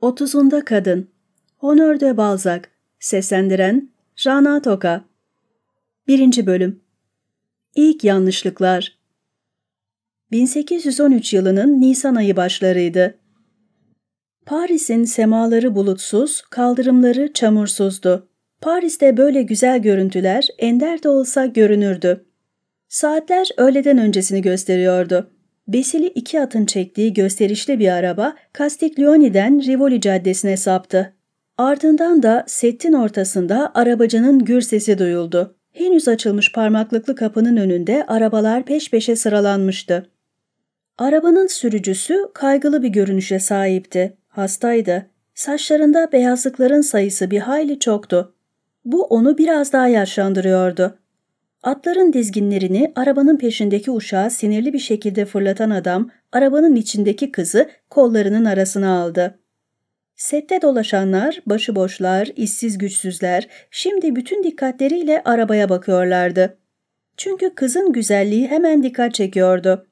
Otuzunda Kadın Honor de Balzac Seslendiren Rana Toka 1. Bölüm İlk Yanlışlıklar 1813 yılının Nisan ayı başlarıydı. Paris'in semaları bulutsuz, kaldırımları çamursuzdu. Paris'te böyle güzel görüntüler ender de olsa görünürdü. Saatler öğleden öncesini gösteriyordu. Besili iki atın çektiği gösterişli bir araba Castiglioni'den Rivoli Caddesi'ne saptı. Ardından da settin ortasında arabacının gür sesi duyuldu. Henüz açılmış parmaklıklı kapının önünde arabalar peş peşe sıralanmıştı. Arabanın sürücüsü kaygılı bir görünüşe sahipti. Hastaydı. Saçlarında beyazlıkların sayısı bir hayli çoktu. Bu onu biraz daha yaşlandırıyordu. Atların dizginlerini arabanın peşindeki uşağı sinirli bir şekilde fırlatan adam arabanın içindeki kızı kollarının arasına aldı. Sette dolaşanlar, başıboşlar, işsiz güçsüzler şimdi bütün dikkatleriyle arabaya bakıyorlardı. Çünkü kızın güzelliği hemen dikkat çekiyordu.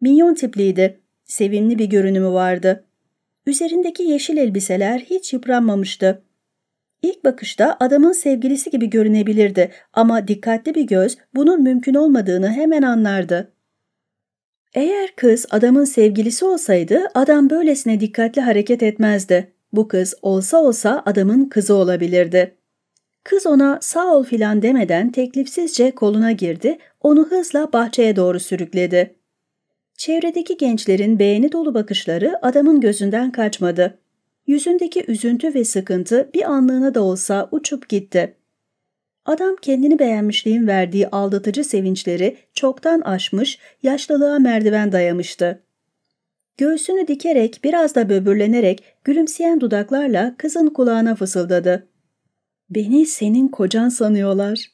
Minyon tipliydi, sevimli bir görünümü vardı. Üzerindeki yeşil elbiseler hiç yıpranmamıştı. İlk bakışta adamın sevgilisi gibi görünebilirdi ama dikkatli bir göz bunun mümkün olmadığını hemen anlardı. Eğer kız adamın sevgilisi olsaydı adam böylesine dikkatli hareket etmezdi. Bu kız olsa olsa adamın kızı olabilirdi. Kız ona sağ ol filan demeden teklifsizce koluna girdi, onu hızla bahçeye doğru sürükledi. Çevredeki gençlerin beğeni dolu bakışları adamın gözünden kaçmadı. Yüzündeki üzüntü ve sıkıntı bir anlığına da olsa uçup gitti. Adam kendini beğenmişliğin verdiği aldatıcı sevinçleri çoktan aşmış, yaşlılığa merdiven dayamıştı. Göğsünü dikerek biraz da böbürlenerek gülümseyen dudaklarla kızın kulağına fısıldadı. ''Beni senin kocan sanıyorlar.''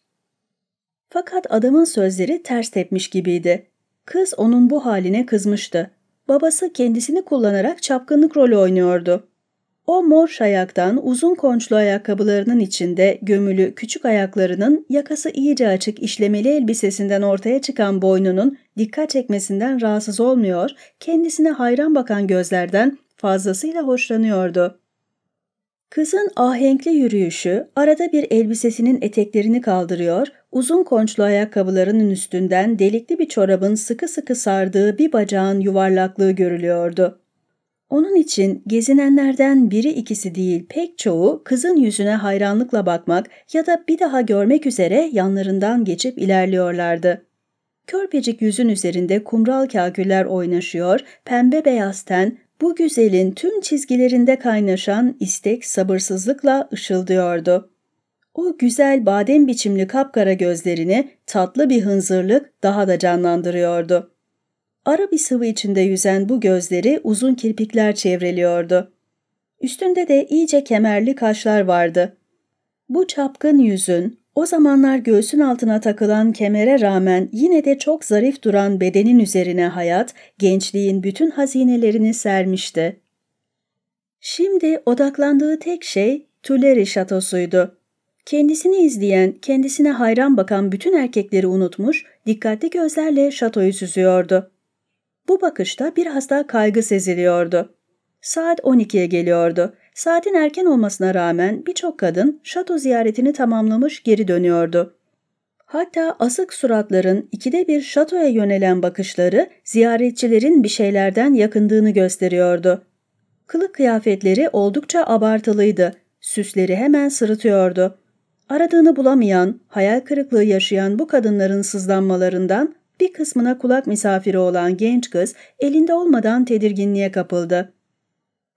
Fakat adamın sözleri ters tepmiş gibiydi. Kız onun bu haline kızmıştı. Babası kendisini kullanarak çapkınlık rolü oynuyordu. O mor şayaktan uzun konçlu ayakkabılarının içinde gömülü küçük ayaklarının yakası iyice açık işlemeli elbisesinden ortaya çıkan boynunun dikkat çekmesinden rahatsız olmuyor, kendisine hayran bakan gözlerden fazlasıyla hoşlanıyordu. Kızın ahenkli yürüyüşü arada bir elbisesinin eteklerini kaldırıyor, uzun konçlu ayakkabılarının üstünden delikli bir çorabın sıkı sıkı sardığı bir bacağın yuvarlaklığı görülüyordu. Onun için gezinenlerden biri ikisi değil pek çoğu kızın yüzüne hayranlıkla bakmak ya da bir daha görmek üzere yanlarından geçip ilerliyorlardı. Körpecik yüzün üzerinde kumral kagüller oynaşıyor, pembe beyaz ten bu güzelin tüm çizgilerinde kaynaşan istek sabırsızlıkla ışıldıyordu. O güzel badem biçimli kapkara gözlerini tatlı bir hınzırlık daha da canlandırıyordu. Ara bir sıvı içinde yüzen bu gözleri uzun kirpikler çevreliyordu. Üstünde de iyice kemerli kaşlar vardı. Bu çapkın yüzün, o zamanlar göğsün altına takılan kemere rağmen yine de çok zarif duran bedenin üzerine hayat, gençliğin bütün hazinelerini sermişti. Şimdi odaklandığı tek şey Tuleri şatosuydu. Kendisini izleyen, kendisine hayran bakan bütün erkekleri unutmuş, dikkatli gözlerle şatoyu süzüyordu. Bu bakışta biraz daha kaygı seziliyordu. Saat 12'ye geliyordu. Saatin erken olmasına rağmen birçok kadın şato ziyaretini tamamlamış geri dönüyordu. Hatta asık suratların ikide bir şatoya yönelen bakışları ziyaretçilerin bir şeylerden yakındığını gösteriyordu. Kılık kıyafetleri oldukça abartılıydı. Süsleri hemen sırıtıyordu. Aradığını bulamayan, hayal kırıklığı yaşayan bu kadınların sızlanmalarından bir kısmına kulak misafiri olan genç kız elinde olmadan tedirginliğe kapıldı.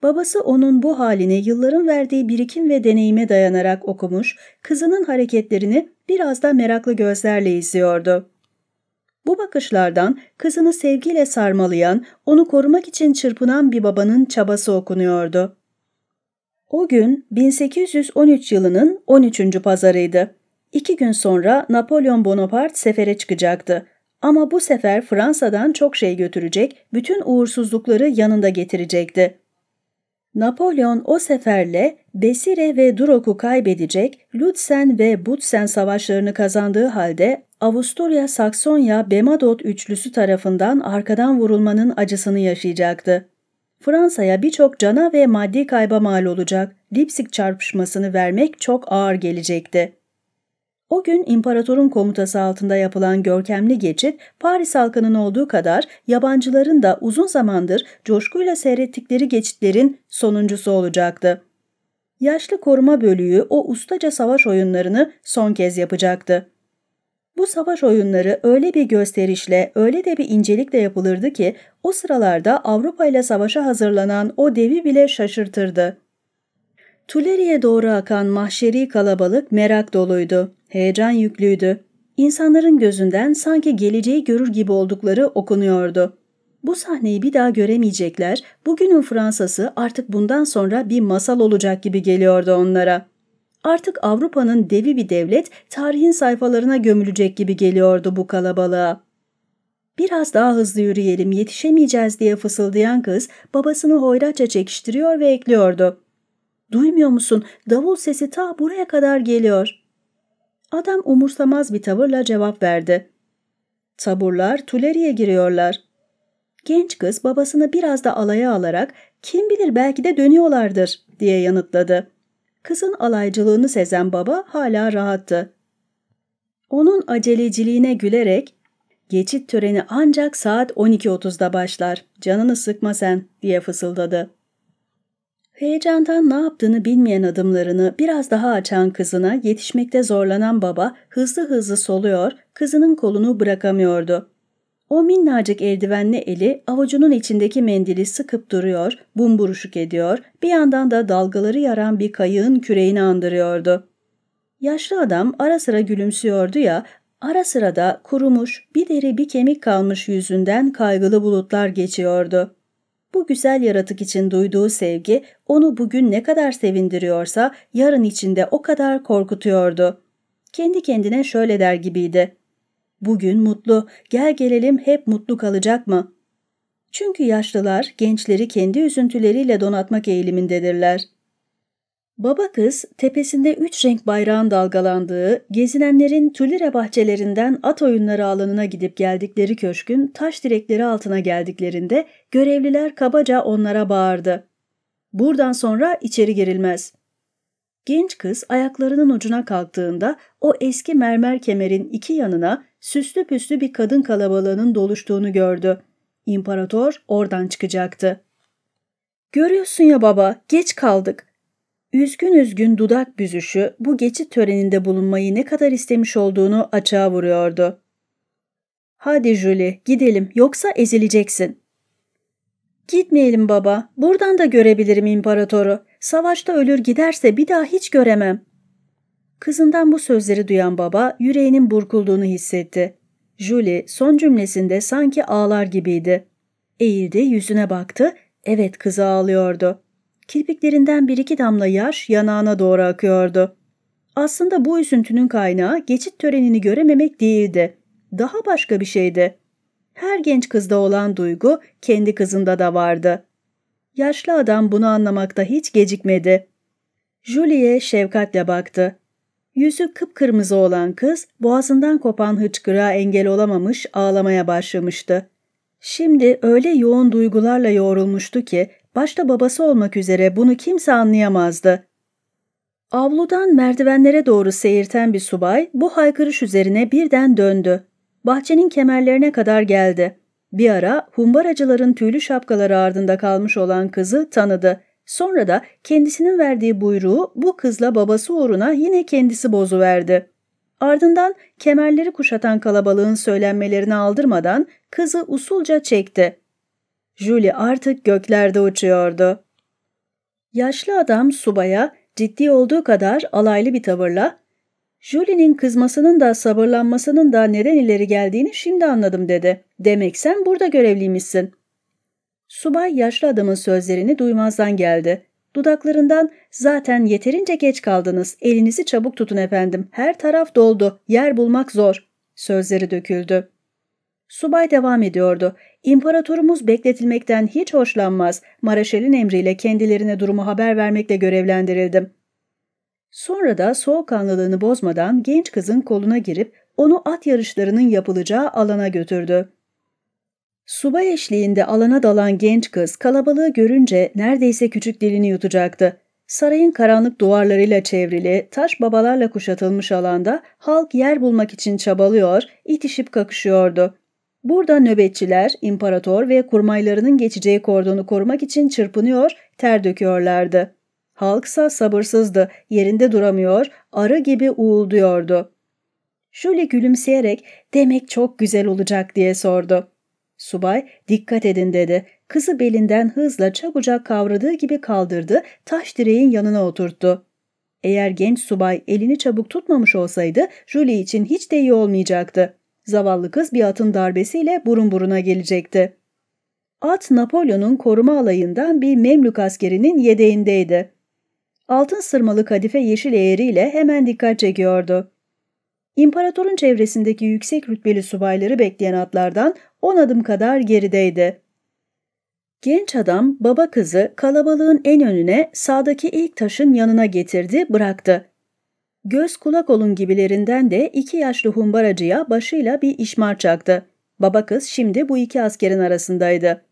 Babası onun bu halini yılların verdiği birikim ve deneyime dayanarak okumuş, kızının hareketlerini biraz da meraklı gözlerle izliyordu. Bu bakışlardan kızını sevgiyle sarmalayan, onu korumak için çırpınan bir babanın çabası okunuyordu. O gün 1813 yılının 13. pazarıydı. İki gün sonra Napolyon Bonaparte sefere çıkacaktı. Ama bu sefer Fransa'dan çok şey götürecek, bütün uğursuzlukları yanında getirecekti. Napolyon o seferle Besire ve Durok'u kaybedecek, Lützen ve Butzen savaşlarını kazandığı halde Avusturya-Saksonya-Bemadot üçlüsü tarafından arkadan vurulmanın acısını yaşayacaktı. Fransa'ya birçok cana ve maddi kayba mal olacak, Lipsik çarpışmasını vermek çok ağır gelecekti. O gün imparatorun komutası altında yapılan görkemli geçit Paris halkının olduğu kadar yabancıların da uzun zamandır coşkuyla seyrettikleri geçitlerin sonuncusu olacaktı. Yaşlı koruma bölüğü o ustaca savaş oyunlarını son kez yapacaktı. Bu savaş oyunları öyle bir gösterişle, öyle de bir incelikle yapılırdı ki o sıralarda Avrupa ile savaşa hazırlanan o devi bile şaşırtırdı. Tuleri'ye doğru akan mahşeri kalabalık merak doluydu, heyecan yüklüydü. İnsanların gözünden sanki geleceği görür gibi oldukları okunuyordu. Bu sahneyi bir daha göremeyecekler, bugünün Fransa'sı artık bundan sonra bir masal olacak gibi geliyordu onlara. Artık Avrupa'nın devi bir devlet tarihin sayfalarına gömülecek gibi geliyordu bu kalabalığa. Biraz daha hızlı yürüyelim yetişemeyeceğiz diye fısıldayan kız babasını hoyratça çekiştiriyor ve ekliyordu. Duymuyor musun? Davul sesi ta buraya kadar geliyor. Adam umursamaz bir tavırla cevap verdi. Taburlar Tuleri'ye giriyorlar. Genç kız babasını biraz da alaya alarak kim bilir belki de dönüyorlardır diye yanıtladı. Kızın alaycılığını sezen baba hala rahattı. Onun aceleciliğine gülerek geçit töreni ancak saat 12.30'da başlar canını sıkma sen diye fısıldadı. Heyecandan ne yaptığını bilmeyen adımlarını biraz daha açan kızına yetişmekte zorlanan baba hızlı hızlı soluyor, kızının kolunu bırakamıyordu. O minnacık eldivenli eli avucunun içindeki mendili sıkıp duruyor, bumburuşuk ediyor, bir yandan da dalgaları yaran bir kayığın küreğini andırıyordu. Yaşlı adam ara sıra gülümsüyordu ya, ara sıra da kurumuş, bir deri bir kemik kalmış yüzünden kaygılı bulutlar geçiyordu. Bu güzel yaratık için duyduğu sevgi onu bugün ne kadar sevindiriyorsa yarın içinde o kadar korkutuyordu. Kendi kendine şöyle der gibiydi. Bugün mutlu, gel gelelim hep mutlu kalacak mı? Çünkü yaşlılar gençleri kendi üzüntüleriyle donatmak eğilimindedirler. Baba kız tepesinde üç renk bayrağın dalgalandığı, gezinenlerin tülire bahçelerinden at oyunları alanına gidip geldikleri köşkün taş direkleri altına geldiklerinde görevliler kabaca onlara bağırdı. Buradan sonra içeri girilmez. Genç kız ayaklarının ucuna kalktığında o eski mermer kemerin iki yanına süslü püslü bir kadın kalabalığının doluştuğunu gördü. İmparator oradan çıkacaktı. Görüyorsun ya baba, geç kaldık. Üzgün üzgün dudak büzüşü bu geçit töreninde bulunmayı ne kadar istemiş olduğunu açığa vuruyordu. Hadi Julie gidelim yoksa ezileceksin. Gitmeyelim baba. Buradan da görebilirim imparatoru. Savaşta ölür giderse bir daha hiç göremem. Kızından bu sözleri duyan baba yüreğinin burkulduğunu hissetti. Julie son cümlesinde sanki ağlar gibiydi. Eğildi yüzüne baktı. Evet kızı ağlıyordu. Kirpiklerinden bir iki damla yaş yanağına doğru akıyordu. Aslında bu üzüntünün kaynağı geçit törenini görememek değildi. Daha başka bir şeydi. Her genç kızda olan duygu kendi kızında da vardı. Yaşlı adam bunu anlamakta hiç gecikmedi. Julie'ye şefkatle baktı. Yüzü kıpkırmızı olan kız boğazından kopan hıçkırığa engel olamamış ağlamaya başlamıştı. Şimdi öyle yoğun duygularla yoğrulmuştu ki Başta babası olmak üzere bunu kimse anlayamazdı. Avludan merdivenlere doğru seyirten bir subay bu haykırış üzerine birden döndü. Bahçenin kemerlerine kadar geldi. Bir ara humbaracıların tüylü şapkaları ardında kalmış olan kızı tanıdı. Sonra da kendisinin verdiği buyruğu bu kızla babası uğruna yine kendisi bozuverdi. Ardından kemerleri kuşatan kalabalığın söylenmelerini aldırmadan kızı usulca çekti. Julie artık göklerde uçuyordu. Yaşlı adam subaya ciddi olduğu kadar alaylı bir tavırla Julie'nin kızmasının da sabırlanmasının da neden ileri geldiğini şimdi anladım dedi. Demek sen burada görevliymişsin. Subay yaşlı adamın sözlerini duymazdan geldi. Dudaklarından zaten yeterince geç kaldınız. Elinizi çabuk tutun efendim. Her taraf doldu. Yer bulmak zor. Sözleri döküldü. Subay devam ediyordu. İmparatorumuz bekletilmekten hiç hoşlanmaz. Maraşel'in emriyle kendilerine durumu haber vermekle görevlendirildim. Sonra da soğukkanlılığını bozmadan genç kızın koluna girip onu at yarışlarının yapılacağı alana götürdü. Subay eşliğinde alana dalan genç kız kalabalığı görünce neredeyse küçük dilini yutacaktı. Sarayın karanlık duvarlarıyla çevrili, taş babalarla kuşatılmış alanda halk yer bulmak için çabalıyor, itişip kakışıyordu. Burada nöbetçiler, imparator ve kurmaylarının geçeceği kordonu korumak için çırpınıyor, ter döküyorlardı. Halksa sabırsızdı, yerinde duramıyor, arı gibi uğulduyordu. Julie gülümseyerek demek çok güzel olacak diye sordu. Subay dikkat edin dedi. Kızı belinden hızla çabucak kavradığı gibi kaldırdı, taş direğin yanına oturttu. Eğer genç subay elini çabuk tutmamış olsaydı Julie için hiç de iyi olmayacaktı. Zavallı kız bir atın darbesiyle burun buruna gelecekti. At Napolyon'un koruma alayından bir Memlük askerinin yedeğindeydi. Altın sırmalı kadife yeşil eğriyle hemen dikkat çekiyordu. İmparatorun çevresindeki yüksek rütbeli subayları bekleyen atlardan on adım kadar gerideydi. Genç adam baba kızı kalabalığın en önüne sağdaki ilk taşın yanına getirdi, bıraktı. Göz kulak olun gibilerinden de iki yaşlı humbaracıya başıyla bir işmar çaktı. Baba kız şimdi bu iki askerin arasındaydı.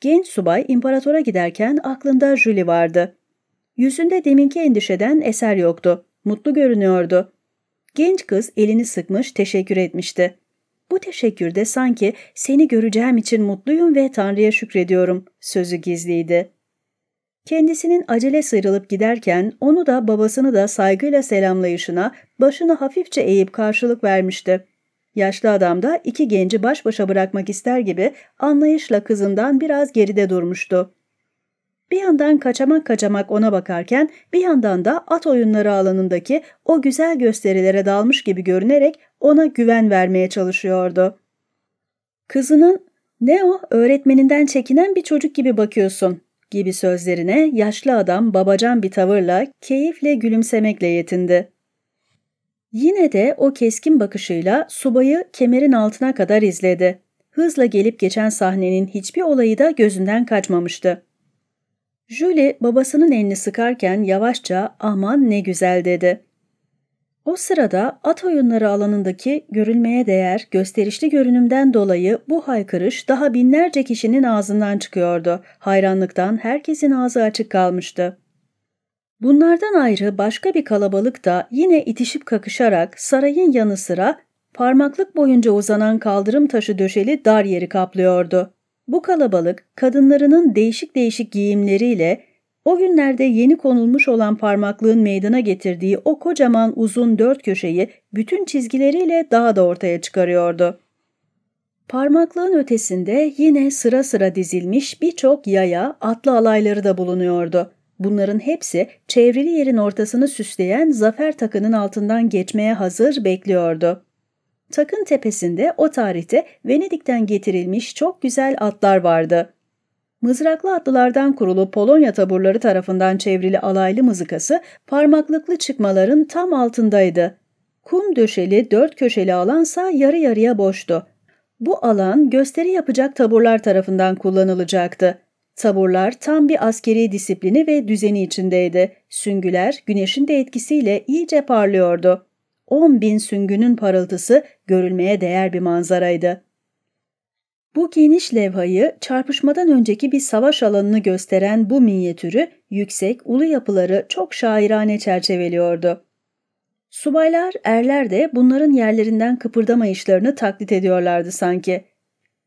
Genç subay imparatora giderken aklında Julie vardı. Yüzünde deminki endişeden eser yoktu. Mutlu görünüyordu. Genç kız elini sıkmış teşekkür etmişti. Bu teşekkürde sanki seni göreceğim için mutluyum ve Tanrı'ya şükrediyorum sözü gizliydi. Kendisinin acele sıyrılıp giderken onu da babasını da saygıyla selamlayışına başını hafifçe eğip karşılık vermişti. Yaşlı adam da iki genci baş başa bırakmak ister gibi anlayışla kızından biraz geride durmuştu. Bir yandan kaçamak kaçamak ona bakarken bir yandan da at oyunları alanındaki o güzel gösterilere dalmış gibi görünerek ona güven vermeye çalışıyordu. Kızının ''Ne o öğretmeninden çekinen bir çocuk gibi bakıyorsun gibi sözlerine yaşlı adam babacan bir tavırla keyifle gülümsemekle yetindi. Yine de o keskin bakışıyla subayı kemerin altına kadar izledi. Hızla gelip geçen sahnenin hiçbir olayı da gözünden kaçmamıştı. Julie babasının elini sıkarken yavaşça aman ne güzel dedi. O sırada at oyunları alanındaki görülmeye değer gösterişli görünümden dolayı bu haykırış daha binlerce kişinin ağzından çıkıyordu. Hayranlıktan herkesin ağzı açık kalmıştı. Bunlardan ayrı başka bir kalabalık da yine itişip kakışarak sarayın yanı sıra parmaklık boyunca uzanan kaldırım taşı döşeli dar yeri kaplıyordu. Bu kalabalık kadınlarının değişik değişik giyimleriyle o günlerde yeni konulmuş olan parmaklığın meydana getirdiği o kocaman uzun dört köşeyi bütün çizgileriyle daha da ortaya çıkarıyordu. Parmaklığın ötesinde yine sıra sıra dizilmiş birçok yaya, atlı alayları da bulunuyordu. Bunların hepsi çevrili yerin ortasını süsleyen zafer takının altından geçmeye hazır bekliyordu. Takın tepesinde o tarihte Venedik'ten getirilmiş çok güzel atlar vardı. Mızraklı atlılardan kurulu Polonya taburları tarafından çevrili alaylı mızıkası parmaklıklı çıkmaların tam altındaydı. Kum döşeli dört köşeli alansa yarı yarıya boştu. Bu alan gösteri yapacak taburlar tarafından kullanılacaktı. Taburlar tam bir askeri disiplini ve düzeni içindeydi. Süngüler güneşin de etkisiyle iyice parlıyordu. 10 bin süngünün parıltısı görülmeye değer bir manzaraydı. Bu geniş levhayı çarpışmadan önceki bir savaş alanını gösteren bu minyatürü yüksek, ulu yapıları çok şairane çerçeveliyordu. Subaylar, erler de bunların yerlerinden kıpırdamayışlarını taklit ediyorlardı sanki.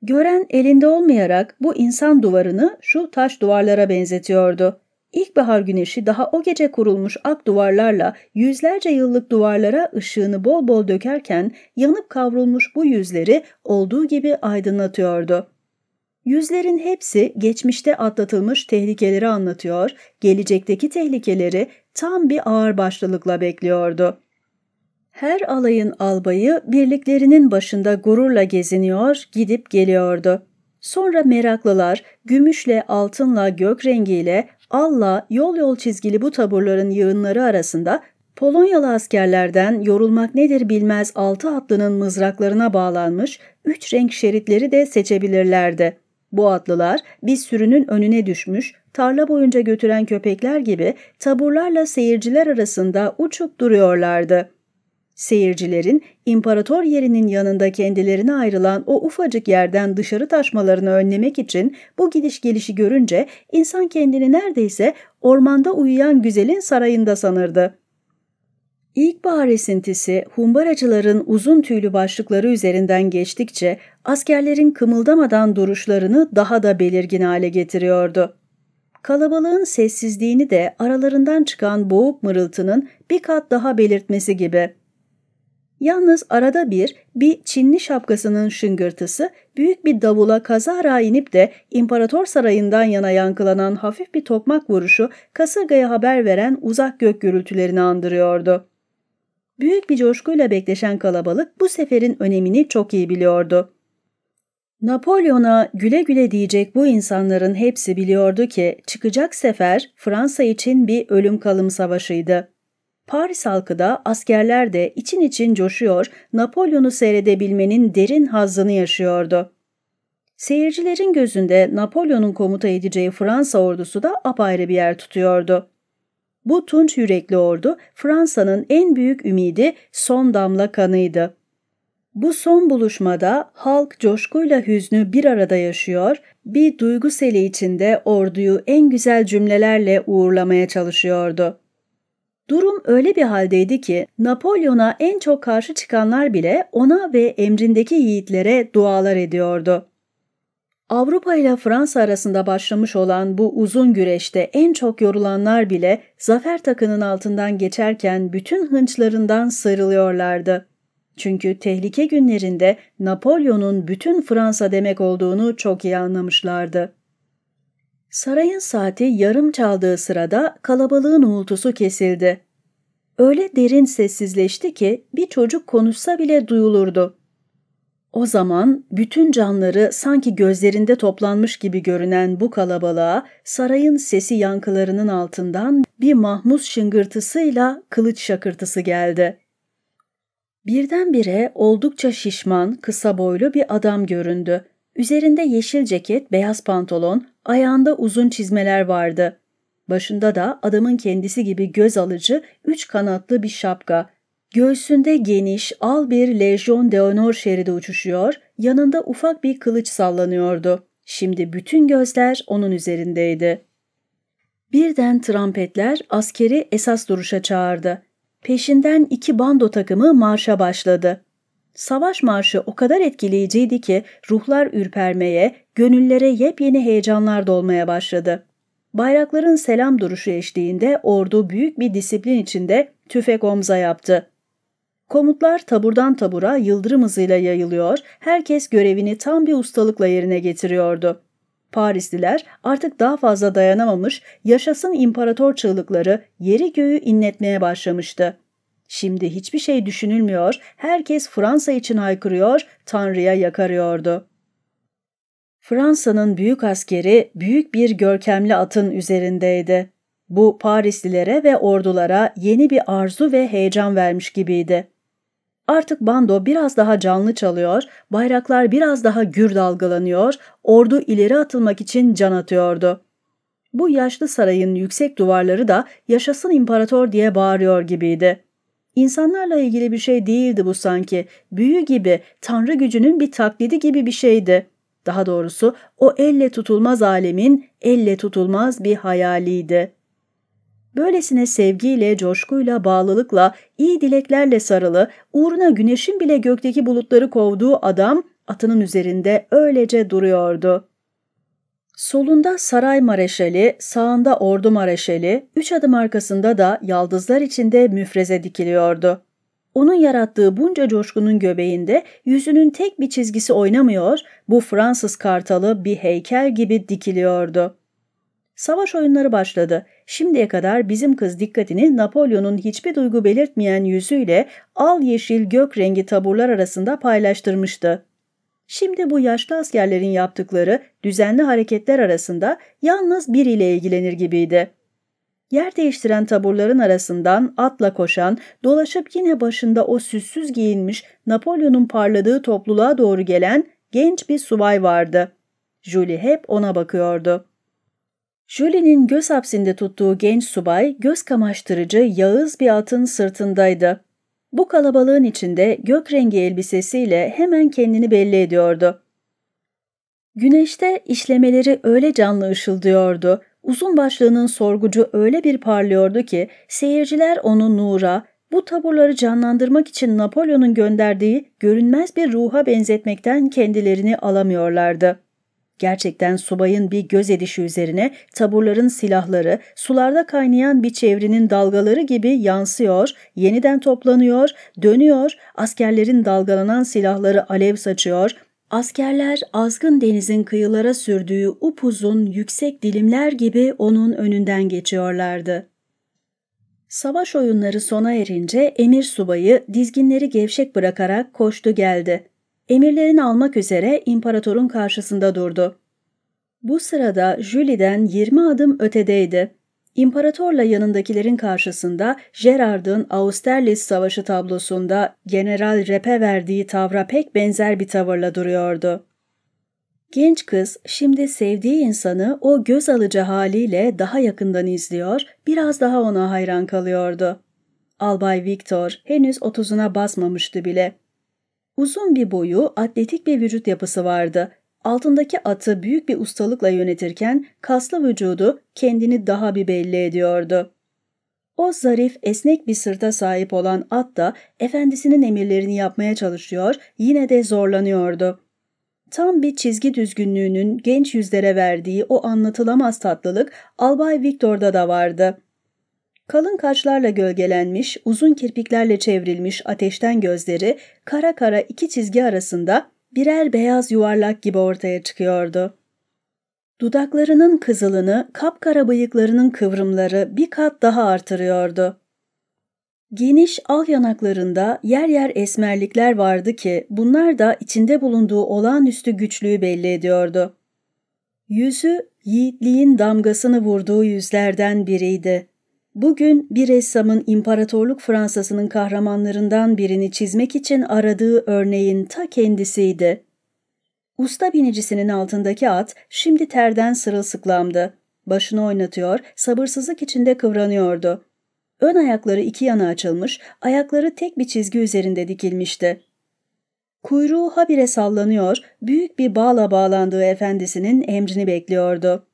Gören elinde olmayarak bu insan duvarını şu taş duvarlara benzetiyordu. İlkbahar güneşi daha o gece kurulmuş ak duvarlarla yüzlerce yıllık duvarlara ışığını bol bol dökerken yanıp kavrulmuş bu yüzleri olduğu gibi aydınlatıyordu. Yüzlerin hepsi geçmişte atlatılmış tehlikeleri anlatıyor, gelecekteki tehlikeleri tam bir ağır ağırbaşlılıkla bekliyordu. Her alayın albayı birliklerinin başında gururla geziniyor, gidip geliyordu. Sonra meraklılar gümüşle, altınla, gök rengiyle Allah yol yol çizgili bu taburların yığınları arasında Polonyalı askerlerden yorulmak nedir bilmez altı atlının mızraklarına bağlanmış üç renk şeritleri de seçebilirlerdi. Bu atlılar bir sürünün önüne düşmüş, tarla boyunca götüren köpekler gibi taburlarla seyirciler arasında uçup duruyorlardı.'' Seyircilerin imparator yerinin yanında kendilerine ayrılan o ufacık yerden dışarı taşmalarını önlemek için bu gidiş gelişi görünce insan kendini neredeyse ormanda uyuyan güzelin sarayında sanırdı. İlkbahar esintisi humbaracıların uzun tüylü başlıkları üzerinden geçtikçe askerlerin kımıldamadan duruşlarını daha da belirgin hale getiriyordu. Kalabalığın sessizliğini de aralarından çıkan boğuk mırıltının bir kat daha belirtmesi gibi. Yalnız arada bir, bir Çinli şapkasının şıngırtısı büyük bir davula kazara inip de imparator sarayından yana yankılanan hafif bir tokmak vuruşu kasırgaya haber veren uzak gök gürültülerini andırıyordu. Büyük bir coşkuyla bekleşen kalabalık bu seferin önemini çok iyi biliyordu. Napolyon'a güle güle diyecek bu insanların hepsi biliyordu ki çıkacak sefer Fransa için bir ölüm kalım savaşıydı. Paris halkı da askerler de için için coşuyor, Napolyon'u seyredebilmenin derin hazzını yaşıyordu. Seyircilerin gözünde Napolyon'un komuta edeceği Fransa ordusu da apayrı bir yer tutuyordu. Bu tunç yürekli ordu Fransa'nın en büyük ümidi son damla kanıydı. Bu son buluşmada halk coşkuyla hüznü bir arada yaşıyor, bir duygu seli içinde orduyu en güzel cümlelerle uğurlamaya çalışıyordu. Durum öyle bir haldeydi ki Napolyon'a en çok karşı çıkanlar bile ona ve emrindeki yiğitlere dualar ediyordu. Avrupa ile Fransa arasında başlamış olan bu uzun güreşte en çok yorulanlar bile zafer takının altından geçerken bütün hınçlarından sarılıyorlardı. Çünkü tehlike günlerinde Napolyon'un bütün Fransa demek olduğunu çok iyi anlamışlardı. Sarayın saati yarım çaldığı sırada kalabalığın uğultusu kesildi. Öyle derin sessizleşti ki bir çocuk konuşsa bile duyulurdu. O zaman bütün canları sanki gözlerinde toplanmış gibi görünen bu kalabalığa sarayın sesi yankılarının altından bir mahmuz şıngırtısıyla kılıç şakırtısı geldi. Birdenbire oldukça şişman, kısa boylu bir adam göründü Üzerinde yeşil ceket, beyaz pantolon, ayağında uzun çizmeler vardı. Başında da adamın kendisi gibi göz alıcı, üç kanatlı bir şapka. Göğsünde geniş, al bir Legion d'Honneur şeridi uçuşuyor, yanında ufak bir kılıç sallanıyordu. Şimdi bütün gözler onun üzerindeydi. Birden trampetler askeri esas duruşa çağırdı. Peşinden iki bando takımı marşa başladı savaş marşı o kadar etkileyiciydi ki ruhlar ürpermeye, gönüllere yepyeni heyecanlar dolmaya başladı. Bayrakların selam duruşu eşliğinde ordu büyük bir disiplin içinde tüfek omza yaptı. Komutlar taburdan tabura yıldırım hızıyla yayılıyor, herkes görevini tam bir ustalıkla yerine getiriyordu. Parisliler artık daha fazla dayanamamış, yaşasın imparator çığlıkları yeri göğü inletmeye başlamıştı. Şimdi hiçbir şey düşünülmüyor, herkes Fransa için haykırıyor, Tanrı'ya yakarıyordu. Fransa'nın büyük askeri büyük bir görkemli atın üzerindeydi. Bu Parislilere ve ordulara yeni bir arzu ve heyecan vermiş gibiydi. Artık bando biraz daha canlı çalıyor, bayraklar biraz daha gür dalgalanıyor, ordu ileri atılmak için can atıyordu. Bu yaşlı sarayın yüksek duvarları da yaşasın imparator diye bağırıyor gibiydi. İnsanlarla ilgili bir şey değildi bu sanki. Büyü gibi, tanrı gücünün bir taklidi gibi bir şeydi. Daha doğrusu o elle tutulmaz alemin elle tutulmaz bir hayaliydi. Böylesine sevgiyle, coşkuyla, bağlılıkla, iyi dileklerle sarılı, uğruna güneşin bile gökteki bulutları kovduğu adam atının üzerinde öylece duruyordu. Solunda saray mareşali, sağında ordu mareşali, üç adım arkasında da yaldızlar içinde müfreze dikiliyordu. Onun yarattığı bunca coşkunun göbeğinde yüzünün tek bir çizgisi oynamıyor, bu Fransız kartalı bir heykel gibi dikiliyordu. Savaş oyunları başladı. Şimdiye kadar bizim kız dikkatini Napolyon'un hiçbir duygu belirtmeyen yüzüyle al yeşil gök rengi taburlar arasında paylaştırmıştı. Şimdi bu yaşlı askerlerin yaptıkları düzenli hareketler arasında yalnız biriyle ilgilenir gibiydi. Yer değiştiren taburların arasından atla koşan, dolaşıp yine başında o süssüz giyinmiş Napolyon'un parladığı topluluğa doğru gelen genç bir subay vardı. Julie hep ona bakıyordu. Julie'nin göz hapsinde tuttuğu genç subay, göz kamaştırıcı yağız bir atın sırtındaydı. Bu kalabalığın içinde gök rengi elbisesiyle hemen kendini belli ediyordu. Güneşte işlemeleri öyle canlı ışıldıyordu, uzun başlığının sorgucu öyle bir parlıyordu ki seyirciler onu nura, bu taburları canlandırmak için Napolyon'un gönderdiği görünmez bir ruha benzetmekten kendilerini alamıyorlardı. Gerçekten subayın bir göz edişi üzerine taburların silahları sularda kaynayan bir çevrinin dalgaları gibi yansıyor, yeniden toplanıyor, dönüyor, askerlerin dalgalanan silahları alev saçıyor, Askerler azgın denizin kıyılara sürdüğü upuzun yüksek dilimler gibi onun önünden geçiyorlardı. Savaş oyunları sona erince emir subayı dizginleri gevşek bırakarak koştu geldi emirlerini almak üzere imparatorun karşısında durdu. Bu sırada Julie'den 20 adım ötedeydi. İmparatorla yanındakilerin karşısında Gerard'ın Austerlitz Savaşı tablosunda General Rep'e verdiği tavra pek benzer bir tavırla duruyordu. Genç kız şimdi sevdiği insanı o göz alıcı haliyle daha yakından izliyor, biraz daha ona hayran kalıyordu. Albay Victor henüz otuzuna basmamıştı bile. Uzun bir boyu, atletik bir vücut yapısı vardı. Altındaki atı büyük bir ustalıkla yönetirken kaslı vücudu kendini daha bir belli ediyordu. O zarif, esnek bir sırta sahip olan at da efendisinin emirlerini yapmaya çalışıyor, yine de zorlanıyordu. Tam bir çizgi düzgünlüğünün genç yüzlere verdiği o anlatılamaz tatlılık Albay Victor'da da vardı.'' Kalın kaşlarla gölgelenmiş, uzun kirpiklerle çevrilmiş ateşten gözleri kara kara iki çizgi arasında birer beyaz yuvarlak gibi ortaya çıkıyordu. Dudaklarının kızılını, kapkara bıyıklarının kıvrımları bir kat daha artırıyordu. Geniş al yanaklarında yer yer esmerlikler vardı ki bunlar da içinde bulunduğu olağanüstü güçlüğü belli ediyordu. Yüzü yiğitliğin damgasını vurduğu yüzlerden biriydi. Bugün bir ressamın İmparatorluk Fransa'sının kahramanlarından birini çizmek için aradığı örneğin ta kendisiydi. Usta binicisinin altındaki at şimdi terden sırılsıklamdı. Başını oynatıyor, sabırsızlık içinde kıvranıyordu. Ön ayakları iki yana açılmış, ayakları tek bir çizgi üzerinde dikilmişti. Kuyruğu habire sallanıyor, büyük bir bağla bağlandığı efendisinin emrini bekliyordu.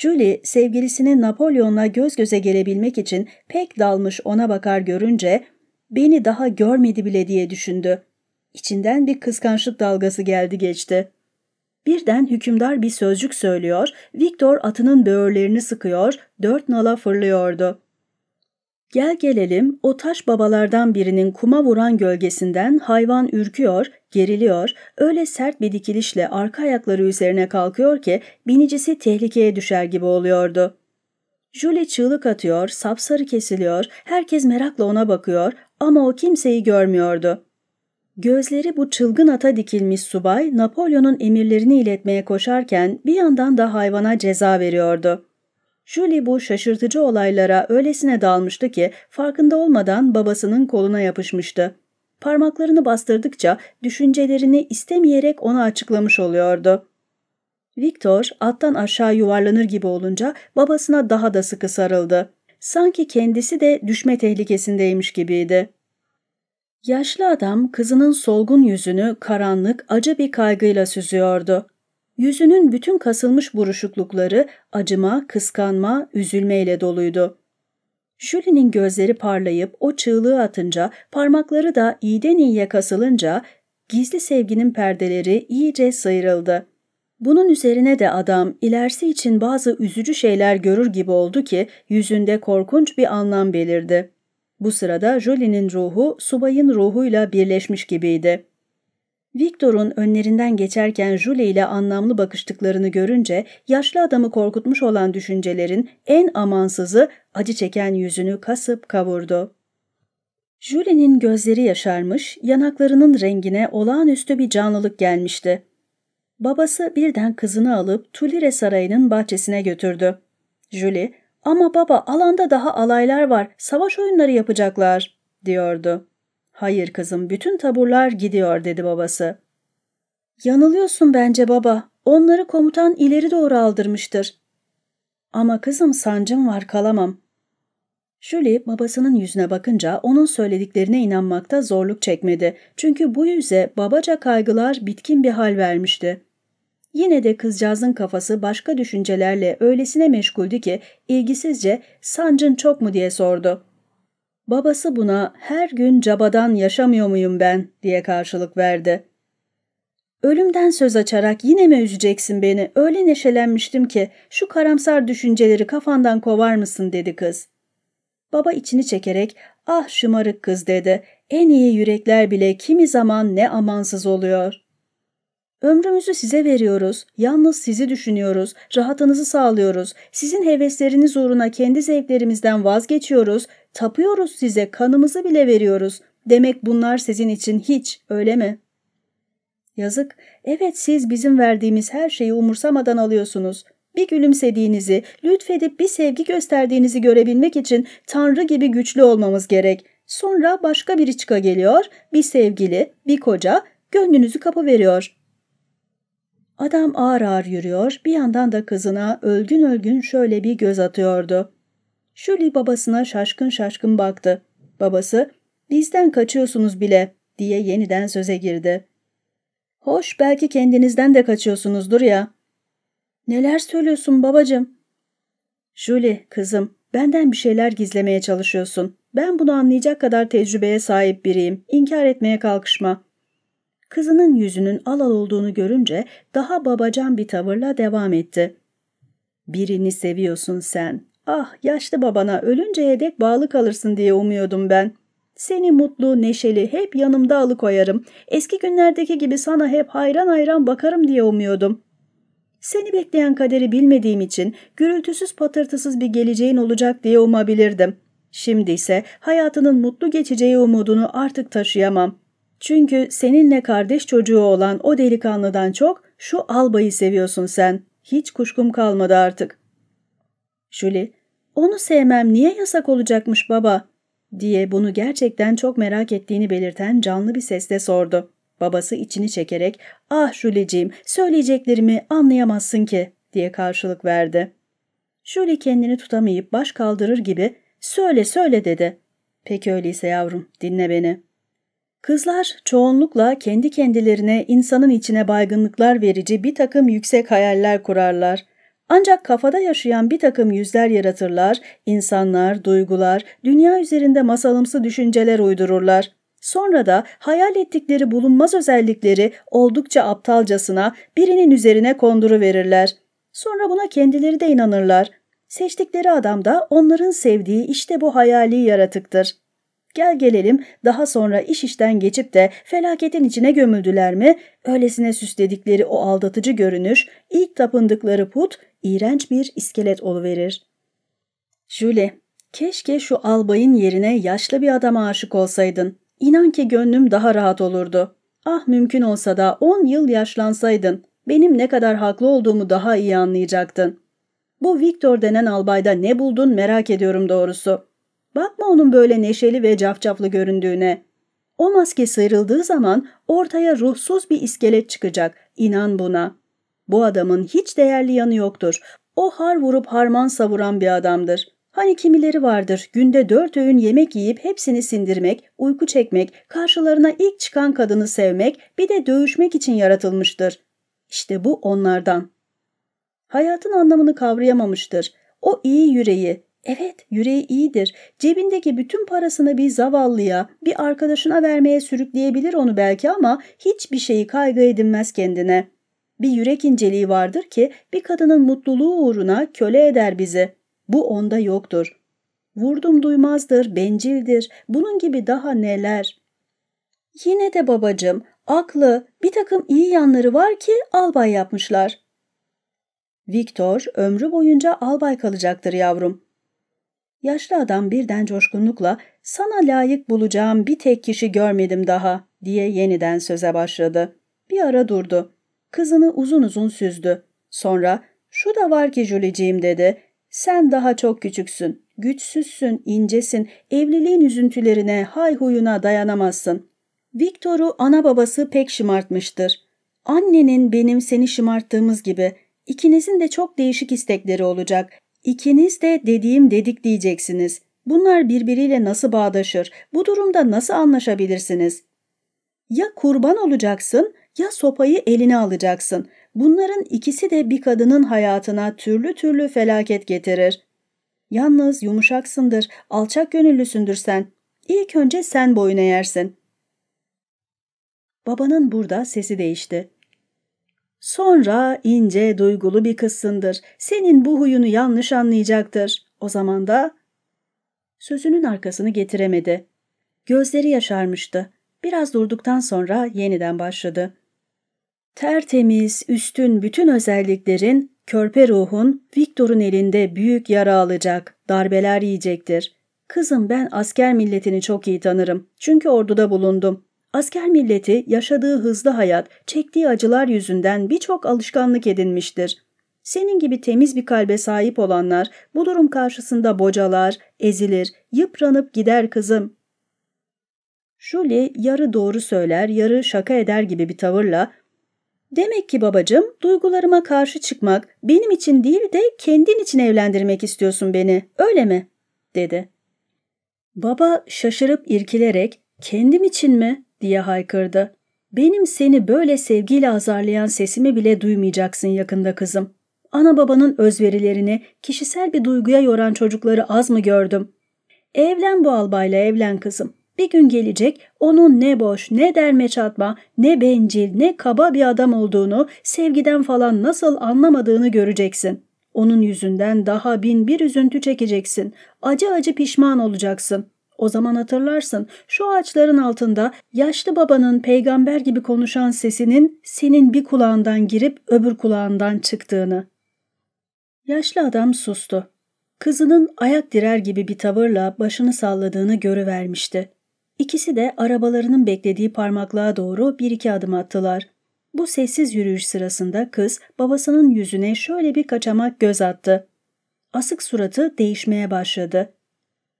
Julie sevgilisini Napolyon'la göz göze gelebilmek için pek dalmış ona bakar görünce beni daha görmedi bile diye düşündü. İçinden bir kıskançlık dalgası geldi geçti. Birden hükümdar bir sözcük söylüyor, Victor atının böğürlerini sıkıyor, dört nala fırlıyordu. Gel gelelim o taş babalardan birinin kuma vuran gölgesinden hayvan ürküyor, geriliyor, öyle sert bir dikilişle arka ayakları üzerine kalkıyor ki binicisi tehlikeye düşer gibi oluyordu. Julie çığlık atıyor, sapsarı kesiliyor, herkes merakla ona bakıyor ama o kimseyi görmüyordu. Gözleri bu çılgın ata dikilmiş subay Napolyon'un emirlerini iletmeye koşarken bir yandan da hayvana ceza veriyordu. Julie bu şaşırtıcı olaylara öylesine dalmıştı ki farkında olmadan babasının koluna yapışmıştı. Parmaklarını bastırdıkça düşüncelerini istemeyerek ona açıklamış oluyordu. Victor attan aşağı yuvarlanır gibi olunca babasına daha da sıkı sarıldı. Sanki kendisi de düşme tehlikesindeymiş gibiydi. Yaşlı adam kızının solgun yüzünü karanlık, acı bir kaygıyla süzüyordu. Yüzünün bütün kasılmış buruşuklukları acıma, kıskanma, üzülmeyle doluydu. Şuli'nin gözleri parlayıp o çığlığı atınca, parmakları da iyiden iyiye kasılınca gizli sevginin perdeleri iyice sıyrıldı. Bunun üzerine de adam ilerisi için bazı üzücü şeyler görür gibi oldu ki yüzünde korkunç bir anlam belirdi. Bu sırada Jolie'nin ruhu subayın ruhuyla birleşmiş gibiydi. Victor'un önlerinden geçerken Julie ile anlamlı bakıştıklarını görünce yaşlı adamı korkutmuş olan düşüncelerin en amansızı acı çeken yüzünü kasıp kavurdu. Julie'nin gözleri yaşarmış, yanaklarının rengine olağanüstü bir canlılık gelmişti. Babası birden kızını alıp Tulire Sarayı'nın bahçesine götürdü. Julie, ama baba alanda daha alaylar var, savaş oyunları yapacaklar, diyordu. Hayır kızım, bütün taburlar gidiyor dedi babası. Yanılıyorsun bence baba. Onları komutan ileri doğru aldırmıştır. Ama kızım sancım var kalamam. Julie babasının yüzüne bakınca onun söylediklerine inanmakta zorluk çekmedi. Çünkü bu yüze babaca kaygılar bitkin bir hal vermişti. Yine de kızcağızın kafası başka düşüncelerle öylesine meşguldü ki ilgisizce sancın çok mu diye sordu. Babası buna her gün cabadan yaşamıyor muyum ben diye karşılık verdi. Ölümden söz açarak yine mi üzeceksin beni? Öyle neşelenmiştim ki şu karamsar düşünceleri kafandan kovar mısın dedi kız. Baba içini çekerek ah şımarık kız dedi. En iyi yürekler bile kimi zaman ne amansız oluyor.'' Ömrümüzü size veriyoruz, yalnız sizi düşünüyoruz, rahatınızı sağlıyoruz, sizin hevesleriniz uğruna kendi zevklerimizden vazgeçiyoruz, tapıyoruz size, kanımızı bile veriyoruz. Demek bunlar sizin için hiç, öyle mi? Yazık, evet siz bizim verdiğimiz her şeyi umursamadan alıyorsunuz. Bir gülümsediğinizi, lütfedip bir sevgi gösterdiğinizi görebilmek için Tanrı gibi güçlü olmamız gerek. Sonra başka biri çıka geliyor, bir sevgili, bir koca, gönlünüzü kapı veriyor. Adam ağır ağır yürüyor, bir yandan da kızına ölgün ölgün şöyle bir göz atıyordu. Shirley babasına şaşkın şaşkın baktı. Babası, bizden kaçıyorsunuz bile diye yeniden söze girdi. Hoş belki kendinizden de kaçıyorsunuzdur ya. Neler söylüyorsun babacığım? Julie, kızım, benden bir şeyler gizlemeye çalışıyorsun. Ben bunu anlayacak kadar tecrübeye sahip biriyim. İnkar etmeye kalkışma. Kızının yüzünün alal olduğunu görünce daha babacan bir tavırla devam etti. Birini seviyorsun sen. Ah yaşlı babana ölünceye dek bağlı kalırsın diye umuyordum ben. Seni mutlu, neşeli, hep yanımda alıkoyarım. Eski günlerdeki gibi sana hep hayran hayran bakarım diye umuyordum. Seni bekleyen kaderi bilmediğim için gürültüsüz patırtısız bir geleceğin olacak diye umabilirdim. Şimdi ise hayatının mutlu geçeceği umudunu artık taşıyamam. Çünkü seninle kardeş çocuğu olan o delikanlıdan çok şu albayı seviyorsun sen. Hiç kuşkum kalmadı artık. Julie, onu sevmem niye yasak olacakmış baba? diye bunu gerçekten çok merak ettiğini belirten canlı bir sesle sordu. Babası içini çekerek ah Julieciğim, söyleyeceklerimi anlayamazsın ki diye karşılık verdi. Julie kendini tutamayıp baş kaldırır gibi söyle söyle dedi. Peki öyleyse yavrum dinle beni. Kızlar çoğunlukla kendi kendilerine insanın içine baygınlıklar verici bir takım yüksek hayaller kurarlar. Ancak kafada yaşayan bir takım yüzler yaratırlar, insanlar, duygular, dünya üzerinde masalımsı düşünceler uydururlar. Sonra da hayal ettikleri bulunmaz özellikleri oldukça aptalcasına birinin üzerine konduru verirler. Sonra buna kendileri de inanırlar. Seçtikleri adam da onların sevdiği işte bu hayali yaratıktır. Gel gelelim daha sonra iş işten geçip de felaketin içine gömüldüler mi? Öylesine süsledikleri o aldatıcı görünür, ilk tapındıkları put iğrenç bir iskelet oluverir. Jüle, keşke şu albayın yerine yaşlı bir adama aşık olsaydın. İnan ki gönlüm daha rahat olurdu. Ah mümkün olsa da on yıl yaşlansaydın. Benim ne kadar haklı olduğumu daha iyi anlayacaktın. Bu Victor denen albayda ne buldun merak ediyorum doğrusu. Bakma onun böyle neşeli ve cafcaflı göründüğüne. O maske sıyrıldığı zaman ortaya ruhsuz bir iskelet çıkacak. İnan buna. Bu adamın hiç değerli yanı yoktur. O har vurup harman savuran bir adamdır. Hani kimileri vardır günde dört öğün yemek yiyip hepsini sindirmek, uyku çekmek, karşılarına ilk çıkan kadını sevmek bir de dövüşmek için yaratılmıştır. İşte bu onlardan. Hayatın anlamını kavrayamamıştır. O iyi yüreği, Evet, yüreği iyidir. Cebindeki bütün parasını bir zavallıya, bir arkadaşına vermeye sürükleyebilir onu belki ama hiçbir şeyi kaygı edinmez kendine. Bir yürek inceliği vardır ki bir kadının mutluluğu uğruna köle eder bizi. Bu onda yoktur. Vurdum duymazdır, bencildir, bunun gibi daha neler. Yine de babacım, aklı, bir takım iyi yanları var ki albay yapmışlar. Viktor ömrü boyunca albay kalacaktır yavrum. Yaşlı adam birden coşkunlukla sana layık bulacağım bir tek kişi görmedim daha diye yeniden söze başladı. Bir ara durdu. Kızını uzun uzun süzdü. Sonra şu da var ki Jüliciğim dedi. Sen daha çok küçüksün, güçsüzsün, incesin, evliliğin üzüntülerine, hayhuyuna dayanamazsın. Victor'u ana babası pek şımartmıştır. Annenin benim seni şımarttığımız gibi, ikinizin de çok değişik istekleri olacak. İkiniz de dediğim dedik diyeceksiniz. Bunlar birbiriyle nasıl bağdaşır? Bu durumda nasıl anlaşabilirsiniz? Ya kurban olacaksın ya sopayı eline alacaksın. Bunların ikisi de bir kadının hayatına türlü türlü felaket getirir. Yalnız yumuşaksındır, alçak gönüllüsündür sen. İlk önce sen boyun eğersin. Babanın burada sesi değişti. Sonra ince, duygulu bir kızsındır. Senin bu huyunu yanlış anlayacaktır. O zaman da... Sözünün arkasını getiremedi. Gözleri yaşarmıştı. Biraz durduktan sonra yeniden başladı. Tertemiz, üstün bütün özelliklerin, körpe ruhun, Viktor'un elinde büyük yara alacak, darbeler yiyecektir. Kızım ben asker milletini çok iyi tanırım. Çünkü orduda bulundum. Asker milleti yaşadığı hızlı hayat, çektiği acılar yüzünden birçok alışkanlık edinmiştir. Senin gibi temiz bir kalbe sahip olanlar bu durum karşısında bocalar, ezilir, yıpranıp gider kızım. Julie yarı doğru söyler, yarı şaka eder gibi bir tavırla ''Demek ki babacığım duygularıma karşı çıkmak benim için değil de kendin için evlendirmek istiyorsun beni, öyle mi?'' dedi. Baba şaşırıp irkilerek ''Kendim için mi?'' diye haykırdı. Benim seni böyle sevgiyle azarlayan sesimi bile duymayacaksın yakında kızım. Ana babanın özverilerini kişisel bir duyguya yoran çocukları az mı gördüm? Evlen bu albayla evlen kızım. Bir gün gelecek onun ne boş, ne derme çatma, ne bencil, ne kaba bir adam olduğunu, sevgiden falan nasıl anlamadığını göreceksin. Onun yüzünden daha bin bir üzüntü çekeceksin. Acı acı pişman olacaksın. O zaman hatırlarsın şu ağaçların altında yaşlı babanın peygamber gibi konuşan sesinin senin bir kulağından girip öbür kulağından çıktığını. Yaşlı adam sustu. Kızının ayak direr gibi bir tavırla başını salladığını görüvermişti. İkisi de arabalarının beklediği parmaklığa doğru bir iki adım attılar. Bu sessiz yürüyüş sırasında kız babasının yüzüne şöyle bir kaçamak göz attı. Asık suratı değişmeye başladı.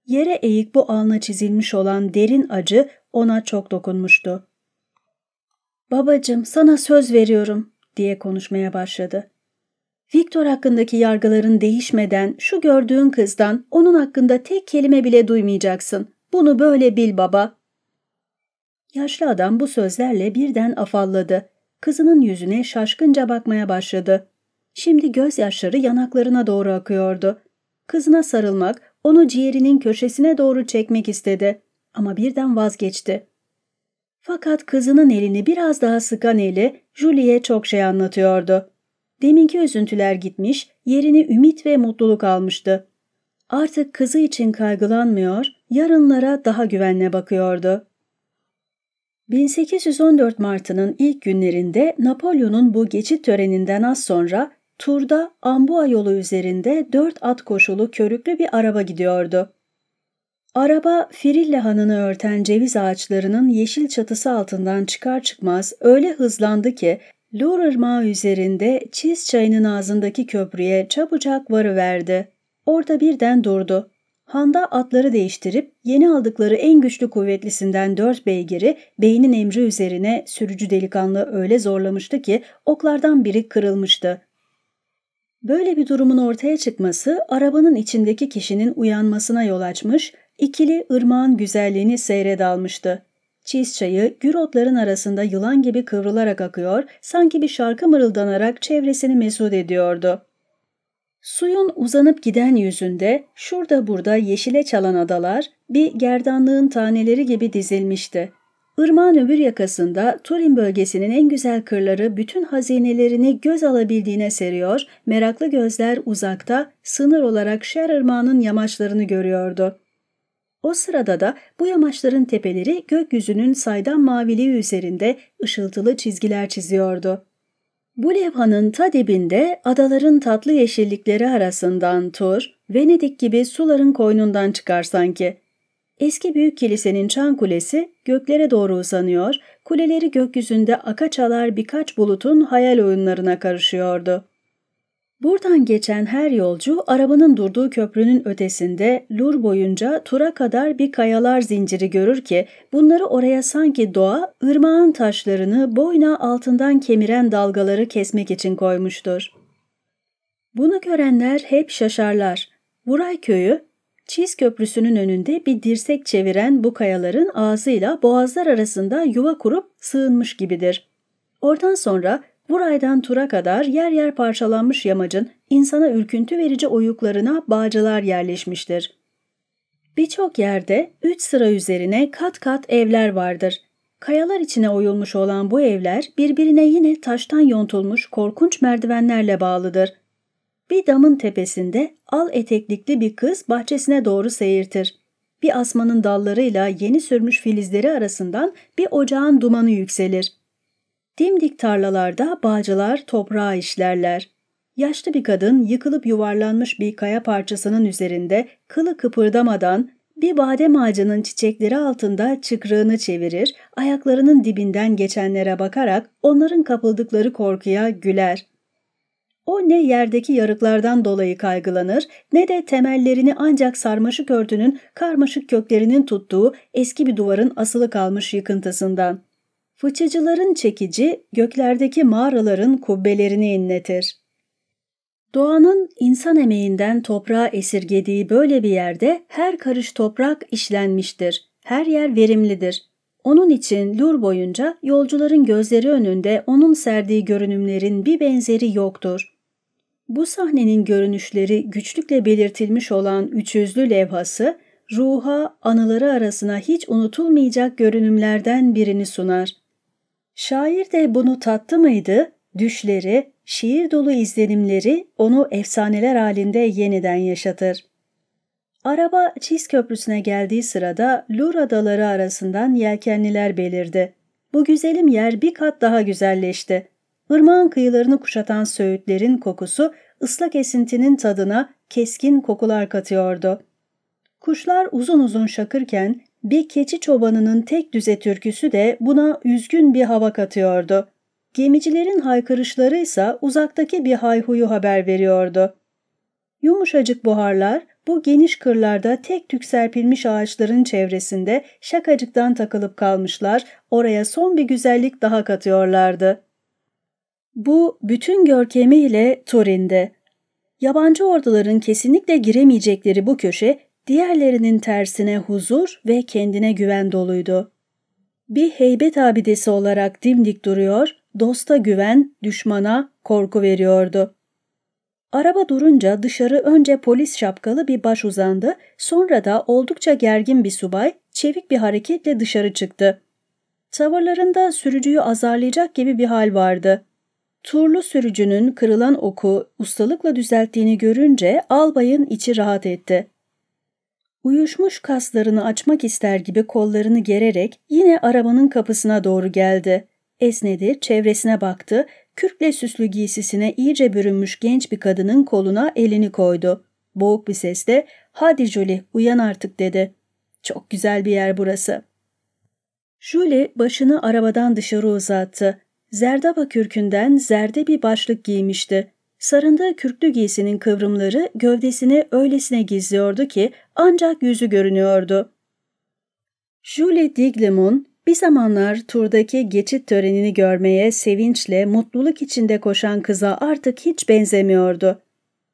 Yere eğik bu alna çizilmiş olan derin acı ona çok dokunmuştu. Babacım sana söz veriyorum diye konuşmaya başladı. Viktor hakkındaki yargıların değişmeden şu gördüğün kızdan onun hakkında tek kelime bile duymayacaksın. Bunu böyle bil baba. Yaşlı adam bu sözlerle birden afalladı. Kızının yüzüne şaşkınca bakmaya başladı. Şimdi gözyaşları yanaklarına doğru akıyordu. Kızına sarılmak, onu ciğerinin köşesine doğru çekmek istedi ama birden vazgeçti. Fakat kızının elini biraz daha sıkan eli Julie'ye çok şey anlatıyordu. Deminki üzüntüler gitmiş, yerini ümit ve mutluluk almıştı. Artık kızı için kaygılanmıyor, yarınlara daha güvenle bakıyordu. 1814 Mart'ının ilk günlerinde Napolyon'un bu geçit töreninden az sonra Turda Ambua yolu üzerinde dört at koşulu körüklü bir araba gidiyordu. Araba Firille Hanı'nı örten ceviz ağaçlarının yeşil çatısı altından çıkar çıkmaz öyle hızlandı ki Lur üzerinde Çiz çayının ağzındaki köprüye çabucak varıverdi. Orada birden durdu. Handa atları değiştirip yeni aldıkları en güçlü kuvvetlisinden dört beygiri beynin emri üzerine sürücü delikanlı öyle zorlamıştı ki oklardan biri kırılmıştı. Böyle bir durumun ortaya çıkması arabanın içindeki kişinin uyanmasına yol açmış, ikili ırmağın güzelliğini seyre dalmıştı. Çiz çayı gür otların arasında yılan gibi kıvrılarak akıyor, sanki bir şarkı mırıldanarak çevresini mesut ediyordu. Suyun uzanıp giden yüzünde şurada burada yeşile çalan adalar bir gerdanlığın taneleri gibi dizilmişti. Irmağın öbür yakasında Turin bölgesinin en güzel kırları bütün hazinelerini göz alabildiğine seriyor, meraklı gözler uzakta sınır olarak Şer Irmağı'nın yamaçlarını görüyordu. O sırada da bu yamaçların tepeleri gökyüzünün saydam maviliği üzerinde ışıltılı çizgiler çiziyordu. Bu levhanın ta dibinde adaların tatlı yeşillikleri arasından tur, Venedik gibi suların koynundan çıkar sanki. Eski büyük kilisenin çan kulesi göklere doğru uzanıyor, kuleleri gökyüzünde akaçalar birkaç bulutun hayal oyunlarına karışıyordu. Buradan geçen her yolcu arabanın durduğu köprünün ötesinde lur boyunca tura kadar bir kayalar zinciri görür ki bunları oraya sanki doğa ırmağın taşlarını boyna altından kemiren dalgaları kesmek için koymuştur. Bunu görenler hep şaşarlar. Vuray köyü Çiz Köprüsü'nün önünde bir dirsek çeviren bu kayaların ağzıyla boğazlar arasında yuva kurup sığınmış gibidir. Oradan sonra Buray'dan Tur'a kadar yer yer parçalanmış yamacın insana ürküntü verici oyuklarına bağcılar yerleşmiştir. Birçok yerde üç sıra üzerine kat kat evler vardır. Kayalar içine oyulmuş olan bu evler birbirine yine taştan yontulmuş korkunç merdivenlerle bağlıdır. Bir damın tepesinde al eteklikli bir kız bahçesine doğru seyirtir. Bir asmanın dallarıyla yeni sürmüş filizleri arasından bir ocağın dumanı yükselir. Dimdik tarlalarda bağcılar toprağa işlerler. Yaşlı bir kadın yıkılıp yuvarlanmış bir kaya parçasının üzerinde kılı kıpırdamadan bir badem ağacının çiçekleri altında çıkrığını çevirir, ayaklarının dibinden geçenlere bakarak onların kapıldıkları korkuya güler. O ne yerdeki yarıklardan dolayı kaygılanır ne de temellerini ancak sarmaşık örtünün karmaşık köklerinin tuttuğu eski bir duvarın asılı kalmış yıkıntısından. Fıçıcıların çekici göklerdeki mağaraların kubbelerini inletir. Doğanın insan emeğinden toprağa esirgediği böyle bir yerde her karış toprak işlenmiştir, her yer verimlidir. Onun için lur boyunca yolcuların gözleri önünde onun serdiği görünümlerin bir benzeri yoktur. Bu sahnenin görünüşleri güçlükle belirtilmiş olan üçüzlü levhası, ruha anıları arasına hiç unutulmayacak görünümlerden birini sunar. Şair de bunu tattı mıydı, düşleri, şiir dolu izlenimleri onu efsaneler halinde yeniden yaşatır. Araba Çiz Köprüsü'ne geldiği sırada Lur Adaları arasından yelkenliler belirdi. Bu güzelim yer bir kat daha güzelleşti. Irmağın kıyılarını kuşatan söğütlerin kokusu ıslak esintinin tadına keskin kokular katıyordu. Kuşlar uzun uzun şakırken bir keçi çobanının tek düze türküsü de buna üzgün bir hava katıyordu. Gemicilerin haykırışları ise uzaktaki bir hayhuyu haber veriyordu. Yumuşacık buharlar bu geniş kırlarda tek tük serpilmiş ağaçların çevresinde şakacıktan takılıp kalmışlar oraya son bir güzellik daha katıyorlardı. Bu bütün görkemiyle Turin'de. Yabancı orduların kesinlikle giremeyecekleri bu köşe diğerlerinin tersine huzur ve kendine güven doluydu. Bir heybet abidesi olarak dimdik duruyor, dosta güven, düşmana korku veriyordu. Araba durunca dışarı önce polis şapkalı bir baş uzandı, sonra da oldukça gergin bir subay çevik bir hareketle dışarı çıktı. Tavırlarında sürücüyü azarlayacak gibi bir hal vardı. Turlu sürücünün kırılan oku ustalıkla düzelttiğini görünce albayın içi rahat etti. Uyuşmuş kaslarını açmak ister gibi kollarını gererek yine arabanın kapısına doğru geldi. Esnedi, çevresine baktı, kürkle süslü giysisine iyice bürünmüş genç bir kadının koluna elini koydu. Boğuk bir sesle ''Hadi Julie, uyan artık'' dedi. ''Çok güzel bir yer burası.'' Julie başını arabadan dışarı uzattı. Zerdaba kürkünden zerde bir başlık giymişti. Sarındığı kürklü giysinin kıvrımları gövdesini öylesine gizliyordu ki ancak yüzü görünüyordu. Julie Diglimon bir zamanlar turdaki geçit törenini görmeye sevinçle mutluluk içinde koşan kıza artık hiç benzemiyordu.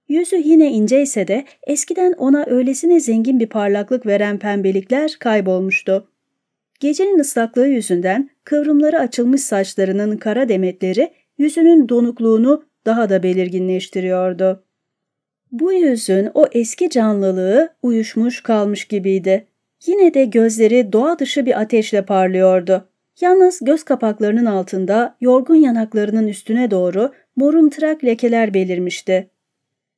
Yüzü yine ince ise de eskiden ona öylesine zengin bir parlaklık veren pembelikler kaybolmuştu. Gecenin ıslaklığı yüzünden kıvrımları açılmış saçlarının kara demetleri yüzünün donukluğunu daha da belirginleştiriyordu. Bu yüzün o eski canlılığı uyuşmuş kalmış gibiydi. Yine de gözleri doğa dışı bir ateşle parlıyordu. Yalnız göz kapaklarının altında yorgun yanaklarının üstüne doğru morumtırak lekeler belirmişti.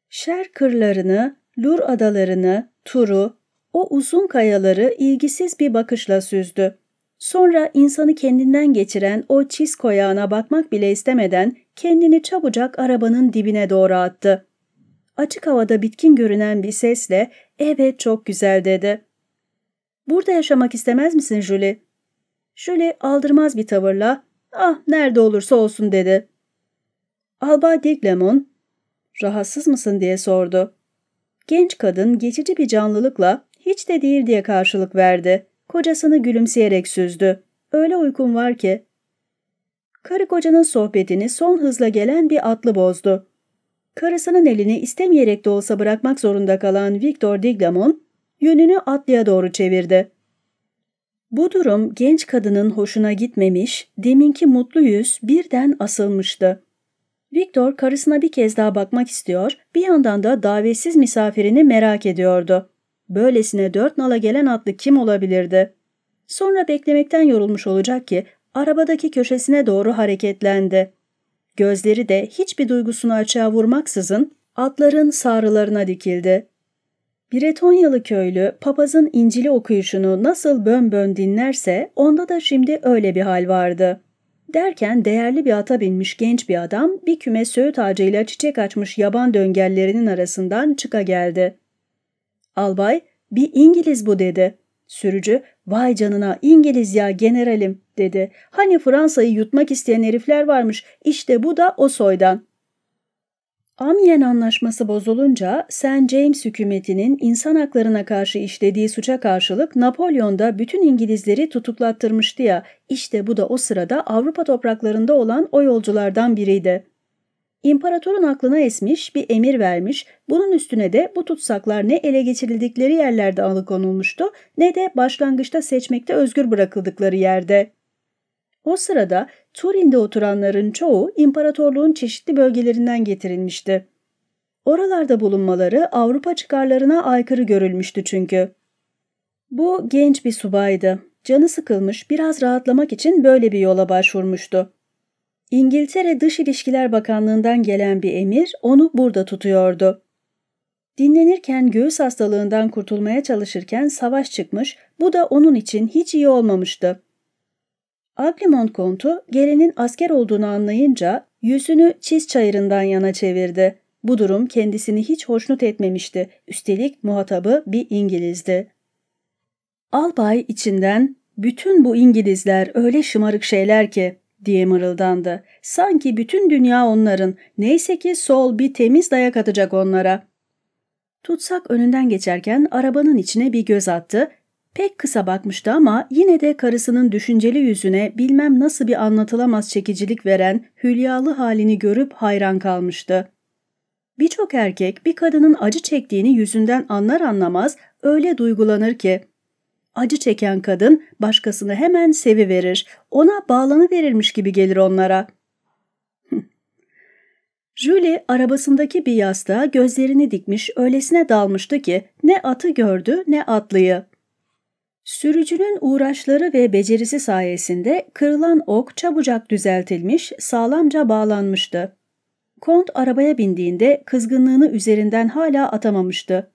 Şer kırlarını, Lur adalarını, Turu, o uzun kayaları ilgisiz bir bakışla süzdü. Sonra insanı kendinden geçiren o çiz koyağına bakmak bile istemeden kendini çabucak arabanın dibine doğru attı. Açık havada bitkin görünen bir sesle ''Evet çok güzel'' dedi. ''Burada yaşamak istemez misin Julie?'' Julie aldırmaz bir tavırla ''Ah nerede olursa olsun'' dedi. Albay Diglemon ''Rahatsız mısın?'' diye sordu. Genç kadın geçici bir canlılıkla ''Hiç de değil'' diye karşılık verdi. Kocasını gülümseyerek süzdü. Öyle uykum var ki. Karı kocanın sohbetini son hızla gelen bir atlı bozdu. Karısının elini istemeyerek de olsa bırakmak zorunda kalan Victor Diglamon yönünü atlıya doğru çevirdi. Bu durum genç kadının hoşuna gitmemiş, deminki mutlu yüz birden asılmıştı. Victor karısına bir kez daha bakmak istiyor, bir yandan da davetsiz misafirini merak ediyordu. Böylesine dört nala gelen atlı kim olabilirdi? Sonra beklemekten yorulmuş olacak ki arabadaki köşesine doğru hareketlendi. Gözleri de hiçbir duygusunu açığa vurmaksızın atların sağrılarına dikildi. Bretonyalı köylü papazın İncil'i okuyuşunu nasıl bön bön dinlerse onda da şimdi öyle bir hal vardı. Derken değerli bir ata binmiş genç bir adam bir küme söğüt ağacıyla çiçek açmış yaban döngellerinin arasından çıka geldi. Albay bir İngiliz bu dedi. Sürücü vay canına İngiliz ya generalim dedi. Hani Fransa'yı yutmak isteyen herifler varmış işte bu da o soydan. Amyen anlaşması bozulunca St. James hükümetinin insan haklarına karşı işlediği suça karşılık Napolyon da bütün İngilizleri tutuklattırmıştı ya, işte bu da o sırada Avrupa topraklarında olan o yolculardan biriydi. İmparatorun aklına esmiş bir emir vermiş, bunun üstüne de bu tutsaklar ne ele geçirildikleri yerlerde alıkonulmuştu ne de başlangıçta seçmekte özgür bırakıldıkları yerde. O sırada Turin'de oturanların çoğu imparatorluğun çeşitli bölgelerinden getirilmişti. Oralarda bulunmaları Avrupa çıkarlarına aykırı görülmüştü çünkü. Bu genç bir subaydı. Canı sıkılmış biraz rahatlamak için böyle bir yola başvurmuştu. İngiltere Dış İlişkiler Bakanlığı'ndan gelen bir emir onu burada tutuyordu. Dinlenirken göğüs hastalığından kurtulmaya çalışırken savaş çıkmış, bu da onun için hiç iyi olmamıştı. Aglimont kontu gelenin asker olduğunu anlayınca yüzünü çiz çayırından yana çevirdi. Bu durum kendisini hiç hoşnut etmemişti. Üstelik muhatabı bir İngilizdi. Albay içinden bütün bu İngilizler öyle şımarık şeyler ki diye mırıldandı. Sanki bütün dünya onların. Neyse ki Sol bir temiz dayak atacak onlara. Tutsak önünden geçerken arabanın içine bir göz attı. Pek kısa bakmıştı ama yine de karısının düşünceli yüzüne bilmem nasıl bir anlatılamaz çekicilik veren hülyalı halini görüp hayran kalmıştı. Birçok erkek bir kadının acı çektiğini yüzünden anlar anlamaz öyle duygulanır ki Acı çeken kadın başkasını hemen seviverir. Ona bağlanı verilmiş gibi gelir onlara. Julie arabasındaki bir yastığa gözlerini dikmiş öylesine dalmıştı ki ne atı gördü ne atlıyı. Sürücünün uğraşları ve becerisi sayesinde kırılan ok çabucak düzeltilmiş, sağlamca bağlanmıştı. Kont arabaya bindiğinde kızgınlığını üzerinden hala atamamıştı.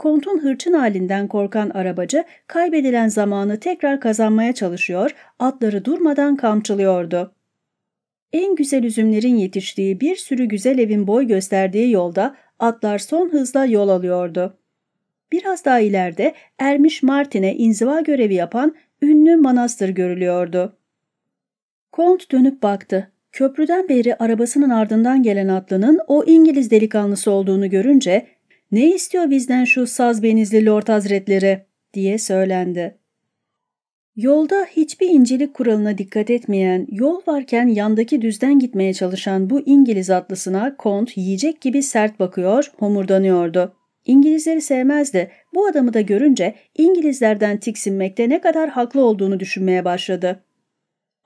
Kontun hırçın halinden korkan arabacı kaybedilen zamanı tekrar kazanmaya çalışıyor, atları durmadan kamçılıyordu. En güzel üzümlerin yetiştiği bir sürü güzel evin boy gösterdiği yolda atlar son hızla yol alıyordu. Biraz daha ileride Ermiş Martin'e inziva görevi yapan ünlü manastır görülüyordu. Kont dönüp baktı. Köprüden beri arabasının ardından gelen atlının o İngiliz delikanlısı olduğunu görünce ''Ne istiyor bizden şu saz benizli lord hazretleri?'' diye söylendi. Yolda hiçbir incelik kuralına dikkat etmeyen, yol varken yandaki düzden gitmeye çalışan bu İngiliz atlısına Kont yiyecek gibi sert bakıyor, homurdanıyordu. İngilizleri sevmezdi. Bu adamı da görünce İngilizlerden tiksinmekte ne kadar haklı olduğunu düşünmeye başladı.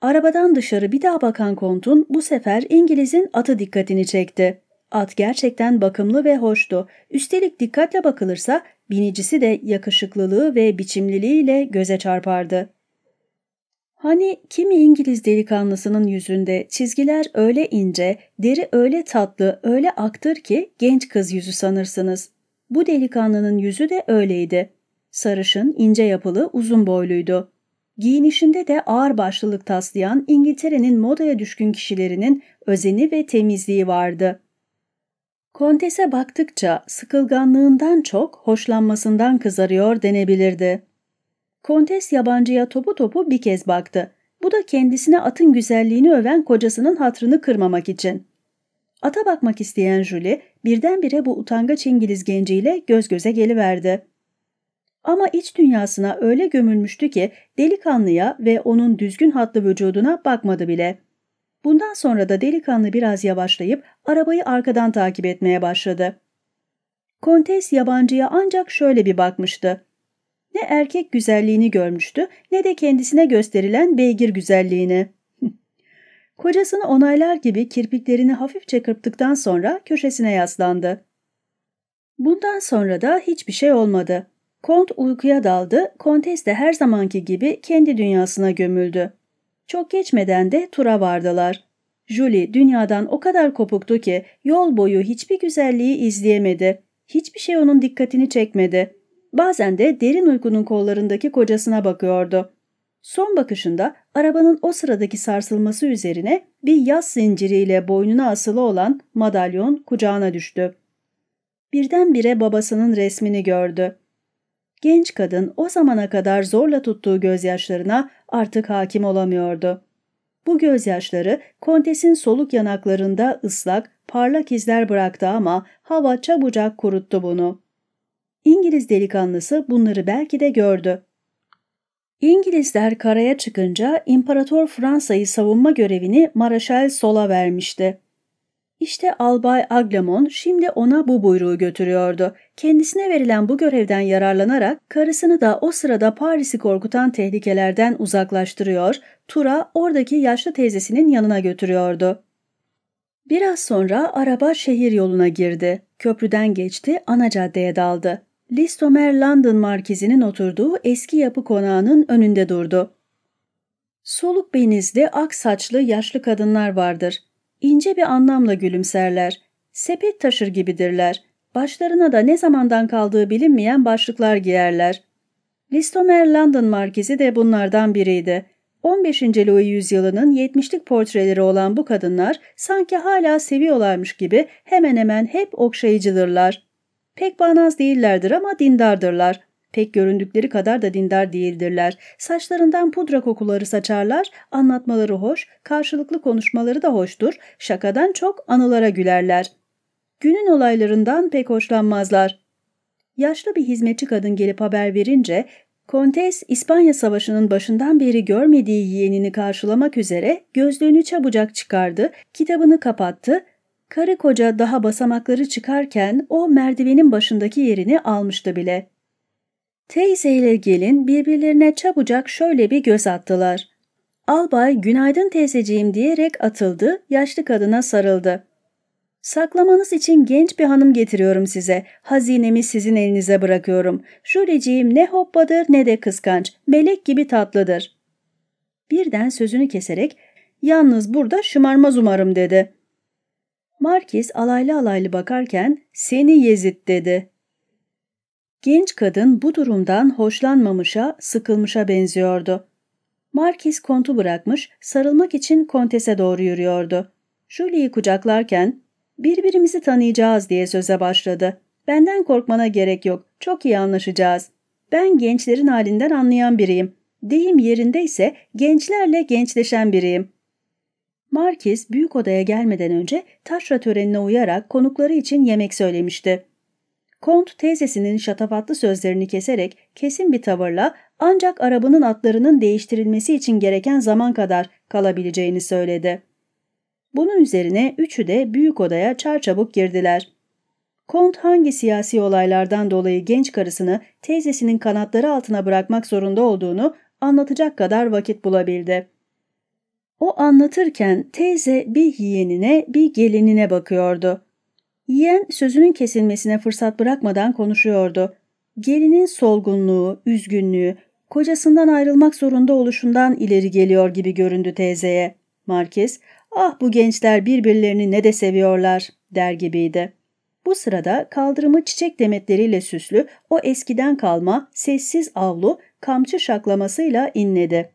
Arabadan dışarı bir daha bakan Kont'un bu sefer İngiliz'in atı dikkatini çekti. At gerçekten bakımlı ve hoştu. Üstelik dikkatle bakılırsa binicisi de yakışıklılığı ve biçimliliğiyle göze çarpardı. Hani kimi İngiliz delikanlısının yüzünde çizgiler öyle ince, deri öyle tatlı, öyle aktır ki genç kız yüzü sanırsınız. Bu delikanlının yüzü de öyleydi. Sarışın, ince yapılı, uzun boyluydu. Giyinişinde de ağır başlılık taslayan İngiltere'nin modaya düşkün kişilerinin özeni ve temizliği vardı. Kontese baktıkça sıkılganlığından çok hoşlanmasından kızarıyor denebilirdi. Kontes yabancıya topu topu bir kez baktı. Bu da kendisine atın güzelliğini öven kocasının hatrını kırmamak için. Ata bakmak isteyen Julie birdenbire bu utangaç İngiliz genciyle göz göze geliverdi. Ama iç dünyasına öyle gömülmüştü ki delikanlıya ve onun düzgün hatlı vücuduna bakmadı bile. Bundan sonra da delikanlı biraz yavaşlayıp arabayı arkadan takip etmeye başladı. Kontes yabancıya ancak şöyle bir bakmıştı. Ne erkek güzelliğini görmüştü ne de kendisine gösterilen beygir güzelliğini. Kocasını onaylar gibi kirpiklerini hafifçe kırptıktan sonra köşesine yaslandı. Bundan sonra da hiçbir şey olmadı. Kont uykuya daldı, kontes de her zamanki gibi kendi dünyasına gömüldü. Çok geçmeden de tura vardılar. Julie dünyadan o kadar kopuktu ki yol boyu hiçbir güzelliği izleyemedi. Hiçbir şey onun dikkatini çekmedi. Bazen de derin uykunun kollarındaki kocasına bakıyordu. Son bakışında arabanın o sıradaki sarsılması üzerine bir yaz zinciriyle boynuna asılı olan madalyon kucağına düştü. Birdenbire babasının resmini gördü. Genç kadın o zamana kadar zorla tuttuğu gözyaşlarına artık hakim olamıyordu. Bu gözyaşları kontesin soluk yanaklarında ıslak, parlak izler bıraktı ama hava çabucak kuruttu bunu. İngiliz delikanlısı bunları belki de gördü. İngilizler karaya çıkınca İmparator Fransa'yı savunma görevini Maraşal Sol'a vermişti. İşte Albay Aglamon şimdi ona bu buyruğu götürüyordu. Kendisine verilen bu görevden yararlanarak karısını da o sırada Paris'i korkutan tehlikelerden uzaklaştırıyor, Tura oradaki yaşlı teyzesinin yanına götürüyordu. Biraz sonra araba şehir yoluna girdi. Köprüden geçti, ana caddeye daldı. Listomer London Markizi'nin oturduğu eski yapı konağının önünde durdu. Soluk benizli, ak saçlı yaşlı kadınlar vardır ince bir anlamla gülümserler, sepet taşır gibidirler, başlarına da ne zamandan kaldığı bilinmeyen başlıklar giyerler. Listomer London Markizi de bunlardan biriydi. 15. Louis yüzyılının 70'lik portreleri olan bu kadınlar sanki hala seviyorlarmış gibi hemen hemen hep okşayıcıdırlar. Pek banaz değillerdir ama dindardırlar. Pek göründükleri kadar da dindar değildirler. Saçlarından pudra kokuları saçarlar, anlatmaları hoş, karşılıklı konuşmaları da hoştur, şakadan çok anılara gülerler. Günün olaylarından pek hoşlanmazlar. Yaşlı bir hizmetçi kadın gelip haber verince Kontes, İspanya Savaşı'nın başından beri görmediği yeğenini karşılamak üzere gözlüğünü çabucak çıkardı, kitabını kapattı. Karı koca daha basamakları çıkarken o merdivenin başındaki yerini almıştı bile. Teyze ile gelin birbirlerine çabucak şöyle bir göz attılar. Albay günaydın teyzeciğim diyerek atıldı, yaşlı kadına sarıldı. Saklamanız için genç bir hanım getiriyorum size. Hazinemi sizin elinize bırakıyorum. Jüleciğim ne hoppadır ne de kıskanç. Melek gibi tatlıdır. Birden sözünü keserek yalnız burada şımarmaz umarım dedi. Markiz alaylı alaylı bakarken seni yezit dedi. Genç kadın bu durumdan hoşlanmamışa, sıkılmışa benziyordu. Markis kontu bırakmış, sarılmak için kontese doğru yürüyordu. Julie'yi kucaklarken, ''Birbirimizi tanıyacağız.'' diye söze başladı. ''Benden korkmana gerek yok, çok iyi anlaşacağız. Ben gençlerin halinden anlayan biriyim. Deyim yerindeyse gençlerle gençleşen biriyim.'' Markis büyük odaya gelmeden önce taşra törenine uyarak konukları için yemek söylemişti. Kont teyzesinin şatafatlı sözlerini keserek kesin bir tavırla ancak arabanın atlarının değiştirilmesi için gereken zaman kadar kalabileceğini söyledi. Bunun üzerine üçü de büyük odaya çarçabuk girdiler. Kont hangi siyasi olaylardan dolayı genç karısını teyzesinin kanatları altına bırakmak zorunda olduğunu anlatacak kadar vakit bulabildi. O anlatırken teyze bir yeğenine bir gelinine bakıyordu. Yiyen sözünün kesilmesine fırsat bırakmadan konuşuyordu. Gelinin solgunluğu, üzgünlüğü, kocasından ayrılmak zorunda oluşundan ileri geliyor gibi göründü teyzeye. Markez, ah bu gençler birbirlerini ne de seviyorlar der gibiydi. Bu sırada kaldırımı çiçek demetleriyle süslü o eskiden kalma sessiz avlu kamçı şaklamasıyla inledi.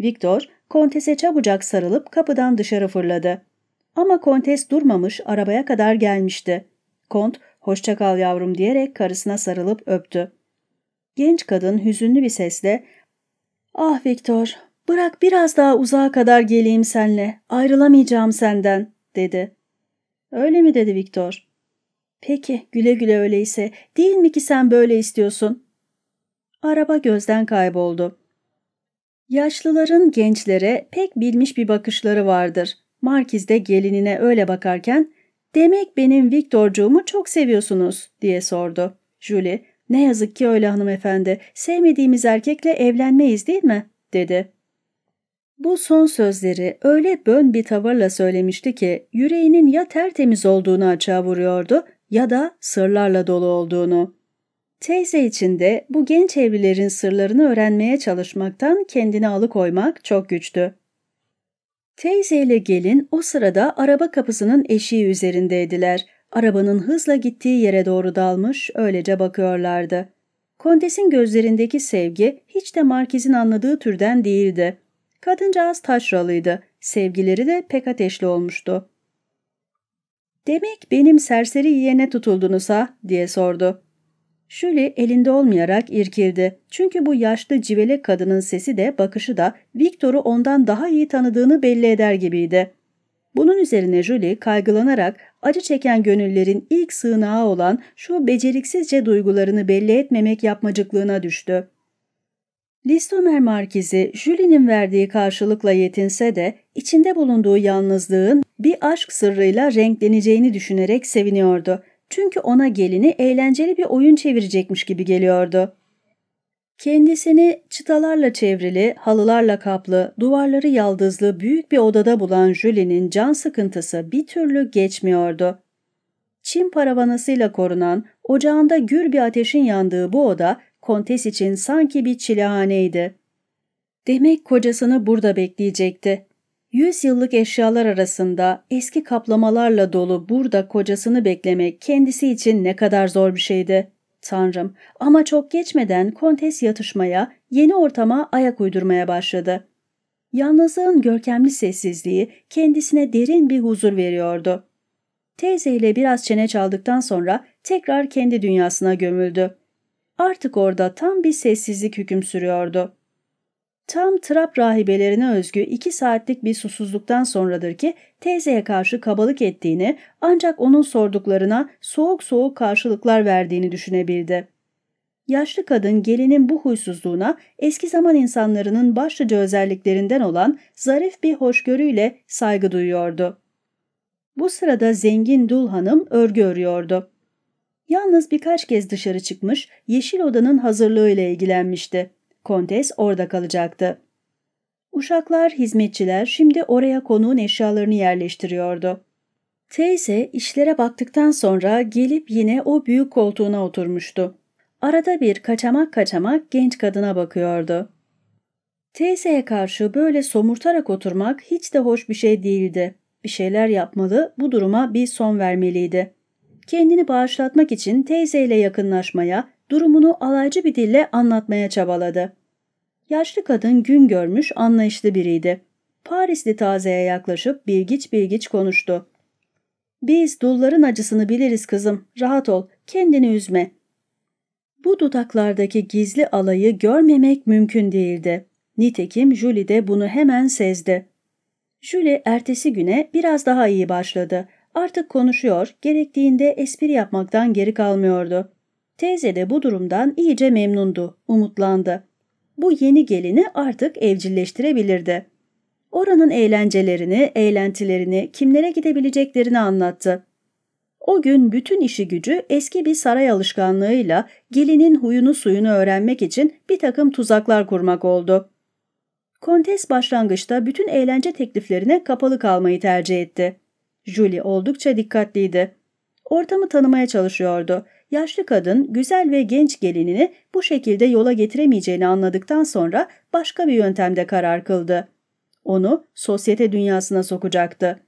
Viktor kontese çabucak sarılıp kapıdan dışarı fırladı. Ama kontes durmamış arabaya kadar gelmişti. Kont hoşça kal yavrum diyerek karısına sarılıp öptü. Genç kadın hüzünlü bir sesle ''Ah Viktor, bırak biraz daha uzağa kadar geleyim senle, ayrılamayacağım senden.'' dedi. ''Öyle mi?'' dedi Viktor. ''Peki, güle güle öyleyse. Değil mi ki sen böyle istiyorsun?'' Araba gözden kayboldu. Yaşlıların gençlere pek bilmiş bir bakışları vardır. Markiz de gelinine öyle bakarken ''Demek benim Viktorcuğumu çok seviyorsunuz.'' diye sordu. Julie ''Ne yazık ki öyle hanımefendi. Sevmediğimiz erkekle evlenmeyiz değil mi?'' dedi. Bu son sözleri öyle bön bir tavırla söylemişti ki yüreğinin ya tertemiz olduğunu açığa vuruyordu ya da sırlarla dolu olduğunu. Teyze için de bu genç evlilerin sırlarını öğrenmeye çalışmaktan kendini alıkoymak çok güçtü. Teyzeyle gelin o sırada araba kapısının eşiği üzerindeydiler. Arabanın hızla gittiği yere doğru dalmış, öylece bakıyorlardı. Kontesin gözlerindeki sevgi hiç de Markiz'in anladığı türden değildi. Kadıncağız taşralıydı, sevgileri de pek ateşli olmuştu. ''Demek benim serseri yeğene tutuldunuz ha?'' diye sordu. Şöyle elinde olmayarak irkildi. Çünkü bu yaşlı civele kadının sesi de bakışı da Victor'u ondan daha iyi tanıdığını belli eder gibiydi. Bunun üzerine Julie kaygılanarak acı çeken gönüllerin ilk sığınağı olan şu beceriksizce duygularını belli etmemek yapmacıklığına düştü. Listomer Markizi Julie'nin verdiği karşılıkla yetinse de içinde bulunduğu yalnızlığın bir aşk sırrıyla renkleneceğini düşünerek seviniyordu. Çünkü ona gelini eğlenceli bir oyun çevirecekmiş gibi geliyordu. Kendisini çıtalarla çevrili, halılarla kaplı, duvarları yaldızlı büyük bir odada bulan Julie'nin can sıkıntısı bir türlü geçmiyordu. Çin paravanasıyla korunan, ocağında gür bir ateşin yandığı bu oda, kontes için sanki bir çilehaneydi. Demek kocasını burada bekleyecekti. Yüz yıllık eşyalar arasında eski kaplamalarla dolu burada kocasını beklemek kendisi için ne kadar zor bir şeydi. Tanrım ama çok geçmeden kontes yatışmaya, yeni ortama ayak uydurmaya başladı. Yalnızlığın görkemli sessizliği kendisine derin bir huzur veriyordu. Teyzeyle biraz çene çaldıktan sonra tekrar kendi dünyasına gömüldü. Artık orada tam bir sessizlik hüküm sürüyordu. Tam trap rahibelerine özgü iki saatlik bir susuzluktan sonradır ki teyzeye karşı kabalık ettiğini ancak onun sorduklarına soğuk soğuk karşılıklar verdiğini düşünebildi. Yaşlı kadın gelinin bu huysuzluğuna eski zaman insanlarının başlıca özelliklerinden olan zarif bir hoşgörüyle saygı duyuyordu. Bu sırada zengin dul hanım örgü örüyordu. Yalnız birkaç kez dışarı çıkmış, yeşil odanın hazırlığıyla ilgilenmişti. Kontes orada kalacaktı. Uşaklar, hizmetçiler şimdi oraya konuğun eşyalarını yerleştiriyordu. Teyze işlere baktıktan sonra gelip yine o büyük koltuğuna oturmuştu. Arada bir kaçamak kaçamak genç kadına bakıyordu. Teyzeye karşı böyle somurtarak oturmak hiç de hoş bir şey değildi. Bir şeyler yapmalı, bu duruma bir son vermeliydi. Kendini bağışlatmak için teyzeyle yakınlaşmaya, durumunu alaycı bir dille anlatmaya çabaladı. Yaşlı kadın gün görmüş, anlayışlı biriydi. Parisli tazeye yaklaşıp bilgiç bilgiç konuştu. ''Biz dulların acısını biliriz kızım, rahat ol, kendini üzme.'' Bu dudaklardaki gizli alayı görmemek mümkün değildi. Nitekim Julie de bunu hemen sezdi. Julie ertesi güne biraz daha iyi başladı. Artık konuşuyor, gerektiğinde espri yapmaktan geri kalmıyordu. Teyze de bu durumdan iyice memnundu, umutlandı. Bu yeni gelini artık evcilleştirebilirdi. Oranın eğlencelerini, eğlentilerini, kimlere gidebileceklerini anlattı. O gün bütün işi gücü eski bir saray alışkanlığıyla gelinin huyunu suyunu öğrenmek için bir takım tuzaklar kurmak oldu. Kontes başlangıçta bütün eğlence tekliflerine kapalı kalmayı tercih etti. Julie oldukça dikkatliydi. Ortamı tanımaya çalışıyordu Yaşlı kadın güzel ve genç gelinini bu şekilde yola getiremeyeceğini anladıktan sonra başka bir yöntemde karar kıldı. Onu sosyete dünyasına sokacaktı.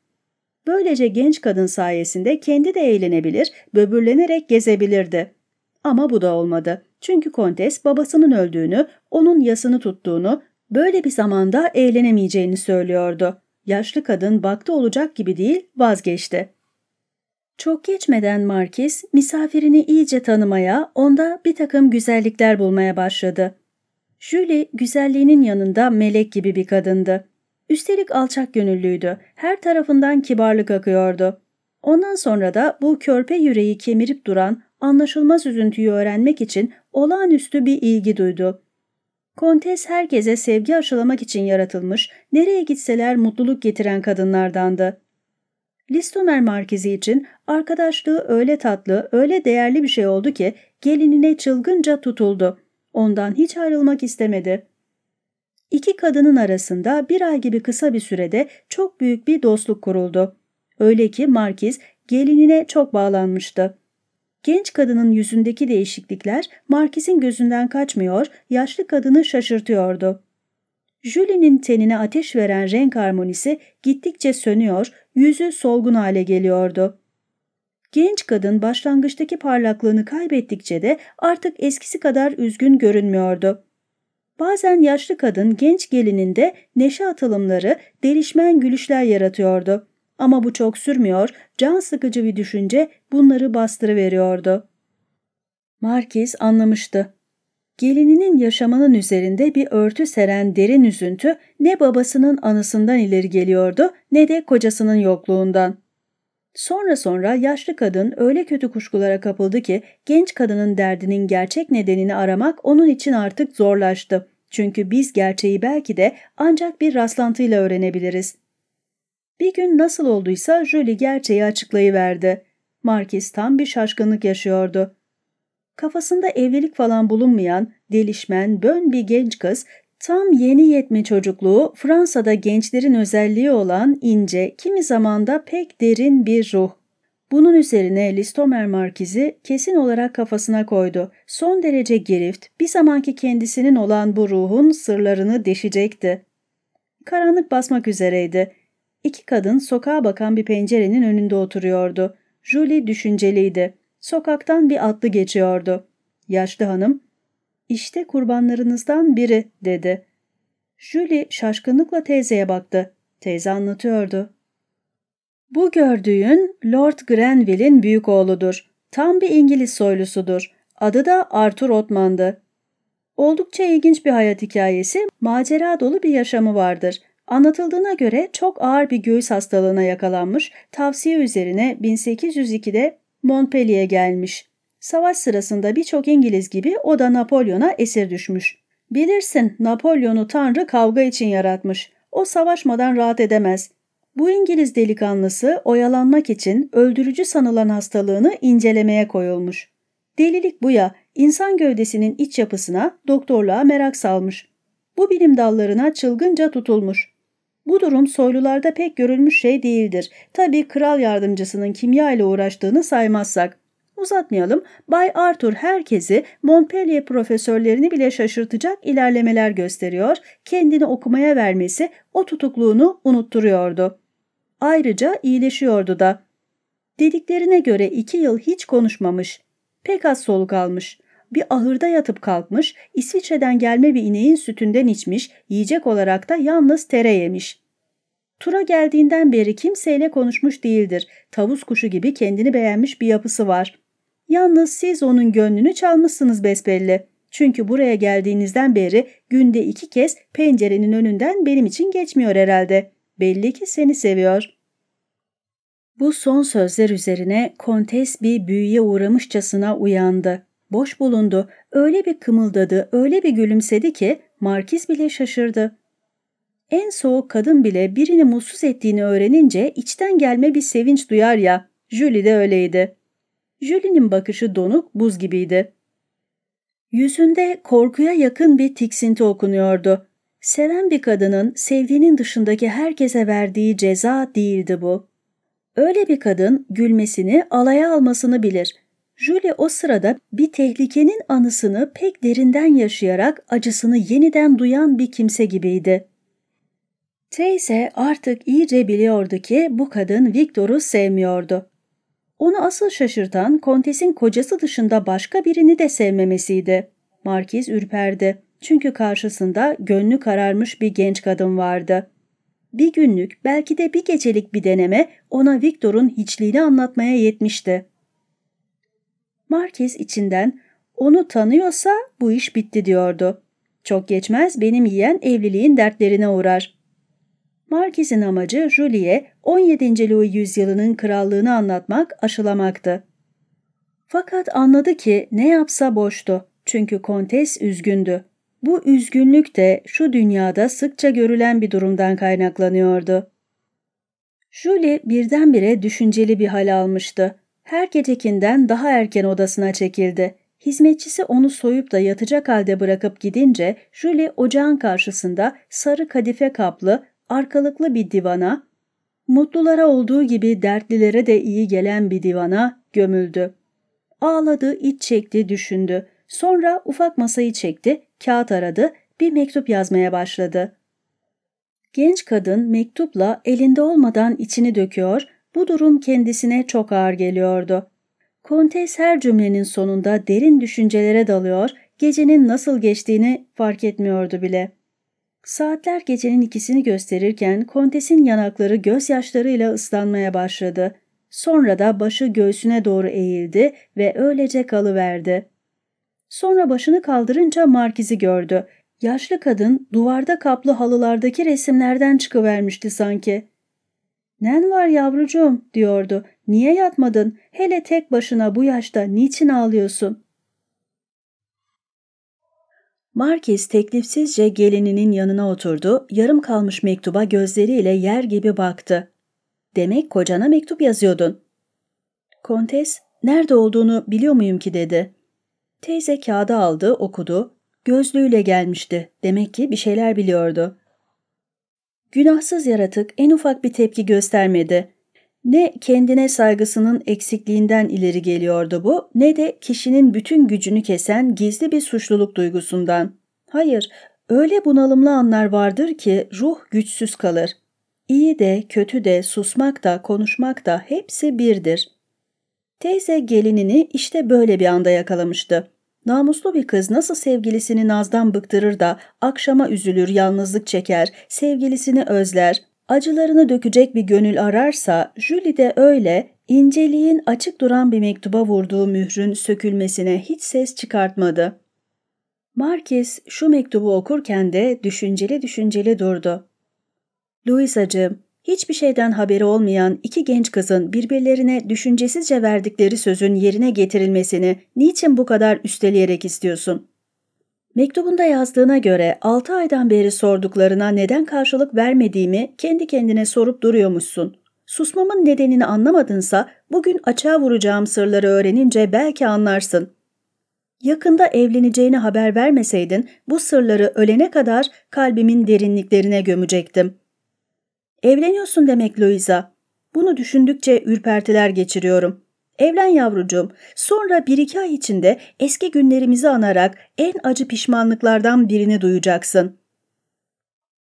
Böylece genç kadın sayesinde kendi de eğlenebilir, böbürlenerek gezebilirdi. Ama bu da olmadı. Çünkü kontes babasının öldüğünü, onun yasını tuttuğunu, böyle bir zamanda eğlenemeyeceğini söylüyordu. Yaşlı kadın baktı olacak gibi değil vazgeçti. Çok geçmeden Markis misafirini iyice tanımaya, onda bir takım güzellikler bulmaya başladı. Julie güzelliğinin yanında melek gibi bir kadındı. Üstelik alçak gönüllüydü, her tarafından kibarlık akıyordu. Ondan sonra da bu körpe yüreği kemirip duran anlaşılmaz üzüntüyü öğrenmek için olağanüstü bir ilgi duydu. Kontes herkese sevgi aşılamak için yaratılmış, nereye gitseler mutluluk getiren kadınlardandı. Listomer merkezi için arkadaşlığı öyle tatlı, öyle değerli bir şey oldu ki gelinine çılgınca tutuldu. Ondan hiç ayrılmak istemedi. İki kadının arasında bir ay gibi kısa bir sürede çok büyük bir dostluk kuruldu. Öyle ki Markiz gelinine çok bağlanmıştı. Genç kadının yüzündeki değişiklikler Markiz'in gözünden kaçmıyor, yaşlı kadını şaşırtıyordu. Julie'nin tenine ateş veren renk harmonisi gittikçe sönüyor, Yüzü solgun hale geliyordu. Genç kadın başlangıçtaki parlaklığını kaybettikçe de artık eskisi kadar üzgün görünmüyordu. Bazen yaşlı kadın genç gelininde neşe atılımları, delişmen gülüşler yaratıyordu. Ama bu çok sürmüyor, can sıkıcı bir düşünce bunları bastırıveriyordu. Markiz anlamıştı. Gelininin yaşamanın üzerinde bir örtü seren derin üzüntü ne babasının anısından ileri geliyordu ne de kocasının yokluğundan. Sonra sonra yaşlı kadın öyle kötü kuşkulara kapıldı ki genç kadının derdinin gerçek nedenini aramak onun için artık zorlaştı. Çünkü biz gerçeği belki de ancak bir rastlantıyla öğrenebiliriz. Bir gün nasıl olduysa Julie gerçeği açıklayıverdi. Markis tam bir şaşkınlık yaşıyordu. Kafasında evlilik falan bulunmayan, delişmen, bön bir genç kız Tam yeni yetme çocukluğu Fransa'da gençlerin özelliği olan ince, kimi zamanda pek derin bir ruh. Bunun üzerine Listomer Markizi kesin olarak kafasına koydu. Son derece gerift, bir zamanki kendisinin olan bu ruhun sırlarını deşecekti. Karanlık basmak üzereydi. İki kadın sokağa bakan bir pencerenin önünde oturuyordu. Julie düşünceliydi. Sokaktan bir atlı geçiyordu. Yaşlı hanım, ''İşte kurbanlarınızdan biri.'' dedi. Julie şaşkınlıkla teyzeye baktı. Teyze anlatıyordu. Bu gördüğün Lord Grenville'in büyük oğludur. Tam bir İngiliz soylusudur. Adı da Arthur Otman'dı. Oldukça ilginç bir hayat hikayesi, macera dolu bir yaşamı vardır. Anlatıldığına göre çok ağır bir göğüs hastalığına yakalanmış, tavsiye üzerine 1802'de Montpellier'e gelmiş. Savaş sırasında birçok İngiliz gibi o da Napolyon'a esir düşmüş. Bilirsin Napolyon'u Tanrı kavga için yaratmış. O savaşmadan rahat edemez. Bu İngiliz delikanlısı oyalanmak için öldürücü sanılan hastalığını incelemeye koyulmuş. Delilik bu ya, insan gövdesinin iç yapısına, doktorluğa merak salmış. Bu bilim dallarına çılgınca tutulmuş. Bu durum soylularda pek görülmüş şey değildir. Tabii kral yardımcısının kimya ile uğraştığını saymazsak. Uzatmayalım, Bay Arthur herkesi, Montpellier profesörlerini bile şaşırtacak ilerlemeler gösteriyor, kendini okumaya vermesi o tutukluğunu unutturuyordu. Ayrıca iyileşiyordu da. Dediklerine göre iki yıl hiç konuşmamış, pek az soluk almış bir ahırda yatıp kalkmış, İsviçre'den gelme bir ineğin sütünden içmiş, yiyecek olarak da yalnız tere yemiş. Tura geldiğinden beri kimseyle konuşmuş değildir. Tavus kuşu gibi kendini beğenmiş bir yapısı var. Yalnız siz onun gönlünü çalmışsınız besbelli. Çünkü buraya geldiğinizden beri günde iki kez pencerenin önünden benim için geçmiyor herhalde. Belli ki seni seviyor. Bu son sözler üzerine kontes bir büyüye uğramışçasına uyandı boş bulundu. Öyle bir kımıldadı, öyle bir gülümsedi ki Markiz bile şaşırdı. En soğuk kadın bile birini mutsuz ettiğini öğrenince içten gelme bir sevinç duyar ya, Julie de öyleydi. Julie'nin bakışı donuk, buz gibiydi. Yüzünde korkuya yakın bir tiksinti okunuyordu. Seven bir kadının sevdiğinin dışındaki herkese verdiği ceza değildi bu. Öyle bir kadın gülmesini alaya almasını bilir. Julie o sırada bir tehlikenin anısını pek derinden yaşayarak acısını yeniden duyan bir kimse gibiydi. Teyze artık iyice biliyordu ki bu kadın Victor'u sevmiyordu. Onu asıl şaşırtan kontesin kocası dışında başka birini de sevmemesiydi. Markiz ürperdi çünkü karşısında gönlü kararmış bir genç kadın vardı. Bir günlük belki de bir gecelik bir deneme ona Victor'un hiçliğini anlatmaya yetmişti. Markez içinden onu tanıyorsa bu iş bitti diyordu. Çok geçmez benim yiyen evliliğin dertlerine uğrar. Markiz'in amacı Julie'ye 17. Louis yüzyılının krallığını anlatmak, aşılamaktı. Fakat anladı ki ne yapsa boştu. Çünkü kontes üzgündü. Bu üzgünlük de şu dünyada sıkça görülen bir durumdan kaynaklanıyordu. Julie birdenbire düşünceli bir hal almıştı. Her gecekinden daha erken odasına çekildi. Hizmetçisi onu soyup da yatacak halde bırakıp gidince Julie ocağın karşısında sarı kadife kaplı, arkalıklı bir divana, mutlulara olduğu gibi dertlilere de iyi gelen bir divana gömüldü. Ağladı, iç çekti, düşündü. Sonra ufak masayı çekti, kağıt aradı, bir mektup yazmaya başladı. Genç kadın mektupla elinde olmadan içini döküyor, bu durum kendisine çok ağır geliyordu. Kontes her cümlenin sonunda derin düşüncelere dalıyor, gecenin nasıl geçtiğini fark etmiyordu bile. Saatler gecenin ikisini gösterirken kontesin yanakları gözyaşlarıyla ıslanmaya başladı. Sonra da başı göğsüne doğru eğildi ve öylece kalıverdi. Sonra başını kaldırınca markizi gördü. Yaşlı kadın duvarda kaplı halılardaki resimlerden çıkıvermişti sanki. ''Nen var yavrucuğum?'' diyordu. ''Niye yatmadın? Hele tek başına bu yaşta niçin ağlıyorsun?'' Markiz teklifsizce gelininin yanına oturdu, yarım kalmış mektuba gözleriyle yer gibi baktı. ''Demek kocana mektup yazıyordun.'' Kontes, ''Nerede olduğunu biliyor muyum ki?'' dedi. Teyze kağıdı aldı, okudu. Gözlüğüyle gelmişti. Demek ki bir şeyler biliyordu.'' Günahsız yaratık en ufak bir tepki göstermedi. Ne kendine saygısının eksikliğinden ileri geliyordu bu ne de kişinin bütün gücünü kesen gizli bir suçluluk duygusundan. Hayır, öyle bunalımlı anlar vardır ki ruh güçsüz kalır. İyi de kötü de susmak da konuşmak da hepsi birdir. Teyze gelinini işte böyle bir anda yakalamıştı. Namuslu bir kız nasıl sevgilisini nazdan bıktırır da akşama üzülür, yalnızlık çeker, sevgilisini özler, acılarını dökecek bir gönül ararsa Julie de öyle inceliğin açık duran bir mektuba vurduğu mührün sökülmesine hiç ses çıkartmadı. Markis şu mektubu okurken de düşünceli düşünceli durdu. Louisacığım, hiçbir şeyden haberi olmayan iki genç kızın birbirlerine düşüncesizce verdikleri sözün yerine getirilmesini niçin bu kadar üsteleyerek istiyorsun? Mektubunda yazdığına göre 6 aydan beri sorduklarına neden karşılık vermediğimi kendi kendine sorup duruyormuşsun. Susmamın nedenini anlamadınsa bugün açığa vuracağım sırları öğrenince belki anlarsın. Yakında evleneceğini haber vermeseydin bu sırları ölene kadar kalbimin derinliklerine gömecektim.'' Evleniyorsun demek Louisa. Bunu düşündükçe ürpertiler geçiriyorum. Evlen yavrucuğum. Sonra bir iki ay içinde eski günlerimizi anarak en acı pişmanlıklardan birini duyacaksın.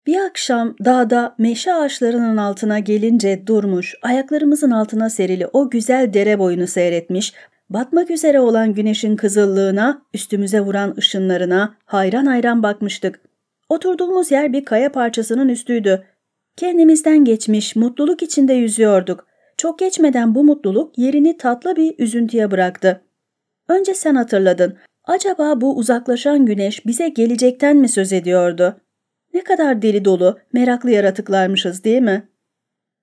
Bir akşam dağda meşe ağaçlarının altına gelince durmuş, ayaklarımızın altına serili o güzel dere boyunu seyretmiş, batmak üzere olan güneşin kızıllığına, üstümüze vuran ışınlarına hayran hayran bakmıştık. Oturduğumuz yer bir kaya parçasının üstüydü. Kendimizden geçmiş, mutluluk içinde yüzüyorduk. Çok geçmeden bu mutluluk yerini tatlı bir üzüntüye bıraktı. Önce sen hatırladın. Acaba bu uzaklaşan güneş bize gelecekten mi söz ediyordu? Ne kadar deli dolu, meraklı yaratıklarmışız değil mi?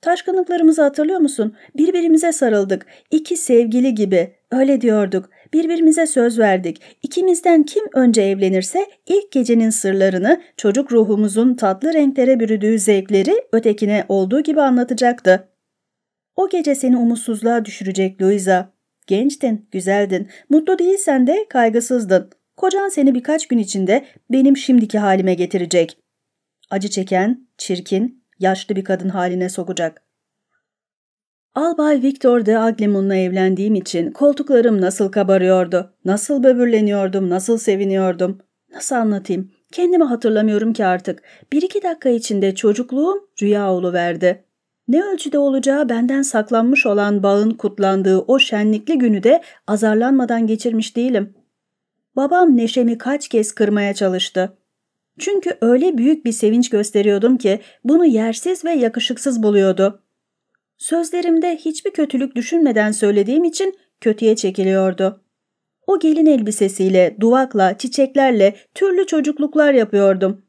Taşkınlıklarımızı hatırlıyor musun? Birbirimize sarıldık. İki sevgili gibi. Öyle diyorduk birbirimize söz verdik. İkimizden kim önce evlenirse ilk gecenin sırlarını, çocuk ruhumuzun tatlı renklere bürüdüğü zevkleri ötekine olduğu gibi anlatacaktı. O gece seni umutsuzluğa düşürecek Louisa. Gençtin, güzeldin, mutlu değilsen de kaygısızdın. Kocan seni birkaç gün içinde benim şimdiki halime getirecek. Acı çeken, çirkin, yaşlı bir kadın haline sokacak. Albay Victor de Aglemon'la evlendiğim için koltuklarım nasıl kabarıyordu, nasıl böbürleniyordum, nasıl seviniyordum. Nasıl anlatayım? Kendimi hatırlamıyorum ki artık. Bir iki dakika içinde çocukluğum rüya verdi. Ne ölçüde olacağı benden saklanmış olan bağın kutlandığı o şenlikli günü de azarlanmadan geçirmiş değilim. Babam neşemi kaç kez kırmaya çalıştı. Çünkü öyle büyük bir sevinç gösteriyordum ki bunu yersiz ve yakışıksız buluyordu.'' Sözlerimde hiçbir kötülük düşünmeden söylediğim için kötüye çekiliyordu. O gelin elbisesiyle, duvakla, çiçeklerle türlü çocukluklar yapıyordum.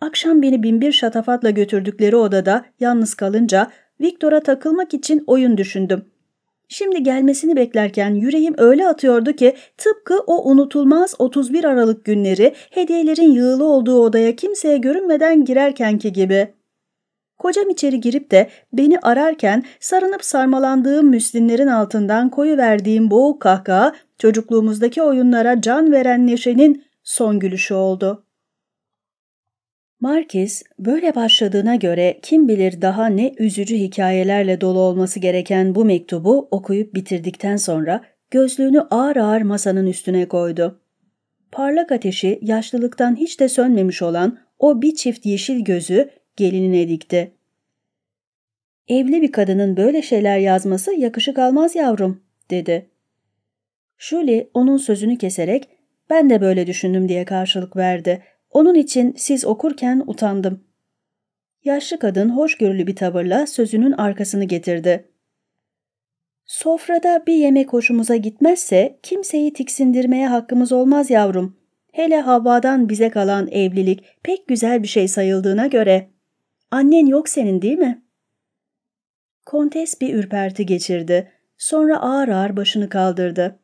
Akşam beni binbir şatafatla götürdükleri odada yalnız kalınca Viktor'a takılmak için oyun düşündüm. Şimdi gelmesini beklerken yüreğim öyle atıyordu ki tıpkı o unutulmaz 31 Aralık günleri hediyelerin yığılı olduğu odaya kimseye görünmeden girerkenki gibi.'' Kocam içeri girip de beni ararken sarınıp sarmalandığım müslinlerin altından koyu verdiğim boğuk kahkaha çocukluğumuzdaki oyunlara can veren neşenin son gülüşü oldu. Markiz böyle başladığına göre kim bilir daha ne üzücü hikayelerle dolu olması gereken bu mektubu okuyup bitirdikten sonra gözlüğünü ağır ağır masanın üstüne koydu. Parlak ateşi yaşlılıktan hiç de sönmemiş olan o bir çift yeşil gözü gelinine dikti. Evli bir kadının böyle şeyler yazması yakışık almaz yavrum, dedi. Julie onun sözünü keserek ben de böyle düşündüm diye karşılık verdi. Onun için siz okurken utandım. Yaşlı kadın hoşgörülü bir tavırla sözünün arkasını getirdi. Sofrada bir yemek hoşumuza gitmezse kimseyi tiksindirmeye hakkımız olmaz yavrum. Hele havadan bize kalan evlilik pek güzel bir şey sayıldığına göre.'' Annen yok senin değil mi? Kontes bir ürperti geçirdi. Sonra ağır ağır başını kaldırdı.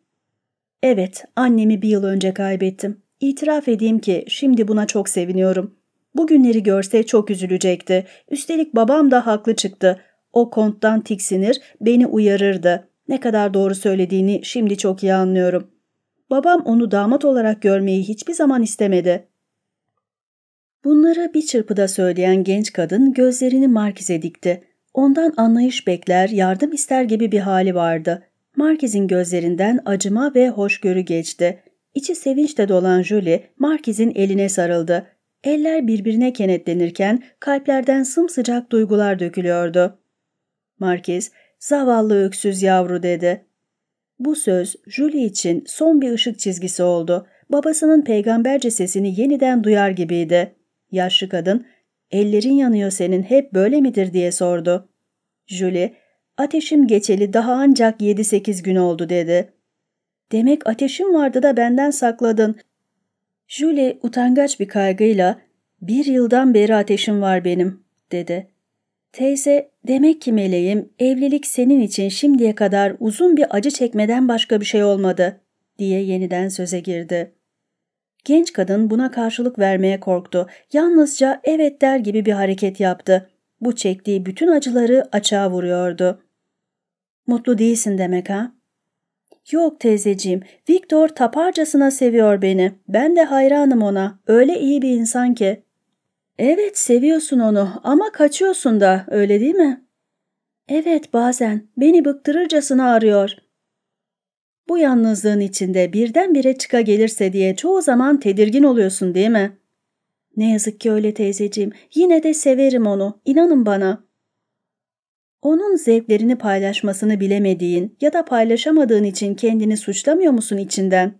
Evet, annemi bir yıl önce kaybettim. İtiraf edeyim ki şimdi buna çok seviniyorum. Bugünleri görse çok üzülecekti. Üstelik babam da haklı çıktı. O konttan tiksinir, beni uyarırdı. Ne kadar doğru söylediğini şimdi çok iyi anlıyorum. Babam onu damat olarak görmeyi hiçbir zaman istemedi. Bunları bir çırpıda söyleyen genç kadın gözlerini Markiz'e dikti. Ondan anlayış bekler, yardım ister gibi bir hali vardı. Markiz'in gözlerinden acıma ve hoşgörü geçti. İçi sevinçle dolan Julie, Markiz'in eline sarıldı. Eller birbirine kenetlenirken kalplerden sımsıcak duygular dökülüyordu. Markiz, zavallı öksüz yavru dedi. Bu söz Julie için son bir ışık çizgisi oldu. Babasının peygamberce sesini yeniden duyar gibiydi. Yaşlı kadın, ellerin yanıyor senin hep böyle midir diye sordu. Julie, ateşim geçeli daha ancak yedi sekiz gün oldu dedi. Demek ateşim vardı da benden sakladın. Julie utangaç bir kaygıyla bir yıldan beri ateşim var benim dedi. Teyze demek ki meleğim evlilik senin için şimdiye kadar uzun bir acı çekmeden başka bir şey olmadı diye yeniden söze girdi. Genç kadın buna karşılık vermeye korktu. Yalnızca evet der gibi bir hareket yaptı. Bu çektiği bütün acıları açığa vuruyordu. Mutlu değilsin demek ha? Yok teyzeciğim, Victor taparcasına seviyor beni. Ben de hayranım ona. Öyle iyi bir insan ki. Evet seviyorsun onu ama kaçıyorsun da öyle değil mi? Evet bazen beni bıktırırcasına arıyor. Bu yalnızlığın içinde birdenbire çıka gelirse diye çoğu zaman tedirgin oluyorsun değil mi? Ne yazık ki öyle teyzeciğim. Yine de severim onu. İnanın bana. Onun zevklerini paylaşmasını bilemediğin ya da paylaşamadığın için kendini suçlamıyor musun içinden?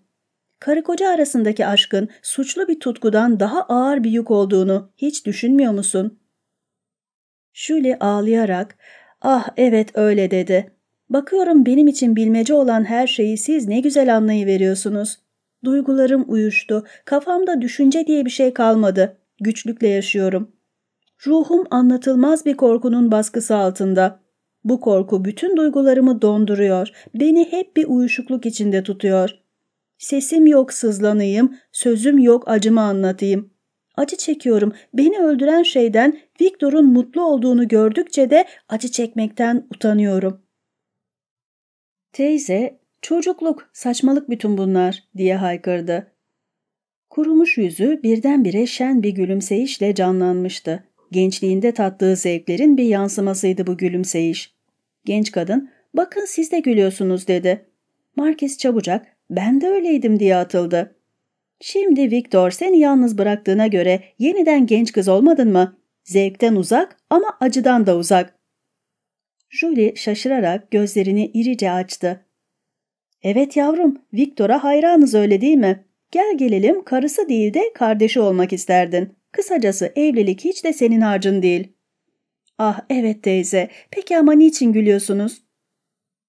Karı koca arasındaki aşkın suçlu bir tutkudan daha ağır bir yük olduğunu hiç düşünmüyor musun? Julie ağlayarak, ah evet öyle dedi. Bakıyorum benim için bilmece olan her şeyi siz ne güzel anlayıveriyorsunuz. Duygularım uyuştu. Kafamda düşünce diye bir şey kalmadı. Güçlükle yaşıyorum. Ruhum anlatılmaz bir korkunun baskısı altında. Bu korku bütün duygularımı donduruyor. Beni hep bir uyuşukluk içinde tutuyor. Sesim yok sızlanayım, sözüm yok acımı anlatayım. Acı çekiyorum. Beni öldüren şeyden Victor'un mutlu olduğunu gördükçe de acı çekmekten utanıyorum.'' Teyze, çocukluk, saçmalık bütün bunlar diye haykırdı. Kurumuş yüzü birdenbire şen bir gülümseyişle canlanmıştı. Gençliğinde tattığı zevklerin bir yansımasıydı bu gülümseyiş. Genç kadın, bakın siz de gülüyorsunuz dedi. Marquez çabucak, ben de öyleydim diye atıldı. Şimdi Victor seni yalnız bıraktığına göre yeniden genç kız olmadın mı? Zevkten uzak ama acıdan da uzak. Julie şaşırarak gözlerini irice açtı. Evet yavrum, Victor'a hayranız öyle değil mi? Gel gelelim karısı değil de kardeşi olmak isterdin. Kısacası evlilik hiç de senin harcın değil. Ah evet teyze, peki ama niçin gülüyorsunuz?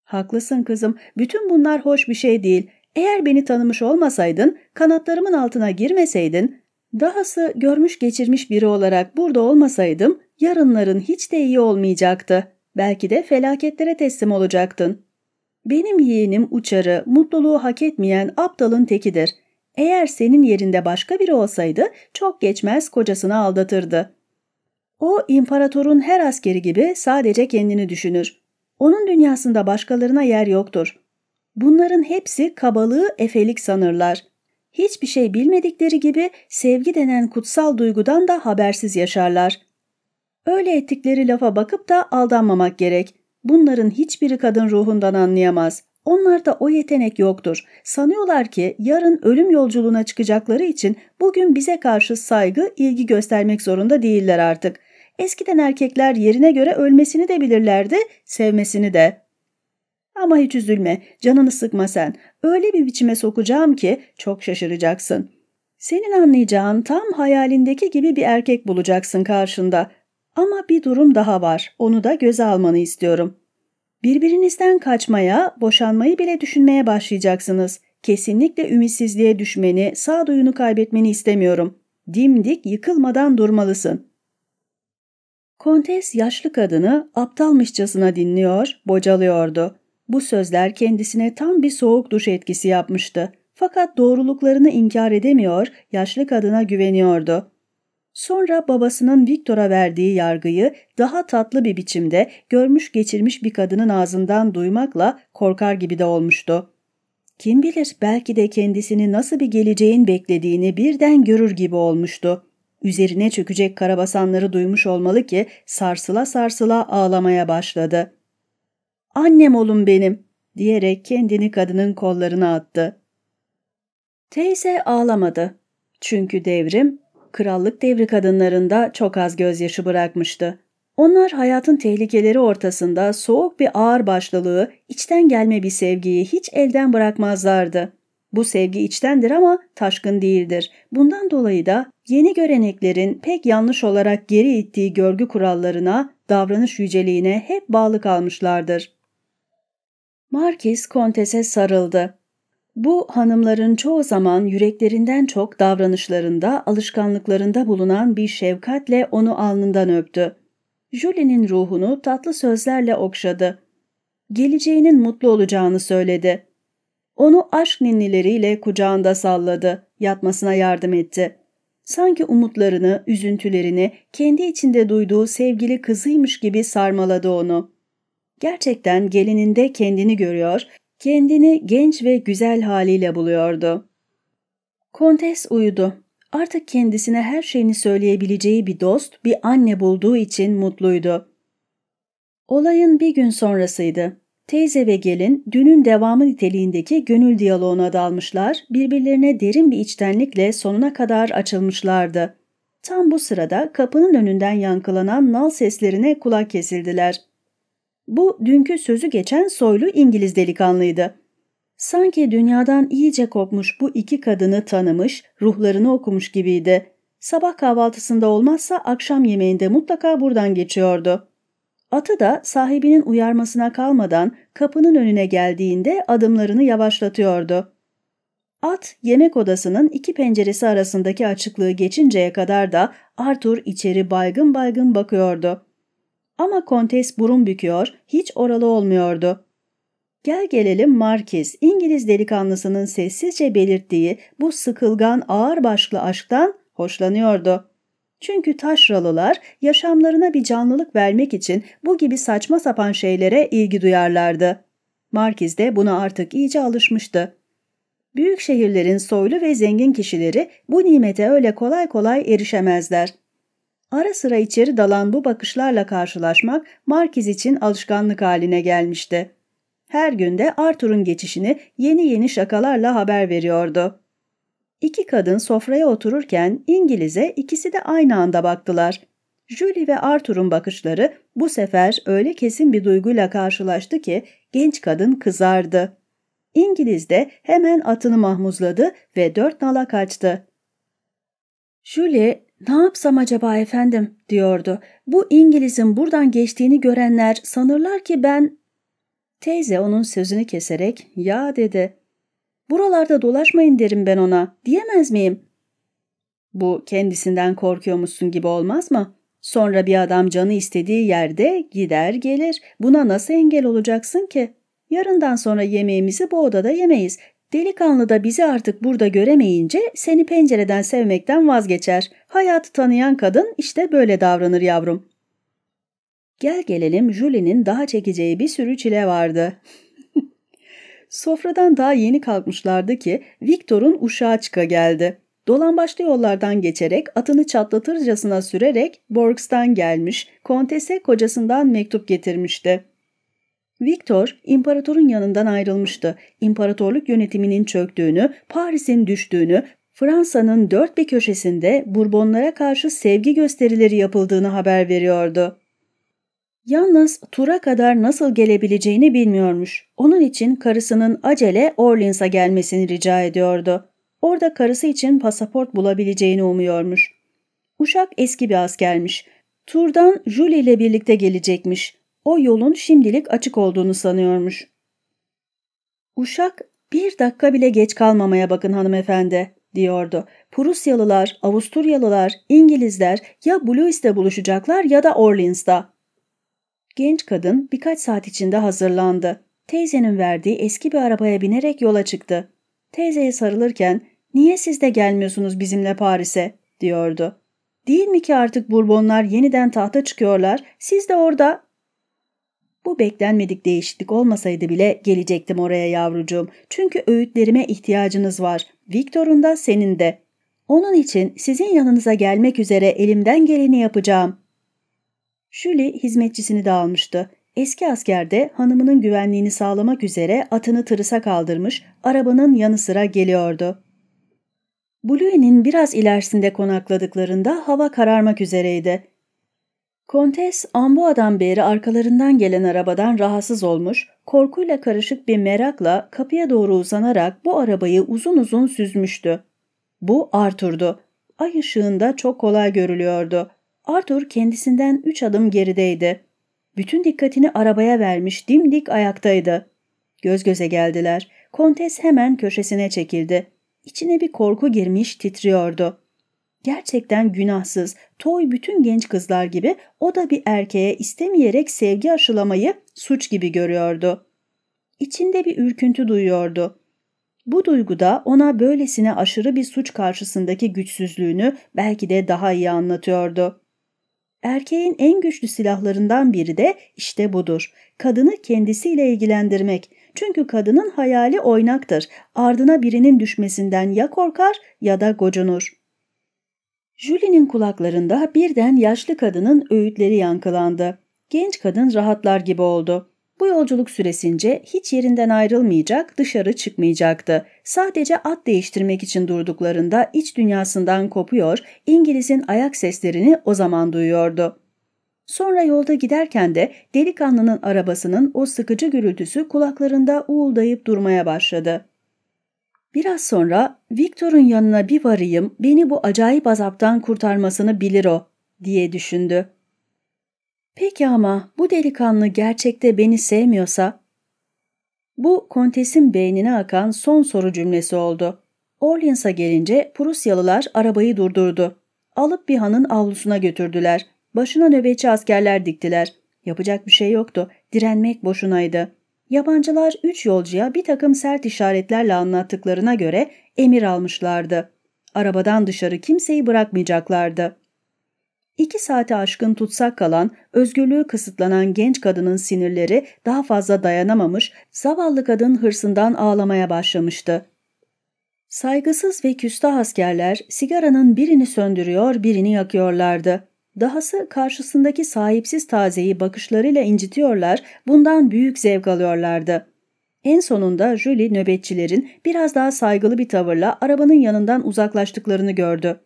Haklısın kızım, bütün bunlar hoş bir şey değil. Eğer beni tanımış olmasaydın, kanatlarımın altına girmeseydin, dahası görmüş geçirmiş biri olarak burada olmasaydım, yarınların hiç de iyi olmayacaktı.'' Belki de felaketlere teslim olacaktın. Benim yeğenim uçarı, mutluluğu hak etmeyen aptalın tekidir. Eğer senin yerinde başka biri olsaydı çok geçmez kocasını aldatırdı. O imparatorun her askeri gibi sadece kendini düşünür. Onun dünyasında başkalarına yer yoktur. Bunların hepsi kabalığı efelik sanırlar. Hiçbir şey bilmedikleri gibi sevgi denen kutsal duygudan da habersiz yaşarlar.'' Öyle ettikleri lafa bakıp da aldanmamak gerek. Bunların hiçbiri kadın ruhundan anlayamaz. Onlarda o yetenek yoktur. Sanıyorlar ki yarın ölüm yolculuğuna çıkacakları için bugün bize karşı saygı, ilgi göstermek zorunda değiller artık. Eskiden erkekler yerine göre ölmesini de bilirlerdi, sevmesini de. Ama hiç üzülme, canını sıkma sen. Öyle bir biçime sokacağım ki çok şaşıracaksın. Senin anlayacağın tam hayalindeki gibi bir erkek bulacaksın karşında. Ama bir durum daha var. Onu da göze almanı istiyorum. Birbirinizden kaçmaya, boşanmayı bile düşünmeye başlayacaksınız. Kesinlikle ümitsizliğe düşmeni, sağduyunu kaybetmeni istemiyorum. Dimdik yıkılmadan durmalısın. Kontes yaşlı kadını aptalmışçasına dinliyor, bocalıyordu. Bu sözler kendisine tam bir soğuk duş etkisi yapmıştı. Fakat doğruluklarını inkar edemiyor, yaşlı kadına güveniyordu. Sonra babasının Viktor'a verdiği yargıyı daha tatlı bir biçimde görmüş geçirmiş bir kadının ağzından duymakla korkar gibi de olmuştu. Kim bilir belki de kendisini nasıl bir geleceğin beklediğini birden görür gibi olmuştu. Üzerine çökecek karabasanları duymuş olmalı ki sarsıla sarsıla ağlamaya başladı. ''Annem olun benim.'' diyerek kendini kadının kollarına attı. Teyze ağlamadı. Çünkü devrim krallık devri kadınlarında çok az gözyaşı bırakmıştı. Onlar hayatın tehlikeleri ortasında soğuk bir ağır ağırbaşlılığı, içten gelme bir sevgiyi hiç elden bırakmazlardı. Bu sevgi içtendir ama taşkın değildir. Bundan dolayı da yeni göreneklerin pek yanlış olarak geri ittiği görgü kurallarına, davranış yüceliğine hep bağlı kalmışlardır. Markis Kontes'e sarıldı. Bu hanımların çoğu zaman yüreklerinden çok davranışlarında, alışkanlıklarında bulunan bir şefkatle onu alnından öptü. Julie'nin ruhunu tatlı sözlerle okşadı. Geleceğinin mutlu olacağını söyledi. Onu aşk ninnileriyle kucağında salladı, yatmasına yardım etti. Sanki umutlarını, üzüntülerini kendi içinde duyduğu sevgili kızıymış gibi sarmaladı onu. Gerçekten gelininde kendini görüyor, Kendini genç ve güzel haliyle buluyordu. Kontes uyudu. Artık kendisine her şeyini söyleyebileceği bir dost, bir anne bulduğu için mutluydu. Olayın bir gün sonrasıydı. Teyze ve gelin dünün devamı niteliğindeki gönül diyaloğuna dalmışlar, birbirlerine derin bir içtenlikle sonuna kadar açılmışlardı. Tam bu sırada kapının önünden yankılanan nal seslerine kulak kesildiler. Bu dünkü sözü geçen soylu İngiliz delikanlıydı. Sanki dünyadan iyice kopmuş bu iki kadını tanımış, ruhlarını okumuş gibiydi. Sabah kahvaltısında olmazsa akşam yemeğinde mutlaka buradan geçiyordu. Atı da sahibinin uyarmasına kalmadan kapının önüne geldiğinde adımlarını yavaşlatıyordu. At yemek odasının iki penceresi arasındaki açıklığı geçinceye kadar da Arthur içeri baygın baygın bakıyordu. Ama kontes burun büküyor, hiç oralı olmuyordu. Gel gelelim Markiz, İngiliz delikanlısının sessizce belirttiği bu sıkılgan ağır başlı aşktan hoşlanıyordu. Çünkü taşralılar yaşamlarına bir canlılık vermek için bu gibi saçma sapan şeylere ilgi duyarlardı. Markiz de buna artık iyice alışmıştı. Büyük şehirlerin soylu ve zengin kişileri bu nimete öyle kolay kolay erişemezler. Ara sıra içeri dalan bu bakışlarla karşılaşmak Markiz için alışkanlık haline gelmişti. Her günde Arthur'un geçişini yeni yeni şakalarla haber veriyordu. İki kadın sofraya otururken İngiliz'e ikisi de aynı anda baktılar. Julie ve Arthur'un bakışları bu sefer öyle kesin bir duyguyla karşılaştı ki genç kadın kızardı. İngiliz de hemen atını mahmuzladı ve dört nala kaçtı. Julie ''Ne yapsam acaba efendim?'' diyordu. ''Bu İngiliz'in buradan geçtiğini görenler sanırlar ki ben...'' Teyze onun sözünü keserek ''Ya'' dedi. ''Buralarda dolaşmayın derim ben ona. Diyemez miyim?'' ''Bu kendisinden korkuyormuşsun gibi olmaz mı? Sonra bir adam canı istediği yerde gider gelir. Buna nasıl engel olacaksın ki? Yarından sonra yemeğimizi bu odada yemeyiz. Delikanlı da bizi artık burada göremeyince seni pencereden sevmekten vazgeçer. Hayatı tanıyan kadın işte böyle davranır yavrum. Gel gelelim Julie'nin daha çekeceği bir sürü çile vardı. Sofradan daha yeni kalkmışlardı ki Victor'un uşağı çıka geldi. Dolambaçlı yollardan geçerek atını çatlatırcasına sürerek Borgs'tan gelmiş, kontese kocasından mektup getirmişti. Victor, imparatorun yanından ayrılmıştı. İmparatorluk yönetiminin çöktüğünü, Paris'in düştüğünü, Fransa'nın dört bir köşesinde Burbonlara karşı sevgi gösterileri yapıldığını haber veriyordu. Yalnız tura kadar nasıl gelebileceğini bilmiyormuş. Onun için karısının acele Orleans'a gelmesini rica ediyordu. Orada karısı için pasaport bulabileceğini umuyormuş. Uşak eski bir askermiş. Turdan Julie ile birlikte gelecekmiş o yolun şimdilik açık olduğunu sanıyormuş. Uşak bir dakika bile geç kalmamaya bakın hanımefendi diyordu. Prusyalılar, Avusturyalılar, İngilizler ya Bluis'te buluşacaklar ya da Orleans'ta. Genç kadın birkaç saat içinde hazırlandı. Teyzenin verdiği eski bir arabaya binerek yola çıktı. Teyzeye sarılırken ''Niye siz de gelmiyorsunuz bizimle Paris'e?'' diyordu. ''Değil mi ki artık Bourbonlar yeniden tahta çıkıyorlar, siz de orada bu beklenmedik değişiklik olmasaydı bile gelecektim oraya yavrucuğum. Çünkü öğütlerime ihtiyacınız var. Victor'un da senin de. Onun için sizin yanınıza gelmek üzere elimden geleni yapacağım. Şuli hizmetçisini de almıştı. Eski asker de hanımının güvenliğini sağlamak üzere atını tırısa kaldırmış, arabanın yanı sıra geliyordu. Blue'nin biraz ilerisinde konakladıklarında hava kararmak üzereydi. Kontes, Amboa'dan beri arkalarından gelen arabadan rahatsız olmuş, korkuyla karışık bir merakla kapıya doğru uzanarak bu arabayı uzun uzun süzmüştü. Bu Arthur'du. Ay ışığında çok kolay görülüyordu. Arthur kendisinden üç adım gerideydi. Bütün dikkatini arabaya vermiş dimdik ayaktaydı. Göz göze geldiler. Kontes hemen köşesine çekildi. İçine bir korku girmiş titriyordu. Gerçekten günahsız, toy bütün genç kızlar gibi o da bir erkeğe istemeyerek sevgi aşılamayı suç gibi görüyordu. İçinde bir ürküntü duyuyordu. Bu duyguda ona böylesine aşırı bir suç karşısındaki güçsüzlüğünü belki de daha iyi anlatıyordu. Erkeğin en güçlü silahlarından biri de işte budur. Kadını kendisiyle ilgilendirmek. Çünkü kadının hayali oynaktır. Ardına birinin düşmesinden ya korkar ya da gocunur. Julie'nin kulaklarında birden yaşlı kadının öğütleri yankılandı. Genç kadın rahatlar gibi oldu. Bu yolculuk süresince hiç yerinden ayrılmayacak, dışarı çıkmayacaktı. Sadece at değiştirmek için durduklarında iç dünyasından kopuyor, İngiliz'in ayak seslerini o zaman duyuyordu. Sonra yolda giderken de delikanlının arabasının o sıkıcı gürültüsü kulaklarında uğuldayıp durmaya başladı. Biraz sonra Victor'un yanına bir varayım beni bu acayip azaptan kurtarmasını bilir o diye düşündü. Peki ama bu delikanlı gerçekte beni sevmiyorsa? Bu kontesin beynine akan son soru cümlesi oldu. Orleans'a gelince Prusyalılar arabayı durdurdu. Alıp bir hanın avlusuna götürdüler. Başına nöbetçi askerler diktiler. Yapacak bir şey yoktu. Direnmek boşunaydı. Yabancılar üç yolcuya bir takım sert işaretlerle anlattıklarına göre emir almışlardı. Arabadan dışarı kimseyi bırakmayacaklardı. İki saate aşkın tutsak kalan, özgürlüğü kısıtlanan genç kadının sinirleri daha fazla dayanamamış, zavallı kadın hırsından ağlamaya başlamıştı. Saygısız ve küstah askerler sigaranın birini söndürüyor, birini yakıyorlardı. Dahası karşısındaki sahipsiz tazeyi bakışlarıyla incitiyorlar, bundan büyük zevk alıyorlardı. En sonunda Julie nöbetçilerin biraz daha saygılı bir tavırla arabanın yanından uzaklaştıklarını gördü.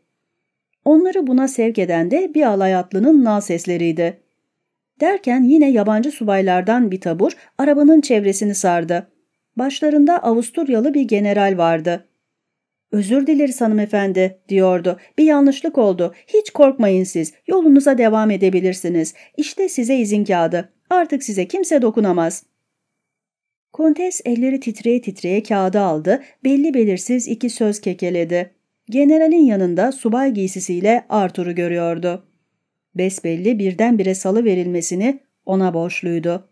Onları buna sevk eden de bir alay atlının nal sesleriydi. Derken yine yabancı subaylardan bir tabur arabanın çevresini sardı. Başlarında Avusturyalı bir general vardı. Özür dileriz hanımefendi diyordu. Bir yanlışlık oldu. Hiç korkmayın siz. Yolunuza devam edebilirsiniz. İşte size izin kağıdı. Artık size kimse dokunamaz. Kontes elleri titreye titreye kağıdı aldı. Belli belirsiz iki söz kekeledi. Generalin yanında subay giysisiyle Arthur'u görüyordu. Besbelli birdenbire salı verilmesini ona borçluydu.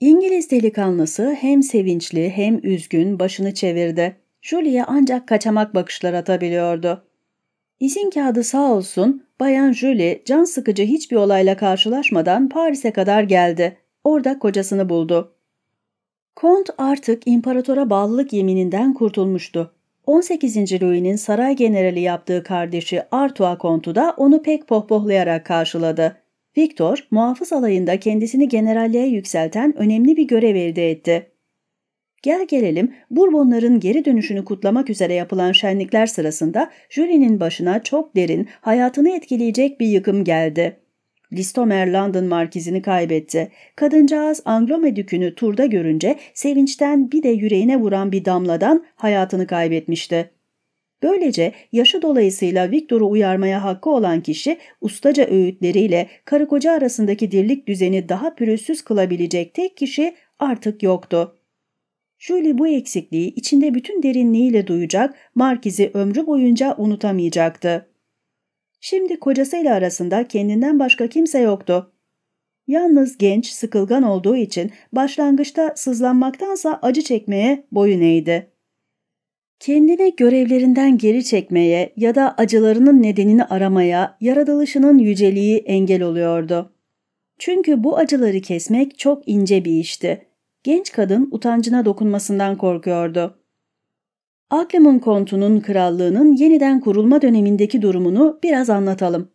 İngiliz delikanlısı hem sevinçli hem üzgün başını çevirdi. Julie'ye ancak kaçamak bakışlar atabiliyordu. İzin kağıdı sağ olsun Bayan Julie can sıkıcı hiçbir olayla karşılaşmadan Paris'e kadar geldi. Orada kocasını buldu. Kont artık imparatora bağlılık yemininden kurtulmuştu. 18. Louis'nin saray generali yaptığı kardeşi Artois Kontu da onu pek pohpohlayarak karşıladı. Victor, muhafız alayında kendisini generalliğe yükselten önemli bir görev elde etti. Gel gelelim Bourbonların geri dönüşünü kutlamak üzere yapılan şenlikler sırasında jürinin başına çok derin, hayatını etkileyecek bir yıkım geldi. Listomer London markizini kaybetti. Kadıncağız Anglo Medük'ünü turda görünce sevinçten bir de yüreğine vuran bir damladan hayatını kaybetmişti. Böylece yaşı dolayısıyla Victor'u uyarmaya hakkı olan kişi ustaca öğütleriyle karı koca arasındaki dirlik düzeni daha pürüzsüz kılabilecek tek kişi artık yoktu. Julie bu eksikliği içinde bütün derinliğiyle duyacak, Markiz'i ömrü boyunca unutamayacaktı. Şimdi kocasıyla arasında kendinden başka kimse yoktu. Yalnız genç, sıkılgan olduğu için başlangıçta sızlanmaktansa acı çekmeye boyun eğdi. Kendini görevlerinden geri çekmeye ya da acılarının nedenini aramaya yaratılışının yüceliği engel oluyordu. Çünkü bu acıları kesmek çok ince bir işti genç kadın utancına dokunmasından korkuyordu. Aklemun Kontu'nun krallığının yeniden kurulma dönemindeki durumunu biraz anlatalım.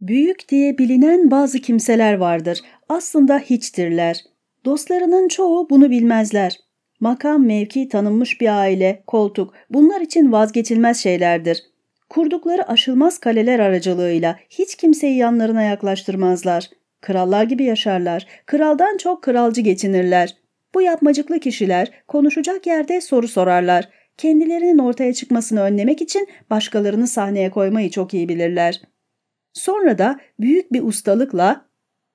Büyük diye bilinen bazı kimseler vardır. Aslında hiçtirler. Dostlarının çoğu bunu bilmezler. Makam, mevki, tanınmış bir aile, koltuk bunlar için vazgeçilmez şeylerdir. Kurdukları aşılmaz kaleler aracılığıyla hiç kimseyi yanlarına yaklaştırmazlar. Krallar gibi yaşarlar. Kraldan çok kralcı geçinirler. Bu yapmacıklı kişiler konuşacak yerde soru sorarlar. Kendilerinin ortaya çıkmasını önlemek için başkalarını sahneye koymayı çok iyi bilirler. Sonra da büyük bir ustalıkla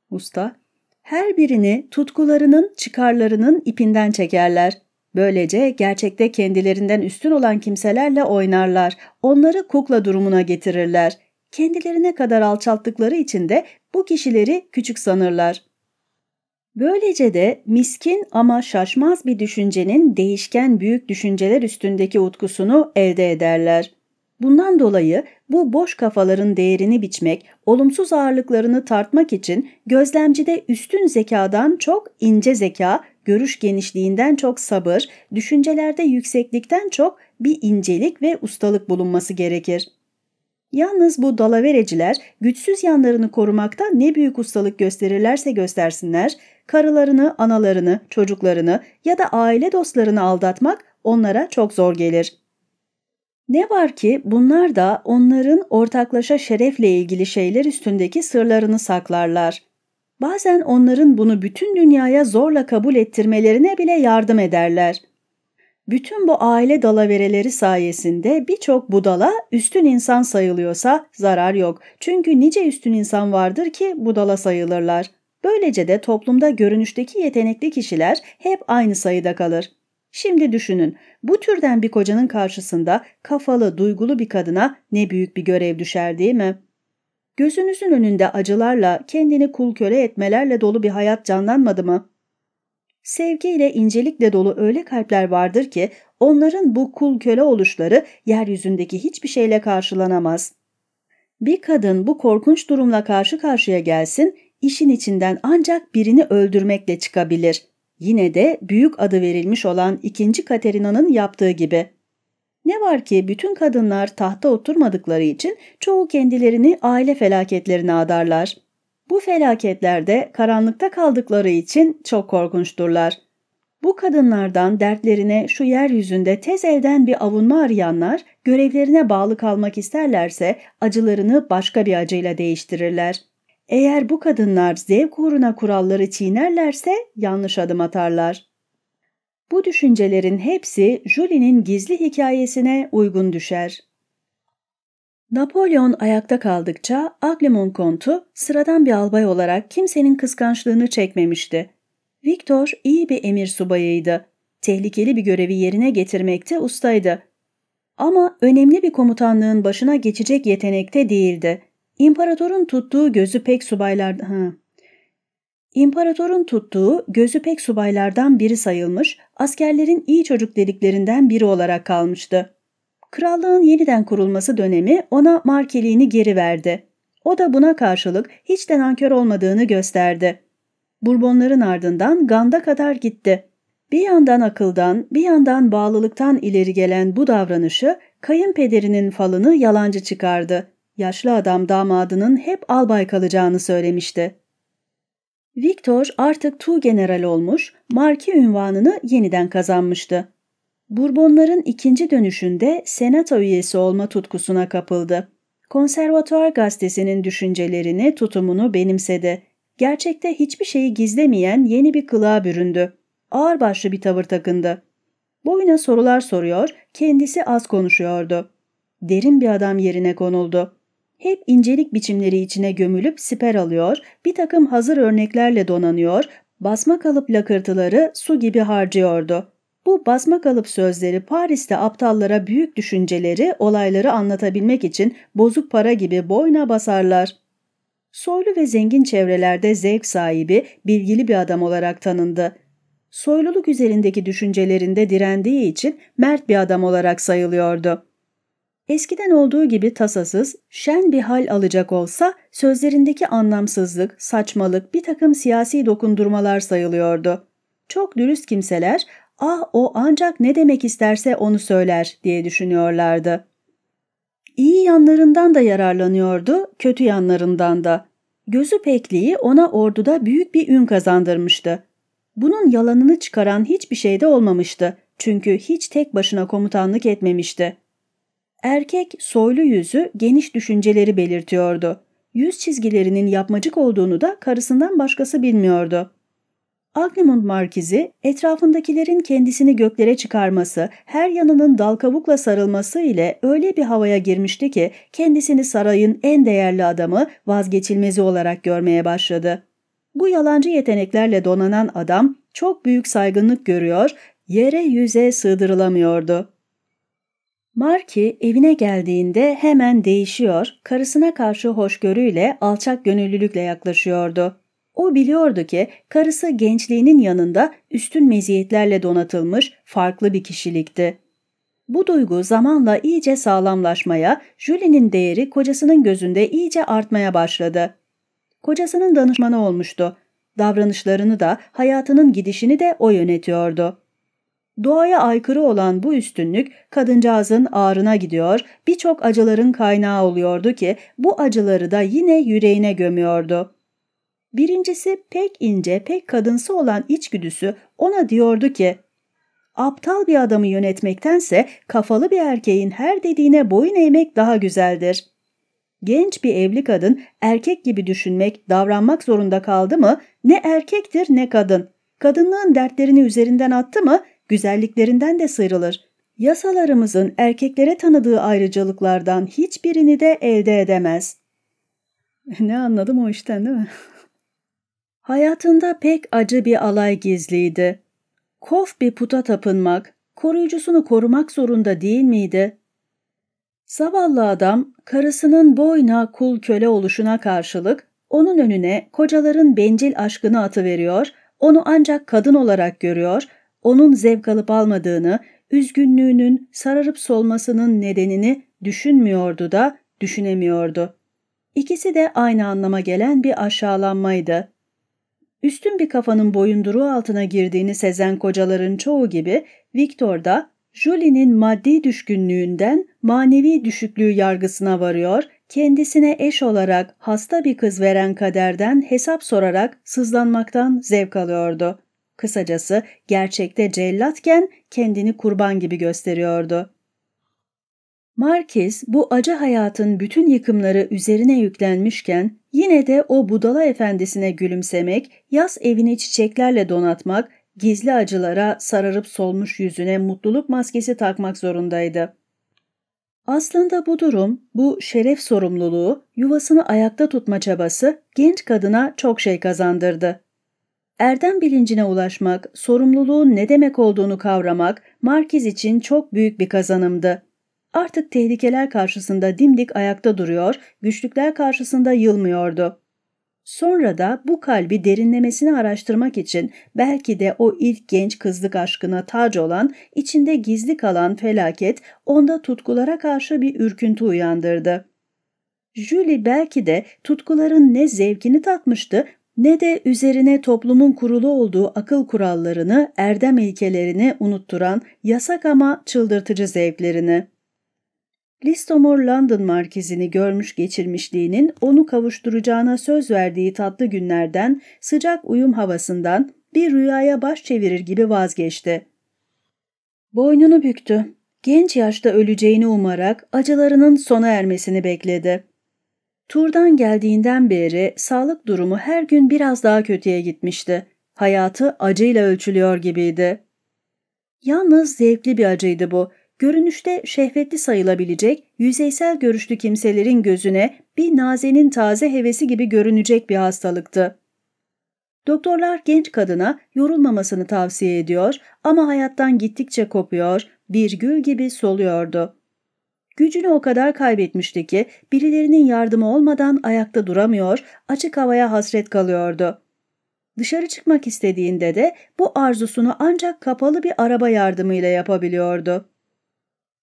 usta her birini tutkularının, çıkarlarının ipinden çekerler. Böylece gerçekte kendilerinden üstün olan kimselerle oynarlar. Onları kukla durumuna getirirler kendilerine kadar alçalttıkları için de bu kişileri küçük sanırlar. Böylece de miskin ama şaşmaz bir düşüncenin değişken büyük düşünceler üstündeki utkusunu elde ederler. Bundan dolayı bu boş kafaların değerini biçmek, olumsuz ağırlıklarını tartmak için gözlemcide üstün zekadan çok ince zeka, görüş genişliğinden çok sabır, düşüncelerde yükseklikten çok bir incelik ve ustalık bulunması gerekir. Yalnız bu dalavereciler güçsüz yanlarını korumakta ne büyük ustalık gösterirlerse göstersinler, karılarını, analarını, çocuklarını ya da aile dostlarını aldatmak onlara çok zor gelir. Ne var ki bunlar da onların ortaklaşa şerefle ilgili şeyler üstündeki sırlarını saklarlar. Bazen onların bunu bütün dünyaya zorla kabul ettirmelerine bile yardım ederler.'' Bütün bu aile dalavereleri sayesinde birçok budala üstün insan sayılıyorsa zarar yok. Çünkü nice üstün insan vardır ki budala sayılırlar. Böylece de toplumda görünüşteki yetenekli kişiler hep aynı sayıda kalır. Şimdi düşünün, bu türden bir kocanın karşısında kafalı, duygulu bir kadına ne büyük bir görev düşer değil mi? Gözünüzün önünde acılarla, kendini kul köle etmelerle dolu bir hayat canlanmadı mı? Sevgiyle incelikle dolu öyle kalpler vardır ki onların bu kul köle oluşları yeryüzündeki hiçbir şeyle karşılanamaz. Bir kadın bu korkunç durumla karşı karşıya gelsin, işin içinden ancak birini öldürmekle çıkabilir. Yine de büyük adı verilmiş olan ikinci Katerina'nın yaptığı gibi. Ne var ki bütün kadınlar tahta oturmadıkları için çoğu kendilerini aile felaketlerine adarlar. Bu felaketlerde karanlıkta kaldıkları için çok korkunçturlar. Bu kadınlardan dertlerine şu yeryüzünde tez elden bir avunma arayanlar görevlerine bağlı kalmak isterlerse acılarını başka bir acıyla değiştirirler. Eğer bu kadınlar zevk uğruna kuralları çiğnerlerse yanlış adım atarlar. Bu düşüncelerin hepsi Julie'nin gizli hikayesine uygun düşer. Napolyon ayakta kaldıkça Aglimon kontu sıradan bir albay olarak kimsenin kıskançlığını çekmemişti. Victor iyi bir emir subayıydı. Tehlikeli bir görevi yerine getirmekte ustaydı. Ama önemli bir komutanlığın başına geçecek yetenekte değildi. İmparatorun tuttuğu gözü pek subaylar... Ha. İmparatorun tuttuğu gözü pek subaylardan biri sayılmış, askerlerin iyi çocuk dediklerinden biri olarak kalmıştı. Krallığın yeniden kurulması dönemi ona markeliğini geri verdi. O da buna karşılık hiç de nankör olmadığını gösterdi. Burbonların ardından Gand'a kadar gitti. Bir yandan akıldan, bir yandan bağlılıktan ileri gelen bu davranışı kayınpederinin falını yalancı çıkardı. Yaşlı adam damadının hep albay kalacağını söylemişti. Victor artık Tu General olmuş, Marki ünvanını yeniden kazanmıştı. Bourbonların ikinci dönüşünde senato üyesi olma tutkusuna kapıldı. Konservatuar gazetesinin düşüncelerini, tutumunu benimsedi. Gerçekte hiçbir şeyi gizlemeyen yeni bir kılığa büründü. Ağırbaşlı bir tavır takındı. Boyuna sorular soruyor, kendisi az konuşuyordu. Derin bir adam yerine konuldu. Hep incelik biçimleri içine gömülüp siper alıyor, bir takım hazır örneklerle donanıyor, basma kalıp lakırtıları su gibi harcıyordu. Bu basma kalıp sözleri Paris'te aptallara büyük düşünceleri, olayları anlatabilmek için bozuk para gibi boyna basarlar. Soylu ve zengin çevrelerde zevk sahibi, bilgili bir adam olarak tanındı. Soyluluk üzerindeki düşüncelerinde direndiği için mert bir adam olarak sayılıyordu. Eskiden olduğu gibi tasasız, şen bir hal alacak olsa sözlerindeki anlamsızlık, saçmalık bir takım siyasi dokundurmalar sayılıyordu. Çok dürüst kimseler ah o ancak ne demek isterse onu söyler diye düşünüyorlardı. İyi yanlarından da yararlanıyordu, kötü yanlarından da. Gözü pekliği ona orduda büyük bir ün kazandırmıştı. Bunun yalanını çıkaran hiçbir şey de olmamıştı çünkü hiç tek başına komutanlık etmemişti. Erkek soylu yüzü geniş düşünceleri belirtiyordu. Yüz çizgilerinin yapmacık olduğunu da karısından başkası bilmiyordu. Agnimund Markizi, etrafındakilerin kendisini göklere çıkarması, her yanının dal kavukla sarılması ile öyle bir havaya girmişti ki kendisini sarayın en değerli adamı vazgeçilmezi olarak görmeye başladı. Bu yalancı yeteneklerle donanan adam çok büyük saygınlık görüyor, yere yüze sığdırılamıyordu. Marki evine geldiğinde hemen değişiyor, karısına karşı hoşgörüyle, alçak gönüllülükle yaklaşıyordu. O biliyordu ki karısı gençliğinin yanında üstün meziyetlerle donatılmış farklı bir kişilikti. Bu duygu zamanla iyice sağlamlaşmaya, Julie'nin değeri kocasının gözünde iyice artmaya başladı. Kocasının danışmanı olmuştu. Davranışlarını da, hayatının gidişini de o yönetiyordu. Doğaya aykırı olan bu üstünlük kadıncağızın ağrına gidiyor, birçok acıların kaynağı oluyordu ki bu acıları da yine yüreğine gömüyordu. Birincisi pek ince, pek kadınsı olan içgüdüsü ona diyordu ki aptal bir adamı yönetmektense kafalı bir erkeğin her dediğine boyun eğmek daha güzeldir. Genç bir evli kadın erkek gibi düşünmek, davranmak zorunda kaldı mı ne erkektir ne kadın. Kadınlığın dertlerini üzerinden attı mı güzelliklerinden de sıyrılır. Yasalarımızın erkeklere tanıdığı ayrıcalıklardan hiçbirini de elde edemez. ne anladım o işten değil mi? Hayatında pek acı bir alay gizliydi. Kof bir puta tapınmak, koruyucusunu korumak zorunda değil miydi? Zavallı adam, karısının boyna kul köle oluşuna karşılık, onun önüne kocaların bencil aşkını atıveriyor, onu ancak kadın olarak görüyor, onun zevk alıp almadığını, üzgünlüğünün sararıp solmasının nedenini düşünmüyordu da düşünemiyordu. İkisi de aynı anlama gelen bir aşağılanmaydı. Üstün bir kafanın boyunduruğu altına girdiğini sezen kocaların çoğu gibi Victor da Julie'nin maddi düşkünlüğünden manevi düşüklüğü yargısına varıyor, kendisine eş olarak hasta bir kız veren kaderden hesap sorarak sızlanmaktan zevk alıyordu. Kısacası gerçekte cellatken kendini kurban gibi gösteriyordu. Markiz bu acı hayatın bütün yıkımları üzerine yüklenmişken Yine de o budala efendisine gülümsemek, yaz evini çiçeklerle donatmak, gizli acılara sararıp solmuş yüzüne mutluluk maskesi takmak zorundaydı. Aslında bu durum, bu şeref sorumluluğu, yuvasını ayakta tutma çabası genç kadına çok şey kazandırdı. Erdem bilincine ulaşmak, sorumluluğun ne demek olduğunu kavramak Markiz için çok büyük bir kazanımdı. Artık tehlikeler karşısında dimdik ayakta duruyor, güçlükler karşısında yılmıyordu. Sonra da bu kalbi derinlemesine araştırmak için belki de o ilk genç kızlık aşkına tac olan, içinde gizli kalan felaket onda tutkulara karşı bir ürküntü uyandırdı. Julie belki de tutkuların ne zevkini tatmıştı ne de üzerine toplumun kurulu olduğu akıl kurallarını, erdem ilkelerini unutturan yasak ama çıldırtıcı zevklerini. Listomor London markizini görmüş geçirmişliğinin onu kavuşturacağına söz verdiği tatlı günlerden, sıcak uyum havasından bir rüyaya baş çevirir gibi vazgeçti. Boynunu büktü. Genç yaşta öleceğini umarak acılarının sona ermesini bekledi. Turdan geldiğinden beri sağlık durumu her gün biraz daha kötüye gitmişti. Hayatı acıyla ölçülüyor gibiydi. Yalnız zevkli bir acıydı bu. Görünüşte şehvetli sayılabilecek, yüzeysel görüşlü kimselerin gözüne bir nazenin taze hevesi gibi görünecek bir hastalıktı. Doktorlar genç kadına yorulmamasını tavsiye ediyor ama hayattan gittikçe kopuyor, bir gül gibi soluyordu. Gücünü o kadar kaybetmişti ki birilerinin yardımı olmadan ayakta duramıyor, açık havaya hasret kalıyordu. Dışarı çıkmak istediğinde de bu arzusunu ancak kapalı bir araba yardımıyla yapabiliyordu.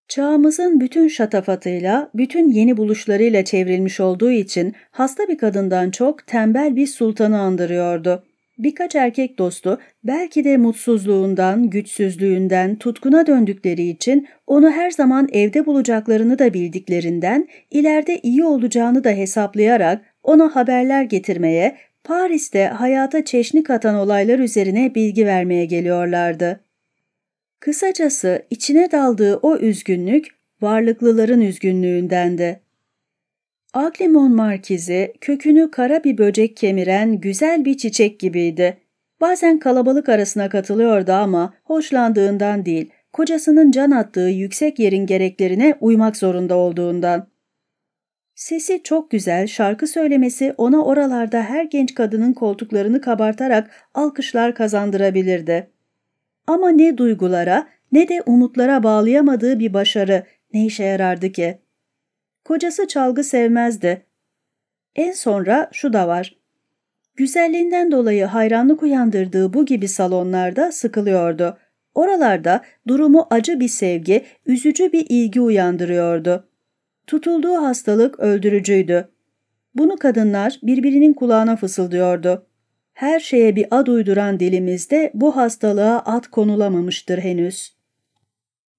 Çağımızın bütün şatafatıyla, bütün yeni buluşlarıyla çevrilmiş olduğu için hasta bir kadından çok tembel bir sultanı andırıyordu. Birkaç erkek dostu belki de mutsuzluğundan, güçsüzlüğünden tutkuna döndükleri için onu her zaman evde bulacaklarını da bildiklerinden ileride iyi olacağını da hesaplayarak ona haberler getirmeye, Paris'te hayata çeşni katan olaylar üzerine bilgi vermeye geliyorlardı. Kısacası içine daldığı o üzgünlük varlıklıların üzgünlüğündendi. Aglimon markizi kökünü kara bir böcek kemiren güzel bir çiçek gibiydi. Bazen kalabalık arasına katılıyordu ama hoşlandığından değil, kocasının can attığı yüksek yerin gereklerine uymak zorunda olduğundan. Sesi çok güzel, şarkı söylemesi ona oralarda her genç kadının koltuklarını kabartarak alkışlar kazandırabilirdi. Ama ne duygulara ne de umutlara bağlayamadığı bir başarı ne işe yarardı ki? Kocası çalgı sevmezdi. En sonra şu da var. Güzelliğinden dolayı hayranlık uyandırdığı bu gibi salonlarda sıkılıyordu. Oralarda durumu acı bir sevgi, üzücü bir ilgi uyandırıyordu. Tutulduğu hastalık öldürücüydü. Bunu kadınlar birbirinin kulağına fısıldıyordu her şeye bir ad uyduran dilimizde bu hastalığa ad konulamamıştır henüz.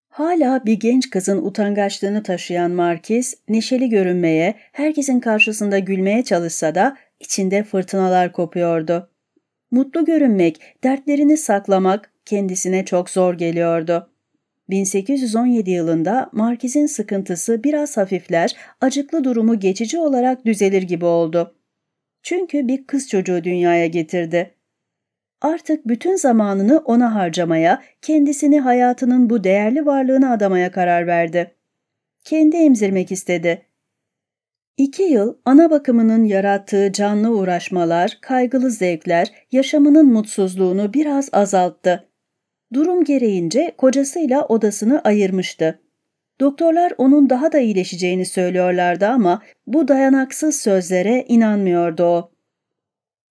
Hala bir genç kızın utangaçlığını taşıyan Markiz, neşeli görünmeye, herkesin karşısında gülmeye çalışsa da içinde fırtınalar kopuyordu. Mutlu görünmek, dertlerini saklamak kendisine çok zor geliyordu. 1817 yılında Markiz'in sıkıntısı biraz hafifler, acıklı durumu geçici olarak düzelir gibi oldu. Çünkü bir kız çocuğu dünyaya getirdi. Artık bütün zamanını ona harcamaya, kendisini hayatının bu değerli varlığına adamaya karar verdi. Kendi emzirmek istedi. İki yıl ana bakımının yarattığı canlı uğraşmalar, kaygılı zevkler yaşamının mutsuzluğunu biraz azalttı. Durum gereğince kocasıyla odasını ayırmıştı. Doktorlar onun daha da iyileşeceğini söylüyorlardı ama bu dayanaksız sözlere inanmıyordu o.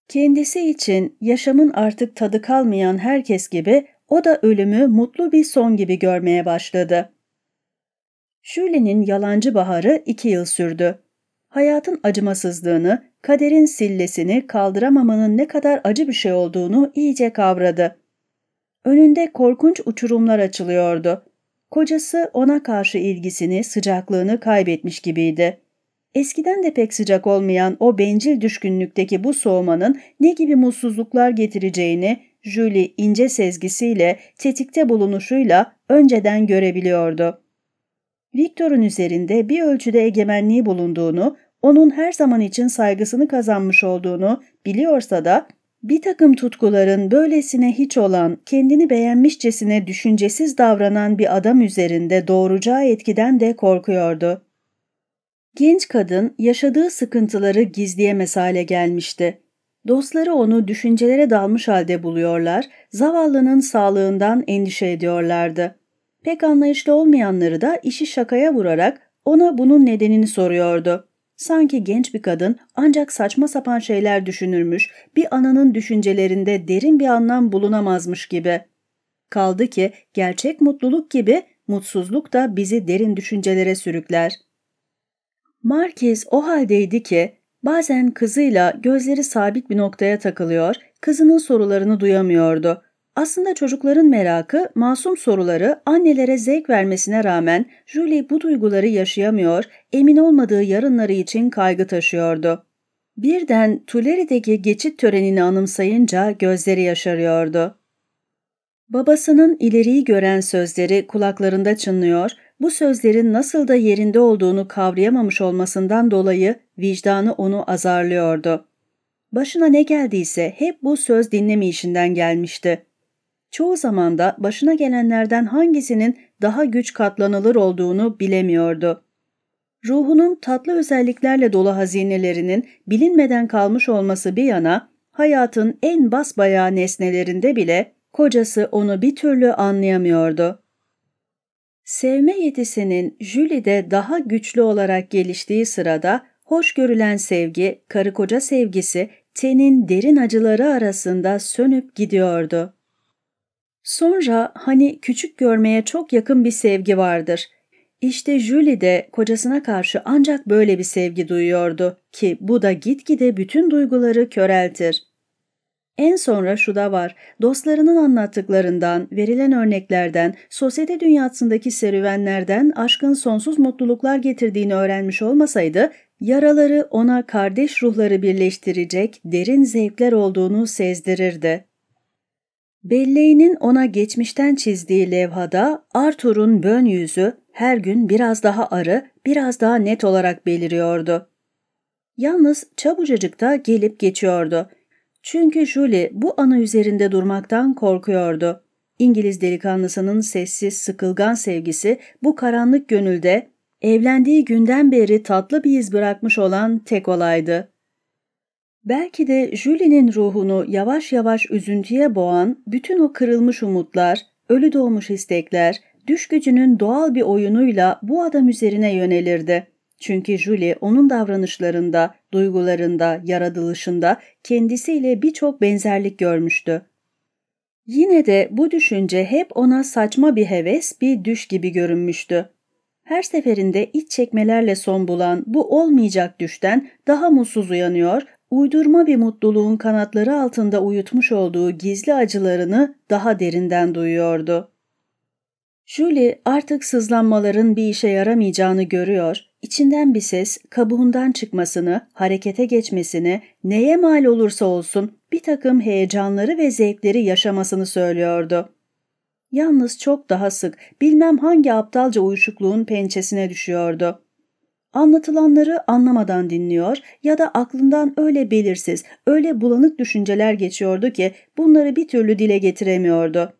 Kendisi için yaşamın artık tadı kalmayan herkes gibi o da ölümü mutlu bir son gibi görmeye başladı. Şule'nin yalancı baharı iki yıl sürdü. Hayatın acımasızlığını, kaderin sillesini kaldıramamanın ne kadar acı bir şey olduğunu iyice kavradı. Önünde korkunç uçurumlar açılıyordu. Kocası ona karşı ilgisini, sıcaklığını kaybetmiş gibiydi. Eskiden de pek sıcak olmayan o bencil düşkünlükteki bu soğumanın ne gibi mutsuzluklar getireceğini Julie ince sezgisiyle, tetikte bulunuşuyla önceden görebiliyordu. Victor'un üzerinde bir ölçüde egemenliği bulunduğunu, onun her zaman için saygısını kazanmış olduğunu biliyorsa da bir takım tutkuların böylesine hiç olan, kendini beğenmişçesine düşüncesiz davranan bir adam üzerinde doğuracağı etkiden de korkuyordu. Genç kadın yaşadığı sıkıntıları gizleyemez hale gelmişti. Dostları onu düşüncelere dalmış halde buluyorlar, zavallının sağlığından endişe ediyorlardı. Pek anlayışlı olmayanları da işi şakaya vurarak ona bunun nedenini soruyordu. Sanki genç bir kadın ancak saçma sapan şeyler düşünürmüş, bir ananın düşüncelerinde derin bir anlam bulunamazmış gibi. Kaldı ki gerçek mutluluk gibi mutsuzluk da bizi derin düşüncelere sürükler. Markiz o haldeydi ki bazen kızıyla gözleri sabit bir noktaya takılıyor, kızının sorularını duyamıyordu. Aslında çocukların merakı, masum soruları annelere zevk vermesine rağmen Julie bu duyguları yaşayamıyor, emin olmadığı yarınları için kaygı taşıyordu. Birden Tuleri'deki geçit törenini anımsayınca gözleri yaşarıyordu. Babasının ileriyi gören sözleri kulaklarında çınlıyor, bu sözlerin nasıl da yerinde olduğunu kavrayamamış olmasından dolayı vicdanı onu azarlıyordu. Başına ne geldiyse hep bu söz dinleme işinden gelmişti çoğu zaman da başına gelenlerden hangisinin daha güç katlanılır olduğunu bilemiyordu. Ruhunun tatlı özelliklerle dolu hazinelerinin bilinmeden kalmış olması bir yana, hayatın en basbayağı nesnelerinde bile kocası onu bir türlü anlayamıyordu. Sevme yetisinin Julie'de daha güçlü olarak geliştiği sırada hoş görülen sevgi, karı koca sevgisi tenin derin acıları arasında sönüp gidiyordu. Sonra hani küçük görmeye çok yakın bir sevgi vardır. İşte Julie de kocasına karşı ancak böyle bir sevgi duyuyordu ki bu da gitgide bütün duyguları köreltir. En sonra şu da var, dostlarının anlattıklarından, verilen örneklerden, sosyete dünyasındaki serüvenlerden aşkın sonsuz mutluluklar getirdiğini öğrenmiş olmasaydı, yaraları ona kardeş ruhları birleştirecek derin zevkler olduğunu sezdirirdi. Belleğinin ona geçmişten çizdiği levhada Arthur'un bön yüzü her gün biraz daha arı, biraz daha net olarak beliriyordu. Yalnız çabucacık da gelip geçiyordu. Çünkü Julie bu anı üzerinde durmaktan korkuyordu. İngiliz delikanlısının sessiz, sıkılgan sevgisi bu karanlık gönülde evlendiği günden beri tatlı bir iz bırakmış olan tek olaydı. Belki de Julie'nin ruhunu yavaş yavaş üzüntüye boğan bütün o kırılmış umutlar, ölü doğmuş istekler, düş gücünün doğal bir oyunuyla bu adam üzerine yönelirdi. Çünkü Julie onun davranışlarında, duygularında, yaratılışında kendisiyle birçok benzerlik görmüştü. Yine de bu düşünce hep ona saçma bir heves, bir düş gibi görünmüştü. Her seferinde iç çekmelerle son bulan bu olmayacak düşten daha mutsuz uyanıyor, uydurma bir mutluluğun kanatları altında uyutmuş olduğu gizli acılarını daha derinden duyuyordu. Julie artık sızlanmaların bir işe yaramayacağını görüyor, içinden bir ses kabuğundan çıkmasını, harekete geçmesini, neye mal olursa olsun bir takım heyecanları ve zevkleri yaşamasını söylüyordu. Yalnız çok daha sık bilmem hangi aptalca uyuşukluğun pençesine düşüyordu. Anlatılanları anlamadan dinliyor ya da aklından öyle belirsiz, öyle bulanık düşünceler geçiyordu ki bunları bir türlü dile getiremiyordu.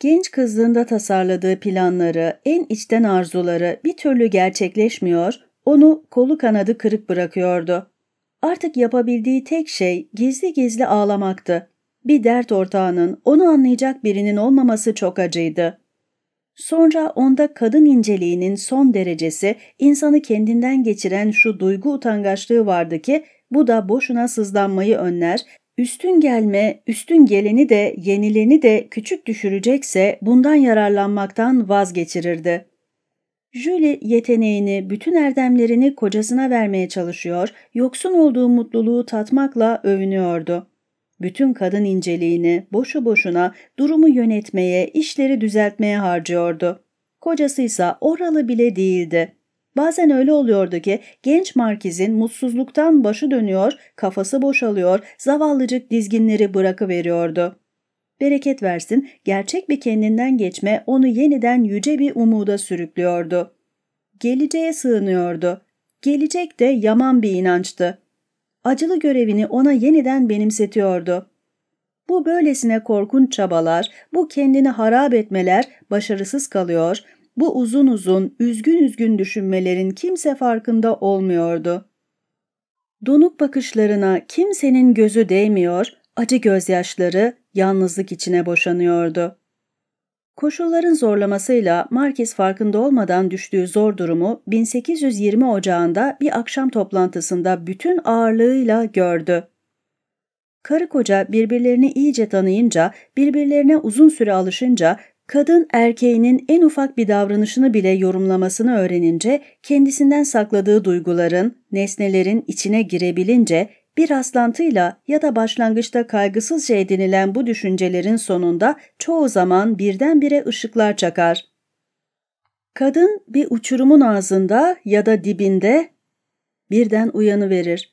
Genç kızlığında tasarladığı planları, en içten arzuları bir türlü gerçekleşmiyor, onu kolu kanadı kırık bırakıyordu. Artık yapabildiği tek şey gizli gizli ağlamaktı. Bir dert ortağının, onu anlayacak birinin olmaması çok acıydı. Sonra onda kadın inceliğinin son derecesi insanı kendinden geçiren şu duygu utangaçlığı vardı ki bu da boşuna sızlanmayı önler, üstün gelme, üstün geleni de yenileni de küçük düşürecekse bundan yararlanmaktan vazgeçirirdi. Julie yeteneğini, bütün erdemlerini kocasına vermeye çalışıyor, yoksun olduğu mutluluğu tatmakla övünüyordu bütün kadın inceliğini boşu boşuna durumu yönetmeye, işleri düzeltmeye harcıyordu. Kocasıysa oralı bile değildi. Bazen öyle oluyordu ki genç markizin mutsuzluktan başı dönüyor, kafası boşalıyor, zavallıcık dizginleri bırakıveriyordu. Bereket versin, gerçek bir kendinden geçme onu yeniden yüce bir umuda sürüklüyordu. Geleceğe sığınıyordu. Gelecek de yaman bir inançtı acılı görevini ona yeniden benimsetiyordu. Bu böylesine korkunç çabalar, bu kendini harap etmeler başarısız kalıyor, bu uzun uzun, üzgün üzgün düşünmelerin kimse farkında olmuyordu. Donuk bakışlarına kimsenin gözü değmiyor, acı gözyaşları yalnızlık içine boşanıyordu. Koşulların zorlamasıyla Marquez farkında olmadan düştüğü zor durumu 1820 Ocağı'nda bir akşam toplantısında bütün ağırlığıyla gördü. Karı koca birbirlerini iyice tanıyınca, birbirlerine uzun süre alışınca, kadın erkeğinin en ufak bir davranışını bile yorumlamasını öğrenince, kendisinden sakladığı duyguların, nesnelerin içine girebilince bir rastlantıyla ya da başlangıçta kaygısızca edinilen bu düşüncelerin sonunda çoğu zaman birdenbire ışıklar çakar. Kadın bir uçurumun ağzında ya da dibinde birden uyanıverir.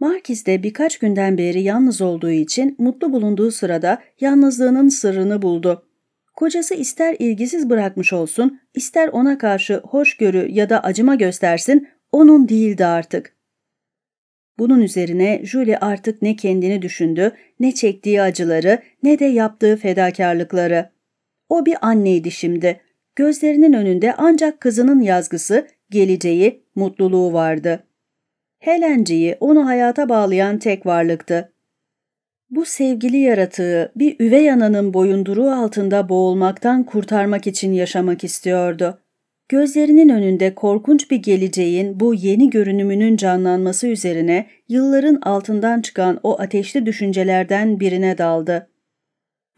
Markiz de birkaç günden beri yalnız olduğu için mutlu bulunduğu sırada yalnızlığının sırrını buldu. Kocası ister ilgisiz bırakmış olsun, ister ona karşı hoşgörü ya da acıma göstersin, onun değildi artık. Bunun üzerine Julie artık ne kendini düşündü, ne çektiği acıları, ne de yaptığı fedakarlıkları. O bir anneydi şimdi. Gözlerinin önünde ancak kızının yazgısı, geleceği, mutluluğu vardı. Helenciyi onu hayata bağlayan tek varlıktı. Bu sevgili yaratığı bir üvey ananın boyunduruğu altında boğulmaktan kurtarmak için yaşamak istiyordu. Gözlerinin önünde korkunç bir geleceğin bu yeni görünümünün canlanması üzerine yılların altından çıkan o ateşli düşüncelerden birine daldı.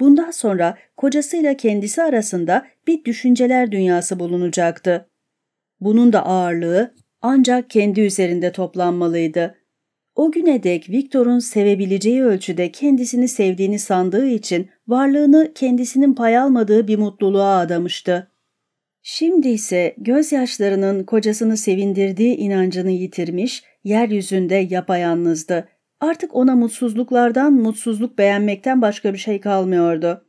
Bundan sonra kocasıyla kendisi arasında bir düşünceler dünyası bulunacaktı. Bunun da ağırlığı ancak kendi üzerinde toplanmalıydı. O güne dek Victor'un sevebileceği ölçüde kendisini sevdiğini sandığı için varlığını kendisinin pay almadığı bir mutluluğa adamıştı. Şimdi ise gözyaşlarının kocasını sevindirdiği inancını yitirmiş, yeryüzünde yapayalnızdı. Artık ona mutsuzluklardan mutsuzluk beğenmekten başka bir şey kalmıyordu.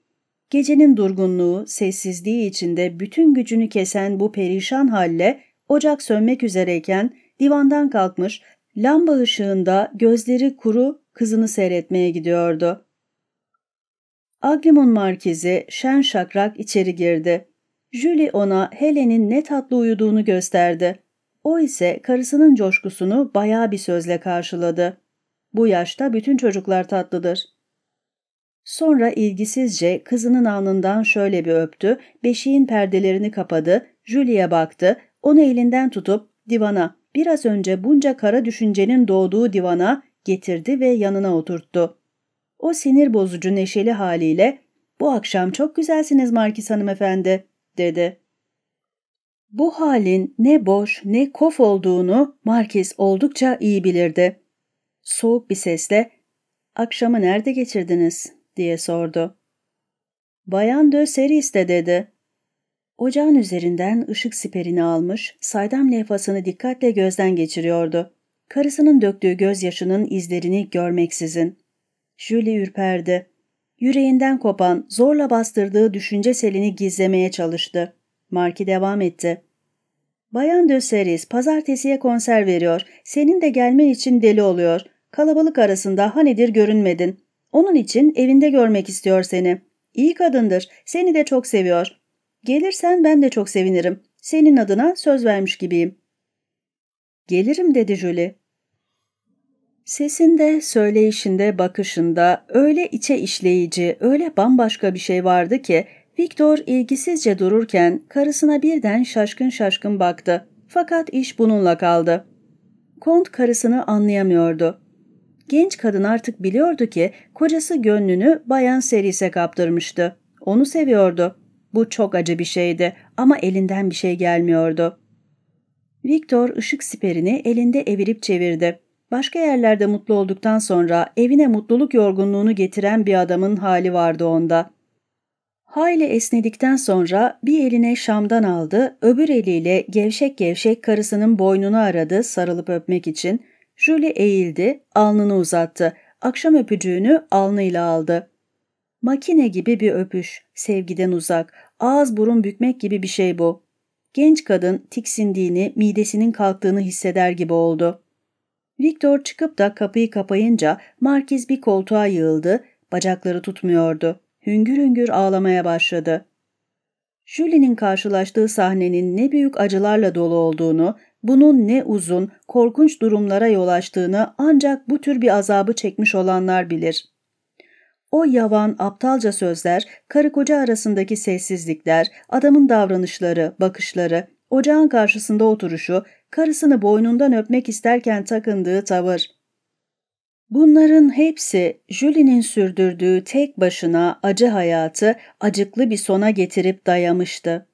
Gecenin durgunluğu, sessizliği içinde bütün gücünü kesen bu perişan halle ocak sönmek üzereyken divandan kalkmış, lamba ışığında gözleri kuru kızını seyretmeye gidiyordu. Aglimon Markizi şen şakrak içeri girdi. Julie ona Helen'in ne tatlı uyuduğunu gösterdi. O ise karısının coşkusunu baya bir sözle karşıladı. Bu yaşta bütün çocuklar tatlıdır. Sonra ilgisizce kızının alnından şöyle bir öptü, beşiğin perdelerini kapadı, Julie'ye baktı, onu elinden tutup divana, biraz önce bunca kara düşüncenin doğduğu divana getirdi ve yanına oturttu. O sinir bozucu neşeli haliyle ''Bu akşam çok güzelsiniz Markis hanımefendi.'' dedi. Bu halin ne boş ne kof olduğunu Markiz oldukça iyi bilirdi. Soğuk bir sesle ''Akşamı nerede geçirdiniz?'' diye sordu. ''Bayan de Seris'te'' dedi. Ocağın üzerinden ışık siperini almış, saydam levhasını dikkatle gözden geçiriyordu. Karısının döktüğü gözyaşının izlerini görmeksizin. Julie ürperdi. Yüreğinden kopan, zorla bastırdığı düşünce selini gizlemeye çalıştı. Marki devam etti. Bayan Döseris, pazartesiye konser veriyor. Senin de gelmen için deli oluyor. Kalabalık arasında hanidir görünmedin. Onun için evinde görmek istiyor seni. İyi kadındır, seni de çok seviyor. Gelirsen ben de çok sevinirim. Senin adına söz vermiş gibiyim. Gelirim dedi Julie. Sesinde, söyleyişinde, bakışında öyle içe işleyici, öyle bambaşka bir şey vardı ki Viktor ilgisizce dururken karısına birden şaşkın şaşkın baktı. Fakat iş bununla kaldı. Kont karısını anlayamıyordu. Genç kadın artık biliyordu ki kocası gönlünü Bayan Seris'e kaptırmıştı. Onu seviyordu. Bu çok acı bir şeydi ama elinden bir şey gelmiyordu. Viktor ışık siperini elinde evirip çevirdi. Başka yerlerde mutlu olduktan sonra evine mutluluk yorgunluğunu getiren bir adamın hali vardı onda. Hayli esnedikten sonra bir eline Şam'dan aldı, öbür eliyle gevşek gevşek karısının boynunu aradı sarılıp öpmek için. Julie eğildi, alnını uzattı. Akşam öpücüğünü alnıyla aldı. Makine gibi bir öpüş, sevgiden uzak, ağız burun bükmek gibi bir şey bu. Genç kadın tiksindiğini, midesinin kalktığını hisseder gibi oldu.'' Victor çıkıp da kapıyı kapayınca Markiz bir koltuğa yığıldı, bacakları tutmuyordu. Hüngür hüngür ağlamaya başladı. Julie'nin karşılaştığı sahnenin ne büyük acılarla dolu olduğunu, bunun ne uzun, korkunç durumlara yol açtığını ancak bu tür bir azabı çekmiş olanlar bilir. O yavan, aptalca sözler, karı koca arasındaki sessizlikler, adamın davranışları, bakışları, ocağın karşısında oturuşu, karısını boynundan öpmek isterken takındığı tavır. Bunların hepsi Julie'nin sürdürdüğü tek başına acı hayatı acıklı bir sona getirip dayamıştı.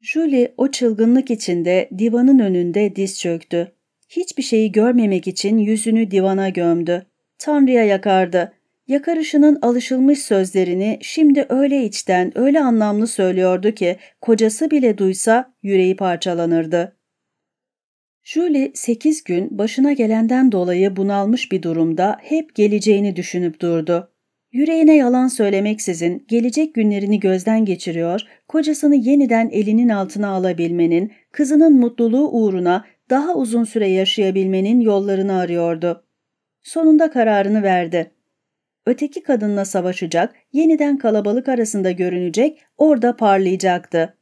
Julie o çılgınlık içinde divanın önünde diz çöktü. Hiçbir şeyi görmemek için yüzünü divana gömdü. Tanrı'ya yakardı. Yakarışının alışılmış sözlerini şimdi öyle içten, öyle anlamlı söylüyordu ki kocası bile duysa yüreği parçalanırdı. Julie 8 gün başına gelenden dolayı bunalmış bir durumda hep geleceğini düşünüp durdu. Yüreğine yalan söylemeksizin gelecek günlerini gözden geçiriyor, kocasını yeniden elinin altına alabilmenin, kızının mutluluğu uğruna daha uzun süre yaşayabilmenin yollarını arıyordu. Sonunda kararını verdi. Öteki kadınla savaşacak, yeniden kalabalık arasında görünecek, orada parlayacaktı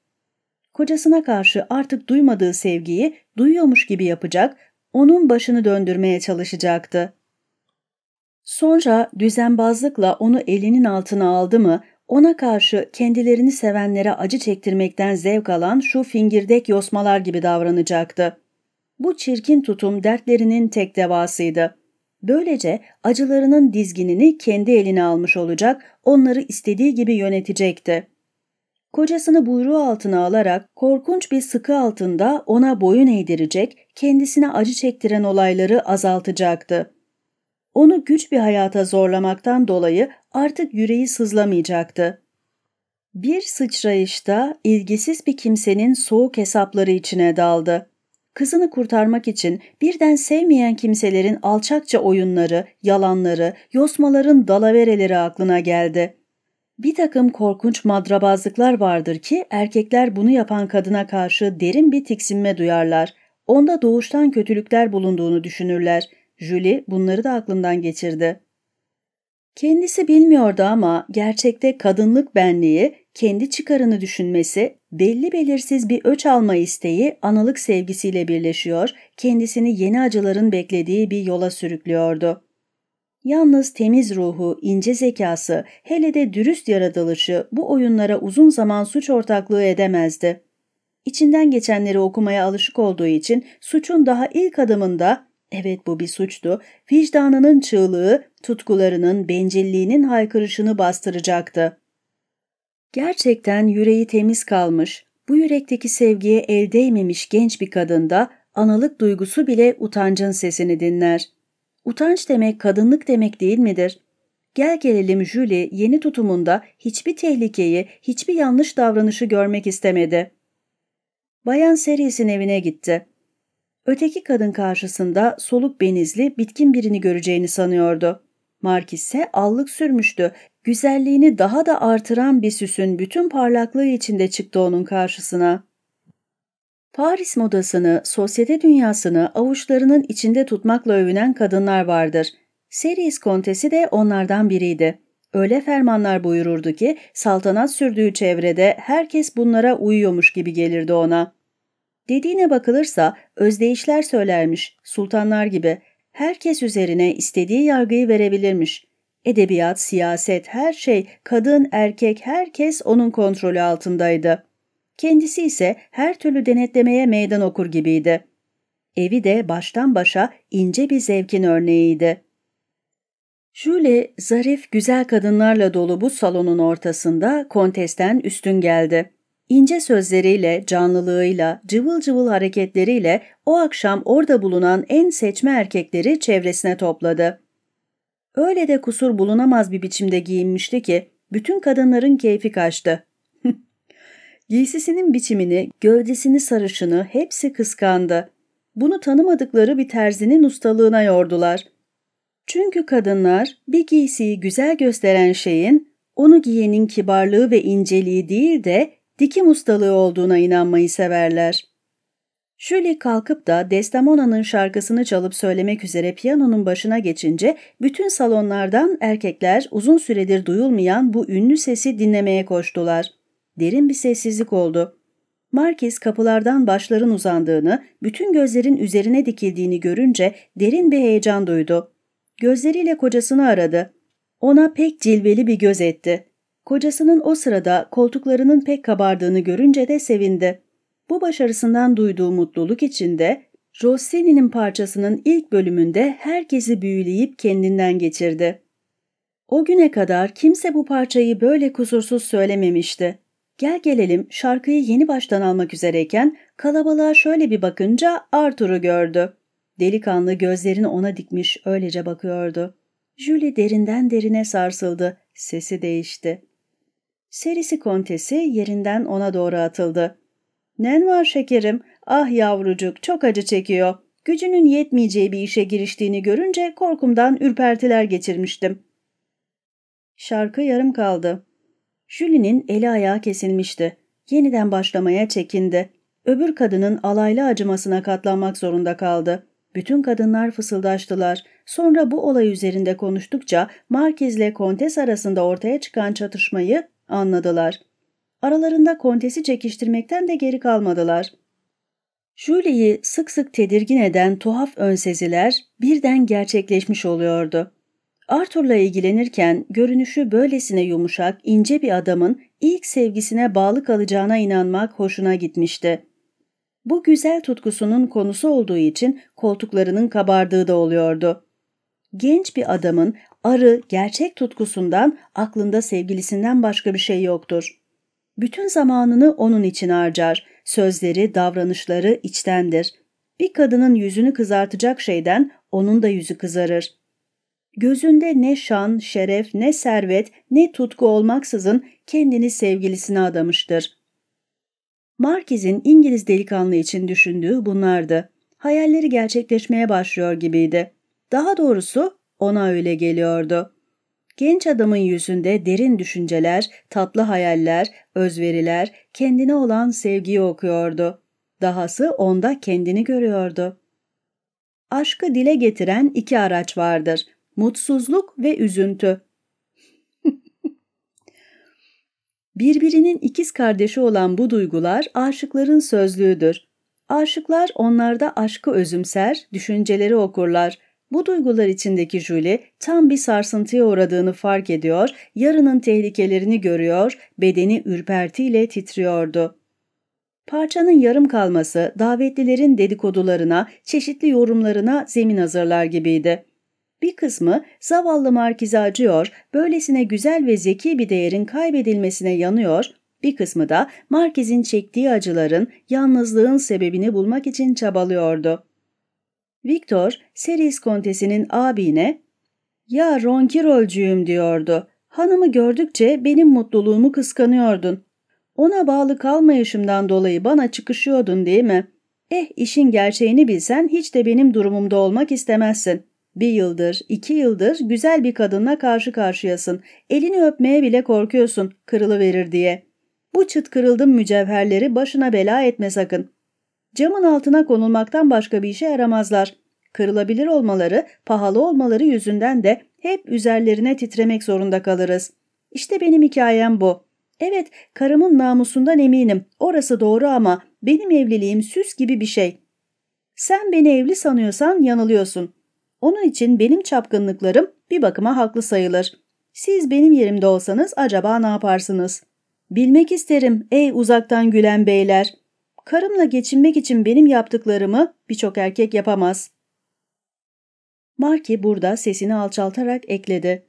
kocasına karşı artık duymadığı sevgiyi duyuyormuş gibi yapacak, onun başını döndürmeye çalışacaktı. Sonra düzenbazlıkla onu elinin altına aldı mı, ona karşı kendilerini sevenlere acı çektirmekten zevk alan şu fingirdek yosmalar gibi davranacaktı. Bu çirkin tutum dertlerinin tek devasıydı. Böylece acılarının dizginini kendi eline almış olacak, onları istediği gibi yönetecekti. Kocasını buyruğu altına alarak korkunç bir sıkı altında ona boyun eğdirecek, kendisine acı çektiren olayları azaltacaktı. Onu güç bir hayata zorlamaktan dolayı artık yüreği sızlamayacaktı. Bir sıçrayışta ilgisiz bir kimsenin soğuk hesapları içine daldı. Kızını kurtarmak için birden sevmeyen kimselerin alçakça oyunları, yalanları, yosmaların dalavereleri aklına geldi.'' Bir takım korkunç madrabazlıklar vardır ki erkekler bunu yapan kadına karşı derin bir tiksinme duyarlar. Onda doğuştan kötülükler bulunduğunu düşünürler. Julie bunları da aklından geçirdi. Kendisi bilmiyordu ama gerçekte kadınlık benliği, kendi çıkarını düşünmesi, belli belirsiz bir öç alma isteği analık sevgisiyle birleşiyor, kendisini yeni acıların beklediği bir yola sürüklüyordu. Yalnız temiz ruhu, ince zekası, hele de dürüst yaratılışı bu oyunlara uzun zaman suç ortaklığı edemezdi. İçinden geçenleri okumaya alışık olduğu için suçun daha ilk adımında, evet bu bir suçtu, vicdanının çığlığı, tutkularının, bencilliğinin haykırışını bastıracaktı. Gerçekten yüreği temiz kalmış, bu yürekteki sevgiye el değmemiş genç bir kadında analık duygusu bile utancın sesini dinler.'' Utanç demek kadınlık demek değil midir? Gel gelelim Julie yeni tutumunda hiçbir tehlikeyi, hiçbir yanlış davranışı görmek istemedi. Bayan Series'in evine gitti. Öteki kadın karşısında soluk benizli, bitkin birini göreceğini sanıyordu. Mark ise allık sürmüştü. Güzelliğini daha da artıran bir süsün bütün parlaklığı içinde çıktı onun karşısına. Paris modasını, sosyete dünyasını avuçlarının içinde tutmakla övünen kadınlar vardır. Series Kontesi de onlardan biriydi. Öyle fermanlar buyururdu ki saltanat sürdüğü çevrede herkes bunlara uyuyormuş gibi gelirdi ona. Dediğine bakılırsa özdeyişler söylermiş, sultanlar gibi. Herkes üzerine istediği yargıyı verebilirmiş. Edebiyat, siyaset, her şey, kadın, erkek, herkes onun kontrolü altındaydı.'' Kendisi ise her türlü denetlemeye meydan okur gibiydi. Evi de baştan başa ince bir zevkin örneğiydi. Jule, zarif, güzel kadınlarla dolu bu salonun ortasında kontesten üstün geldi. İnce sözleriyle, canlılığıyla, cıvıl cıvıl hareketleriyle o akşam orada bulunan en seçme erkekleri çevresine topladı. Öyle de kusur bulunamaz bir biçimde giyinmişti ki bütün kadınların keyfi kaçtı. Giysisinin biçimini, gövdesini sarışını hepsi kıskandı. Bunu tanımadıkları bir terzinin ustalığına yordular. Çünkü kadınlar bir giysiyi güzel gösteren şeyin onu giyenin kibarlığı ve inceliği değil de dikim ustalığı olduğuna inanmayı severler. Julie kalkıp da Desdemona'nın şarkısını çalıp söylemek üzere piyanonun başına geçince bütün salonlardan erkekler uzun süredir duyulmayan bu ünlü sesi dinlemeye koştular derin bir sessizlik oldu. Markiz kapılardan başların uzandığını, bütün gözlerin üzerine dikildiğini görünce derin bir heyecan duydu. Gözleriyle kocasını aradı. Ona pek cilveli bir göz etti. Kocasının o sırada koltuklarının pek kabardığını görünce de sevindi. Bu başarısından duyduğu mutluluk içinde Rossini'nin parçasının ilk bölümünde herkesi büyüleyip kendinden geçirdi. O güne kadar kimse bu parçayı böyle kusursuz söylememişti. Gel gelelim şarkıyı yeni baştan almak üzereyken kalabalığa şöyle bir bakınca Arthur'u gördü. Delikanlı gözlerini ona dikmiş öylece bakıyordu. Julie derinden derine sarsıldı. Sesi değişti. Serisi kontesi yerinden ona doğru atıldı. ''Nen var şekerim, ah yavrucuk çok acı çekiyor. Gücünün yetmeyeceği bir işe giriştiğini görünce korkumdan ürpertiler geçirmiştim.'' Şarkı yarım kaldı. Julie'nin eli ayağı kesilmişti. Yeniden başlamaya çekindi. Öbür kadının alaylı acımasına katlanmak zorunda kaldı. Bütün kadınlar fısıldaştılar. Sonra bu olay üzerinde konuştukça Markiz ile Kontes arasında ortaya çıkan çatışmayı anladılar. Aralarında Kontes'i çekiştirmekten de geri kalmadılar. Julie'yi sık sık tedirgin eden tuhaf önseziler birden gerçekleşmiş oluyordu. Arthur'la ilgilenirken görünüşü böylesine yumuşak, ince bir adamın ilk sevgisine bağlı kalacağına inanmak hoşuna gitmişti. Bu güzel tutkusunun konusu olduğu için koltuklarının kabardığı da oluyordu. Genç bir adamın arı, gerçek tutkusundan aklında sevgilisinden başka bir şey yoktur. Bütün zamanını onun için harcar, sözleri, davranışları içtendir. Bir kadının yüzünü kızartacak şeyden onun da yüzü kızarır. Gözünde ne şan, şeref, ne servet, ne tutku olmaksızın kendini sevgilisine adamıştır. Markiz'in İngiliz delikanlı için düşündüğü bunlardı. Hayalleri gerçekleşmeye başlıyor gibiydi. Daha doğrusu ona öyle geliyordu. Genç adamın yüzünde derin düşünceler, tatlı hayaller, özveriler, kendine olan sevgiyi okuyordu. Dahası onda kendini görüyordu. Aşkı dile getiren iki araç vardır mutsuzluk ve üzüntü. Birbirinin ikiz kardeşi olan bu duygular aşıkların sözlüğüdür. Aşıklar onlarda aşkı özümser, düşünceleri okurlar. Bu duygular içindeki Julie tam bir sarsıntıya uğradığını fark ediyor, yarının tehlikelerini görüyor, bedeni ürpertiyle titriyordu. Parçanın yarım kalması davetlilerin dedikodularına, çeşitli yorumlarına zemin hazırlar gibiydi. Bir kısmı zavallı markizi acıyor, böylesine güzel ve zeki bir değerin kaybedilmesine yanıyor, bir kısmı da markizin çektiği acıların, yalnızlığın sebebini bulmak için çabalıyordu. Victor, Seris Kontesi'nin abine, ''Ya ronkirolcüyüm'' diyordu. ''Hanımı gördükçe benim mutluluğumu kıskanıyordun. Ona bağlı kalmayışımdan dolayı bana çıkışıyordun değil mi? Eh işin gerçeğini bilsen hiç de benim durumumda olmak istemezsin.'' Bir yıldır, iki yıldır güzel bir kadınla karşı karşıyasın. Elini öpmeye bile korkuyorsun kırılıverir diye. Bu çıt kırıldım mücevherleri başına bela etme sakın. Camın altına konulmaktan başka bir işe yaramazlar. Kırılabilir olmaları, pahalı olmaları yüzünden de hep üzerlerine titremek zorunda kalırız. İşte benim hikayem bu. Evet, karımın namusundan eminim. Orası doğru ama benim evliliğim süs gibi bir şey. Sen beni evli sanıyorsan yanılıyorsun.'' Onun için benim çapkınlıklarım bir bakıma haklı sayılır. Siz benim yerimde olsanız acaba ne yaparsınız? Bilmek isterim ey uzaktan gülen beyler. Karımla geçinmek için benim yaptıklarımı birçok erkek yapamaz. Marki burada sesini alçaltarak ekledi.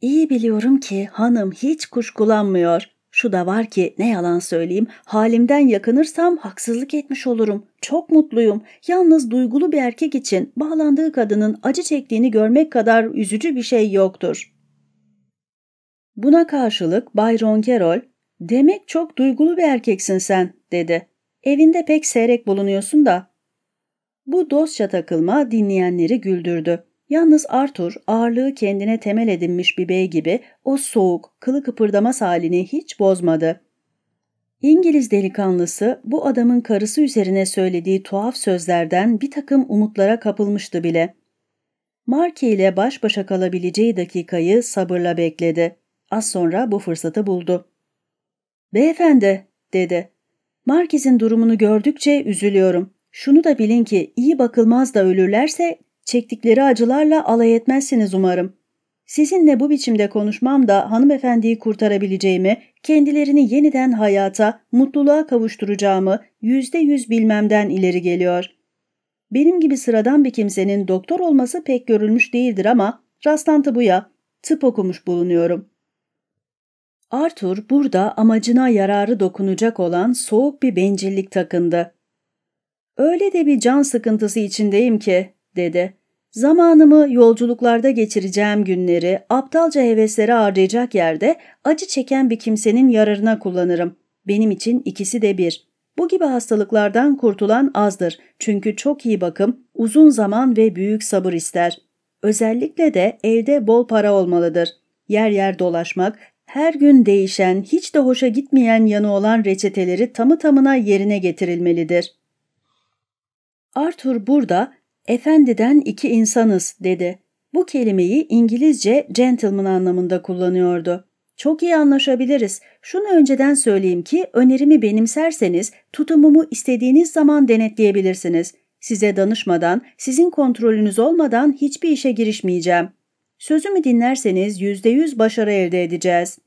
İyi biliyorum ki hanım hiç kuşkulanmıyor. Şu da var ki ne yalan söyleyeyim, halimden yakınırsam haksızlık etmiş olurum. Çok mutluyum. Yalnız duygulu bir erkek için bağlandığı kadının acı çektiğini görmek kadar üzücü bir şey yoktur. Buna karşılık Bay Ronkerol, ''Demek çok duygulu bir erkeksin sen.'' dedi. ''Evinde pek seyrek bulunuyorsun da.'' Bu dostça takılma dinleyenleri güldürdü. Yalnız Arthur ağırlığı kendine temel edinmiş bir bey gibi o soğuk, kılı kıpırdamaz halini hiç bozmadı. İngiliz delikanlısı bu adamın karısı üzerine söylediği tuhaf sözlerden bir takım umutlara kapılmıştı bile. Marke ile baş başa kalabileceği dakikayı sabırla bekledi. Az sonra bu fırsatı buldu. ''Beyefendi'' dedi. ''Markez'in durumunu gördükçe üzülüyorum. Şunu da bilin ki iyi bakılmaz da ölürlerse Çektikleri acılarla alay etmezsiniz umarım. Sizinle bu biçimde konuşmam da hanımefendiyi kurtarabileceğimi, kendilerini yeniden hayata, mutluluğa kavuşturacağımı yüzde yüz bilmemden ileri geliyor. Benim gibi sıradan bir kimsenin doktor olması pek görülmüş değildir ama rastlantı bu ya, tıp okumuş bulunuyorum. Arthur burada amacına yararı dokunacak olan soğuk bir bencillik takındı. Öyle de bir can sıkıntısı içindeyim ki dedi. Zamanımı yolculuklarda geçireceğim günleri aptalca heveslere harcayacak yerde acı çeken bir kimsenin yararına kullanırım. Benim için ikisi de bir. Bu gibi hastalıklardan kurtulan azdır çünkü çok iyi bakım, uzun zaman ve büyük sabır ister. Özellikle de elde bol para olmalıdır. Yer yer dolaşmak, her gün değişen, hiç de hoşa gitmeyen yanı olan reçeteleri tamı tamına yerine getirilmelidir. Arthur burada Efendiden iki insanız dedi. Bu kelimeyi İngilizce gentleman anlamında kullanıyordu. Çok iyi anlaşabiliriz. Şunu önceden söyleyeyim ki önerimi benimserseniz tutumumu istediğiniz zaman denetleyebilirsiniz. Size danışmadan, sizin kontrolünüz olmadan hiçbir işe girişmeyeceğim. Sözümü dinlerseniz yüzde yüz başarı elde edeceğiz.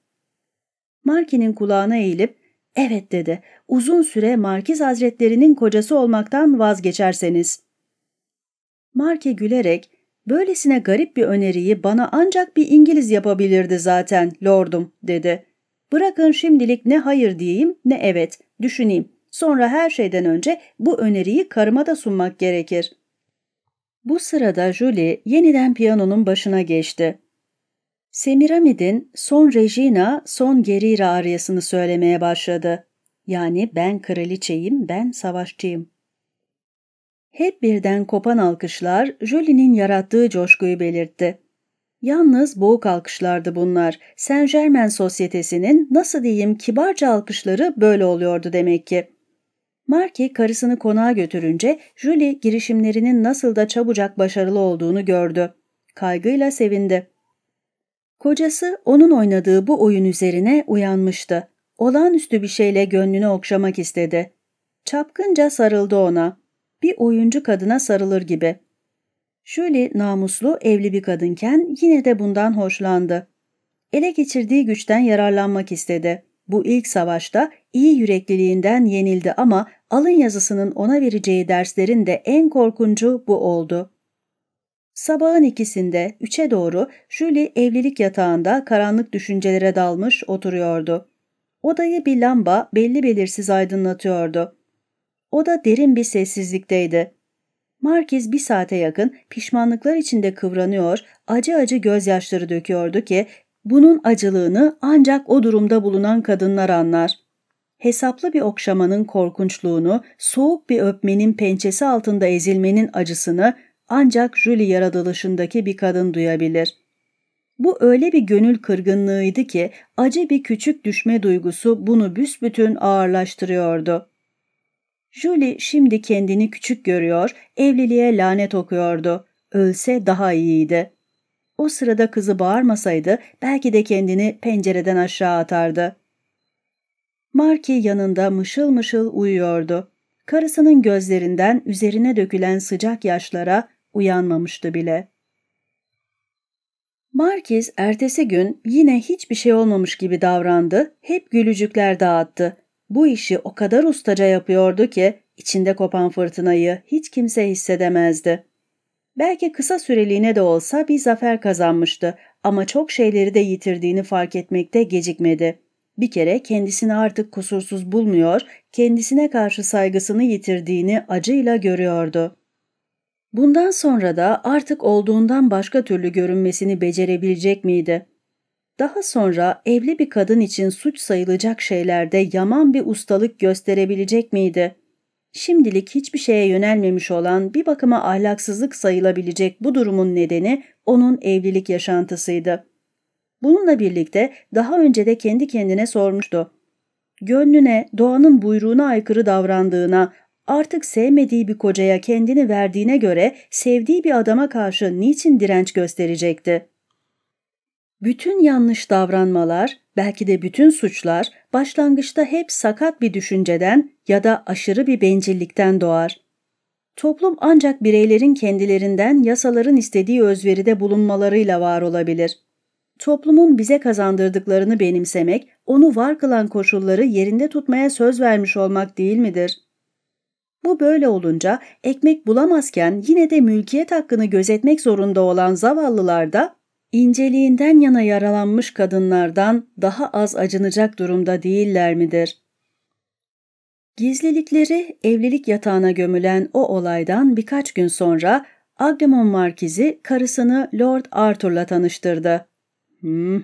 Marki'nin kulağına eğilip evet dedi. Uzun süre Markiz Hazretlerinin kocası olmaktan vazgeçerseniz. Marke gülerek, ''Böylesine garip bir öneriyi bana ancak bir İngiliz yapabilirdi zaten, lordum.'' dedi. ''Bırakın şimdilik ne hayır diyeyim ne evet, düşüneyim. Sonra her şeyden önce bu öneriyi karıma da sunmak gerekir.'' Bu sırada Julie yeniden piyanonun başına geçti. Semiramid'in son Regina, son Gerira aryasını söylemeye başladı. Yani ben kraliçeyim, ben savaşçıyım. Hep birden kopan alkışlar Jolie'nin yarattığı coşkuyu belirtti. Yalnız boğuk alkışlardı bunlar. Saint Germain sosyetesinin nasıl diyeyim kibarca alkışları böyle oluyordu demek ki. Marki karısını konağa götürünce Julie girişimlerinin nasıl da çabucak başarılı olduğunu gördü. Kaygıyla sevindi. Kocası onun oynadığı bu oyun üzerine uyanmıştı. Olağanüstü bir şeyle gönlünü okşamak istedi. Çapkınca sarıldı ona bir oyuncu kadına sarılır gibi. Shirley namuslu, evli bir kadınken yine de bundan hoşlandı. Ele geçirdiği güçten yararlanmak istedi. Bu ilk savaşta iyi yürekliliğinden yenildi ama alın yazısının ona vereceği derslerin de en korkuncu bu oldu. Sabahın ikisinde, üçe doğru Julie evlilik yatağında karanlık düşüncelere dalmış oturuyordu. Odayı bir lamba belli belirsiz aydınlatıyordu. O da derin bir sessizlikteydi. Markiz bir saate yakın pişmanlıklar içinde kıvranıyor, acı acı gözyaşları döküyordu ki bunun acılığını ancak o durumda bulunan kadınlar anlar. Hesaplı bir okşamanın korkunçluğunu, soğuk bir öpmenin pençesi altında ezilmenin acısını ancak Julie yaratılışındaki bir kadın duyabilir. Bu öyle bir gönül kırgınlığıydı ki acı bir küçük düşme duygusu bunu büsbütün ağırlaştırıyordu. Julie şimdi kendini küçük görüyor, evliliğe lanet okuyordu. Ölse daha iyiydi. O sırada kızı bağırmasaydı belki de kendini pencereden aşağı atardı. Marki yanında mışıl mışıl uyuyordu. Karısının gözlerinden üzerine dökülen sıcak yaşlara uyanmamıştı bile. Markiz ertesi gün yine hiçbir şey olmamış gibi davrandı, hep gülücükler dağıttı. Bu işi o kadar ustaca yapıyordu ki içinde kopan fırtınayı hiç kimse hissedemezdi. Belki kısa süreliğine de olsa bir zafer kazanmıştı ama çok şeyleri de yitirdiğini fark etmekte gecikmedi. Bir kere kendisini artık kusursuz bulmuyor, kendisine karşı saygısını yitirdiğini acıyla görüyordu. Bundan sonra da artık olduğundan başka türlü görünmesini becerebilecek miydi? Daha sonra evli bir kadın için suç sayılacak şeylerde yaman bir ustalık gösterebilecek miydi? Şimdilik hiçbir şeye yönelmemiş olan bir bakıma ahlaksızlık sayılabilecek bu durumun nedeni onun evlilik yaşantısıydı. Bununla birlikte daha önce de kendi kendine sormuştu. Gönlüne, doğanın buyruğuna aykırı davrandığına, artık sevmediği bir kocaya kendini verdiğine göre sevdiği bir adama karşı niçin direnç gösterecekti? Bütün yanlış davranmalar, belki de bütün suçlar başlangıçta hep sakat bir düşünceden ya da aşırı bir bencillikten doğar. Toplum ancak bireylerin kendilerinden yasaların istediği özveride bulunmalarıyla var olabilir. Toplumun bize kazandırdıklarını benimsemek, onu var kılan koşulları yerinde tutmaya söz vermiş olmak değil midir? Bu böyle olunca ekmek bulamazken yine de mülkiyet hakkını gözetmek zorunda olan zavallılar da inceliğinden yana yaralanmış kadınlardan daha az acınacak durumda değiller midir? Gizlilikleri evlilik yatağına gömülen o olaydan birkaç gün sonra Agdemon Markizi karısını Lord Arthur'la tanıştırdı. Hmm.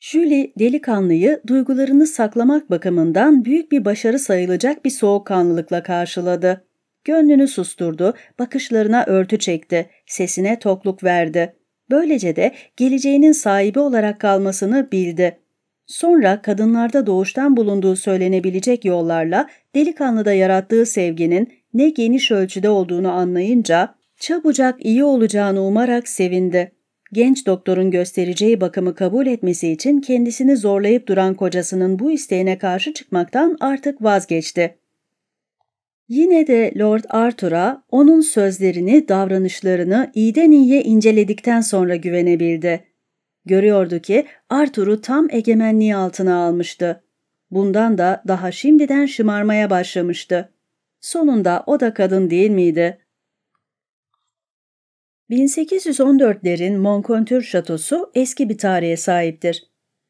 Julie delikanlıyı duygularını saklamak bakımından büyük bir başarı sayılacak bir soğukkanlılıkla karşıladı. Gönlünü susturdu, bakışlarına örtü çekti, sesine tokluk verdi. Böylece de geleceğinin sahibi olarak kalmasını bildi. Sonra kadınlarda doğuştan bulunduğu söylenebilecek yollarla delikanlıda yarattığı sevginin ne geniş ölçüde olduğunu anlayınca çabucak iyi olacağını umarak sevindi. Genç doktorun göstereceği bakımı kabul etmesi için kendisini zorlayıp duran kocasının bu isteğine karşı çıkmaktan artık vazgeçti. Yine de Lord Arthur'a onun sözlerini, davranışlarını iyiden iyiye inceledikten sonra güvenebildi. Görüyordu ki Arthur'u tam egemenliği altına almıştı. Bundan da daha şimdiden şımarmaya başlamıştı. Sonunda o da kadın değil miydi? 1814'lerin Monkontür şatosu eski bir tarihe sahiptir.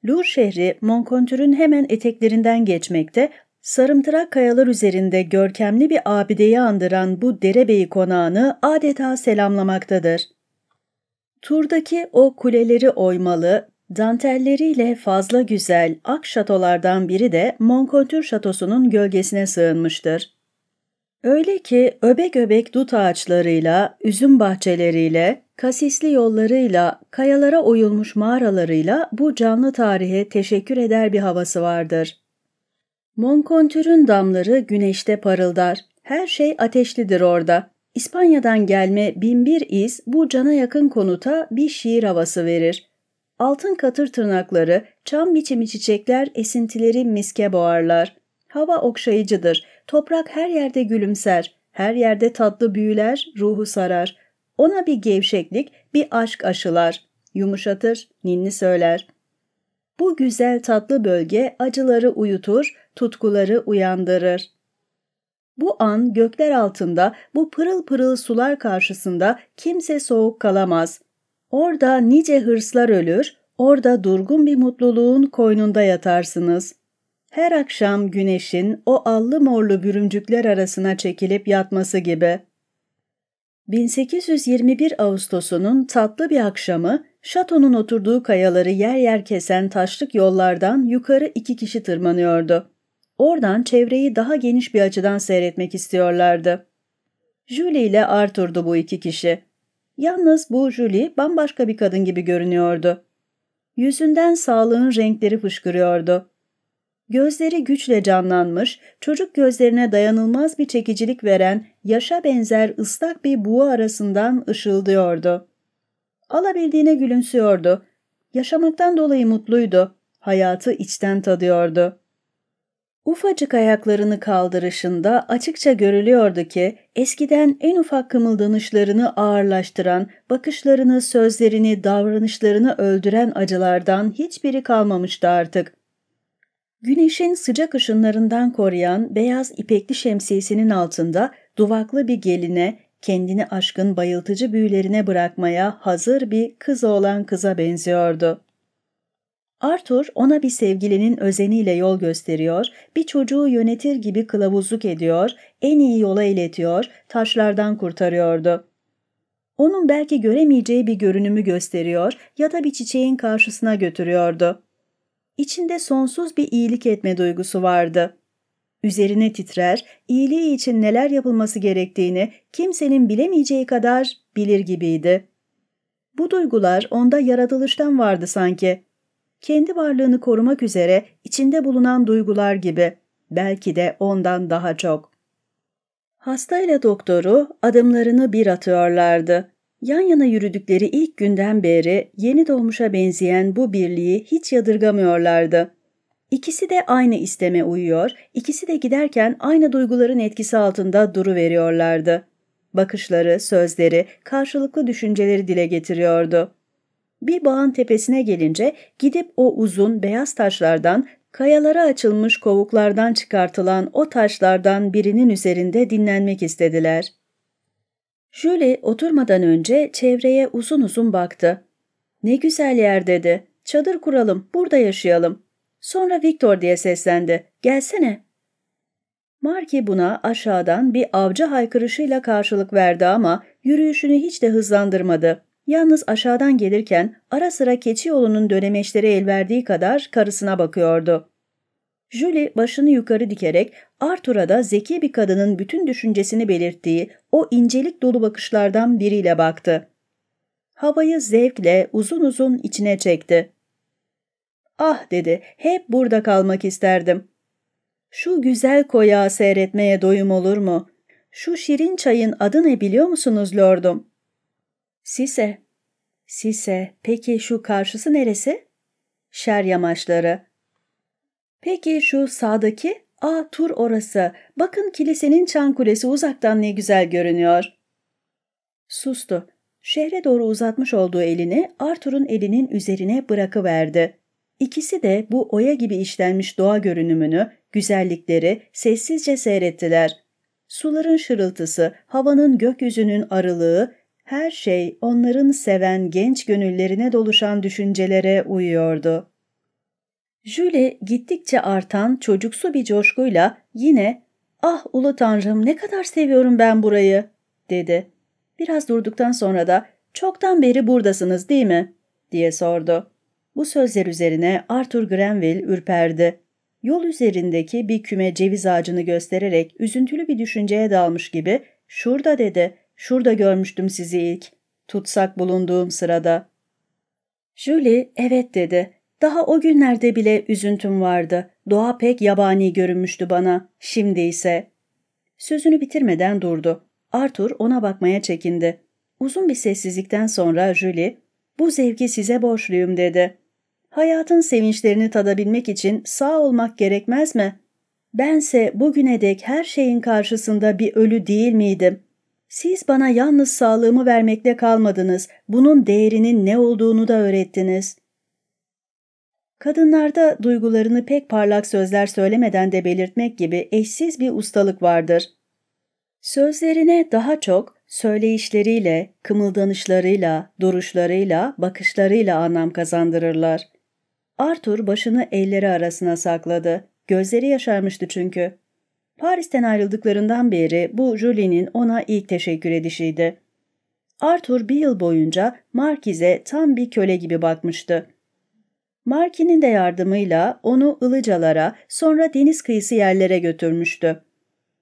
Louvre şehri Monkontür'ün hemen eteklerinden geçmekte Sarımtırak kayalar üzerinde görkemli bir abideyi andıran bu derebeyi konağını adeta selamlamaktadır. Turdaki o kuleleri oymalı, dantelleriyle fazla güzel ak şatolardan biri de Monkontür Şatosu'nun gölgesine sığınmıştır. Öyle ki öbek öbek dut ağaçlarıyla, üzüm bahçeleriyle, kasisli yollarıyla, kayalara oyulmuş mağaralarıyla bu canlı tarihe teşekkür eder bir havası vardır. Monkontür'ün damları güneşte parıldar. Her şey ateşlidir orada. İspanya'dan gelme binbir iz bu cana yakın konuta bir şiir havası verir. Altın katır tırnakları, çam biçimi çiçekler esintileri miske boğarlar. Hava okşayıcıdır, toprak her yerde gülümser, her yerde tatlı büyüler, ruhu sarar. Ona bir gevşeklik, bir aşk aşılar. Yumuşatır, ninni söyler.'' Bu güzel tatlı bölge acıları uyutur, tutkuları uyandırır. Bu an gökler altında, bu pırıl pırıl sular karşısında kimse soğuk kalamaz. Orada nice hırslar ölür, orada durgun bir mutluluğun koynunda yatarsınız. Her akşam güneşin o allı morlu bürümcükler arasına çekilip yatması gibi. 1821 Ağustos'unun tatlı bir akşamı Şatonun oturduğu kayaları yer yer kesen taşlık yollardan yukarı iki kişi tırmanıyordu. Oradan çevreyi daha geniş bir açıdan seyretmek istiyorlardı. Julie ile Arthur'du bu iki kişi. Yalnız bu Julie bambaşka bir kadın gibi görünüyordu. Yüzünden sağlığın renkleri fışkırıyordu. Gözleri güçle canlanmış, çocuk gözlerine dayanılmaz bir çekicilik veren, yaşa benzer ıslak bir buğu arasından ışıldıyordu. Alabildiğine gülümsüyordu. Yaşamaktan dolayı mutluydu. Hayatı içten tadıyordu. Ufacık ayaklarını kaldırışında açıkça görülüyordu ki eskiden en ufak kımıldanışlarını ağırlaştıran, bakışlarını, sözlerini, davranışlarını öldüren acılardan hiçbiri kalmamıştı artık. Güneşin sıcak ışınlarından koruyan beyaz ipekli şemsiyesinin altında duvaklı bir geline kendini aşkın bayıltıcı büyülerine bırakmaya hazır bir kız olan kıza benziyordu. Arthur ona bir sevgilinin özeniyle yol gösteriyor, bir çocuğu yönetir gibi kılavuzluk ediyor, en iyi yola iletiyor, taşlardan kurtarıyordu. Onun belki göremeyeceği bir görünümü gösteriyor ya da bir çiçeğin karşısına götürüyordu. İçinde sonsuz bir iyilik etme duygusu vardı. Üzerine titrer, iyiliği için neler yapılması gerektiğini kimsenin bilemeyeceği kadar bilir gibiydi. Bu duygular onda yaratılıştan vardı sanki. Kendi varlığını korumak üzere içinde bulunan duygular gibi. Belki de ondan daha çok. Hastayla doktoru adımlarını bir atıyorlardı. Yan yana yürüdükleri ilk günden beri yeni doğmuşa benzeyen bu birliği hiç yadırgamıyorlardı. İkisi de aynı isteme uyuyor, ikisi de giderken aynı duyguların etkisi altında duru veriyorlardı. Bakışları, sözleri, karşılıklı düşünceleri dile getiriyordu. Bir bağın tepesine gelince gidip o uzun beyaz taşlardan, kayalara açılmış kovuklardan çıkartılan o taşlardan birinin üzerinde dinlenmek istediler. Julie oturmadan önce çevreye uzun uzun baktı. ''Ne güzel yer'' dedi. ''Çadır kuralım, burada yaşayalım.'' Sonra Victor diye seslendi. Gelsene. Marki buna aşağıdan bir avcı haykırışıyla karşılık verdi ama yürüyüşünü hiç de hızlandırmadı. Yalnız aşağıdan gelirken ara sıra keçi yolunun dönemeçlere el verdiği kadar karısına bakıyordu. Julie başını yukarı dikerek Arthur'a da zeki bir kadının bütün düşüncesini belirttiği o incelik dolu bakışlardan biriyle baktı. Havayı zevkle uzun uzun içine çekti. Ah dedi, hep burada kalmak isterdim. Şu güzel koyağı seyretmeye doyum olur mu? Şu şirin çayın adı ne biliyor musunuz lordum? Sise. Sise, peki şu karşısı neresi? Şer yamaçları. Peki şu sağdaki? Ah, tur orası. Bakın kilisenin çan kulesi uzaktan ne güzel görünüyor. Sustu. Şehre doğru uzatmış olduğu elini Arthur'un elinin üzerine bırakıverdi. İkisi de bu oya gibi işlenmiş doğa görünümünü, güzellikleri sessizce seyrettiler. Suların şırıltısı, havanın gökyüzünün arılığı, her şey onların seven genç gönüllerine doluşan düşüncelere uyuyordu. Jüle gittikçe artan çocuksu bir coşkuyla yine ''Ah ulu tanrım ne kadar seviyorum ben burayı'' dedi. Biraz durduktan sonra da ''Çoktan beri buradasınız değil mi?'' diye sordu. Bu sözler üzerine Arthur Grenville ürperdi. Yol üzerindeki bir küme ceviz ağacını göstererek üzüntülü bir düşünceye dalmış gibi ''Şurada'' dedi. ''Şurada görmüştüm sizi ilk. Tutsak bulunduğum sırada.'' Julie ''Evet'' dedi. Daha o günlerde bile üzüntüm vardı. Doğa pek yabani görünmüştü bana. Şimdi ise... Sözünü bitirmeden durdu. Arthur ona bakmaya çekindi. Uzun bir sessizlikten sonra Julie, bu zevki size borçluyum dedi. Hayatın sevinçlerini tadabilmek için sağ olmak gerekmez mi? Bense bugüne dek her şeyin karşısında bir ölü değil miydim? Siz bana yalnız sağlığımı vermekle kalmadınız, bunun değerinin ne olduğunu da öğrettiniz. Kadınlarda duygularını pek parlak sözler söylemeden de belirtmek gibi eşsiz bir ustalık vardır. Sözlerine daha çok söyleyişleriyle, kımıldanışlarıyla, duruşlarıyla, bakışlarıyla anlam kazandırırlar. Arthur başını elleri arasına sakladı. Gözleri yaşarmıştı çünkü. Paris'ten ayrıldıklarından beri bu Julie'nin ona ilk teşekkür edişiydi. Arthur bir yıl boyunca Markiz'e tam bir köle gibi bakmıştı. Marki'nin de yardımıyla onu Ilıcalara sonra deniz kıyısı yerlere götürmüştü.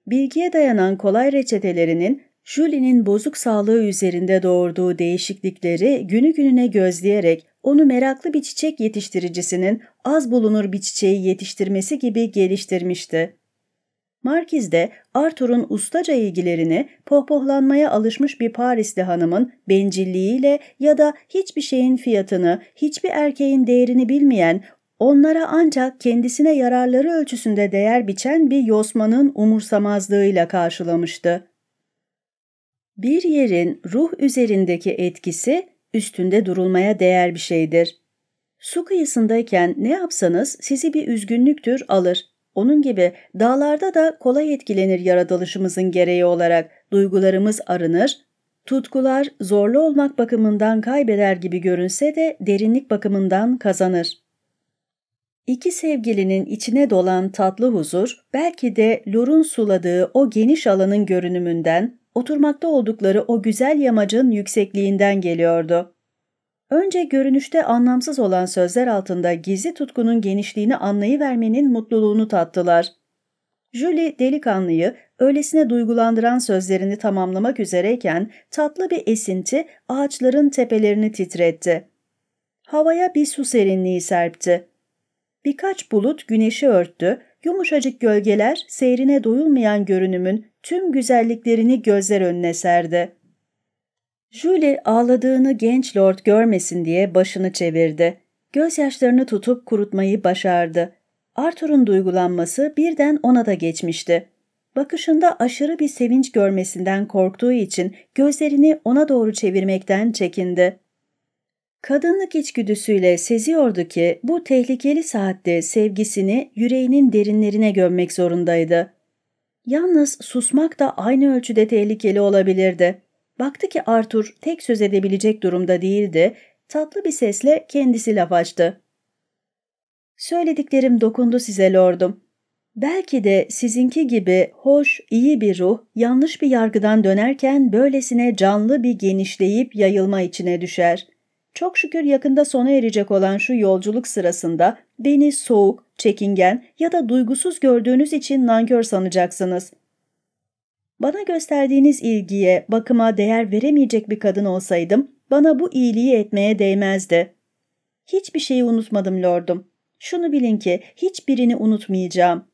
Bilgiye dayanan kolay reçetelerinin Julie'nin bozuk sağlığı üzerinde doğurduğu değişiklikleri günü gününe gözleyerek onu meraklı bir çiçek yetiştiricisinin az bulunur bir çiçeği yetiştirmesi gibi geliştirmişti. Markiz de Arthur'un ustaca ilgilerini pohpohlanmaya alışmış bir Parisli hanımın bencilliğiyle ya da hiçbir şeyin fiyatını, hiçbir erkeğin değerini bilmeyen, onlara ancak kendisine yararları ölçüsünde değer biçen bir yosmanın umursamazlığıyla karşılamıştı. Bir yerin ruh üzerindeki etkisi üstünde durulmaya değer bir şeydir. Su kıyısındayken ne yapsanız sizi bir üzgünlüktür alır. Onun gibi dağlarda da kolay etkilenir yaratılışımızın gereği olarak duygularımız arınır, tutkular zorlu olmak bakımından kaybeder gibi görünse de derinlik bakımından kazanır. İki sevgilinin içine dolan tatlı huzur belki de lorun suladığı o geniş alanın görünümünden, oturmakta oldukları o güzel yamacın yüksekliğinden geliyordu. Önce görünüşte anlamsız olan sözler altında gizli tutkunun genişliğini anlayıvermenin mutluluğunu tattılar. Julie delikanlıyı öylesine duygulandıran sözlerini tamamlamak üzereyken tatlı bir esinti ağaçların tepelerini titretti. Havaya bir su serinliği serpti. Birkaç bulut güneşi örttü Yumuşacık gölgeler seyrine doyulmayan görünümün tüm güzelliklerini gözler önüne serdi. Julie ağladığını genç lord görmesin diye başını çevirdi. Gözyaşlarını tutup kurutmayı başardı. Arthur'un duygulanması birden ona da geçmişti. Bakışında aşırı bir sevinç görmesinden korktuğu için gözlerini ona doğru çevirmekten çekindi. Kadınlık içgüdüsüyle seziyordu ki bu tehlikeli saatte sevgisini yüreğinin derinlerine gömmek zorundaydı. Yalnız susmak da aynı ölçüde tehlikeli olabilirdi. Baktı ki Arthur tek söz edebilecek durumda değildi, tatlı bir sesle kendisi laf açtı. Söylediklerim dokundu size lordum. Belki de sizinki gibi hoş, iyi bir ruh yanlış bir yargıdan dönerken böylesine canlı bir genişleyip yayılma içine düşer.'' Çok şükür yakında sona erecek olan şu yolculuk sırasında beni soğuk, çekingen ya da duygusuz gördüğünüz için nankör sanacaksınız. Bana gösterdiğiniz ilgiye, bakıma değer veremeyecek bir kadın olsaydım, bana bu iyiliği etmeye değmezdi. Hiçbir şeyi unutmadım lordum. Şunu bilin ki hiçbirini unutmayacağım.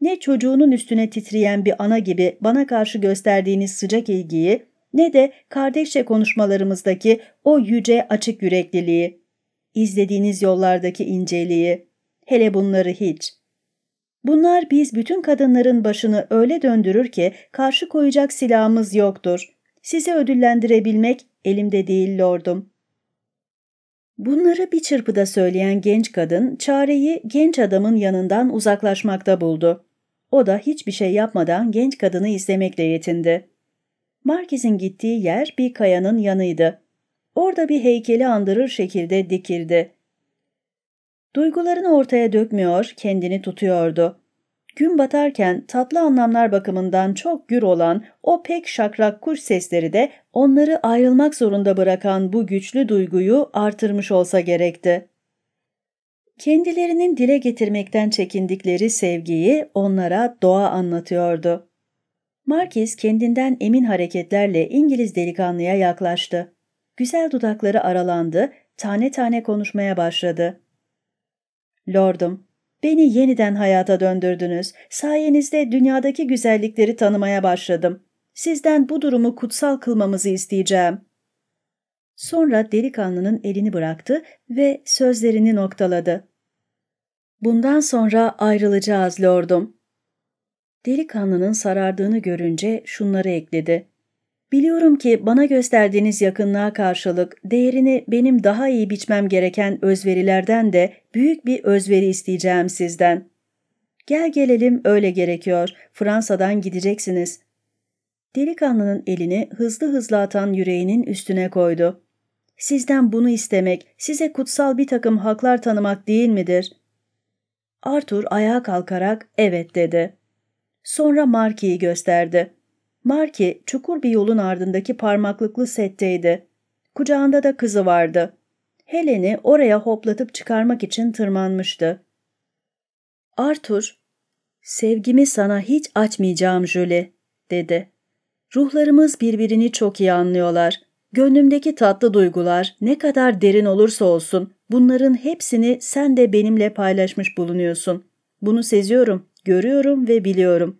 Ne çocuğunun üstüne titreyen bir ana gibi bana karşı gösterdiğiniz sıcak ilgiyi, ne de kardeşçe konuşmalarımızdaki o yüce açık yürekliliği, izlediğiniz yollardaki inceliği, hele bunları hiç. Bunlar biz bütün kadınların başını öyle döndürür ki karşı koyacak silahımız yoktur. Sizi ödüllendirebilmek elimde değil lordum.'' Bunları bir çırpıda söyleyen genç kadın çareyi genç adamın yanından uzaklaşmakta buldu. O da hiçbir şey yapmadan genç kadını izlemekle yetindi. Marquez'in gittiği yer bir kayanın yanıydı. Orada bir heykeli andırır şekilde dikildi. Duygularını ortaya dökmüyor, kendini tutuyordu. Gün batarken tatlı anlamlar bakımından çok gür olan o pek şakrak kuş sesleri de onları ayrılmak zorunda bırakan bu güçlü duyguyu artırmış olsa gerekti. Kendilerinin dile getirmekten çekindikleri sevgiyi onlara doğa anlatıyordu. Markiz kendinden emin hareketlerle İngiliz delikanlıya yaklaştı. Güzel dudakları aralandı, tane tane konuşmaya başladı. Lordum, beni yeniden hayata döndürdünüz. Sayenizde dünyadaki güzellikleri tanımaya başladım. Sizden bu durumu kutsal kılmamızı isteyeceğim. Sonra delikanlının elini bıraktı ve sözlerini noktaladı. Bundan sonra ayrılacağız lordum. Delikanlının sarardığını görünce şunları ekledi. Biliyorum ki bana gösterdiğiniz yakınlığa karşılık değerini benim daha iyi biçmem gereken özverilerden de büyük bir özveri isteyeceğim sizden. Gel gelelim öyle gerekiyor. Fransa'dan gideceksiniz. Delikanlının elini hızlı hızlı atan yüreğinin üstüne koydu. Sizden bunu istemek, size kutsal bir takım haklar tanımak değil midir? Arthur ayağa kalkarak evet dedi. Sonra Marki'yi gösterdi. Marki çukur bir yolun ardındaki parmaklıklı setteydi. Kucağında da kızı vardı. Helen'i oraya hoplatıp çıkarmak için tırmanmıştı. Arthur, sevgimi sana hiç açmayacağım Julie, dedi. Ruhlarımız birbirini çok iyi anlıyorlar. Gönlümdeki tatlı duygular ne kadar derin olursa olsun bunların hepsini sen de benimle paylaşmış bulunuyorsun. Bunu seziyorum görüyorum ve biliyorum.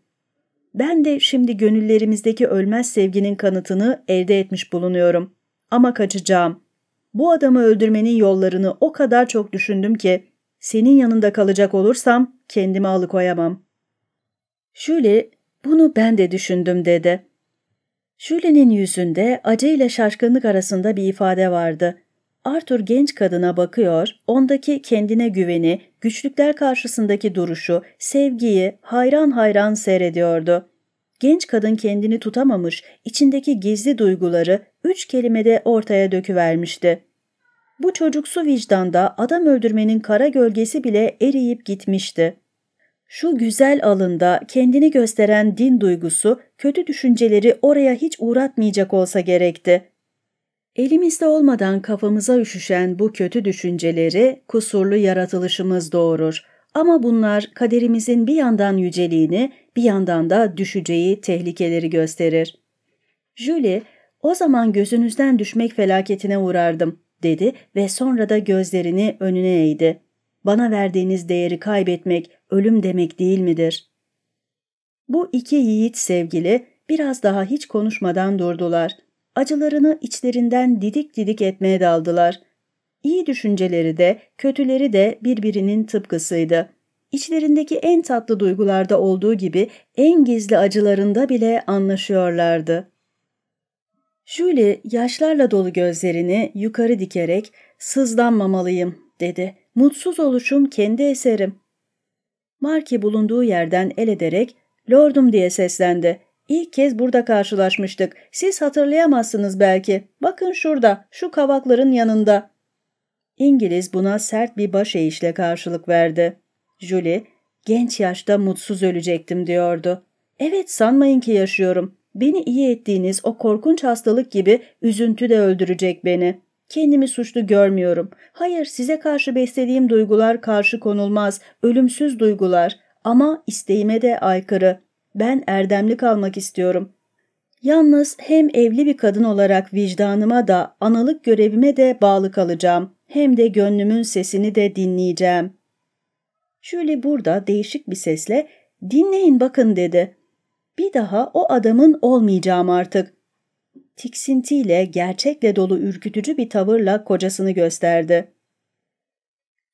Ben de şimdi gönüllerimizdeki ölmez sevginin kanıtını elde etmiş bulunuyorum. Ama kaçacağım. Bu adamı öldürmenin yollarını o kadar çok düşündüm ki senin yanında kalacak olursam kendimi alıkoyamam. Şule, bunu ben de düşündüm dedi. Şule'nin yüzünde acı şaşkınlık arasında bir ifade vardı. Arthur genç kadına bakıyor, ondaki kendine güveni, güçlükler karşısındaki duruşu, sevgiyi hayran hayran seyrediyordu. Genç kadın kendini tutamamış, içindeki gizli duyguları üç kelimede ortaya döküvermişti. Bu çocuksu vicdanda adam öldürmenin kara gölgesi bile eriyip gitmişti. Şu güzel alında kendini gösteren din duygusu kötü düşünceleri oraya hiç uğratmayacak olsa gerekti. Elimizde olmadan kafamıza üşüşen bu kötü düşünceleri kusurlu yaratılışımız doğurur. Ama bunlar kaderimizin bir yandan yüceliğini, bir yandan da düşeceği tehlikeleri gösterir. Julie, o zaman gözünüzden düşmek felaketine uğrardım, dedi ve sonra da gözlerini önüne eğdi. Bana verdiğiniz değeri kaybetmek ölüm demek değil midir? Bu iki yiğit sevgili biraz daha hiç konuşmadan durdular acılarını içlerinden didik didik etmeye daldılar. İyi düşünceleri de, kötüleri de birbirinin tıpkısıydı. İçlerindeki en tatlı duygularda olduğu gibi en gizli acılarında bile anlaşıyorlardı. Julie yaşlarla dolu gözlerini yukarı dikerek sızlanmamalıyım dedi. Mutsuz oluşum kendi eserim. Marki bulunduğu yerden el ederek lordum diye seslendi. İlk kez burada karşılaşmıştık. Siz hatırlayamazsınız belki. Bakın şurada, şu kavakların yanında. İngiliz buna sert bir baş eğişle karşılık verdi. Julie, genç yaşta mutsuz ölecektim diyordu. Evet sanmayın ki yaşıyorum. Beni iyi ettiğiniz o korkunç hastalık gibi üzüntü de öldürecek beni. Kendimi suçlu görmüyorum. Hayır size karşı beslediğim duygular karşı konulmaz, ölümsüz duygular ama isteğime de aykırı. Ben erdemli kalmak istiyorum. Yalnız hem evli bir kadın olarak vicdanıma da analık görevime de bağlı kalacağım. Hem de gönlümün sesini de dinleyeceğim. Şöyle burada değişik bir sesle dinleyin bakın dedi. Bir daha o adamın olmayacağım artık. Tiksintiyle gerçekle dolu ürkütücü bir tavırla kocasını gösterdi.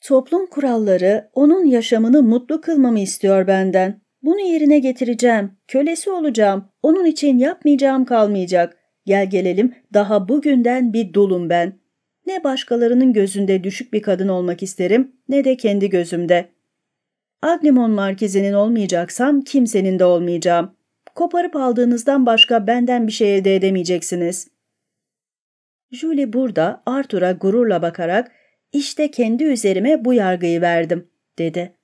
Toplum kuralları onun yaşamını mutlu kılmamı istiyor benden. Bunu yerine getireceğim, kölesi olacağım, onun için yapmayacağım kalmayacak. Gel gelelim daha bugünden bir dulum ben. Ne başkalarının gözünde düşük bir kadın olmak isterim ne de kendi gözümde. Aglimon markizinin olmayacaksam kimsenin de olmayacağım. Koparıp aldığınızdan başka benden bir şey elde edemeyeceksiniz. Julie burada Arthur'a gururla bakarak işte kendi üzerime bu yargıyı verdim dedi.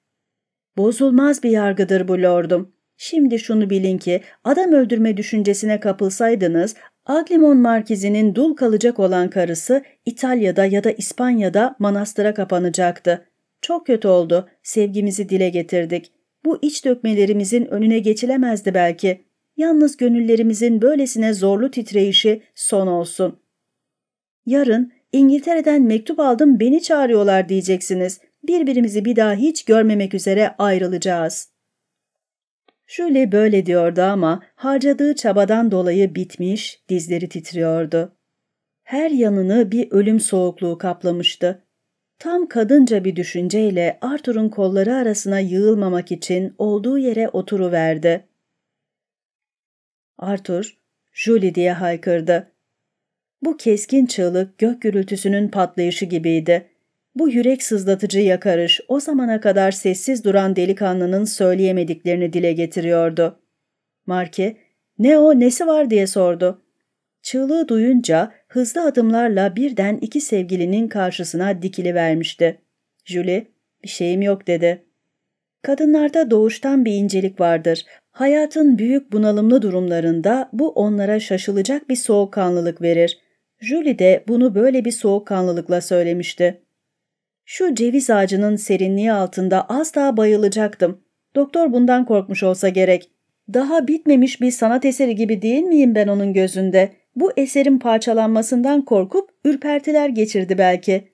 Bozulmaz bir yargıdır bu lordum. Şimdi şunu bilin ki adam öldürme düşüncesine kapılsaydınız Aglimon Markizi'nin dul kalacak olan karısı İtalya'da ya da İspanya'da manastıra kapanacaktı. Çok kötü oldu. Sevgimizi dile getirdik. Bu iç dökmelerimizin önüne geçilemezdi belki. Yalnız gönüllerimizin böylesine zorlu titreyişi son olsun. Yarın İngiltere'den mektup aldım beni çağırıyorlar diyeceksiniz birbirimizi bir daha hiç görmemek üzere ayrılacağız. Şule böyle diyordu ama harcadığı çabadan dolayı bitmiş, dizleri titriyordu. Her yanını bir ölüm soğukluğu kaplamıştı. Tam kadınca bir düşünceyle Arthur'un kolları arasına yığılmamak için olduğu yere oturuverdi. Arthur, Julie diye haykırdı. Bu keskin çığlık gök gürültüsünün patlayışı gibiydi. Bu yürek sızlatıcı yakarış o zamana kadar sessiz duran delikanlının söyleyemediklerini dile getiriyordu. Marke, ne o nesi var diye sordu. Çığlığı duyunca hızlı adımlarla birden iki sevgilinin karşısına dikili vermişti. Julie, bir şeyim yok dedi. Kadınlarda doğuştan bir incelik vardır. Hayatın büyük bunalımlı durumlarında bu onlara şaşılacak bir soğukkanlılık verir. Julie de bunu böyle bir soğukkanlılıkla söylemişti. Şu ceviz ağacının serinliği altında az daha bayılacaktım. Doktor bundan korkmuş olsa gerek. Daha bitmemiş bir sanat eseri gibi değil miyim ben onun gözünde? Bu eserin parçalanmasından korkup ürpertiler geçirdi belki.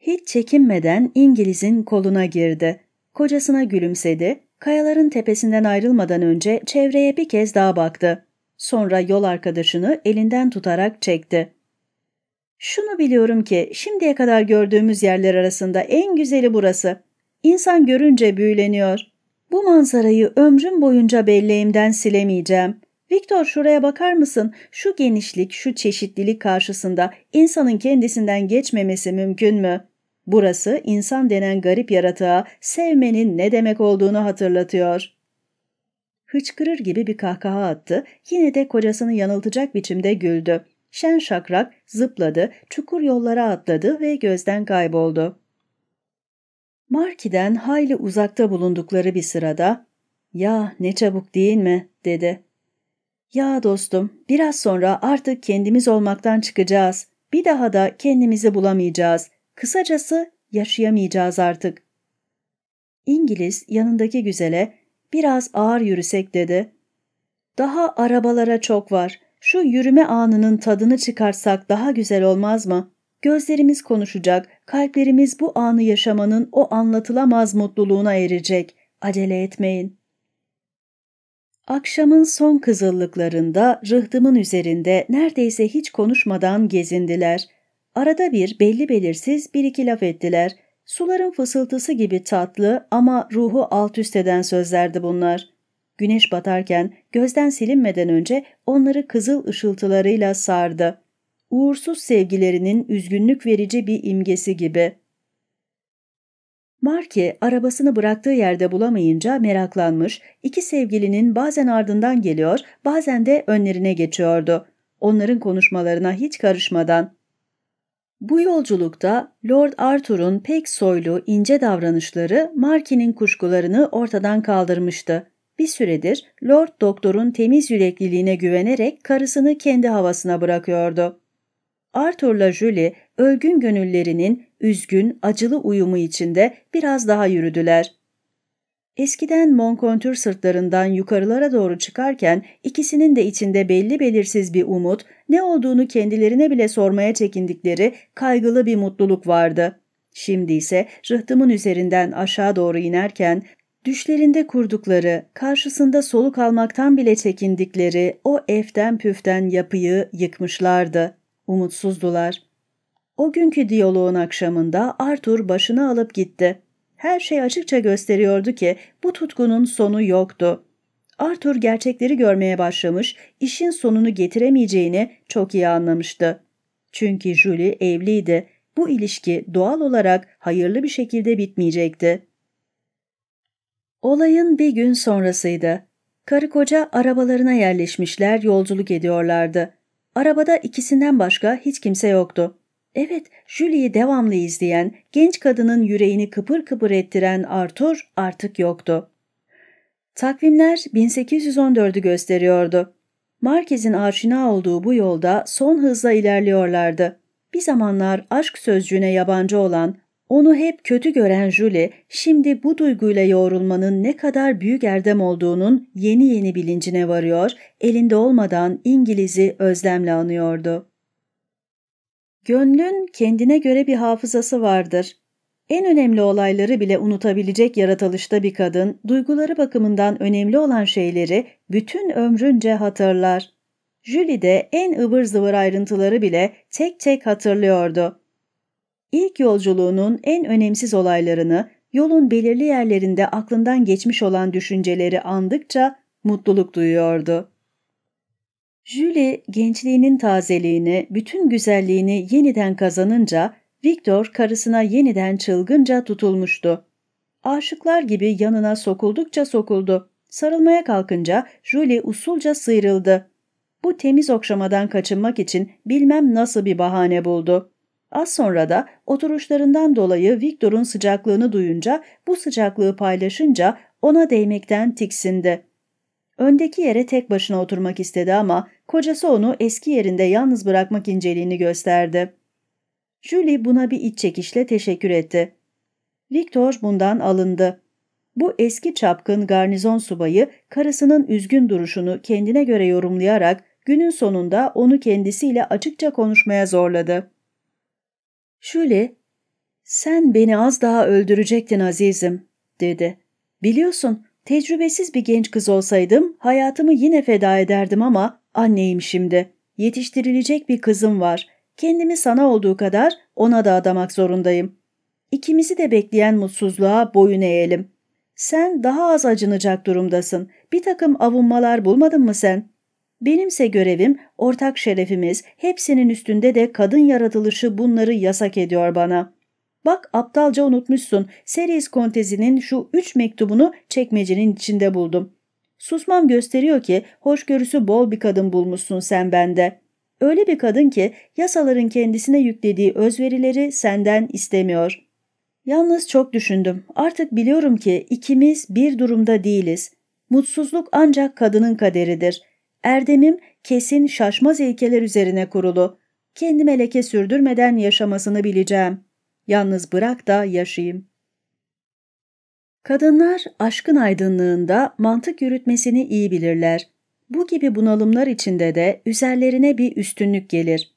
Hiç çekinmeden İngiliz'in koluna girdi. Kocasına gülümsedi, kayaların tepesinden ayrılmadan önce çevreye bir kez daha baktı. Sonra yol arkadaşını elinden tutarak çekti. Şunu biliyorum ki şimdiye kadar gördüğümüz yerler arasında en güzeli burası. İnsan görünce büyüleniyor. Bu manzarayı ömrüm boyunca belleğimden silemeyeceğim. Viktor şuraya bakar mısın? Şu genişlik, şu çeşitlilik karşısında insanın kendisinden geçmemesi mümkün mü? Burası insan denen garip yaratığa sevmenin ne demek olduğunu hatırlatıyor. Hıçkırır gibi bir kahkaha attı. Yine de kocasını yanıltacak biçimde güldü şen şakrak zıpladı, çukur yollara atladı ve gözden kayboldu. Marki'den hayli uzakta bulundukları bir sırada ''Ya ne çabuk değil mi?'' dedi. ''Ya dostum, biraz sonra artık kendimiz olmaktan çıkacağız. Bir daha da kendimizi bulamayacağız. Kısacası yaşayamayacağız artık.'' İngiliz yanındaki güzele ''Biraz ağır yürüsek'' dedi. ''Daha arabalara çok var.'' Şu yürüme anının tadını çıkarsak daha güzel olmaz mı? Gözlerimiz konuşacak, kalplerimiz bu anı yaşamanın o anlatılamaz mutluluğuna erecek. Acele etmeyin. Akşamın son kızıllıklarında rıhtımın üzerinde neredeyse hiç konuşmadan gezindiler. Arada bir belli belirsiz bir iki laf ettiler. Suların fısıltısı gibi tatlı ama ruhu alt üst eden sözlerdi bunlar. Güneş batarken gözden silinmeden önce onları kızıl ışıltılarıyla sardı. Uğursuz sevgilerinin üzgünlük verici bir imgesi gibi. Marke arabasını bıraktığı yerde bulamayınca meraklanmış, iki sevgilinin bazen ardından geliyor, bazen de önlerine geçiyordu. Onların konuşmalarına hiç karışmadan. Bu yolculukta Lord Arthur'un pek soylu, ince davranışları Markin'in kuşkularını ortadan kaldırmıştı. Bir süredir Lord Doktor'un temiz yürekliliğine güvenerek karısını kendi havasına bırakıyordu. Arthur'la Julie ölgün gönüllerinin üzgün, acılı uyumu içinde biraz daha yürüdüler. Eskiden Monkontür sırtlarından yukarılara doğru çıkarken ikisinin de içinde belli belirsiz bir umut, ne olduğunu kendilerine bile sormaya çekindikleri kaygılı bir mutluluk vardı. Şimdi ise rıhtımın üzerinden aşağı doğru inerken Düşlerinde kurdukları, karşısında soluk almaktan bile çekindikleri o eften püften yapıyı yıkmışlardı. Umutsuzdular. O günkü diyaloğun akşamında Arthur başını alıp gitti. Her şey açıkça gösteriyordu ki bu tutkunun sonu yoktu. Arthur gerçekleri görmeye başlamış, işin sonunu getiremeyeceğini çok iyi anlamıştı. Çünkü Julie evliydi. Bu ilişki doğal olarak hayırlı bir şekilde bitmeyecekti. Olayın bir gün sonrasıydı. Karı koca arabalarına yerleşmişler, yolculuk ediyorlardı. Arabada ikisinden başka hiç kimse yoktu. Evet, Julie'yi devamlı izleyen, genç kadının yüreğini kıpır kıpır ettiren Arthur artık yoktu. Takvimler 1814'ü gösteriyordu. Markez'in aşina olduğu bu yolda son hızla ilerliyorlardı. Bir zamanlar aşk sözcüğüne yabancı olan onu hep kötü gören Julie, şimdi bu duyguyla yoğrulmanın ne kadar büyük erdem olduğunun yeni yeni bilincine varıyor, elinde olmadan İngiliz'i özlemle anıyordu. Gönlün kendine göre bir hafızası vardır. En önemli olayları bile unutabilecek yaratılışta bir kadın, duyguları bakımından önemli olan şeyleri bütün ömrünce hatırlar. Julie de en ıvır zıvır ayrıntıları bile tek tek hatırlıyordu. İlk yolculuğunun en önemsiz olaylarını, yolun belirli yerlerinde aklından geçmiş olan düşünceleri andıkça mutluluk duyuyordu. Julie gençliğinin tazeliğini, bütün güzelliğini yeniden kazanınca Victor karısına yeniden çılgınca tutulmuştu. Aşıklar gibi yanına sokuldukça sokuldu. Sarılmaya kalkınca Julie usulca sıyrıldı. Bu temiz okşamadan kaçınmak için bilmem nasıl bir bahane buldu. Az sonra da oturuşlarından dolayı Victor'un sıcaklığını duyunca, bu sıcaklığı paylaşınca ona değmekten tiksindi. Öndeki yere tek başına oturmak istedi ama kocası onu eski yerinde yalnız bırakmak inceliğini gösterdi. Julie buna bir iç çekişle teşekkür etti. Victor bundan alındı. Bu eski çapkın garnizon subayı karısının üzgün duruşunu kendine göre yorumlayarak günün sonunda onu kendisiyle açıkça konuşmaya zorladı. Şule, sen beni az daha öldürecektin azizim, dedi. Biliyorsun, tecrübesiz bir genç kız olsaydım hayatımı yine feda ederdim ama anneyim şimdi. Yetiştirilecek bir kızım var. Kendimi sana olduğu kadar ona da adamak zorundayım. İkimizi de bekleyen mutsuzluğa boyun eğelim. Sen daha az acınacak durumdasın. Bir takım avunmalar bulmadın mı sen? Benimse görevim, ortak şerefimiz, hepsinin üstünde de kadın yaratılışı bunları yasak ediyor bana. Bak aptalca unutmuşsun, Seris kontezinin şu üç mektubunu çekmecenin içinde buldum. Susmam gösteriyor ki hoşgörüsü bol bir kadın bulmuşsun sen bende. Öyle bir kadın ki yasaların kendisine yüklediği özverileri senden istemiyor. Yalnız çok düşündüm. Artık biliyorum ki ikimiz bir durumda değiliz. Mutsuzluk ancak kadının kaderidir.'' Erdemim kesin şaşmaz ilkeler üzerine kurulu. Kendime leke sürdürmeden yaşamasını bileceğim. Yalnız bırak da yaşayayım. Kadınlar aşkın aydınlığında mantık yürütmesini iyi bilirler. Bu gibi bunalımlar içinde de üzerlerine bir üstünlük gelir.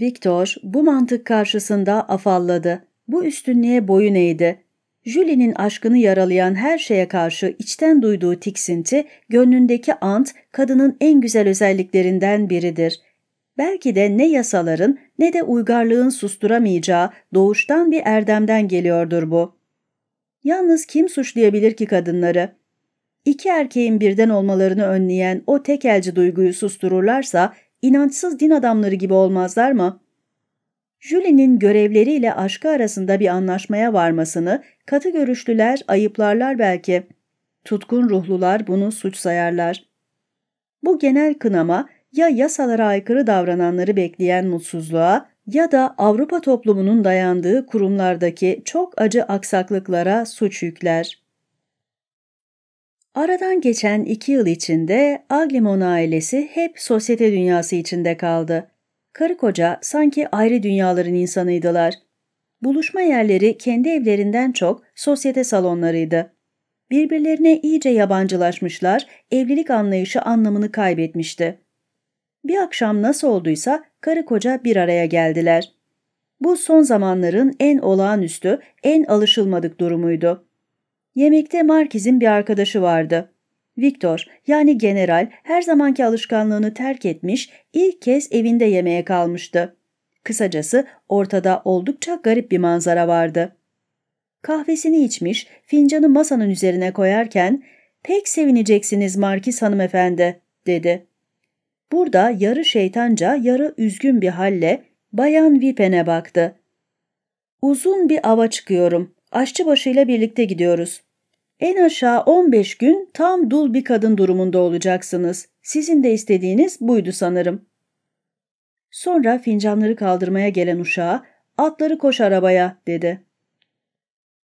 Victor bu mantık karşısında afalladı. Bu üstünlüğe boyun eğdi. Julie'nin aşkını yaralayan her şeye karşı içten duyduğu tiksinti, gönlündeki ant, kadının en güzel özelliklerinden biridir. Belki de ne yasaların ne de uygarlığın susturamayacağı doğuştan bir erdemden geliyordur bu. Yalnız kim suçlayabilir ki kadınları? İki erkeğin birden olmalarını önleyen o tekelci duyguyu sustururlarsa inançsız din adamları gibi olmazlar mı?'' Julie'nin görevleriyle aşkı arasında bir anlaşmaya varmasını katı görüşlüler ayıplarlar belki. Tutkun ruhlular bunu suç sayarlar. Bu genel kınama ya yasalara aykırı davrananları bekleyen mutsuzluğa ya da Avrupa toplumunun dayandığı kurumlardaki çok acı aksaklıklara suç yükler. Aradan geçen iki yıl içinde Aglimon ailesi hep sosyete dünyası içinde kaldı. Karı koca sanki ayrı dünyaların insanıydılar. Buluşma yerleri kendi evlerinden çok sosyete salonlarıydı. Birbirlerine iyice yabancılaşmışlar, evlilik anlayışı anlamını kaybetmişti. Bir akşam nasıl olduysa karı koca bir araya geldiler. Bu son zamanların en olağanüstü, en alışılmadık durumuydu. Yemekte Markiz'in bir arkadaşı vardı. Victor yani general her zamanki alışkanlığını terk etmiş, ilk kez evinde yemeğe kalmıştı. Kısacası ortada oldukça garip bir manzara vardı. Kahvesini içmiş, fincanı masanın üzerine koyarken ''Pek sevineceksiniz Markiz hanımefendi'' dedi. Burada yarı şeytanca, yarı üzgün bir halle Bayan Vipen'e baktı. ''Uzun bir ava çıkıyorum. Aşçıbaşıyla birlikte gidiyoruz. En aşağı 15 gün tam dul bir kadın durumunda olacaksınız. Sizin de istediğiniz buydu sanırım. Sonra fincanları kaldırmaya gelen uşağa, atları koş arabaya dedi.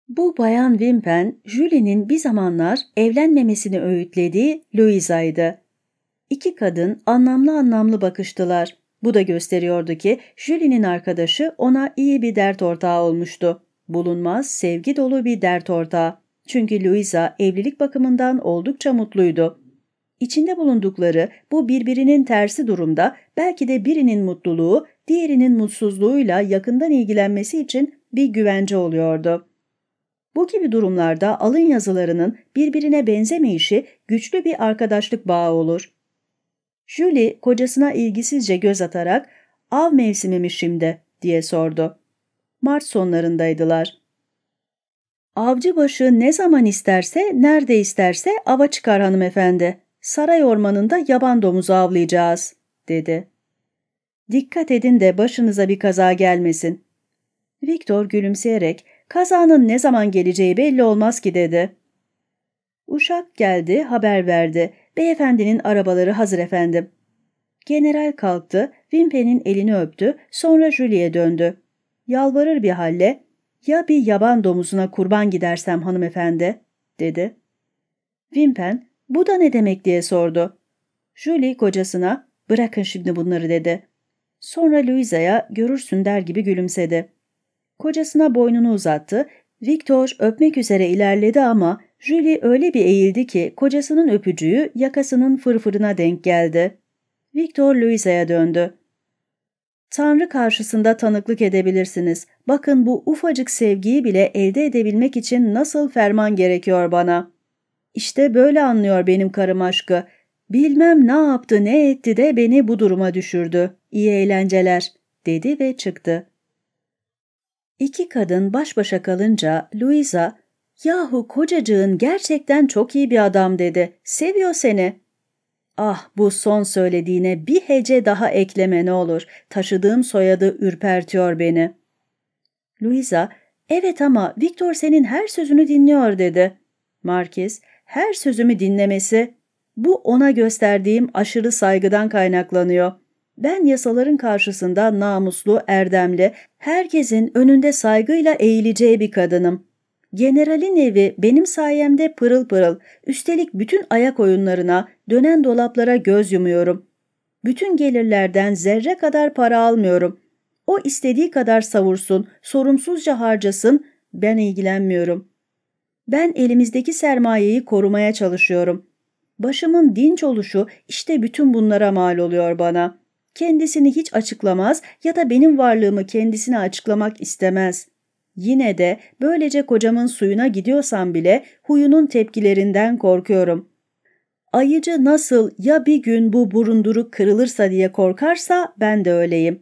Bu bayan Wimpen, Julie'nin bir zamanlar evlenmemesini öğütlediği Louisa'ydı. İki kadın anlamlı anlamlı bakıştılar. Bu da gösteriyordu ki Julie'nin arkadaşı ona iyi bir dert ortağı olmuştu. Bulunmaz, sevgi dolu bir dert ortağı. Çünkü Louisa evlilik bakımından oldukça mutluydu. İçinde bulundukları bu birbirinin tersi durumda belki de birinin mutluluğu diğerinin mutsuzluğuyla yakından ilgilenmesi için bir güvence oluyordu. Bu gibi durumlarda alın yazılarının birbirine benzemeyişi güçlü bir arkadaşlık bağı olur. Julie kocasına ilgisizce göz atarak av mevsimi mi şimdi diye sordu. Mart sonlarındaydılar. Avcı başı ne zaman isterse, nerede isterse ava çıkar hanımefendi. Saray ormanında yaban domuzu avlayacağız, dedi. Dikkat edin de başınıza bir kaza gelmesin. Viktor gülümseyerek, kazanın ne zaman geleceği belli olmaz ki dedi. Uşak geldi, haber verdi. Beyefendinin arabaları hazır efendim. General kalktı, Wimpe'nin elini öptü, sonra Julie'ye döndü. Yalvarır bir halle, ''Ya bir yaban domuzuna kurban gidersem hanımefendi?'' dedi. Vimpen ''Bu da ne demek?'' diye sordu. Julie kocasına ''Bırakın şimdi bunları'' dedi. Sonra Louisa'ya görürsün der gibi gülümsedi. Kocasına boynunu uzattı. Victor öpmek üzere ilerledi ama Julie öyle bir eğildi ki kocasının öpücüğü yakasının fırfırına denk geldi. Victor Louisa'ya döndü. Tanrı karşısında tanıklık edebilirsiniz. Bakın bu ufacık sevgiyi bile elde edebilmek için nasıl ferman gerekiyor bana. İşte böyle anlıyor benim karım aşkı. Bilmem ne yaptı ne etti de beni bu duruma düşürdü. İyi eğlenceler dedi ve çıktı. İki kadın baş başa kalınca Louisa, yahu kocacığın gerçekten çok iyi bir adam dedi. Seviyor seni. Ah bu son söylediğine bir hece daha ekleme ne olur. Taşıdığım soyadı ürpertiyor beni. Luisa, evet ama Victor senin her sözünü dinliyor dedi. Markiz, her sözümü dinlemesi, bu ona gösterdiğim aşırı saygıdan kaynaklanıyor. Ben yasaların karşısında namuslu, erdemli, herkesin önünde saygıyla eğileceği bir kadınım. Generalin evi benim sayemde pırıl pırıl, üstelik bütün ayak oyunlarına, dönen dolaplara göz yumuyorum. Bütün gelirlerden zerre kadar para almıyorum. O istediği kadar savursun, sorumsuzca harcasın, ben ilgilenmiyorum. Ben elimizdeki sermayeyi korumaya çalışıyorum. Başımın dinç oluşu işte bütün bunlara mal oluyor bana. Kendisini hiç açıklamaz ya da benim varlığımı kendisine açıklamak istemez.'' Yine de böylece kocamın suyuna gidiyorsam bile huyunun tepkilerinden korkuyorum. Ayıcı nasıl ya bir gün bu burunduruk kırılırsa diye korkarsa ben de öyleyim.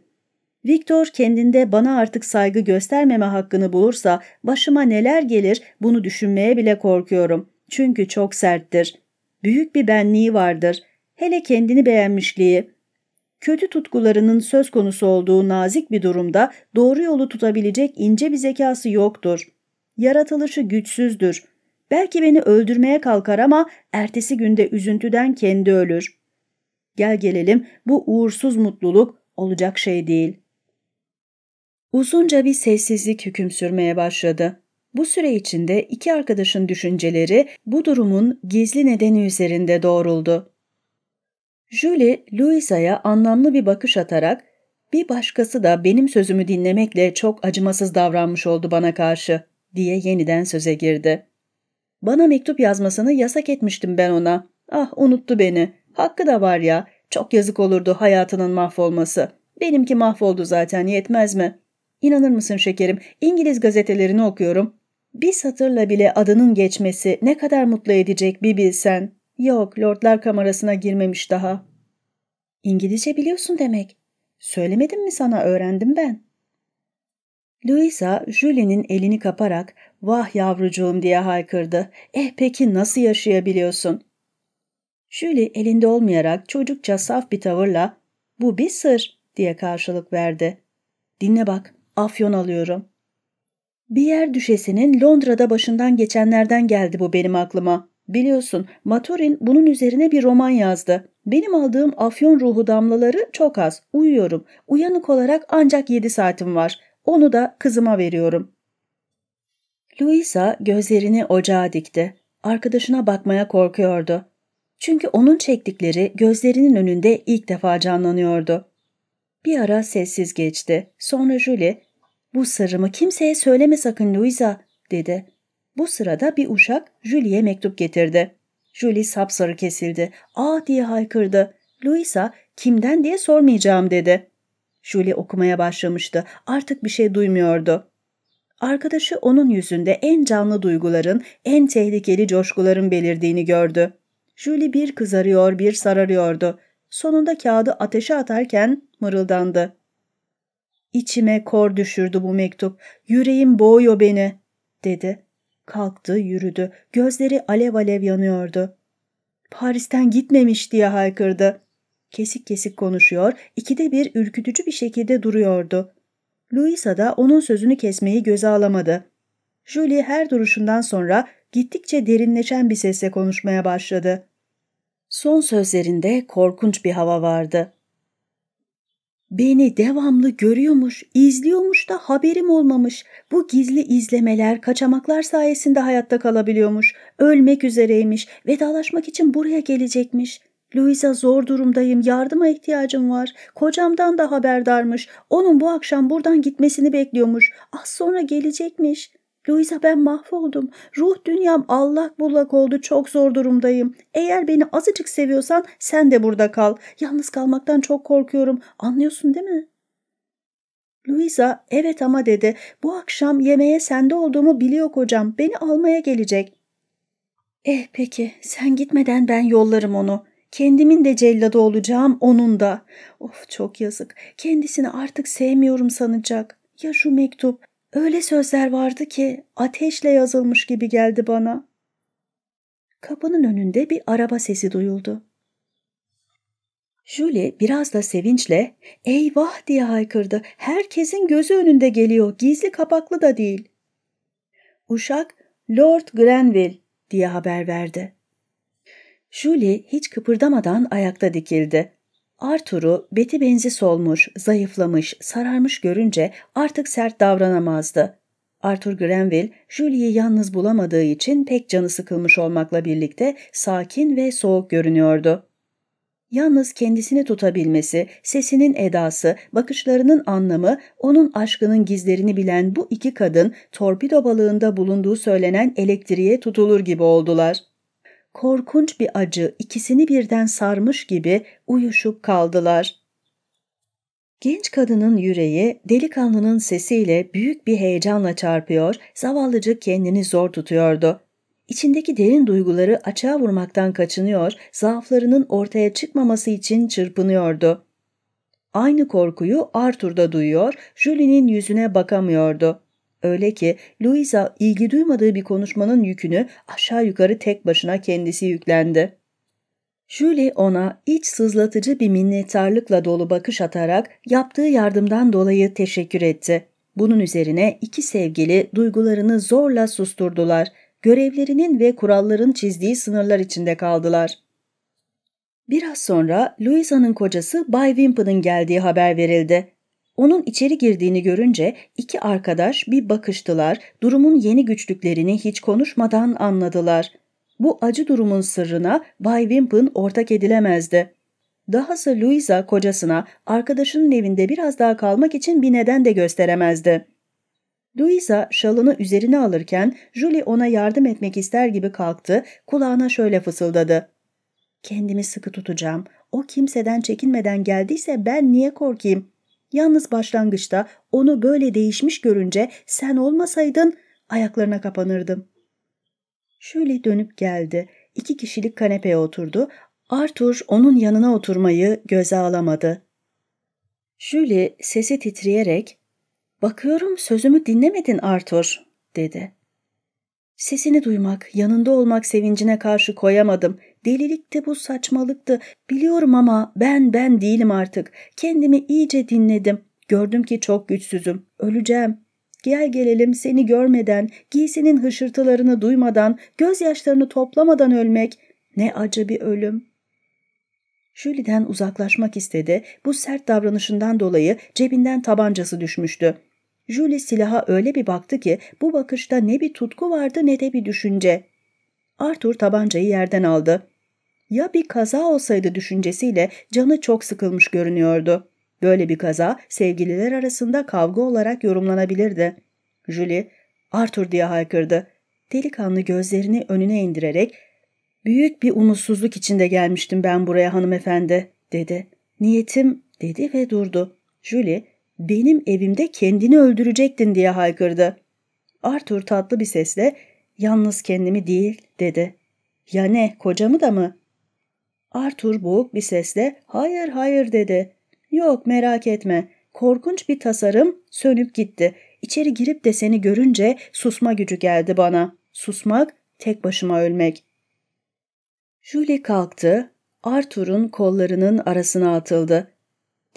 Victor kendinde bana artık saygı göstermeme hakkını bulursa başıma neler gelir bunu düşünmeye bile korkuyorum. Çünkü çok serttir. Büyük bir benliği vardır. Hele kendini beğenmişliği kötü tutkularının söz konusu olduğu nazik bir durumda doğru yolu tutabilecek ince bir zekası yoktur. Yaratılışı güçsüzdür. Belki beni öldürmeye kalkar ama ertesi günde üzüntüden kendi ölür. Gel gelelim bu uğursuz mutluluk olacak şey değil. Uzunca bir sessizlik hüküm sürmeye başladı. Bu süre içinde iki arkadaşın düşünceleri bu durumun gizli nedeni üzerinde doğruldu. Julie, Louisa'ya anlamlı bir bakış atarak bir başkası da benim sözümü dinlemekle çok acımasız davranmış oldu bana karşı diye yeniden söze girdi. Bana mektup yazmasını yasak etmiştim ben ona. Ah unuttu beni. Hakkı da var ya. Çok yazık olurdu hayatının mahvolması. Benimki mahvoldu zaten yetmez mi? İnanır mısın şekerim İngiliz gazetelerini okuyorum. Bir satırla bile adının geçmesi ne kadar mutlu edecek bir bilsen. Yok, lordlar kamerasına girmemiş daha. İngilizce biliyorsun demek. Söylemedim mi sana öğrendim ben. Louisa, Julie'nin elini kaparak vah yavrucuğum diye haykırdı. Eh peki nasıl yaşayabiliyorsun? Julie elinde olmayarak çocukça saf bir tavırla bu bir sır diye karşılık verdi. Dinle bak, afyon alıyorum. Bir yer düşesinin Londra'da başından geçenlerden geldi bu benim aklıma. Biliyorsun Maturin bunun üzerine bir roman yazdı. Benim aldığım afyon ruhu damlaları çok az. Uyuyorum. Uyanık olarak ancak yedi saatim var. Onu da kızıma veriyorum. Luisa gözlerini ocağa dikti. Arkadaşına bakmaya korkuyordu. Çünkü onun çektikleri gözlerinin önünde ilk defa canlanıyordu. Bir ara sessiz geçti. Sonra Julie, ''Bu sırrımı kimseye söyleme sakın Luisa.'' dedi. Bu sırada bir uşak Julie'ye mektup getirdi. Julie sapsarı kesildi. Aa ah! diye haykırdı. Louisa kimden diye sormayacağım dedi. Julie okumaya başlamıştı. Artık bir şey duymuyordu. Arkadaşı onun yüzünde en canlı duyguların, en tehlikeli coşkuların belirdiğini gördü. Julie bir kızarıyor, bir sararıyordu. Sonunda kağıdı ateşe atarken mırıldandı. İçime kor düşürdü bu mektup. Yüreğim boğuyor beni, dedi. Kalktı, yürüdü. Gözleri alev alev yanıyordu. Paris'ten gitmemiş diye haykırdı. Kesik kesik konuşuyor, ikide bir ürkütücü bir şekilde duruyordu. Louisa da onun sözünü kesmeyi göze alamadı. Julie her duruşundan sonra gittikçe derinleşen bir sesle konuşmaya başladı. Son sözlerinde korkunç bir hava vardı. Beni devamlı görüyormuş, izliyormuş da haberim olmamış. Bu gizli izlemeler, kaçamaklar sayesinde hayatta kalabiliyormuş. Ölmek üzereymiş, vedalaşmak için buraya gelecekmiş. Louisa zor durumdayım, yardıma ihtiyacım var. Kocamdan da haberdarmış. Onun bu akşam buradan gitmesini bekliyormuş. Az sonra gelecekmiş. Louisa ben mahvoldum. Ruh dünyam allak bullak oldu. Çok zor durumdayım. Eğer beni azıcık seviyorsan sen de burada kal. Yalnız kalmaktan çok korkuyorum. Anlıyorsun değil mi? Louisa evet ama dedi. Bu akşam yemeğe sende olduğumu biliyor kocam. Beni almaya gelecek. Eh peki sen gitmeden ben yollarım onu. Kendimin de celladı olacağım onun da. Of çok yazık. Kendisini artık sevmiyorum sanacak. Ya şu mektup Öyle sözler vardı ki ateşle yazılmış gibi geldi bana. Kapının önünde bir araba sesi duyuldu. Julie biraz da sevinçle eyvah diye haykırdı. Herkesin gözü önünde geliyor, gizli kapaklı da değil. Uşak Lord Grenville diye haber verdi. Julie hiç kıpırdamadan ayakta dikildi. Arthur'u beti benzi solmuş, zayıflamış, sararmış görünce artık sert davranamazdı. Arthur Grenville, Julie'yi yalnız bulamadığı için pek canı sıkılmış olmakla birlikte sakin ve soğuk görünüyordu. Yalnız kendisini tutabilmesi, sesinin edası, bakışlarının anlamı, onun aşkının gizlerini bilen bu iki kadın torpido balığında bulunduğu söylenen elektriğe tutulur gibi oldular.'' korkunç bir acı ikisini birden sarmış gibi uyuşup kaldılar. Genç kadının yüreği delikanlının sesiyle büyük bir heyecanla çarpıyor, zavallıcı kendini zor tutuyordu. İçindeki derin duyguları açığa vurmaktan kaçınıyor, zaaflarının ortaya çıkmaması için çırpınıyordu. Aynı korkuyu Arthur da duyuyor, Julie'nin yüzüne bakamıyordu. Öyle ki Louisa ilgi duymadığı bir konuşmanın yükünü aşağı yukarı tek başına kendisi yüklendi. Julie ona iç sızlatıcı bir minnettarlıkla dolu bakış atarak yaptığı yardımdan dolayı teşekkür etti. Bunun üzerine iki sevgili duygularını zorla susturdular. Görevlerinin ve kuralların çizdiği sınırlar içinde kaldılar. Biraz sonra Louisa'nın kocası Bay Wimpin'in geldiği haber verildi. Onun içeri girdiğini görünce iki arkadaş bir bakıştılar, durumun yeni güçlüklerini hiç konuşmadan anladılar. Bu acı durumun sırrına Bay Wimpin ortak edilemezdi. Dahası Louisa kocasına arkadaşının evinde biraz daha kalmak için bir neden de gösteremezdi. Louisa şalını üzerine alırken Julie ona yardım etmek ister gibi kalktı, kulağına şöyle fısıldadı. ''Kendimi sıkı tutacağım. O kimseden çekinmeden geldiyse ben niye korkayım?'' Yalnız başlangıçta onu böyle değişmiş görünce sen olmasaydın ayaklarına kapanırdım. Şöyle dönüp geldi. İki kişilik kanepeye oturdu. Arthur onun yanına oturmayı göze alamadı. Julie sesi titreyerek ''Bakıyorum sözümü dinlemedin Arthur'' dedi. Sesini duymak, yanında olmak sevincine karşı koyamadım. Delilikti bu saçmalıktı. Biliyorum ama ben ben değilim artık. Kendimi iyice dinledim. Gördüm ki çok güçsüzüm. Öleceğim. Gel gelelim seni görmeden, giysinin hışırtılarını duymadan, gözyaşlarını toplamadan ölmek. Ne acı bir ölüm. Jüliden uzaklaşmak istedi. Bu sert davranışından dolayı cebinden tabancası düşmüştü. Julie silaha öyle bir baktı ki bu bakışta ne bir tutku vardı ne de bir düşünce. Arthur tabancayı yerden aldı. Ya bir kaza olsaydı düşüncesiyle canı çok sıkılmış görünüyordu. Böyle bir kaza sevgililer arasında kavga olarak yorumlanabilirdi. Julie, Arthur diye haykırdı. Delikanlı gözlerini önüne indirerek ''Büyük bir umutsuzluk içinde gelmiştim ben buraya hanımefendi.'' dedi. ''Niyetim'' dedi ve durdu. Julie benim evimde kendini öldürecektin diye haykırdı. Arthur tatlı bir sesle yalnız kendimi değil dedi. Ya ne kocamı da mı? Arthur boğuk bir sesle hayır hayır dedi. Yok merak etme korkunç bir tasarım sönüp gitti. İçeri girip de seni görünce susma gücü geldi bana. Susmak tek başıma ölmek. Julie kalktı. Arthur'un kollarının arasına atıldı.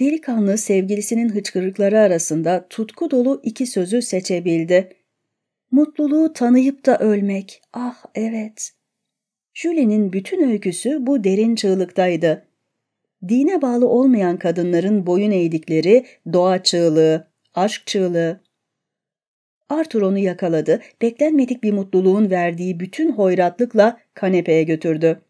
Delikanlı sevgilisinin hıçkırıkları arasında tutku dolu iki sözü seçebildi. Mutluluğu tanıyıp da ölmek. Ah evet. Julie'nin bütün öyküsü bu derin çığlıktaydı. Dine bağlı olmayan kadınların boyun eğdikleri doğa çığlığı, aşk çığlığı. Arthur onu yakaladı, beklenmedik bir mutluluğun verdiği bütün hoyratlıkla kanepeye götürdü.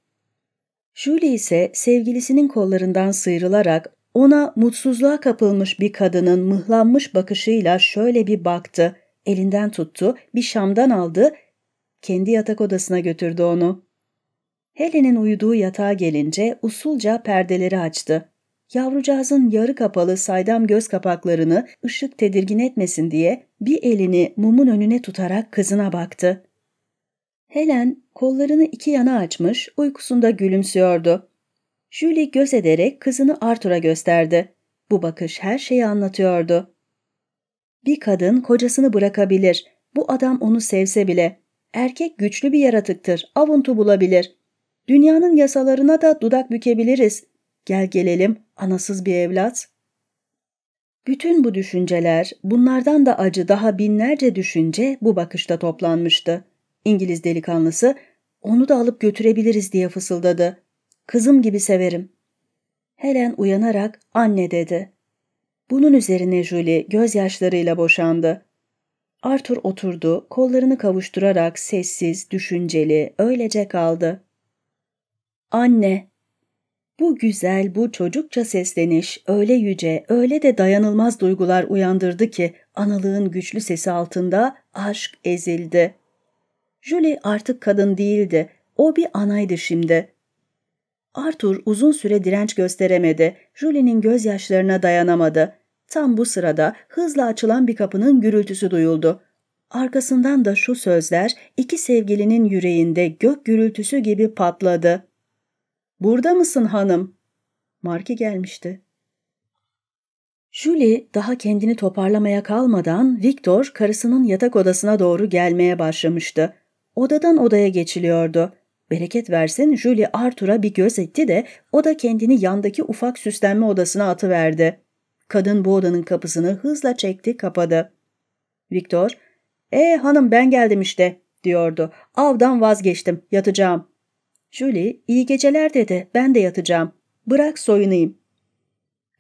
Julie ise sevgilisinin kollarından sıyrılarak ona mutsuzluğa kapılmış bir kadının mıhlanmış bakışıyla şöyle bir baktı, elinden tuttu, bir şamdan aldı, kendi yatak odasına götürdü onu. Helen'in uyuduğu yatağa gelince usulca perdeleri açtı. Yavrucağızın yarı kapalı saydam göz kapaklarını ışık tedirgin etmesin diye bir elini mumun önüne tutarak kızına baktı. Helen kollarını iki yana açmış uykusunda gülümsüyordu. Julie göz ederek kızını Arthur'a gösterdi. Bu bakış her şeyi anlatıyordu. Bir kadın kocasını bırakabilir. Bu adam onu sevse bile. Erkek güçlü bir yaratıktır. Avuntu bulabilir. Dünyanın yasalarına da dudak bükebiliriz. Gel gelelim anasız bir evlat. Bütün bu düşünceler, bunlardan da acı daha binlerce düşünce bu bakışta toplanmıştı. İngiliz delikanlısı, onu da alıp götürebiliriz diye fısıldadı. Kızım gibi severim. Helen uyanarak anne dedi. Bunun üzerine Julie gözyaşlarıyla boşandı. Arthur oturdu, kollarını kavuşturarak sessiz, düşünceli, öylece kaldı. Anne! Bu güzel, bu çocukça sesleniş öyle yüce, öyle de dayanılmaz duygular uyandırdı ki analığın güçlü sesi altında aşk ezildi. Julie artık kadın değildi, o bir anaydı şimdi. Arthur uzun süre direnç gösteremedi. Julie'nin gözyaşlarına dayanamadı. Tam bu sırada hızla açılan bir kapının gürültüsü duyuldu. Arkasından da şu sözler iki sevgilinin yüreğinde gök gürültüsü gibi patladı. ''Burada mısın hanım?'' Marki gelmişti. Julie daha kendini toparlamaya kalmadan Victor karısının yatak odasına doğru gelmeye başlamıştı. Odadan odaya geçiliyordu. Bereket versin Julie Arthur'a bir göz etti de o da kendini yandaki ufak süslenme odasına atıverdi. Kadın bu odanın kapısını hızla çekti kapadı. Victor, ''E hanım ben geldim işte.'' diyordu. ''Avdan vazgeçtim, yatacağım.'' Julie, iyi geceler.'' dedi. ''Ben de yatacağım. Bırak soyunayım.''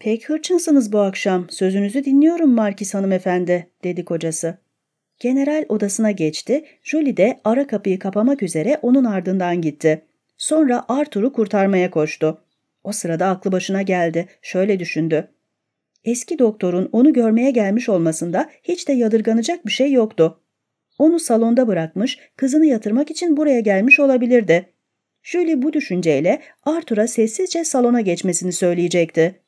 ''Pek hırçınsınız bu akşam. Sözünüzü dinliyorum Markis hanımefendi.'' dedi kocası. General odasına geçti, Julie de ara kapıyı kapamak üzere onun ardından gitti. Sonra Arthur'u kurtarmaya koştu. O sırada aklı başına geldi, şöyle düşündü. Eski doktorun onu görmeye gelmiş olmasında hiç de yadırganacak bir şey yoktu. Onu salonda bırakmış, kızını yatırmak için buraya gelmiş olabilirdi. Julie bu düşünceyle Arthur'a sessizce salona geçmesini söyleyecekti.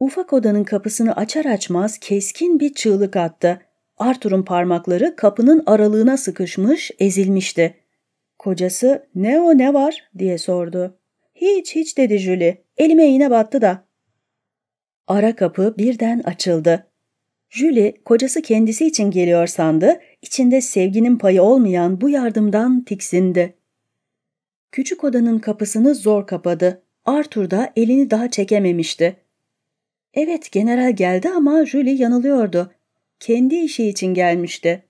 Ufak odanın kapısını açar açmaz keskin bir çığlık attı. Arthur'un parmakları kapının aralığına sıkışmış, ezilmişti. Kocası ne o ne var diye sordu. Hiç hiç dedi Julie. Elime iğne battı da. Ara kapı birden açıldı. Julie kocası kendisi için geliyor sandı, içinde sevginin payı olmayan bu yardımdan tiksindi. Küçük odanın kapısını zor kapadı. Arthur da elini daha çekememişti. Evet general geldi ama Julie yanılıyordu kendi işi için gelmişti.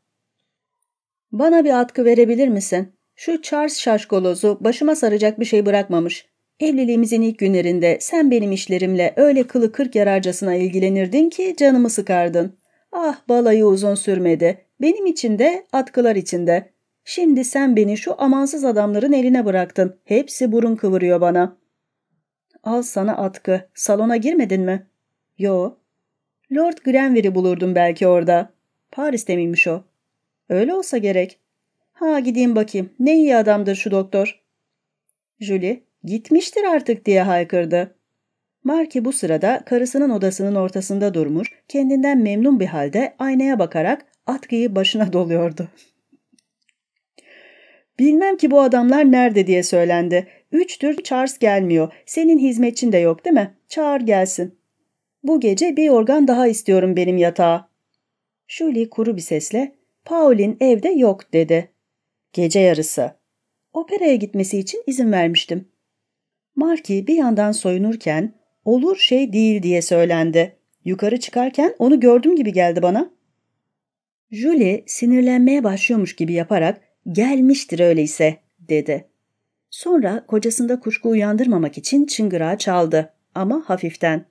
''Bana bir atkı verebilir misin? Şu Charles şaşkolozu başıma saracak bir şey bırakmamış. Evliliğimizin ilk günlerinde sen benim işlerimle öyle kılı kırk yararcasına ilgilenirdin ki canımı sıkardın. Ah balayı uzun sürmedi. Benim için de atkılar için de. Şimdi sen beni şu amansız adamların eline bıraktın. Hepsi burun kıvırıyor bana.'' Al sana atkı. Salona girmedin mi? Yo. Lord Grenville'i bulurdum belki orada. Paris'te miymiş o? Öyle olsa gerek. Ha gideyim bakayım. Ne iyi adamdır şu doktor. Julie, gitmiştir artık diye haykırdı. Marki bu sırada karısının odasının ortasında durmuş, kendinden memnun bir halde aynaya bakarak atkıyı başına doluyordu. Bilmem ki bu adamlar nerede diye söylendi. Üçtür Charles gelmiyor. Senin hizmetçin de yok değil mi? Çağır gelsin. Bu gece bir organ daha istiyorum benim yatağa. Julie kuru bir sesle Paul'in evde yok dedi. Gece yarısı. Operaya gitmesi için izin vermiştim. Marki bir yandan soyunurken olur şey değil diye söylendi. Yukarı çıkarken onu gördüm gibi geldi bana. Julie sinirlenmeye başlıyormuş gibi yaparak gelmiştir öyleyse dedi. Sonra kocasında kuşku uyandırmamak için çıngırağı çaldı ama hafiften.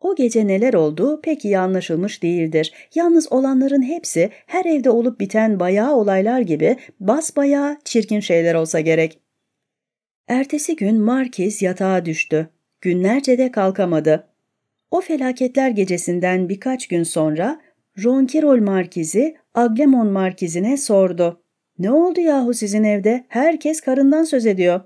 O gece neler olduğu pek iyi anlaşılmış değildir. Yalnız olanların hepsi her evde olup biten bayağı olaylar gibi basbayağı çirkin şeyler olsa gerek. Ertesi gün Markiz yatağa düştü. Günlerce de kalkamadı. O felaketler gecesinden birkaç gün sonra Ronkerol Markizi Aglemon Markizine sordu. Ne oldu yahu sizin evde? Herkes karından söz ediyor.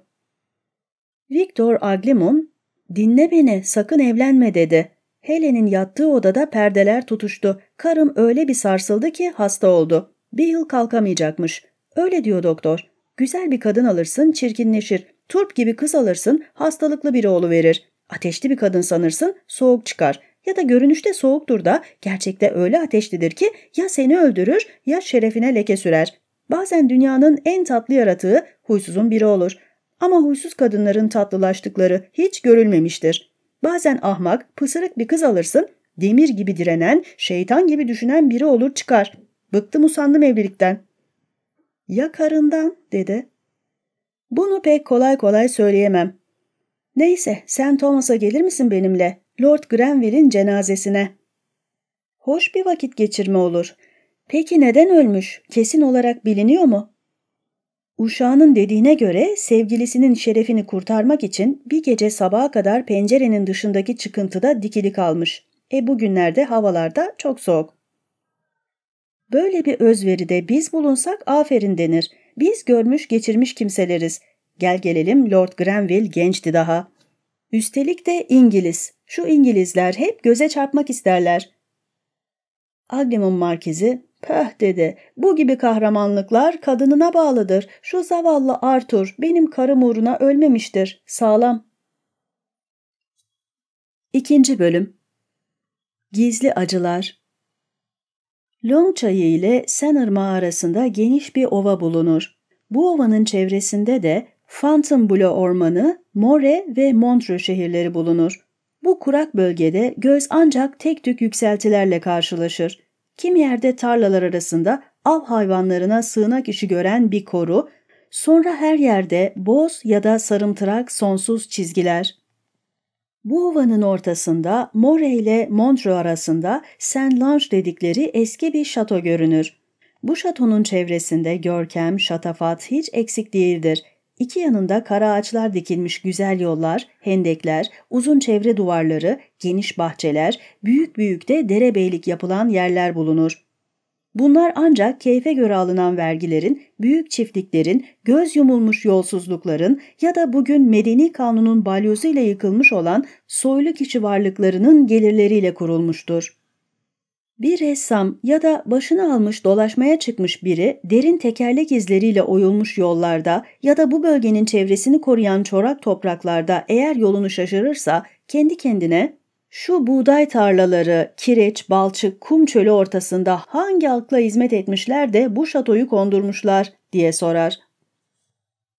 Victor Aglimon, dinle beni sakın evlenme dedi. Helen'in yattığı odada perdeler tutuştu. Karım öyle bir sarsıldı ki hasta oldu. Bir yıl kalkamayacakmış. Öyle diyor doktor. Güzel bir kadın alırsın çirkinleşir. Turp gibi kız alırsın hastalıklı bir oğlu verir. Ateşli bir kadın sanırsın soğuk çıkar. Ya da görünüşte soğuktur da gerçekte öyle ateşlidir ki ya seni öldürür ya şerefine leke sürer. Bazen dünyanın en tatlı yaratığı huysuzun biri olur. Ama huysuz kadınların tatlılaştıkları hiç görülmemiştir.'' Bazen ahmak, pısırık bir kız alırsın, demir gibi direnen, şeytan gibi düşünen biri olur çıkar. Bıktım usandım evlilikten. Ya karından dedi. Bunu pek kolay kolay söyleyemem. Neyse sen Thomas'a gelir misin benimle? Lord Grenville'in cenazesine. Hoş bir vakit geçirme olur. Peki neden ölmüş? Kesin olarak biliniyor mu? Uşağının dediğine göre sevgilisinin şerefini kurtarmak için bir gece sabaha kadar pencerenin dışındaki çıkıntıda dikili kalmış. E bugünlerde havalarda çok soğuk. Böyle bir özveride biz bulunsak aferin denir. Biz görmüş geçirmiş kimseleriz. Gel gelelim Lord Grenville gençti daha. Üstelik de İngiliz. Şu İngilizler hep göze çarpmak isterler. Agrimon Markizi Pöh dedi. Bu gibi kahramanlıklar kadınına bağlıdır. Şu zavallı Arthur benim karım uğruna ölmemiştir. Sağlam. İkinci bölüm Gizli acılar Long çayı ile Senırma arasında geniş bir ova bulunur. Bu ovanın çevresinde de Fontainebleau ormanı, More ve Montreux şehirleri bulunur. Bu kurak bölgede göz ancak tek tük yükseltilerle karşılaşır. Kim yerde tarlalar arasında av hayvanlarına sığınak işi gören bir koru, sonra her yerde boz ya da sarımtırak sonsuz çizgiler. Bu ovanın ortasında Moray ile Montreux arasında Saint-Lange dedikleri eski bir şato görünür. Bu şatonun çevresinde görkem, şatafat hiç eksik değildir. İki yanında kara ağaçlar dikilmiş güzel yollar, hendekler, uzun çevre duvarları, geniş bahçeler, büyük büyük de derebeylik yapılan yerler bulunur. Bunlar ancak keyfe göre alınan vergilerin, büyük çiftliklerin, göz yumulmuş yolsuzlukların ya da bugün medeni kanunun ile yıkılmış olan soylu kişi varlıklarının gelirleriyle kurulmuştur. Bir ressam ya da başını almış dolaşmaya çıkmış biri derin tekerlek izleriyle oyulmuş yollarda ya da bu bölgenin çevresini koruyan çorak topraklarda eğer yolunu şaşırırsa kendi kendine şu buğday tarlaları, kireç, balçık, kum çölü ortasında hangi halkla hizmet etmişler de bu şatoyu kondurmuşlar diye sorar.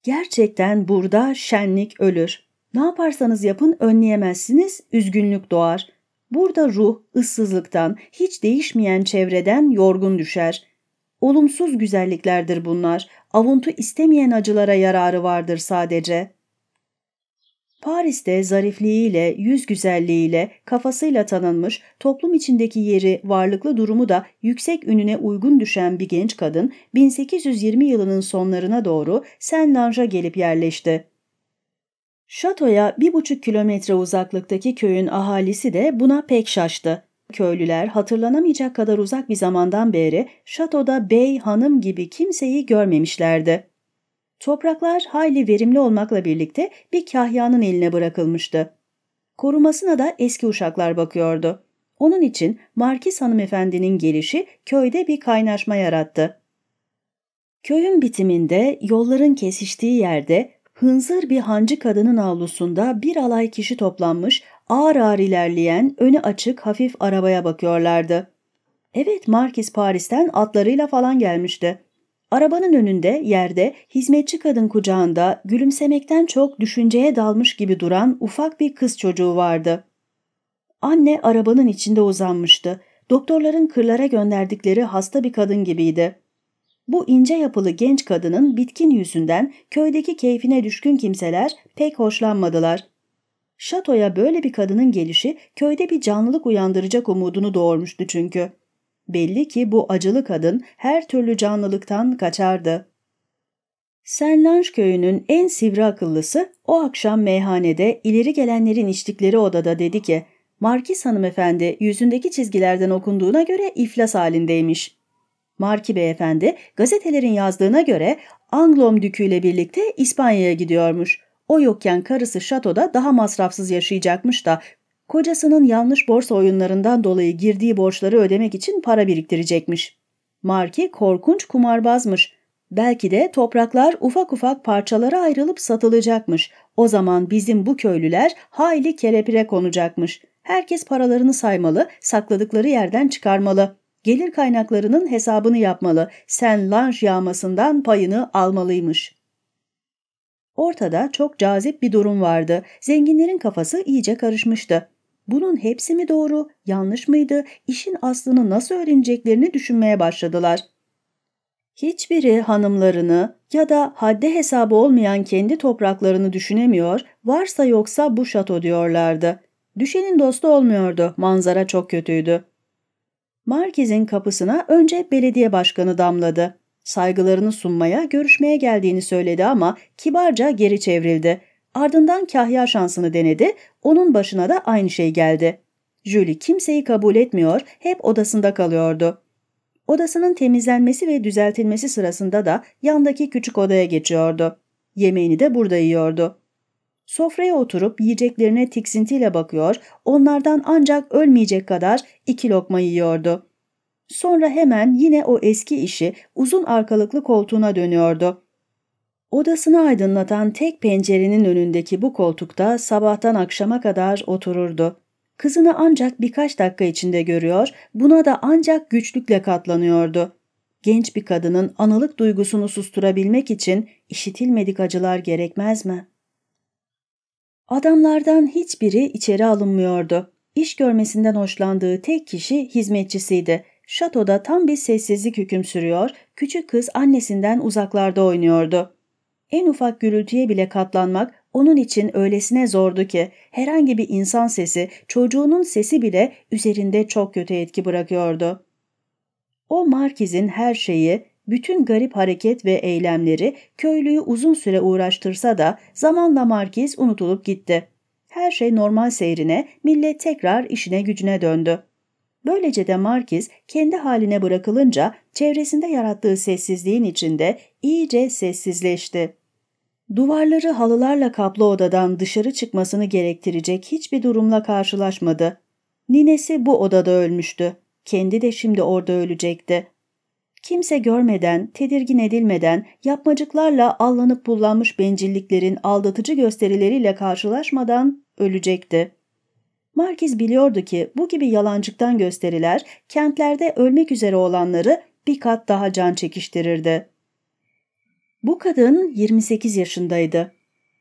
Gerçekten burada şenlik ölür. Ne yaparsanız yapın önleyemezsiniz, üzgünlük doğar. Burada ruh ıssızlıktan, hiç değişmeyen çevreden yorgun düşer. Olumsuz güzelliklerdir bunlar. Avuntu istemeyen acılara yararı vardır sadece. Paris'te zarifliğiyle, yüz güzelliğiyle, kafasıyla tanınmış, toplum içindeki yeri, varlıklı durumu da yüksek ününe uygun düşen bir genç kadın 1820 yılının sonlarına doğru Saint-Lange'a gelip yerleşti. Şatoya bir buçuk kilometre uzaklıktaki köyün ahalisi de buna pek şaştı. Köylüler hatırlanamayacak kadar uzak bir zamandan beri şatoda bey, hanım gibi kimseyi görmemişlerdi. Topraklar hayli verimli olmakla birlikte bir kahyanın eline bırakılmıştı. Korumasına da eski uşaklar bakıyordu. Onun için Markiz hanımefendinin gelişi köyde bir kaynaşma yarattı. Köyün bitiminde yolların kesiştiği yerde hınzır bir hancı kadının avlusunda bir alay kişi toplanmış, ağır ağır ilerleyen, önü açık hafif arabaya bakıyorlardı. Evet, Markis Paris'ten atlarıyla falan gelmişti. Arabanın önünde, yerde, hizmetçi kadın kucağında gülümsemekten çok düşünceye dalmış gibi duran ufak bir kız çocuğu vardı. Anne arabanın içinde uzanmıştı. Doktorların kırlara gönderdikleri hasta bir kadın gibiydi. Bu ince yapılı genç kadının bitkin yüzünden köydeki keyfine düşkün kimseler pek hoşlanmadılar. Şatoya böyle bir kadının gelişi köyde bir canlılık uyandıracak umudunu doğurmuştu çünkü. Belli ki bu acılı kadın her türlü canlılıktan kaçardı. Senlanj köyünün en sivri akıllısı o akşam meyhanede ileri gelenlerin içtikleri odada dedi ki Markis hanımefendi yüzündeki çizgilerden okunduğuna göre iflas halindeymiş. Marki beyefendi gazetelerin yazdığına göre Anglom düküyle birlikte İspanya'ya gidiyormuş. O yokken karısı şatoda daha masrafsız yaşayacakmış da kocasının yanlış borsa oyunlarından dolayı girdiği borçları ödemek için para biriktirecekmiş. Marki korkunç kumarbazmış. Belki de topraklar ufak ufak parçalara ayrılıp satılacakmış. O zaman bizim bu köylüler hayli kelepire konacakmış. Herkes paralarını saymalı, sakladıkları yerden çıkarmalı gelir kaynaklarının hesabını yapmalı, sen lanj yağmasından payını almalıymış. Ortada çok cazip bir durum vardı. Zenginlerin kafası iyice karışmıştı. Bunun hepsi mi doğru, yanlış mıydı, işin aslını nasıl öğreneceklerini düşünmeye başladılar. Hiçbiri hanımlarını ya da hadde hesabı olmayan kendi topraklarını düşünemiyor, varsa yoksa bu şato diyorlardı. Düşenin dostu olmuyordu, manzara çok kötüydü. Markiz'in kapısına önce belediye başkanı damladı. Saygılarını sunmaya, görüşmeye geldiğini söyledi ama kibarca geri çevrildi. Ardından kahya şansını denedi, onun başına da aynı şey geldi. Julie kimseyi kabul etmiyor, hep odasında kalıyordu. Odasının temizlenmesi ve düzeltilmesi sırasında da yandaki küçük odaya geçiyordu. Yemeğini de burada yiyordu. Sofraya oturup yiyeceklerine tiksintiyle bakıyor, onlardan ancak ölmeyecek kadar iki lokma yiyordu. Sonra hemen yine o eski işi uzun arkalıklı koltuğuna dönüyordu. Odasını aydınlatan tek pencerenin önündeki bu koltukta sabahtan akşama kadar otururdu. Kızını ancak birkaç dakika içinde görüyor, buna da ancak güçlükle katlanıyordu. Genç bir kadının analık duygusunu susturabilmek için işitilmedik acılar gerekmez mi?'' Adamlardan hiçbiri içeri alınmıyordu. İş görmesinden hoşlandığı tek kişi hizmetçisiydi. Şatoda tam bir sessizlik hüküm sürüyor, küçük kız annesinden uzaklarda oynuyordu. En ufak gürültüye bile katlanmak onun için öylesine zordu ki herhangi bir insan sesi, çocuğunun sesi bile üzerinde çok kötü etki bırakıyordu. O Markiz'in her şeyi, bütün garip hareket ve eylemleri köylüyü uzun süre uğraştırsa da zamanla Markiz unutulup gitti. Her şey normal seyrine, millet tekrar işine gücüne döndü. Böylece de Markiz kendi haline bırakılınca çevresinde yarattığı sessizliğin içinde iyice sessizleşti. Duvarları halılarla kaplı odadan dışarı çıkmasını gerektirecek hiçbir durumla karşılaşmadı. Ninesi bu odada ölmüştü. Kendi de şimdi orada ölecekti. Kimse görmeden, tedirgin edilmeden, yapmacıklarla allanıp bullanmış bencilliklerin aldatıcı gösterileriyle karşılaşmadan ölecekti. Markiz biliyordu ki bu gibi yalancıktan gösteriler kentlerde ölmek üzere olanları bir kat daha can çekiştirirdi. Bu kadın 28 yaşındaydı.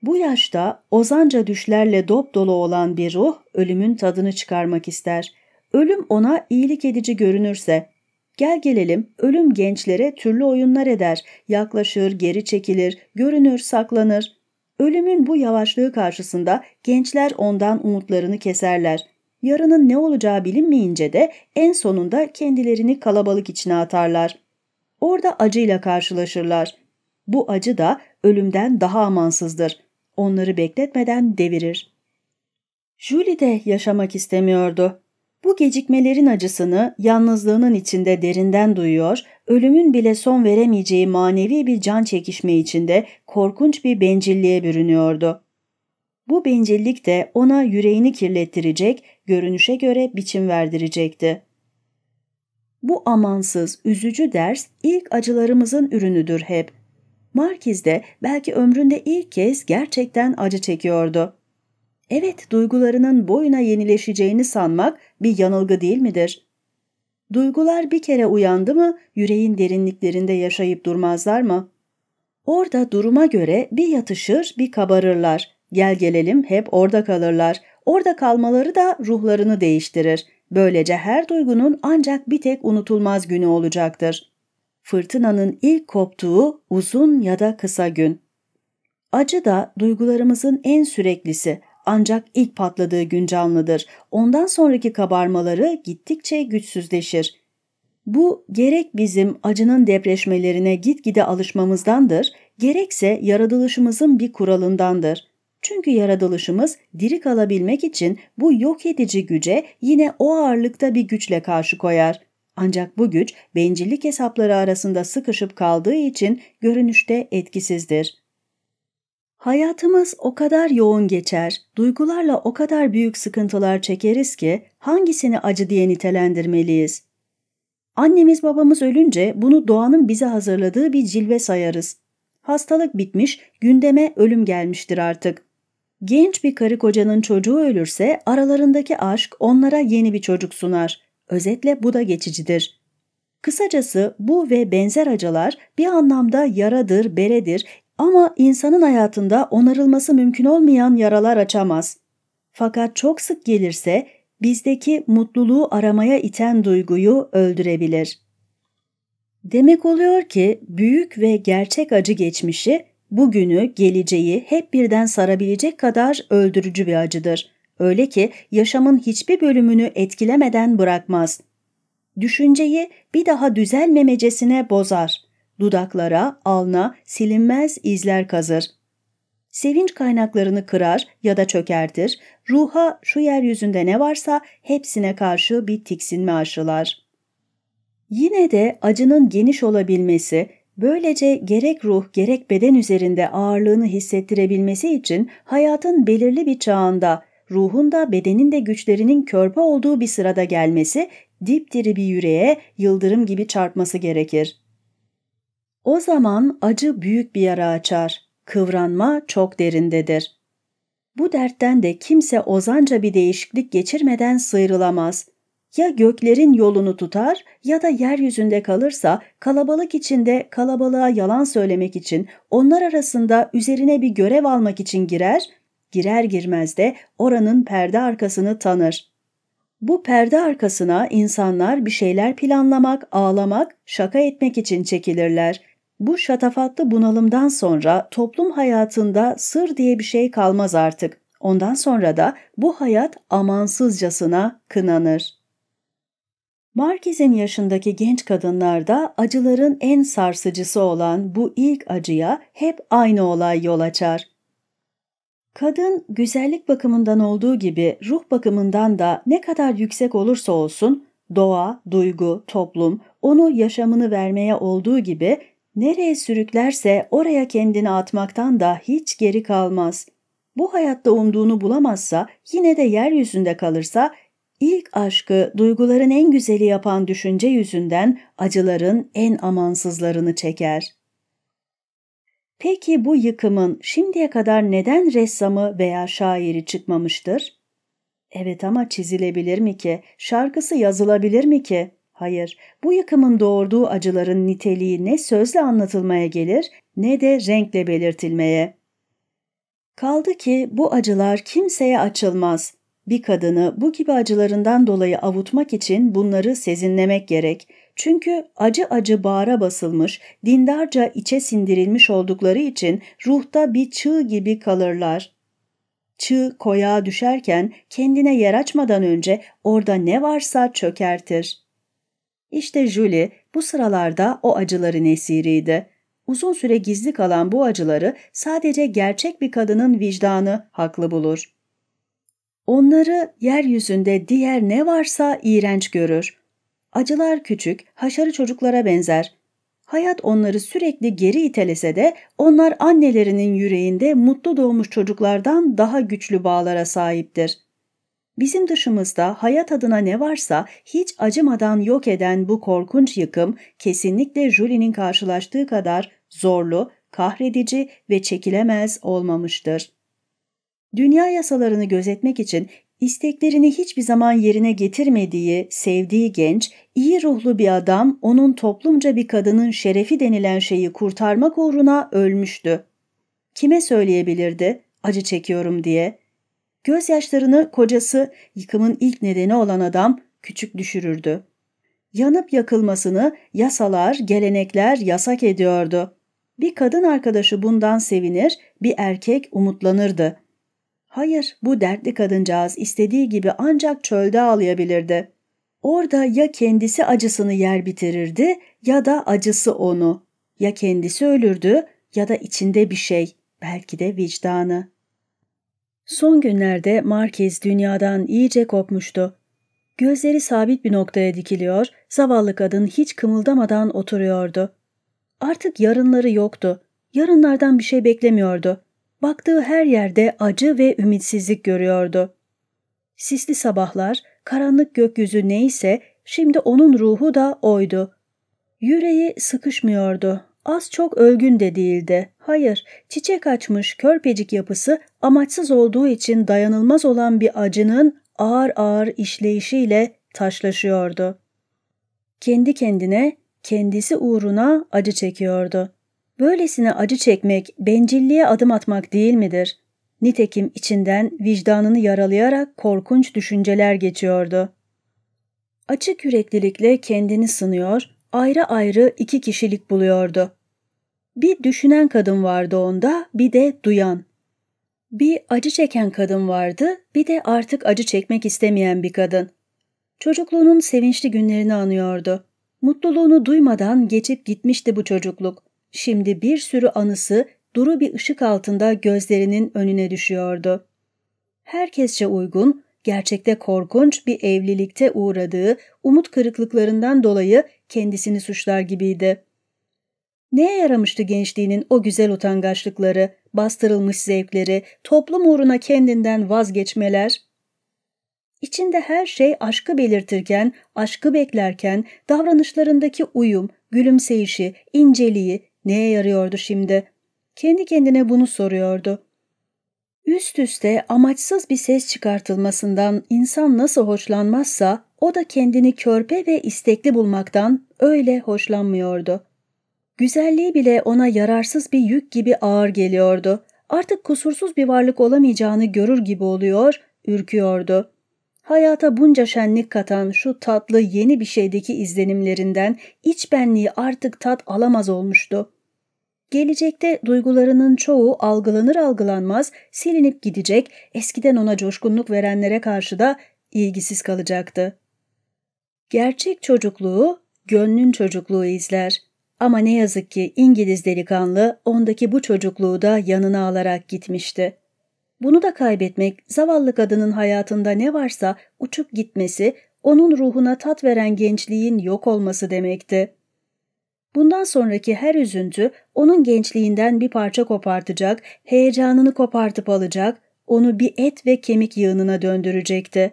Bu yaşta ozanca düşlerle dop dolu olan bir ruh ölümün tadını çıkarmak ister. Ölüm ona iyilik edici görünürse Gel gelelim ölüm gençlere türlü oyunlar eder, yaklaşır, geri çekilir, görünür, saklanır. Ölümün bu yavaşlığı karşısında gençler ondan umutlarını keserler. Yarının ne olacağı bilinmeyince de en sonunda kendilerini kalabalık içine atarlar. Orada acıyla karşılaşırlar. Bu acı da ölümden daha amansızdır. Onları bekletmeden devirir. Julie de yaşamak istemiyordu. Bu gecikmelerin acısını yalnızlığının içinde derinden duyuyor, ölümün bile son veremeyeceği manevi bir can çekişme içinde korkunç bir bencilliğe bürünüyordu. Bu bencillik de ona yüreğini kirlettirecek, görünüşe göre biçim verdirecekti. Bu amansız, üzücü ders ilk acılarımızın ürünüdür hep. Markiz de belki ömründe ilk kez gerçekten acı çekiyordu evet duygularının boyuna yenileşeceğini sanmak bir yanılgı değil midir? Duygular bir kere uyandı mı yüreğin derinliklerinde yaşayıp durmazlar mı? Orada duruma göre bir yatışır bir kabarırlar. Gel gelelim hep orada kalırlar. Orada kalmaları da ruhlarını değiştirir. Böylece her duygunun ancak bir tek unutulmaz günü olacaktır. Fırtınanın ilk koptuğu uzun ya da kısa gün. Acı da duygularımızın en süreklisi ancak ilk patladığı gün canlıdır. Ondan sonraki kabarmaları gittikçe güçsüzleşir. Bu gerek bizim acının depreşmelerine gitgide alışmamızdandır, gerekse yaratılışımızın bir kuralındandır. Çünkü yaratılışımız diri kalabilmek için bu yok edici güce yine o ağırlıkta bir güçle karşı koyar. Ancak bu güç bencillik hesapları arasında sıkışıp kaldığı için görünüşte etkisizdir. Hayatımız o kadar yoğun geçer, duygularla o kadar büyük sıkıntılar çekeriz ki hangisini acı diye nitelendirmeliyiz? Annemiz babamız ölünce bunu doğanın bize hazırladığı bir cilve sayarız. Hastalık bitmiş, gündeme ölüm gelmiştir artık. Genç bir karı kocanın çocuğu ölürse aralarındaki aşk onlara yeni bir çocuk sunar. Özetle bu da geçicidir. Kısacası bu ve benzer acılar bir anlamda yaradır, beredir, ama insanın hayatında onarılması mümkün olmayan yaralar açamaz. Fakat çok sık gelirse bizdeki mutluluğu aramaya iten duyguyu öldürebilir. Demek oluyor ki büyük ve gerçek acı geçmişi bugünü, geleceği hep birden sarabilecek kadar öldürücü bir acıdır. Öyle ki yaşamın hiçbir bölümünü etkilemeden bırakmaz. Düşünceyi bir daha düzelmemecesine bozar dudaklara, alna silinmez izler kazır. Sevinç kaynaklarını kırar ya da çökertir, ruha şu yeryüzünde ne varsa hepsine karşı bir tiksinme aşılar. Yine de acının geniş olabilmesi, böylece gerek ruh gerek beden üzerinde ağırlığını hissettirebilmesi için hayatın belirli bir çağında, ruhun da bedenin de güçlerinin körpe olduğu bir sırada gelmesi, dipdiri bir yüreğe yıldırım gibi çarpması gerekir.'' O zaman acı büyük bir yara açar, kıvranma çok derindedir. Bu dertten de kimse ozanca bir değişiklik geçirmeden sıyrılamaz. Ya göklerin yolunu tutar ya da yeryüzünde kalırsa kalabalık içinde kalabalığa yalan söylemek için onlar arasında üzerine bir görev almak için girer, girer girmez de oranın perde arkasını tanır.'' Bu perde arkasına insanlar bir şeyler planlamak, ağlamak, şaka etmek için çekilirler. Bu şatafatlı bunalımdan sonra toplum hayatında sır diye bir şey kalmaz artık. Ondan sonra da bu hayat amansızcasına kınanır. Markez'in yaşındaki genç kadınlarda acıların en sarsıcısı olan bu ilk acıya hep aynı olay yol açar. Kadın güzellik bakımından olduğu gibi ruh bakımından da ne kadar yüksek olursa olsun doğa, duygu, toplum onu yaşamını vermeye olduğu gibi Nereye sürüklerse oraya kendini atmaktan da hiç geri kalmaz. Bu hayatta umduğunu bulamazsa, yine de yeryüzünde kalırsa, ilk aşkı duyguların en güzeli yapan düşünce yüzünden acıların en amansızlarını çeker. Peki bu yıkımın şimdiye kadar neden ressamı veya şairi çıkmamıştır? Evet ama çizilebilir mi ki? Şarkısı yazılabilir mi ki? Hayır, bu yıkımın doğurduğu acıların niteliği ne sözle anlatılmaya gelir ne de renkle belirtilmeye. Kaldı ki bu acılar kimseye açılmaz. Bir kadını bu gibi acılarından dolayı avutmak için bunları sezinlemek gerek. Çünkü acı acı bağra basılmış, dindarca içe sindirilmiş oldukları için ruhta bir çığ gibi kalırlar. Çığ koyağa düşerken kendine yer açmadan önce orada ne varsa çökertir.'' İşte Julie bu sıralarda o acıların esiriydi. Uzun süre gizli kalan bu acıları sadece gerçek bir kadının vicdanı haklı bulur. Onları yeryüzünde diğer ne varsa iğrenç görür. Acılar küçük, haşarı çocuklara benzer. Hayat onları sürekli geri itelese de onlar annelerinin yüreğinde mutlu doğmuş çocuklardan daha güçlü bağlara sahiptir. Bizim dışımızda hayat adına ne varsa hiç acımadan yok eden bu korkunç yıkım kesinlikle Julie'nin karşılaştığı kadar zorlu, kahredici ve çekilemez olmamıştır. Dünya yasalarını gözetmek için isteklerini hiçbir zaman yerine getirmediği, sevdiği genç, iyi ruhlu bir adam onun toplumca bir kadının şerefi denilen şeyi kurtarmak uğruna ölmüştü. Kime söyleyebilirdi acı çekiyorum diye? Gözyaşlarını kocası, yıkımın ilk nedeni olan adam küçük düşürürdü. Yanıp yakılmasını yasalar, gelenekler yasak ediyordu. Bir kadın arkadaşı bundan sevinir, bir erkek umutlanırdı. Hayır, bu dertli kadıncağız istediği gibi ancak çölde ağlayabilirdi. Orada ya kendisi acısını yer bitirirdi ya da acısı onu. Ya kendisi ölürdü ya da içinde bir şey, belki de vicdanı. Son günlerde Markiz dünyadan iyice kopmuştu. Gözleri sabit bir noktaya dikiliyor, zavallı kadın hiç kımıldamadan oturuyordu. Artık yarınları yoktu. Yarınlardan bir şey beklemiyordu. Baktığı her yerde acı ve ümitsizlik görüyordu. Sisli sabahlar, karanlık gökyüzü neyse şimdi onun ruhu da oydu. Yüreği sıkışmıyordu. Az çok ölgün de değildi. Hayır, çiçek açmış körpecik yapısı amaçsız olduğu için dayanılmaz olan bir acının ağır ağır işleyişiyle taşlaşıyordu. Kendi kendine, kendisi uğruna acı çekiyordu. Böylesine acı çekmek bencilliğe adım atmak değil midir? Nitekim içinden vicdanını yaralayarak korkunç düşünceler geçiyordu. Açık yüreklilikle kendini sınıyor, ayrı ayrı iki kişilik buluyordu. Bir düşünen kadın vardı onda, bir de duyan. Bir acı çeken kadın vardı, bir de artık acı çekmek istemeyen bir kadın. Çocukluğunun sevinçli günlerini anıyordu. Mutluluğunu duymadan geçip gitmişti bu çocukluk. Şimdi bir sürü anısı duru bir ışık altında gözlerinin önüne düşüyordu. Herkesçe uygun, gerçekte korkunç bir evlilikte uğradığı umut kırıklıklarından dolayı kendisini suçlar gibiydi. Neye yaramıştı gençliğinin o güzel utangaçlıkları, bastırılmış zevkleri, toplum uğruna kendinden vazgeçmeler? İçinde her şey aşkı belirtirken, aşkı beklerken davranışlarındaki uyum, gülümseyişi, inceliği neye yarıyordu şimdi? Kendi kendine bunu soruyordu. Üst üste amaçsız bir ses çıkartılmasından insan nasıl hoşlanmazsa o da kendini körpe ve istekli bulmaktan öyle hoşlanmıyordu. Güzelliği bile ona yararsız bir yük gibi ağır geliyordu. Artık kusursuz bir varlık olamayacağını görür gibi oluyor, ürküyordu. Hayata bunca şenlik katan şu tatlı yeni bir şeydeki izlenimlerinden iç benliği artık tat alamaz olmuştu. Gelecekte duygularının çoğu algılanır algılanmaz silinip gidecek, eskiden ona coşkunluk verenlere karşı da ilgisiz kalacaktı. Gerçek çocukluğu gönlün çocukluğu izler. Ama ne yazık ki İngiliz delikanlı ondaki bu çocukluğu da yanına alarak gitmişti. Bunu da kaybetmek, zavallı kadının hayatında ne varsa uçup gitmesi, onun ruhuna tat veren gençliğin yok olması demekti. Bundan sonraki her üzüntü onun gençliğinden bir parça kopartacak, heyecanını kopartıp alacak, onu bir et ve kemik yığınına döndürecekti.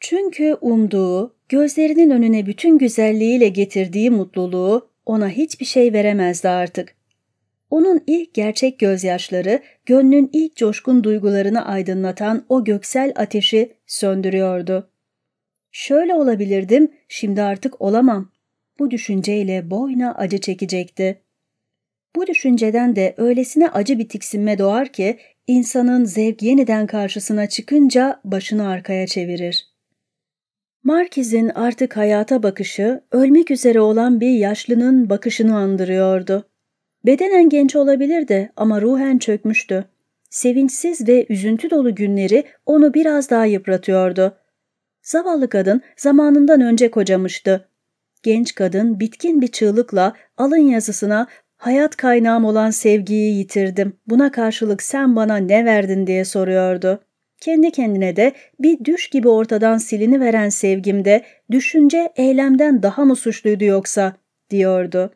Çünkü umduğu, gözlerinin önüne bütün güzelliğiyle getirdiği mutluluğu ona hiçbir şey veremezdi artık. Onun ilk gerçek gözyaşları, gönlün ilk coşkun duygularını aydınlatan o göksel ateşi söndürüyordu. Şöyle olabilirdim, şimdi artık olamam bu düşünceyle boyna acı çekecekti. Bu düşünceden de öylesine acı bir tiksinme doğar ki insanın zevk yeniden karşısına çıkınca başını arkaya çevirir. Markiz'in artık hayata bakışı ölmek üzere olan bir yaşlının bakışını andırıyordu. Bedenen genç olabilirdi ama ruhen çökmüştü. Sevinçsiz ve üzüntü dolu günleri onu biraz daha yıpratıyordu. Zavallı kadın zamanından önce kocamıştı. Genç kadın bitkin bir çığlıkla alın yazısına hayat kaynağım olan sevgiyi yitirdim. Buna karşılık sen bana ne verdin diye soruyordu. Kendi kendine de bir düş gibi ortadan silini veren sevgimde düşünce eylemden daha mı suçluydu yoksa diyordu.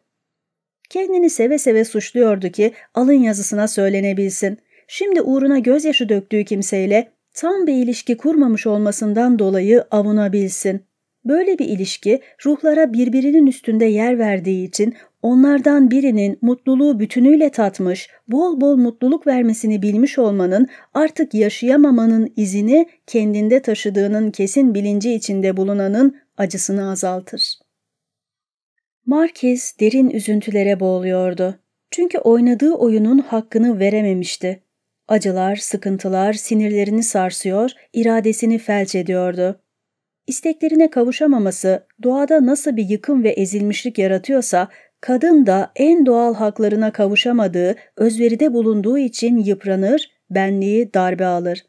Kendini seve seve suçluyordu ki alın yazısına söylenebilsin. Şimdi uğruna gözyaşı döktüğü kimseyle tam bir ilişki kurmamış olmasından dolayı avunabilsin. Böyle bir ilişki ruhlara birbirinin üstünde yer verdiği için onlardan birinin mutluluğu bütünüyle tatmış, bol bol mutluluk vermesini bilmiş olmanın artık yaşayamamanın izini kendinde taşıdığının kesin bilinci içinde bulunanın acısını azaltır. Markiz derin üzüntülere boğuluyordu. Çünkü oynadığı oyunun hakkını verememişti. Acılar, sıkıntılar sinirlerini sarsıyor, iradesini felç ediyordu. İsteklerine kavuşamaması doğada nasıl bir yıkım ve ezilmişlik yaratıyorsa, kadın da en doğal haklarına kavuşamadığı, özveride bulunduğu için yıpranır, benliği darbe alır.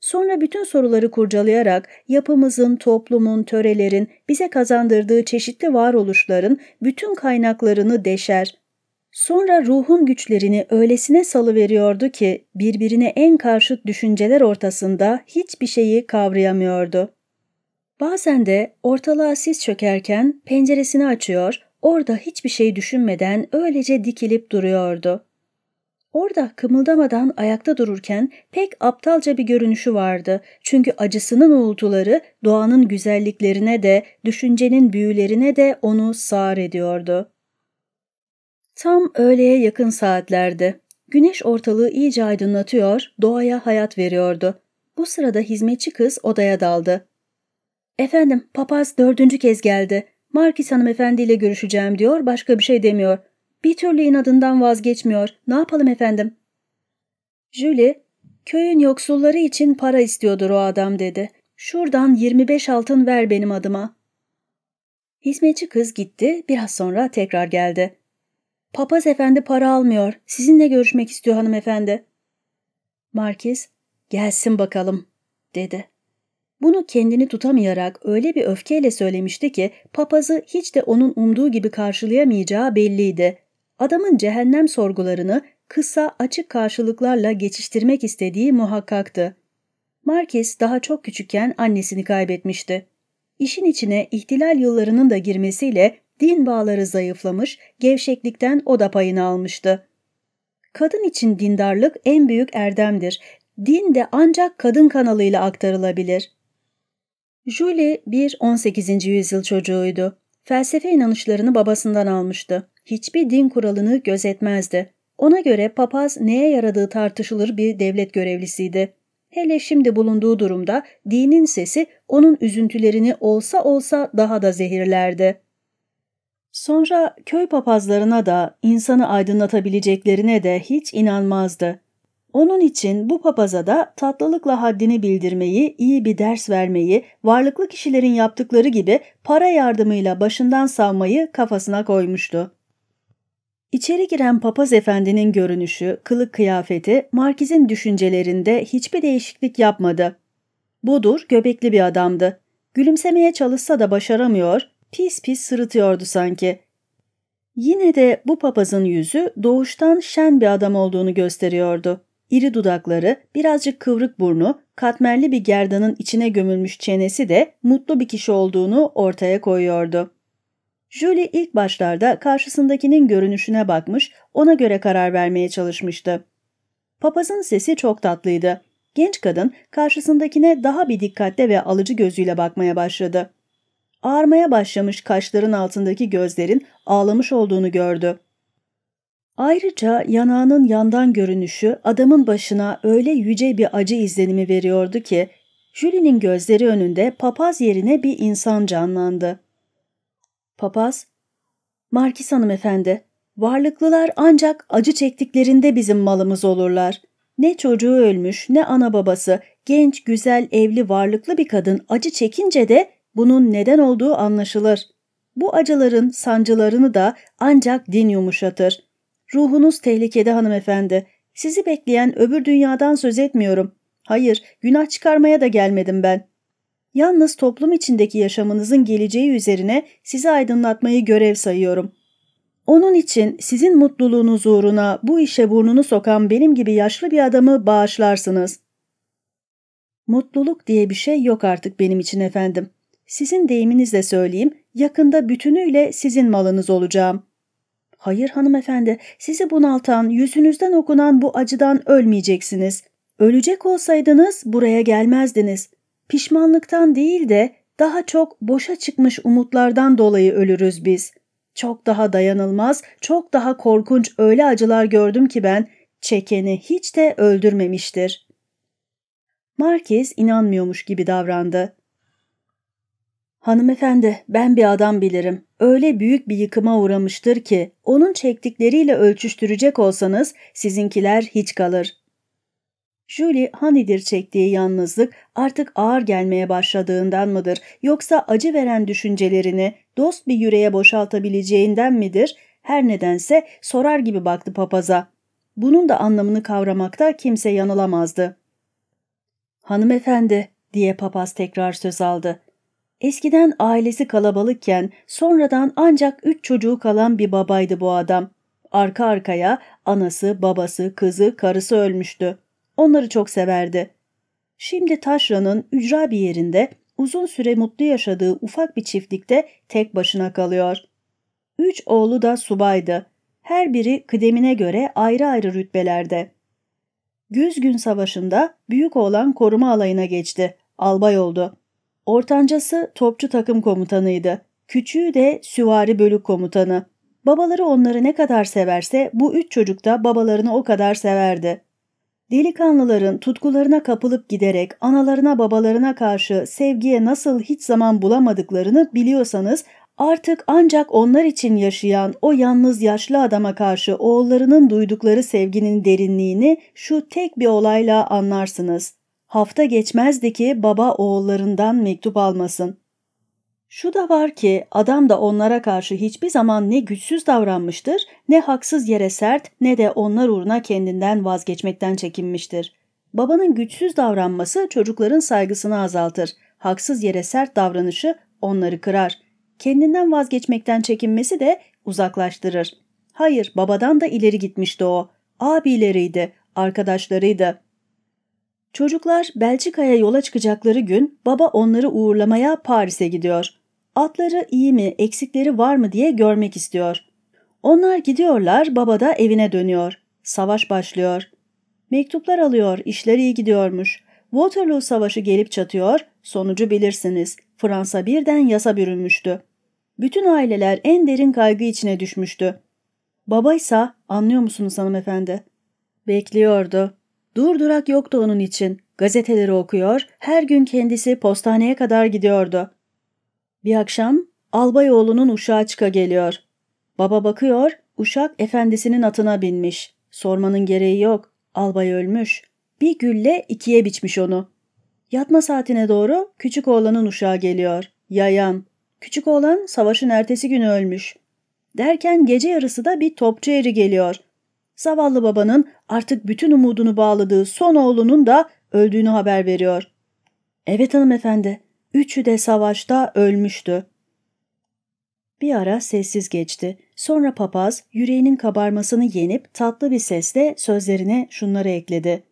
Sonra bütün soruları kurcalayarak yapımızın, toplumun, törelerin, bize kazandırdığı çeşitli varoluşların bütün kaynaklarını deşer. Sonra ruhun güçlerini öylesine salıveriyordu ki birbirine en karşıt düşünceler ortasında hiçbir şeyi kavrayamıyordu. Bazen de ortalığa sis çökerken penceresini açıyor, orada hiçbir şey düşünmeden öylece dikilip duruyordu. Orada kımıldamadan ayakta dururken pek aptalca bir görünüşü vardı. Çünkü acısının uğultuları doğanın güzelliklerine de, düşüncenin büyülerine de onu sağır ediyordu. Tam öğleye yakın saatlerdi. Güneş ortalığı iyice aydınlatıyor, doğaya hayat veriyordu. Bu sırada hizmetçi kız odaya daldı. Efendim papaz dördüncü kez geldi. Markis hanımefendiyle görüşeceğim diyor başka bir şey demiyor. Bir türlü inadından vazgeçmiyor. Ne yapalım efendim? Julie, köyün yoksulları için para istiyordur o adam dedi. Şuradan 25 altın ver benim adıma. Hizmetçi kız gitti, biraz sonra tekrar geldi. Papaz efendi para almıyor, sizinle görüşmek istiyor hanımefendi. Markiz, gelsin bakalım, dedi. Bunu kendini tutamayarak öyle bir öfkeyle söylemişti ki papazı hiç de onun umduğu gibi karşılayamayacağı belliydi. Adamın cehennem sorgularını kısa açık karşılıklarla geçiştirmek istediği muhakkaktı. Marquez daha çok küçükken annesini kaybetmişti. İşin içine ihtilal yıllarının da girmesiyle din bağları zayıflamış, gevşeklikten o da payını almıştı. Kadın için dindarlık en büyük erdemdir. Din de ancak kadın kanalıyla aktarılabilir. Julie bir 18. yüzyıl çocuğuydu. Felsefe inanışlarını babasından almıştı. Hiçbir din kuralını gözetmezdi. Ona göre papaz neye yaradığı tartışılır bir devlet görevlisiydi. Hele şimdi bulunduğu durumda dinin sesi onun üzüntülerini olsa olsa daha da zehirlerdi. Sonra köy papazlarına da insanı aydınlatabileceklerine de hiç inanmazdı. Onun için bu papaza da tatlılıkla haddini bildirmeyi, iyi bir ders vermeyi, varlıklı kişilerin yaptıkları gibi para yardımıyla başından savmayı kafasına koymuştu. İçeri giren papaz efendinin görünüşü, kılık kıyafeti Markiz'in düşüncelerinde hiçbir değişiklik yapmadı. Bodur göbekli bir adamdı. Gülümsemeye çalışsa da başaramıyor, pis pis sırıtıyordu sanki. Yine de bu papazın yüzü doğuştan şen bir adam olduğunu gösteriyordu iri dudakları, birazcık kıvrık burnu, katmerli bir gerdanın içine gömülmüş çenesi de mutlu bir kişi olduğunu ortaya koyuyordu. Julie ilk başlarda karşısındakinin görünüşüne bakmış, ona göre karar vermeye çalışmıştı. Papazın sesi çok tatlıydı. Genç kadın karşısındakine daha bir dikkatle ve alıcı gözüyle bakmaya başladı. Ağarmaya başlamış kaşların altındaki gözlerin ağlamış olduğunu gördü. Ayrıca yanağının yandan görünüşü adamın başına öyle yüce bir acı izlenimi veriyordu ki Jüli'nin gözleri önünde papaz yerine bir insan canlandı. Papaz, Markis hanımefendi, varlıklılar ancak acı çektiklerinde bizim malımız olurlar. Ne çocuğu ölmüş ne ana babası, genç, güzel, evli, varlıklı bir kadın acı çekince de bunun neden olduğu anlaşılır. Bu acıların sancılarını da ancak din yumuşatır. Ruhunuz tehlikede hanımefendi. Sizi bekleyen öbür dünyadan söz etmiyorum. Hayır, günah çıkarmaya da gelmedim ben. Yalnız toplum içindeki yaşamınızın geleceği üzerine sizi aydınlatmayı görev sayıyorum. Onun için sizin mutluluğunuz uğruna bu işe burnunu sokan benim gibi yaşlı bir adamı bağışlarsınız. Mutluluk diye bir şey yok artık benim için efendim. Sizin deyiminizle söyleyeyim, yakında bütünüyle sizin malınız olacağım.'' Hayır hanımefendi, sizi bunaltan, yüzünüzden okunan bu acıdan ölmeyeceksiniz. Ölecek olsaydınız buraya gelmezdiniz. Pişmanlıktan değil de daha çok boşa çıkmış umutlardan dolayı ölürüz biz. Çok daha dayanılmaz, çok daha korkunç öyle acılar gördüm ki ben, çekeni hiç de öldürmemiştir. Markiz inanmıyormuş gibi davrandı. Hanımefendi, ben bir adam bilirim. Öyle büyük bir yıkıma uğramıştır ki, onun çektikleriyle ölçüştürecek olsanız sizinkiler hiç kalır. Julie, Hanidir çektiği yalnızlık artık ağır gelmeye başladığından mıdır, yoksa acı veren düşüncelerini dost bir yüreğe boşaltabileceğinden midir, her nedense sorar gibi baktı papaza. Bunun da anlamını kavramakta kimse yanılamazdı. Hanımefendi, diye papaz tekrar söz aldı. Eskiden ailesi kalabalıkken sonradan ancak üç çocuğu kalan bir babaydı bu adam. Arka arkaya anası, babası, kızı, karısı ölmüştü. Onları çok severdi. Şimdi Taşra'nın ücra bir yerinde uzun süre mutlu yaşadığı ufak bir çiftlikte tek başına kalıyor. Üç oğlu da subaydı. Her biri kıdemine göre ayrı ayrı rütbelerde. Güz gün savaşında büyük oğlan koruma alayına geçti. Albay oldu. Ortancası topçu takım komutanıydı. Küçüğü de süvari bölük komutanı. Babaları onları ne kadar severse bu üç çocuk da babalarını o kadar severdi. Delikanlıların tutkularına kapılıp giderek analarına babalarına karşı sevgiye nasıl hiç zaman bulamadıklarını biliyorsanız artık ancak onlar için yaşayan o yalnız yaşlı adama karşı oğullarının duydukları sevginin derinliğini şu tek bir olayla anlarsınız. Hafta geçmezdi ki baba oğullarından mektup almasın. Şu da var ki adam da onlara karşı hiçbir zaman ne güçsüz davranmıştır, ne haksız yere sert ne de onlar uğruna kendinden vazgeçmekten çekinmiştir. Babanın güçsüz davranması çocukların saygısını azaltır. Haksız yere sert davranışı onları kırar. Kendinden vazgeçmekten çekinmesi de uzaklaştırır. Hayır, babadan da ileri gitmişti o. Abileriydi, arkadaşlarıydı. Çocuklar Belçika'ya yola çıkacakları gün baba onları uğurlamaya Paris'e gidiyor. Atları iyi mi, eksikleri var mı diye görmek istiyor. Onlar gidiyorlar, baba da evine dönüyor. Savaş başlıyor. Mektuplar alıyor, işleri iyi gidiyormuş. Waterloo Savaşı gelip çatıyor, sonucu bilirsiniz. Fransa birden yasa bürünmüştü. Bütün aileler en derin kaygı içine düşmüştü. Babaysa, anlıyor musunuz hanımefendi? Bekliyordu. Durdurak yoktu onun için. Gazeteleri okuyor, her gün kendisi postaneye kadar gidiyordu. Bir akşam Albayoğlu'nun uşağı çıka geliyor. Baba bakıyor, uşak efendisinin atına binmiş. Sormanın gereği yok, albay ölmüş. Bir gülle ikiye biçmiş onu. Yatma saatine doğru küçük oğlanın uşağı geliyor. Yayan. Küçük oğlan savaşın ertesi günü ölmüş. Derken gece yarısı da bir topçu eri geliyor. Zavallı babanın artık bütün umudunu bağladığı son oğlunun da öldüğünü haber veriyor. Evet hanımefendi, üçü de savaşta ölmüştü. Bir ara sessiz geçti. Sonra papaz yüreğinin kabarmasını yenip tatlı bir sesle sözlerine şunları ekledi.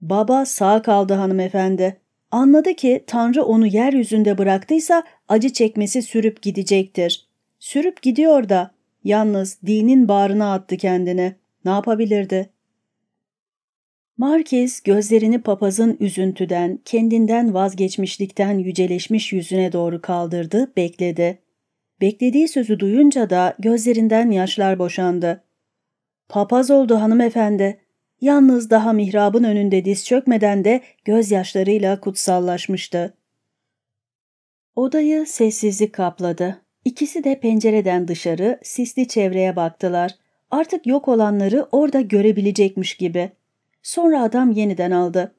Baba sağ kaldı hanımefendi. Anladı ki Tanrı onu yeryüzünde bıraktıysa acı çekmesi sürüp gidecektir. Sürüp gidiyor da yalnız dinin bağrına attı kendini.'' Ne yapabilirdi? Markez gözlerini papazın üzüntüden, kendinden vazgeçmişlikten yüceleşmiş yüzüne doğru kaldırdı, bekledi. Beklediği sözü duyunca da gözlerinden yaşlar boşandı. Papaz oldu hanımefendi. Yalnız daha mihrabın önünde diz çökmeden de gözyaşlarıyla kutsallaşmıştı. Odayı sessizlik kapladı. İkisi de pencereden dışarı, sisli çevreye baktılar. Artık yok olanları orada görebilecekmiş gibi. Sonra adam yeniden aldı.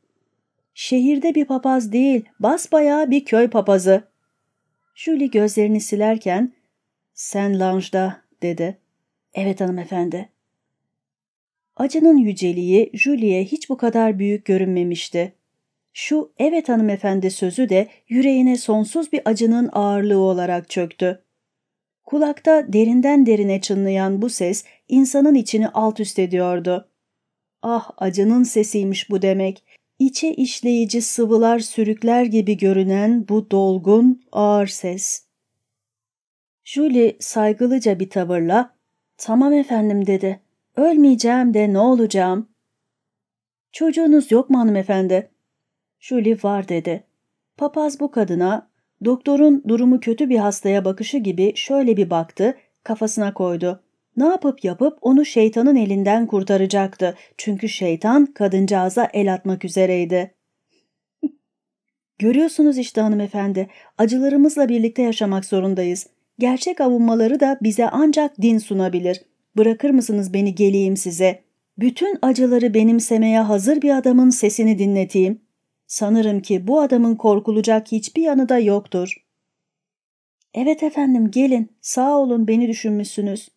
Şehirde bir papaz değil, basbayağı bir köy papazı. Julie gözlerini silerken, sen lanjda, dedi. Evet hanımefendi. Acının yüceliği Julie'ye hiç bu kadar büyük görünmemişti. Şu evet hanımefendi sözü de yüreğine sonsuz bir acının ağırlığı olarak çöktü. Kulakta derinden derine çınlayan bu ses insanın içini alt üst ediyordu. Ah acının sesiymiş bu demek. İçe işleyici sıvılar sürükler gibi görünen bu dolgun, ağır ses. Julie saygılıca bir tavırla ''Tamam efendim'' dedi. ''Ölmeyeceğim de ne olacağım?'' ''Çocuğunuz yok mu hanımefendi?'' Julie var dedi. Papaz bu kadına Doktorun durumu kötü bir hastaya bakışı gibi şöyle bir baktı, kafasına koydu. Ne yapıp yapıp onu şeytanın elinden kurtaracaktı. Çünkü şeytan kadıncağıza el atmak üzereydi. Görüyorsunuz işte hanımefendi, acılarımızla birlikte yaşamak zorundayız. Gerçek avunmaları da bize ancak din sunabilir. Bırakır mısınız beni geleyim size? Bütün acıları benimsemeye hazır bir adamın sesini dinleteyim. Sanırım ki bu adamın korkulacak hiçbir yanı da yoktur. Evet efendim gelin sağ olun beni düşünmüşsünüz.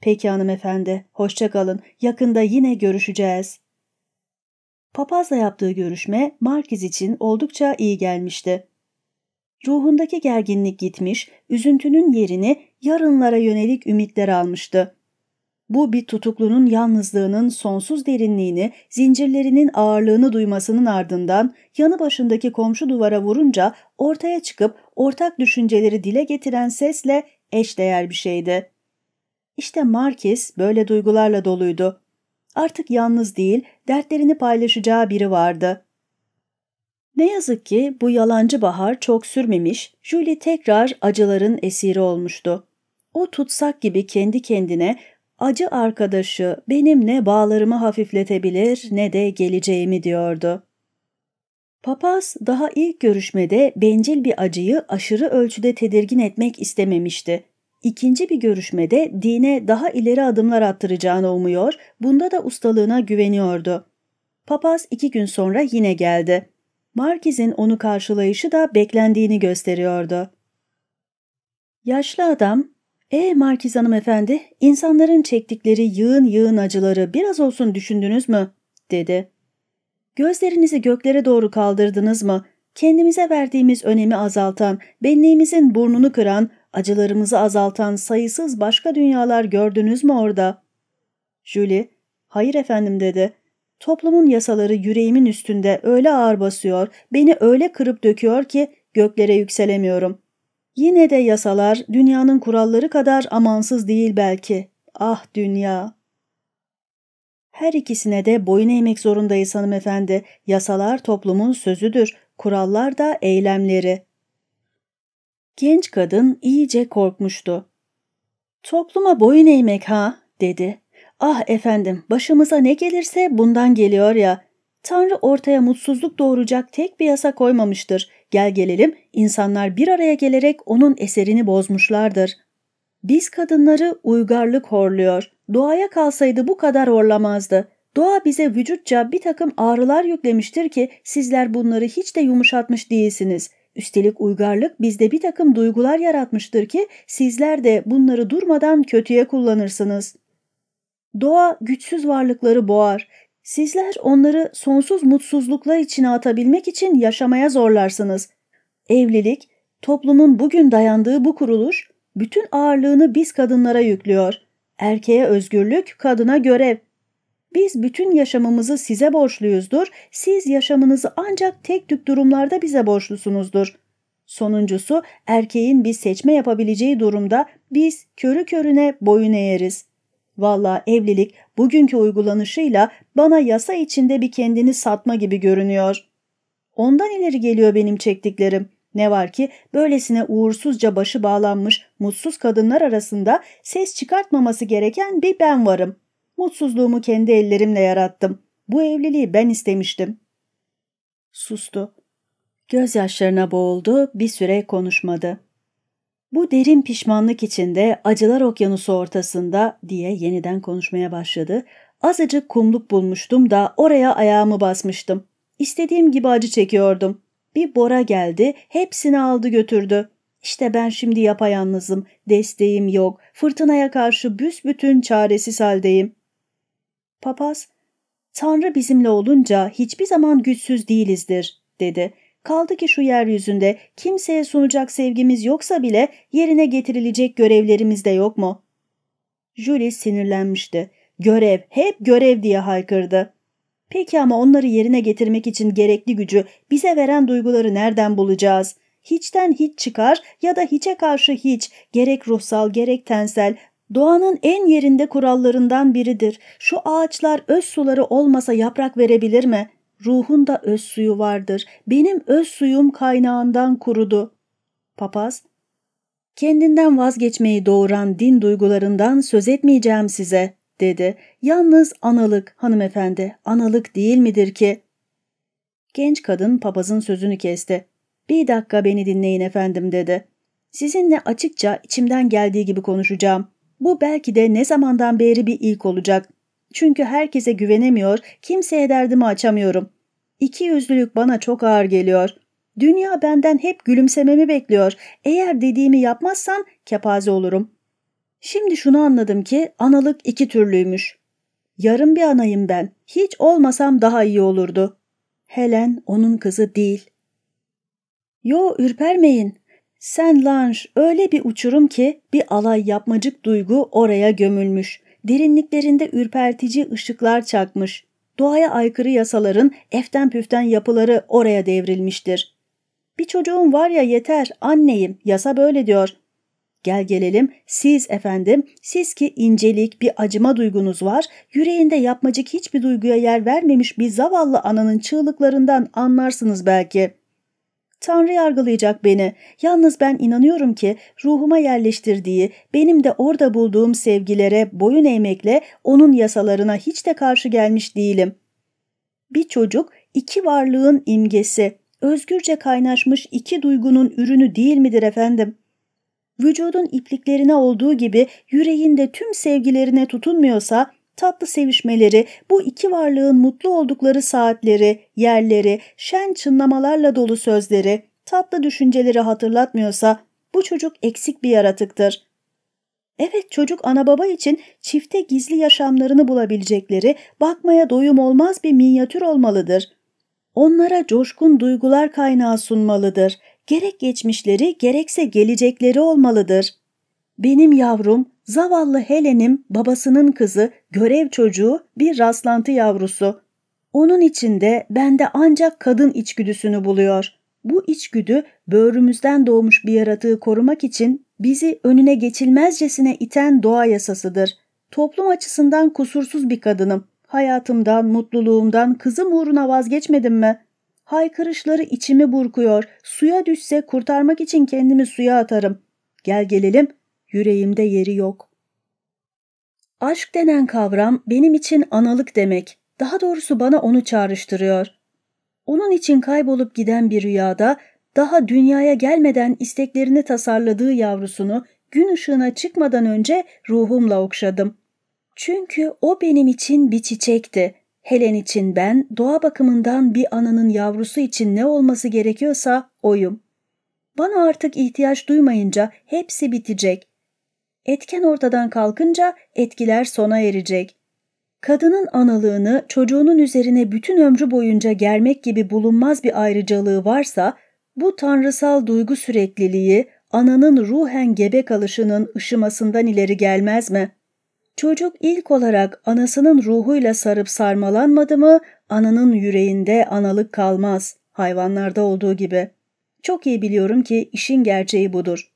Peki hanımefendi hoşçakalın, yakında yine görüşeceğiz. Papazla yaptığı görüşme Markiz için oldukça iyi gelmişti. Ruhundaki gerginlik gitmiş, üzüntünün yerini yarınlara yönelik ümitler almıştı. Bu bir tutuklunun yalnızlığının sonsuz derinliğini, zincirlerinin ağırlığını duymasının ardından yanı başındaki komşu duvara vurunca ortaya çıkıp ortak düşünceleri dile getiren sesle eşdeğer bir şeydi. İşte Markis böyle duygularla doluydu. Artık yalnız değil, dertlerini paylaşacağı biri vardı.'' Ne yazık ki bu yalancı bahar çok sürmemiş, Julie tekrar acıların esiri olmuştu. O tutsak gibi kendi kendine acı arkadaşı benim ne bağlarımı hafifletebilir ne de geleceğimi diyordu. Papaz daha ilk görüşmede bencil bir acıyı aşırı ölçüde tedirgin etmek istememişti. İkinci bir görüşmede dine daha ileri adımlar attıracağını umuyor, bunda da ustalığına güveniyordu. Papaz iki gün sonra yine geldi. Markiz'in onu karşılayışı da beklendiğini gösteriyordu. Yaşlı adam e Markiz Hanım Efendi, insanların çektikleri yığın yığın acıları biraz olsun düşündünüz mü? dedi. Gözlerinizi göklere doğru kaldırdınız mı? Kendimize verdiğimiz önemi azaltan, benliğimizin burnunu kıran, acılarımızı azaltan sayısız başka dünyalar gördünüz mü orada? Julie, hayır efendim dedi. Toplumun yasaları yüreğimin üstünde öyle ağır basıyor, beni öyle kırıp döküyor ki göklere yükselemiyorum.'' Yine de yasalar dünyanın kuralları kadar amansız değil belki. Ah dünya! Her ikisine de boyun eğmek zorundayız hanımefendi. Yasalar toplumun sözüdür, kurallar da eylemleri. Genç kadın iyice korkmuştu. Topluma boyun eğmek ha, dedi. Ah efendim, başımıza ne gelirse bundan geliyor ya. Tanrı ortaya mutsuzluk doğuracak tek bir yasa koymamıştır. Gel gelelim insanlar bir araya gelerek onun eserini bozmuşlardır. Biz kadınları uygarlık horluyor. Doğaya kalsaydı bu kadar horlamazdı. Doğa bize vücutça bir takım ağrılar yüklemiştir ki sizler bunları hiç de yumuşatmış değilsiniz. Üstelik uygarlık bizde bir takım duygular yaratmıştır ki sizler de bunları durmadan kötüye kullanırsınız. Doğa güçsüz varlıkları boğar, Sizler onları sonsuz mutsuzlukla içine atabilmek için yaşamaya zorlarsınız. Evlilik, toplumun bugün dayandığı bu kuruluş, bütün ağırlığını biz kadınlara yüklüyor. Erkeğe özgürlük, kadına görev. Biz bütün yaşamımızı size borçluyuzdur, siz yaşamınızı ancak tek tük durumlarda bize borçlusunuzdur. Sonuncusu erkeğin bir seçme yapabileceği durumda biz körü körüne boyun eğeriz.'' Valla evlilik bugünkü uygulanışıyla bana yasa içinde bir kendini satma gibi görünüyor. Ondan ileri geliyor benim çektiklerim. Ne var ki böylesine uğursuzca başı bağlanmış mutsuz kadınlar arasında ses çıkartmaması gereken bir ben varım. Mutsuzluğumu kendi ellerimle yarattım. Bu evliliği ben istemiştim. Sustu. Gözyaşlarına boğuldu, bir süre konuşmadı. Bu derin pişmanlık içinde acılar okyanusu ortasında diye yeniden konuşmaya başladı. Azıcık kumluk bulmuştum da oraya ayağımı basmıştım. İstediğim gibi acı çekiyordum. Bir bora geldi, hepsini aldı götürdü. İşte ben şimdi yapayalnızım, desteğim yok, fırtınaya karşı büsbütün çaresiz haldeyim. Papaz, Tanrı bizimle olunca hiçbir zaman güçsüz değilizdir, dedi. Kaldı ki şu yeryüzünde kimseye sunacak sevgimiz yoksa bile yerine getirilecek görevlerimiz de yok mu? Julie sinirlenmişti. Görev, hep görev diye haykırdı. Peki ama onları yerine getirmek için gerekli gücü, bize veren duyguları nereden bulacağız? Hiçten hiç çıkar ya da hiçe karşı hiç, gerek ruhsal gerek tensel, Doğanın en yerinde kurallarından biridir. Şu ağaçlar öz suları olmasa yaprak verebilir mi? ruhun da öz suyu vardır. Benim öz suyum kaynağından kurudu. Papaz, kendinden vazgeçmeyi doğuran din duygularından söz etmeyeceğim size, dedi. Yalnız analık hanımefendi, analık değil midir ki? Genç kadın papazın sözünü kesti. Bir dakika beni dinleyin efendim, dedi. Sizinle açıkça içimden geldiği gibi konuşacağım. Bu belki de ne zamandan beri bir ilk olacak. Çünkü herkese güvenemiyor, kimseye derdimi açamıyorum. İki yüzlülük bana çok ağır geliyor. Dünya benden hep gülümsememi bekliyor. Eğer dediğimi yapmazsan kepaze olurum. Şimdi şunu anladım ki analık iki türlüymüş. Yarım bir anayım ben. Hiç olmasam daha iyi olurdu. Helen onun kızı değil. Yo ürpermeyin. Sen Lange öyle bir uçurum ki bir alay yapmacık duygu oraya gömülmüş derinliklerinde ürpertici ışıklar çakmış, doğaya aykırı yasaların eften püften yapıları oraya devrilmiştir. Bir çocuğun var ya yeter, anneyim, yasa böyle diyor. Gel gelelim, siz efendim, siz ki incelik, bir acıma duygunuz var, yüreğinde yapmacık hiçbir duyguya yer vermemiş bir zavallı ananın çığlıklarından anlarsınız belki.'' Tanrı yargılayacak beni. Yalnız ben inanıyorum ki ruhuma yerleştirdiği, benim de orada bulduğum sevgilere boyun eğmekle onun yasalarına hiç de karşı gelmiş değilim. Bir çocuk iki varlığın imgesi, özgürce kaynaşmış iki duygunun ürünü değil midir efendim? Vücudun ipliklerine olduğu gibi yüreğinde tüm sevgilerine tutunmuyorsa tatlı sevişmeleri, bu iki varlığın mutlu oldukları saatleri, yerleri, şen çınlamalarla dolu sözleri, tatlı düşünceleri hatırlatmıyorsa bu çocuk eksik bir yaratıktır. Evet çocuk ana baba için çifte gizli yaşamlarını bulabilecekleri, bakmaya doyum olmaz bir minyatür olmalıdır. Onlara coşkun duygular kaynağı sunmalıdır. Gerek geçmişleri gerekse gelecekleri olmalıdır. Benim yavrum Zavallı Helen'im babasının kızı, görev çocuğu, bir rastlantı yavrusu. Onun içinde bende ancak kadın içgüdüsünü buluyor. Bu içgüdü böğrümüzden doğmuş bir yaratığı korumak için bizi önüne geçilmezcesine iten doğa yasasıdır. Toplum açısından kusursuz bir kadınım. Hayatımdan, mutluluğumdan, kızım uğruna vazgeçmedim mi? Haykırışları içimi burkuyor. Suya düşse kurtarmak için kendimi suya atarım. Gel gelelim yüreğimde yeri yok. Aşk denen kavram benim için analık demek. Daha doğrusu bana onu çağrıştırıyor. Onun için kaybolup giden bir rüyada daha dünyaya gelmeden isteklerini tasarladığı yavrusunu gün ışığına çıkmadan önce ruhumla okşadım. Çünkü o benim için bir çiçekti. Helen için ben doğa bakımından bir ananın yavrusu için ne olması gerekiyorsa oyum. Bana artık ihtiyaç duymayınca hepsi bitecek. Etken ortadan kalkınca etkiler sona erecek. Kadının analığını çocuğunun üzerine bütün ömrü boyunca germek gibi bulunmaz bir ayrıcalığı varsa, bu tanrısal duygu sürekliliği ananın ruhen gebe kalışının ışımasından ileri gelmez mi? Çocuk ilk olarak anasının ruhuyla sarıp sarmalanmadı mı, ananın yüreğinde analık kalmaz, hayvanlarda olduğu gibi. Çok iyi biliyorum ki işin gerçeği budur.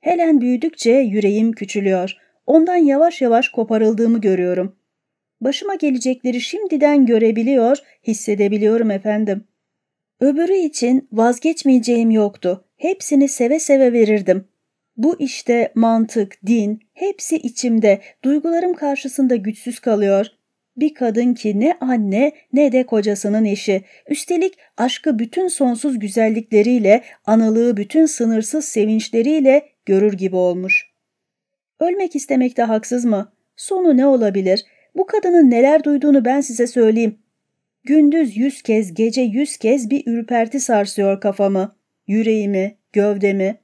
Helen büyüdükçe yüreğim küçülüyor. Ondan yavaş yavaş koparıldığımı görüyorum. Başıma gelecekleri şimdiden görebiliyor, hissedebiliyorum efendim. Öbürü için vazgeçmeyeceğim yoktu. Hepsini seve seve verirdim. Bu işte mantık, din, hepsi içimde, duygularım karşısında güçsüz kalıyor. Bir kadın ki ne anne ne de kocasının eşi. Üstelik aşkı bütün sonsuz güzellikleriyle, analığı bütün sınırsız sevinçleriyle görür gibi olmuş. Ölmek istemek de haksız mı? Sonu ne olabilir? Bu kadının neler duyduğunu ben size söyleyeyim. Gündüz yüz kez, gece yüz kez bir ürperti sarsıyor kafamı, yüreğimi, gövdemi.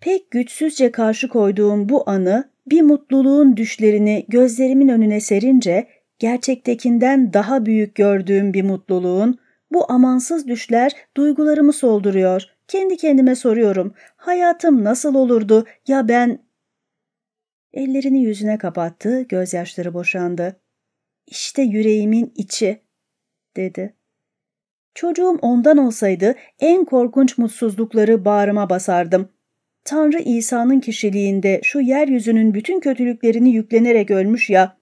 Pek güçsüzce karşı koyduğum bu anı bir mutluluğun düşlerini gözlerimin önüne serince gerçektekinden daha büyük gördüğüm bir mutluluğun bu amansız düşler duygularımı solduruyor. Kendi kendime soruyorum. Hayatım nasıl olurdu ya ben... Ellerini yüzüne kapattı, gözyaşları boşandı. İşte yüreğimin içi, dedi. Çocuğum ondan olsaydı en korkunç mutsuzlukları bağrıma basardım. Tanrı İsa'nın kişiliğinde şu yeryüzünün bütün kötülüklerini yüklenerek ölmüş ya,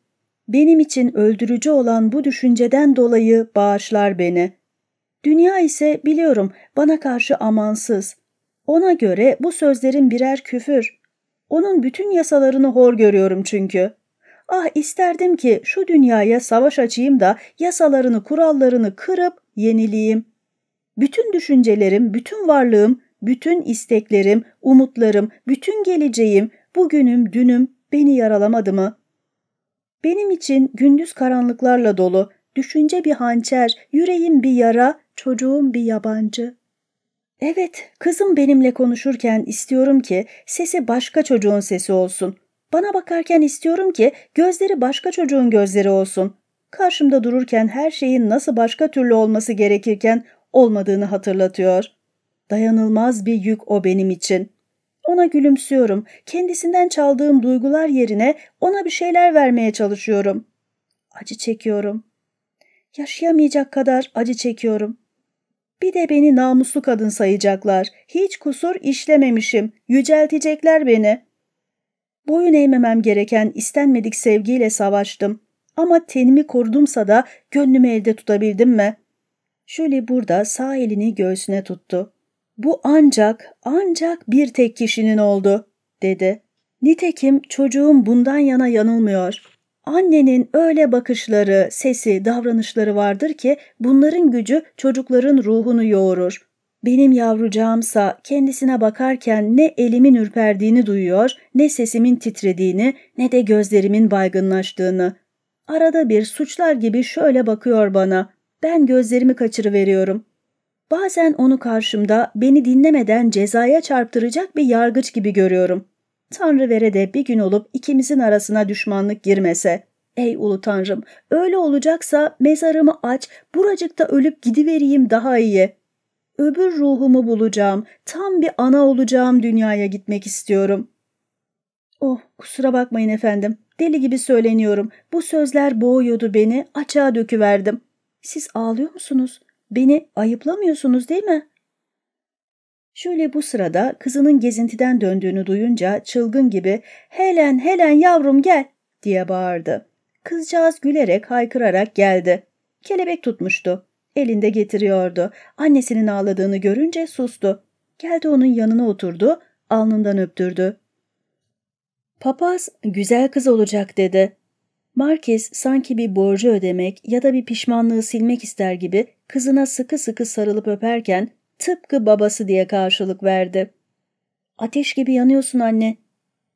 benim için öldürücü olan bu düşünceden dolayı bağışlar beni. Dünya ise biliyorum bana karşı amansız. Ona göre bu sözlerin birer küfür. Onun bütün yasalarını hor görüyorum çünkü. Ah isterdim ki şu dünyaya savaş açayım da yasalarını, kurallarını kırıp yenileyim. Bütün düşüncelerim, bütün varlığım, bütün isteklerim, umutlarım, bütün geleceğim, bugünüm, dünüm beni yaralamadı mı? Benim için gündüz karanlıklarla dolu, düşünce bir hançer, yüreğim bir yara, Çocuğum bir yabancı. Evet, kızım benimle konuşurken istiyorum ki sesi başka çocuğun sesi olsun. Bana bakarken istiyorum ki gözleri başka çocuğun gözleri olsun. Karşımda dururken her şeyin nasıl başka türlü olması gerekirken olmadığını hatırlatıyor. Dayanılmaz bir yük o benim için. Ona gülümsüyorum. Kendisinden çaldığım duygular yerine ona bir şeyler vermeye çalışıyorum. Acı çekiyorum. Yaşayamayacak kadar acı çekiyorum. Bir de beni namuslu kadın sayacaklar. Hiç kusur işlememişim. Yüceltecekler beni. Boyun eğmemem gereken istenmedik sevgiyle savaştım. Ama tenimi korudumsa da gönlümü elde tutabildim mi? Julie burada sağ elini göğsüne tuttu. Bu ancak, ancak bir tek kişinin oldu, dedi. Nitekim çocuğum bundan yana yanılmıyor. Annenin öyle bakışları, sesi, davranışları vardır ki bunların gücü çocukların ruhunu yoğurur. Benim yavrucağımsa kendisine bakarken ne elimin ürperdiğini duyuyor, ne sesimin titrediğini, ne de gözlerimin baygınlaştığını. Arada bir suçlar gibi şöyle bakıyor bana. Ben gözlerimi kaçırıveriyorum. Bazen onu karşımda beni dinlemeden cezaya çarptıracak bir yargıç gibi görüyorum. Tanrı vere de bir gün olup ikimizin arasına düşmanlık girmese. Ey ulu tanrım, öyle olacaksa mezarımı aç, buracıkta ölüp gidivereyim daha iyi. Öbür ruhumu bulacağım, tam bir ana olacağım dünyaya gitmek istiyorum. Oh, kusura bakmayın efendim, deli gibi söyleniyorum. Bu sözler boğuyordu beni, açığa döküverdim. Siz ağlıyor musunuz? Beni ayıplamıyorsunuz değil mi? Şöyle bu sırada kızının gezintiden döndüğünü duyunca çılgın gibi ''Helen, Helen yavrum gel!'' diye bağırdı. Kızcağız gülerek haykırarak geldi. Kelebek tutmuştu. Elinde getiriyordu. Annesinin ağladığını görünce sustu. Geldi onun yanına oturdu, alnından öptürdü. Papaz güzel kız olacak dedi. Markiz sanki bir borcu ödemek ya da bir pişmanlığı silmek ister gibi kızına sıkı sıkı sarılıp öperken tıpkı babası diye karşılık verdi. Ateş gibi yanıyorsun anne.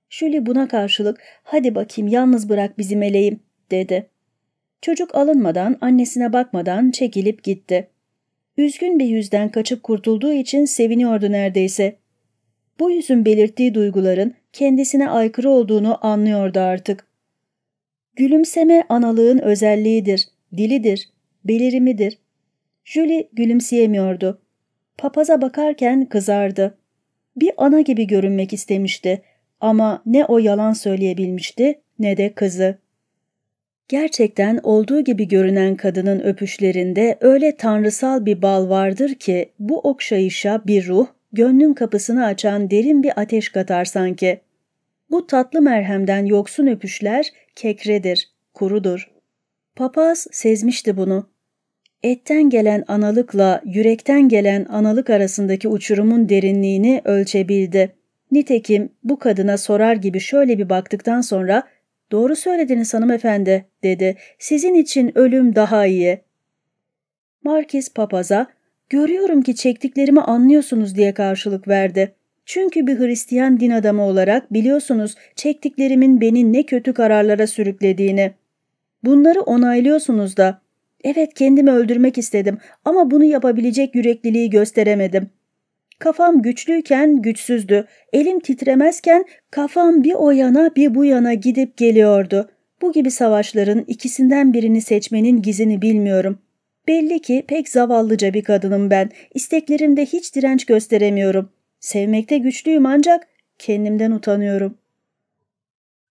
Şöyle buna karşılık hadi bakayım yalnız bırak bizi meleğim dedi. Çocuk alınmadan annesine bakmadan çekilip gitti. Üzgün bir yüzden kaçıp kurtulduğu için seviniyordu neredeyse. Bu yüzün belirttiği duyguların kendisine aykırı olduğunu anlıyordu artık. Gülümseme analığın özelliğidir, dilidir, belirimidir. Julie gülümseyemiyordu. Papaza bakarken kızardı. Bir ana gibi görünmek istemişti ama ne o yalan söyleyebilmişti ne de kızı. Gerçekten olduğu gibi görünen kadının öpüşlerinde öyle tanrısal bir bal vardır ki bu okşayışa bir ruh, gönlün kapısını açan derin bir ateş katar sanki. Bu tatlı merhemden yoksun öpüşler kekredir, kurudur. Papaz sezmişti bunu etten gelen analıkla yürekten gelen analık arasındaki uçurumun derinliğini ölçebildi. Nitekim bu kadına sorar gibi şöyle bir baktıktan sonra ''Doğru söylediniz hanımefendi'' dedi. ''Sizin için ölüm daha iyi.'' Markiz papaza ''Görüyorum ki çektiklerimi anlıyorsunuz'' diye karşılık verdi. Çünkü bir Hristiyan din adamı olarak biliyorsunuz çektiklerimin beni ne kötü kararlara sürüklediğini. Bunları onaylıyorsunuz da Evet kendimi öldürmek istedim ama bunu yapabilecek yürekliliği gösteremedim. Kafam güçlüyken güçsüzdü. Elim titremezken kafam bir o yana bir bu yana gidip geliyordu. Bu gibi savaşların ikisinden birini seçmenin gizini bilmiyorum. Belli ki pek zavallıca bir kadınım ben. İsteklerimde hiç direnç gösteremiyorum. Sevmekte güçlüyüm ancak kendimden utanıyorum.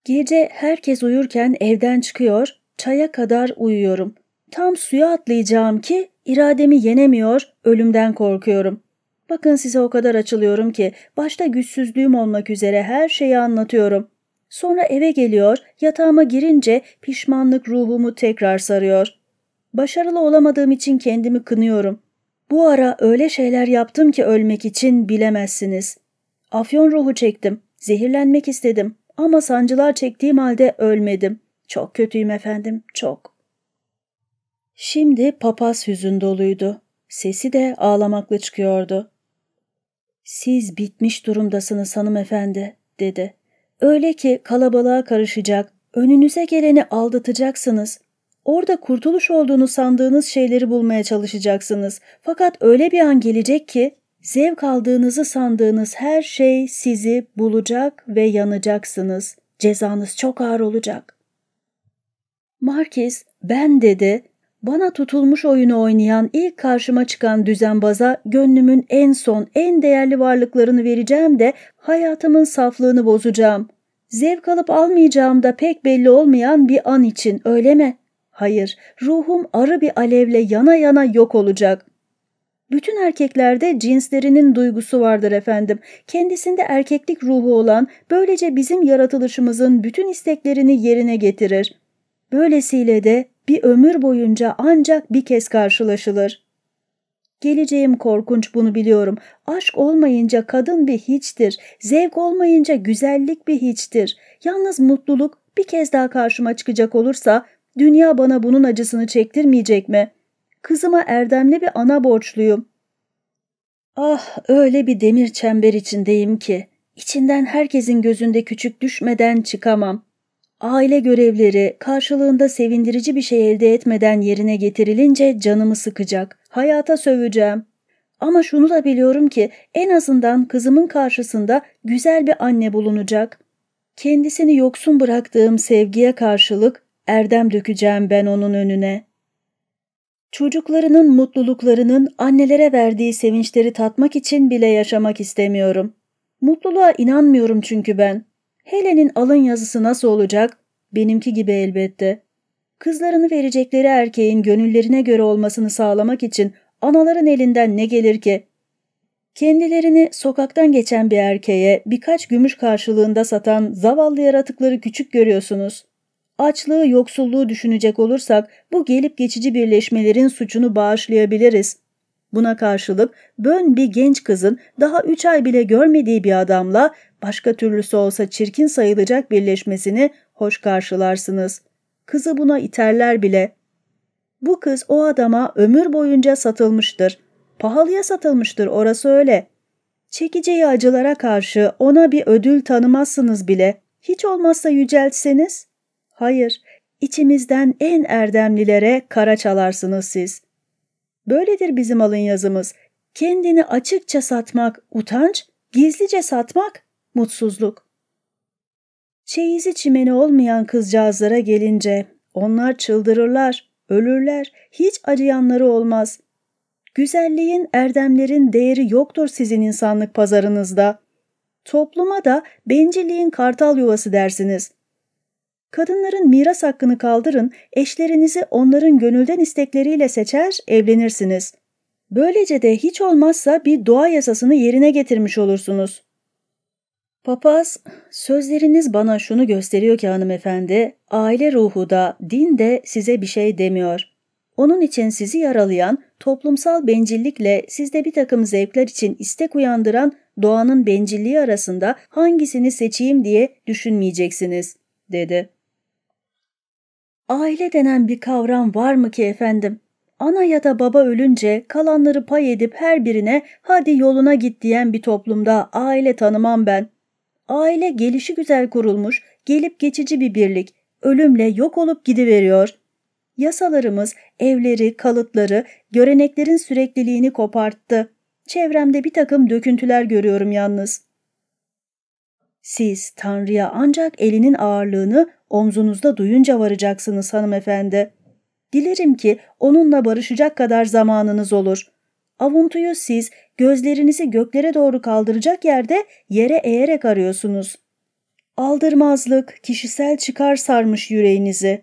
Gece herkes uyurken evden çıkıyor, çaya kadar uyuyorum. Tam suya atlayacağım ki irademi yenemiyor, ölümden korkuyorum. Bakın size o kadar açılıyorum ki başta güçsüzlüğüm olmak üzere her şeyi anlatıyorum. Sonra eve geliyor, yatağıma girince pişmanlık ruhumu tekrar sarıyor. Başarılı olamadığım için kendimi kınıyorum. Bu ara öyle şeyler yaptım ki ölmek için bilemezsiniz. Afyon ruhu çektim, zehirlenmek istedim ama sancılar çektiğim halde ölmedim. Çok kötüyüm efendim, çok. Şimdi papaz hüzün doluydu. Sesi de ağlamakla çıkıyordu. Siz bitmiş durumdasınız hanımefendi, dedi. Öyle ki kalabalığa karışacak, önünüze geleni aldatacaksınız. Orada kurtuluş olduğunu sandığınız şeyleri bulmaya çalışacaksınız. Fakat öyle bir an gelecek ki zevk aldığınızı sandığınız her şey sizi bulacak ve yanacaksınız. Cezanız çok ağır olacak. Markiz ben dedi bana tutulmuş oyunu oynayan ilk karşıma çıkan düzenbaza gönlümün en son en değerli varlıklarını vereceğim de hayatımın saflığını bozacağım. Zevk alıp almayacağım da pek belli olmayan bir an için öyle mi? Hayır, ruhum arı bir alevle yana yana yok olacak. Bütün erkeklerde cinslerinin duygusu vardır efendim. Kendisinde erkeklik ruhu olan böylece bizim yaratılışımızın bütün isteklerini yerine getirir. Böylesiyle de bir ömür boyunca ancak bir kez karşılaşılır. Geleceğim korkunç bunu biliyorum. Aşk olmayınca kadın bir hiçtir. Zevk olmayınca güzellik bir hiçtir. Yalnız mutluluk bir kez daha karşıma çıkacak olursa dünya bana bunun acısını çektirmeyecek mi? Kızıma erdemli bir ana borçluyum. Ah öyle bir demir çember içindeyim ki. içinden herkesin gözünde küçük düşmeden çıkamam. Aile görevleri karşılığında sevindirici bir şey elde etmeden yerine getirilince canımı sıkacak. Hayata söveceğim. Ama şunu da biliyorum ki en azından kızımın karşısında güzel bir anne bulunacak. Kendisini yoksun bıraktığım sevgiye karşılık erdem dökeceğim ben onun önüne. Çocuklarının mutluluklarının annelere verdiği sevinçleri tatmak için bile yaşamak istemiyorum. Mutluluğa inanmıyorum çünkü ben. Helen'in alın yazısı nasıl olacak? Benimki gibi elbette. Kızlarını verecekleri erkeğin gönüllerine göre olmasını sağlamak için anaların elinden ne gelir ki? Kendilerini sokaktan geçen bir erkeğe birkaç gümüş karşılığında satan zavallı yaratıkları küçük görüyorsunuz. Açlığı, yoksulluğu düşünecek olursak bu gelip geçici birleşmelerin suçunu bağışlayabiliriz. Buna karşılık bön bir genç kızın daha üç ay bile görmediği bir adamla başka türlüsü olsa çirkin sayılacak birleşmesini hoş karşılarsınız. Kızı buna iterler bile. Bu kız o adama ömür boyunca satılmıştır. Pahalıya satılmıştır orası öyle. Çekeceği acılara karşı ona bir ödül tanımazsınız bile. Hiç olmazsa yüceltseniz. Hayır, içimizden en erdemlilere kara çalarsınız siz.'' Böyledir bizim alın yazımız. Kendini açıkça satmak utanç, gizlice satmak mutsuzluk. Çeyizi çimeni olmayan kızcağızlara gelince onlar çıldırırlar, ölürler, hiç acıyanları olmaz. Güzelliğin, erdemlerin değeri yoktur sizin insanlık pazarınızda. Topluma da bencilliğin kartal yuvası dersiniz. Kadınların miras hakkını kaldırın, eşlerinizi onların gönülden istekleriyle seçer, evlenirsiniz. Böylece de hiç olmazsa bir doğa yasasını yerine getirmiş olursunuz. Papaz, sözleriniz bana şunu gösteriyor ki hanımefendi, aile ruhu da, din de size bir şey demiyor. Onun için sizi yaralayan, toplumsal bencillikle sizde bir takım zevkler için istek uyandıran doğanın bencilliği arasında hangisini seçeyim diye düşünmeyeceksiniz, dedi. Aile denen bir kavram var mı ki efendim? Ana ya da baba ölünce kalanları pay edip her birine hadi yoluna git diyen bir toplumda aile tanımam ben. Aile gelişi güzel kurulmuş, gelip geçici bir birlik, ölümle yok olup gidiveriyor. Yasalarımız evleri, kalıtları, göreneklerin sürekliliğini koparttı. Çevremde bir takım döküntüler görüyorum yalnız.'' Siz Tanrı'ya ancak elinin ağırlığını omzunuzda duyunca varacaksınız hanımefendi. Dilerim ki onunla barışacak kadar zamanınız olur. Avuntuyu siz gözlerinizi göklere doğru kaldıracak yerde yere eğerek arıyorsunuz. Aldırmazlık, kişisel çıkar sarmış yüreğinizi.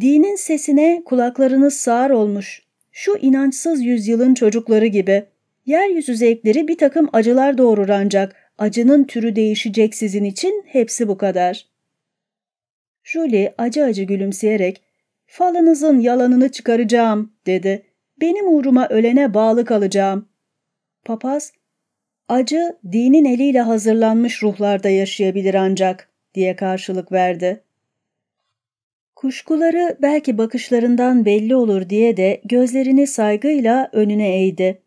Dinin sesine kulaklarınız sağır olmuş. Şu inançsız yüzyılın çocukları gibi. Yeryüzü zevkleri bir takım acılar doğurur ancak Acının türü değişecek sizin için hepsi bu kadar. Julie acı acı gülümseyerek falınızın yalanını çıkaracağım dedi. Benim uğruma ölene bağlı kalacağım. Papaz acı dinin eliyle hazırlanmış ruhlarda yaşayabilir ancak diye karşılık verdi. Kuşkuları belki bakışlarından belli olur diye de gözlerini saygıyla önüne eğdi.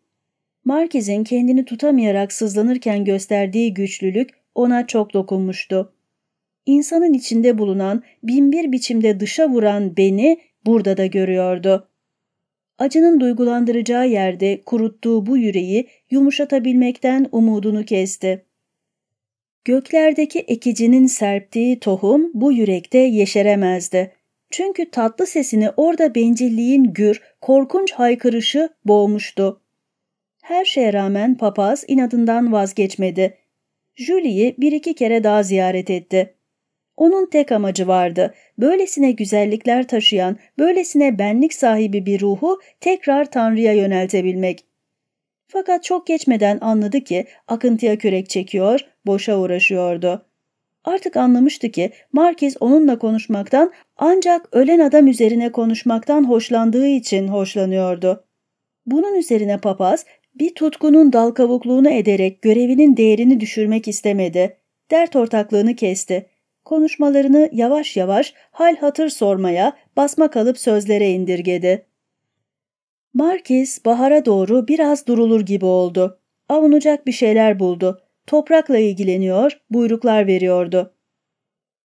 Markiz'in kendini tutamayarak sızlanırken gösterdiği güçlülük ona çok dokunmuştu. İnsanın içinde bulunan, binbir biçimde dışa vuran beni burada da görüyordu. Acının duygulandıracağı yerde kuruttuğu bu yüreği yumuşatabilmekten umudunu kesti. Göklerdeki ekicinin serptiği tohum bu yürekte yeşeremezdi. Çünkü tatlı sesini orada bencilliğin gür, korkunç haykırışı boğmuştu. Her şeye rağmen papaz inadından vazgeçmedi. Julie'yi bir iki kere daha ziyaret etti. Onun tek amacı vardı. Böylesine güzellikler taşıyan, böylesine benlik sahibi bir ruhu tekrar Tanrı'ya yöneltebilmek. Fakat çok geçmeden anladı ki akıntıya kürek çekiyor, boşa uğraşıyordu. Artık anlamıştı ki Markiz onunla konuşmaktan ancak ölen adam üzerine konuşmaktan hoşlandığı için hoşlanıyordu. Bunun üzerine papaz bir tutkunun dal kavukluğunu ederek görevinin değerini düşürmek istemedi. Dert ortaklığını kesti. Konuşmalarını yavaş yavaş hal hatır sormaya, basma kalıp sözlere indirgedi. Markiz bahara doğru biraz durulur gibi oldu. Avunacak bir şeyler buldu. Toprakla ilgileniyor, buyruklar veriyordu.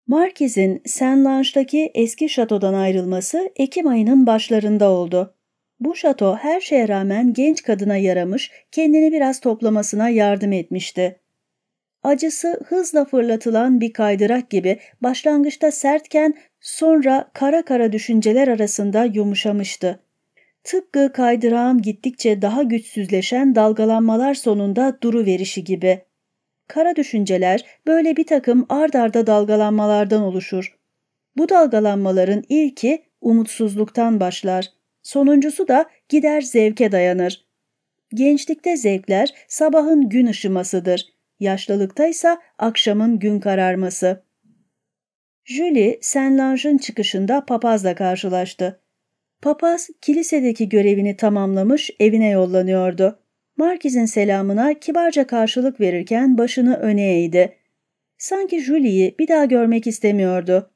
Markiz'in Senlanç'taki eski şatodan ayrılması Ekim ayının başlarında oldu. Bu şato her şeye rağmen genç kadına yaramış, kendini biraz toplamasına yardım etmişti. Acısı hızla fırlatılan bir kaydırak gibi başlangıçta sertken sonra kara kara düşünceler arasında yumuşamıştı. Tıpkı kaydırağım gittikçe daha güçsüzleşen dalgalanmalar sonunda duru verişi gibi. Kara düşünceler böyle bir takım ard arda dalgalanmalardan oluşur. Bu dalgalanmaların ilki umutsuzluktan başlar. Sonuncusu da gider zevke dayanır. Gençlikte zevkler sabahın gün ışımasıdır. yaşlılıktaysa akşamın gün kararması. Julie, Saint-Lange'ın çıkışında papazla karşılaştı. Papaz, kilisedeki görevini tamamlamış evine yollanıyordu. Markiz'in selamına kibarca karşılık verirken başını öne eğdi. Sanki Julie'yi bir daha görmek istemiyordu.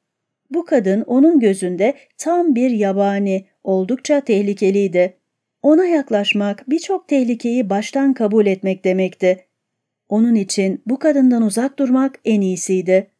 Bu kadın onun gözünde tam bir yabani, oldukça tehlikeliydi. Ona yaklaşmak birçok tehlikeyi baştan kabul etmek demekti. Onun için bu kadından uzak durmak en iyisiydi.''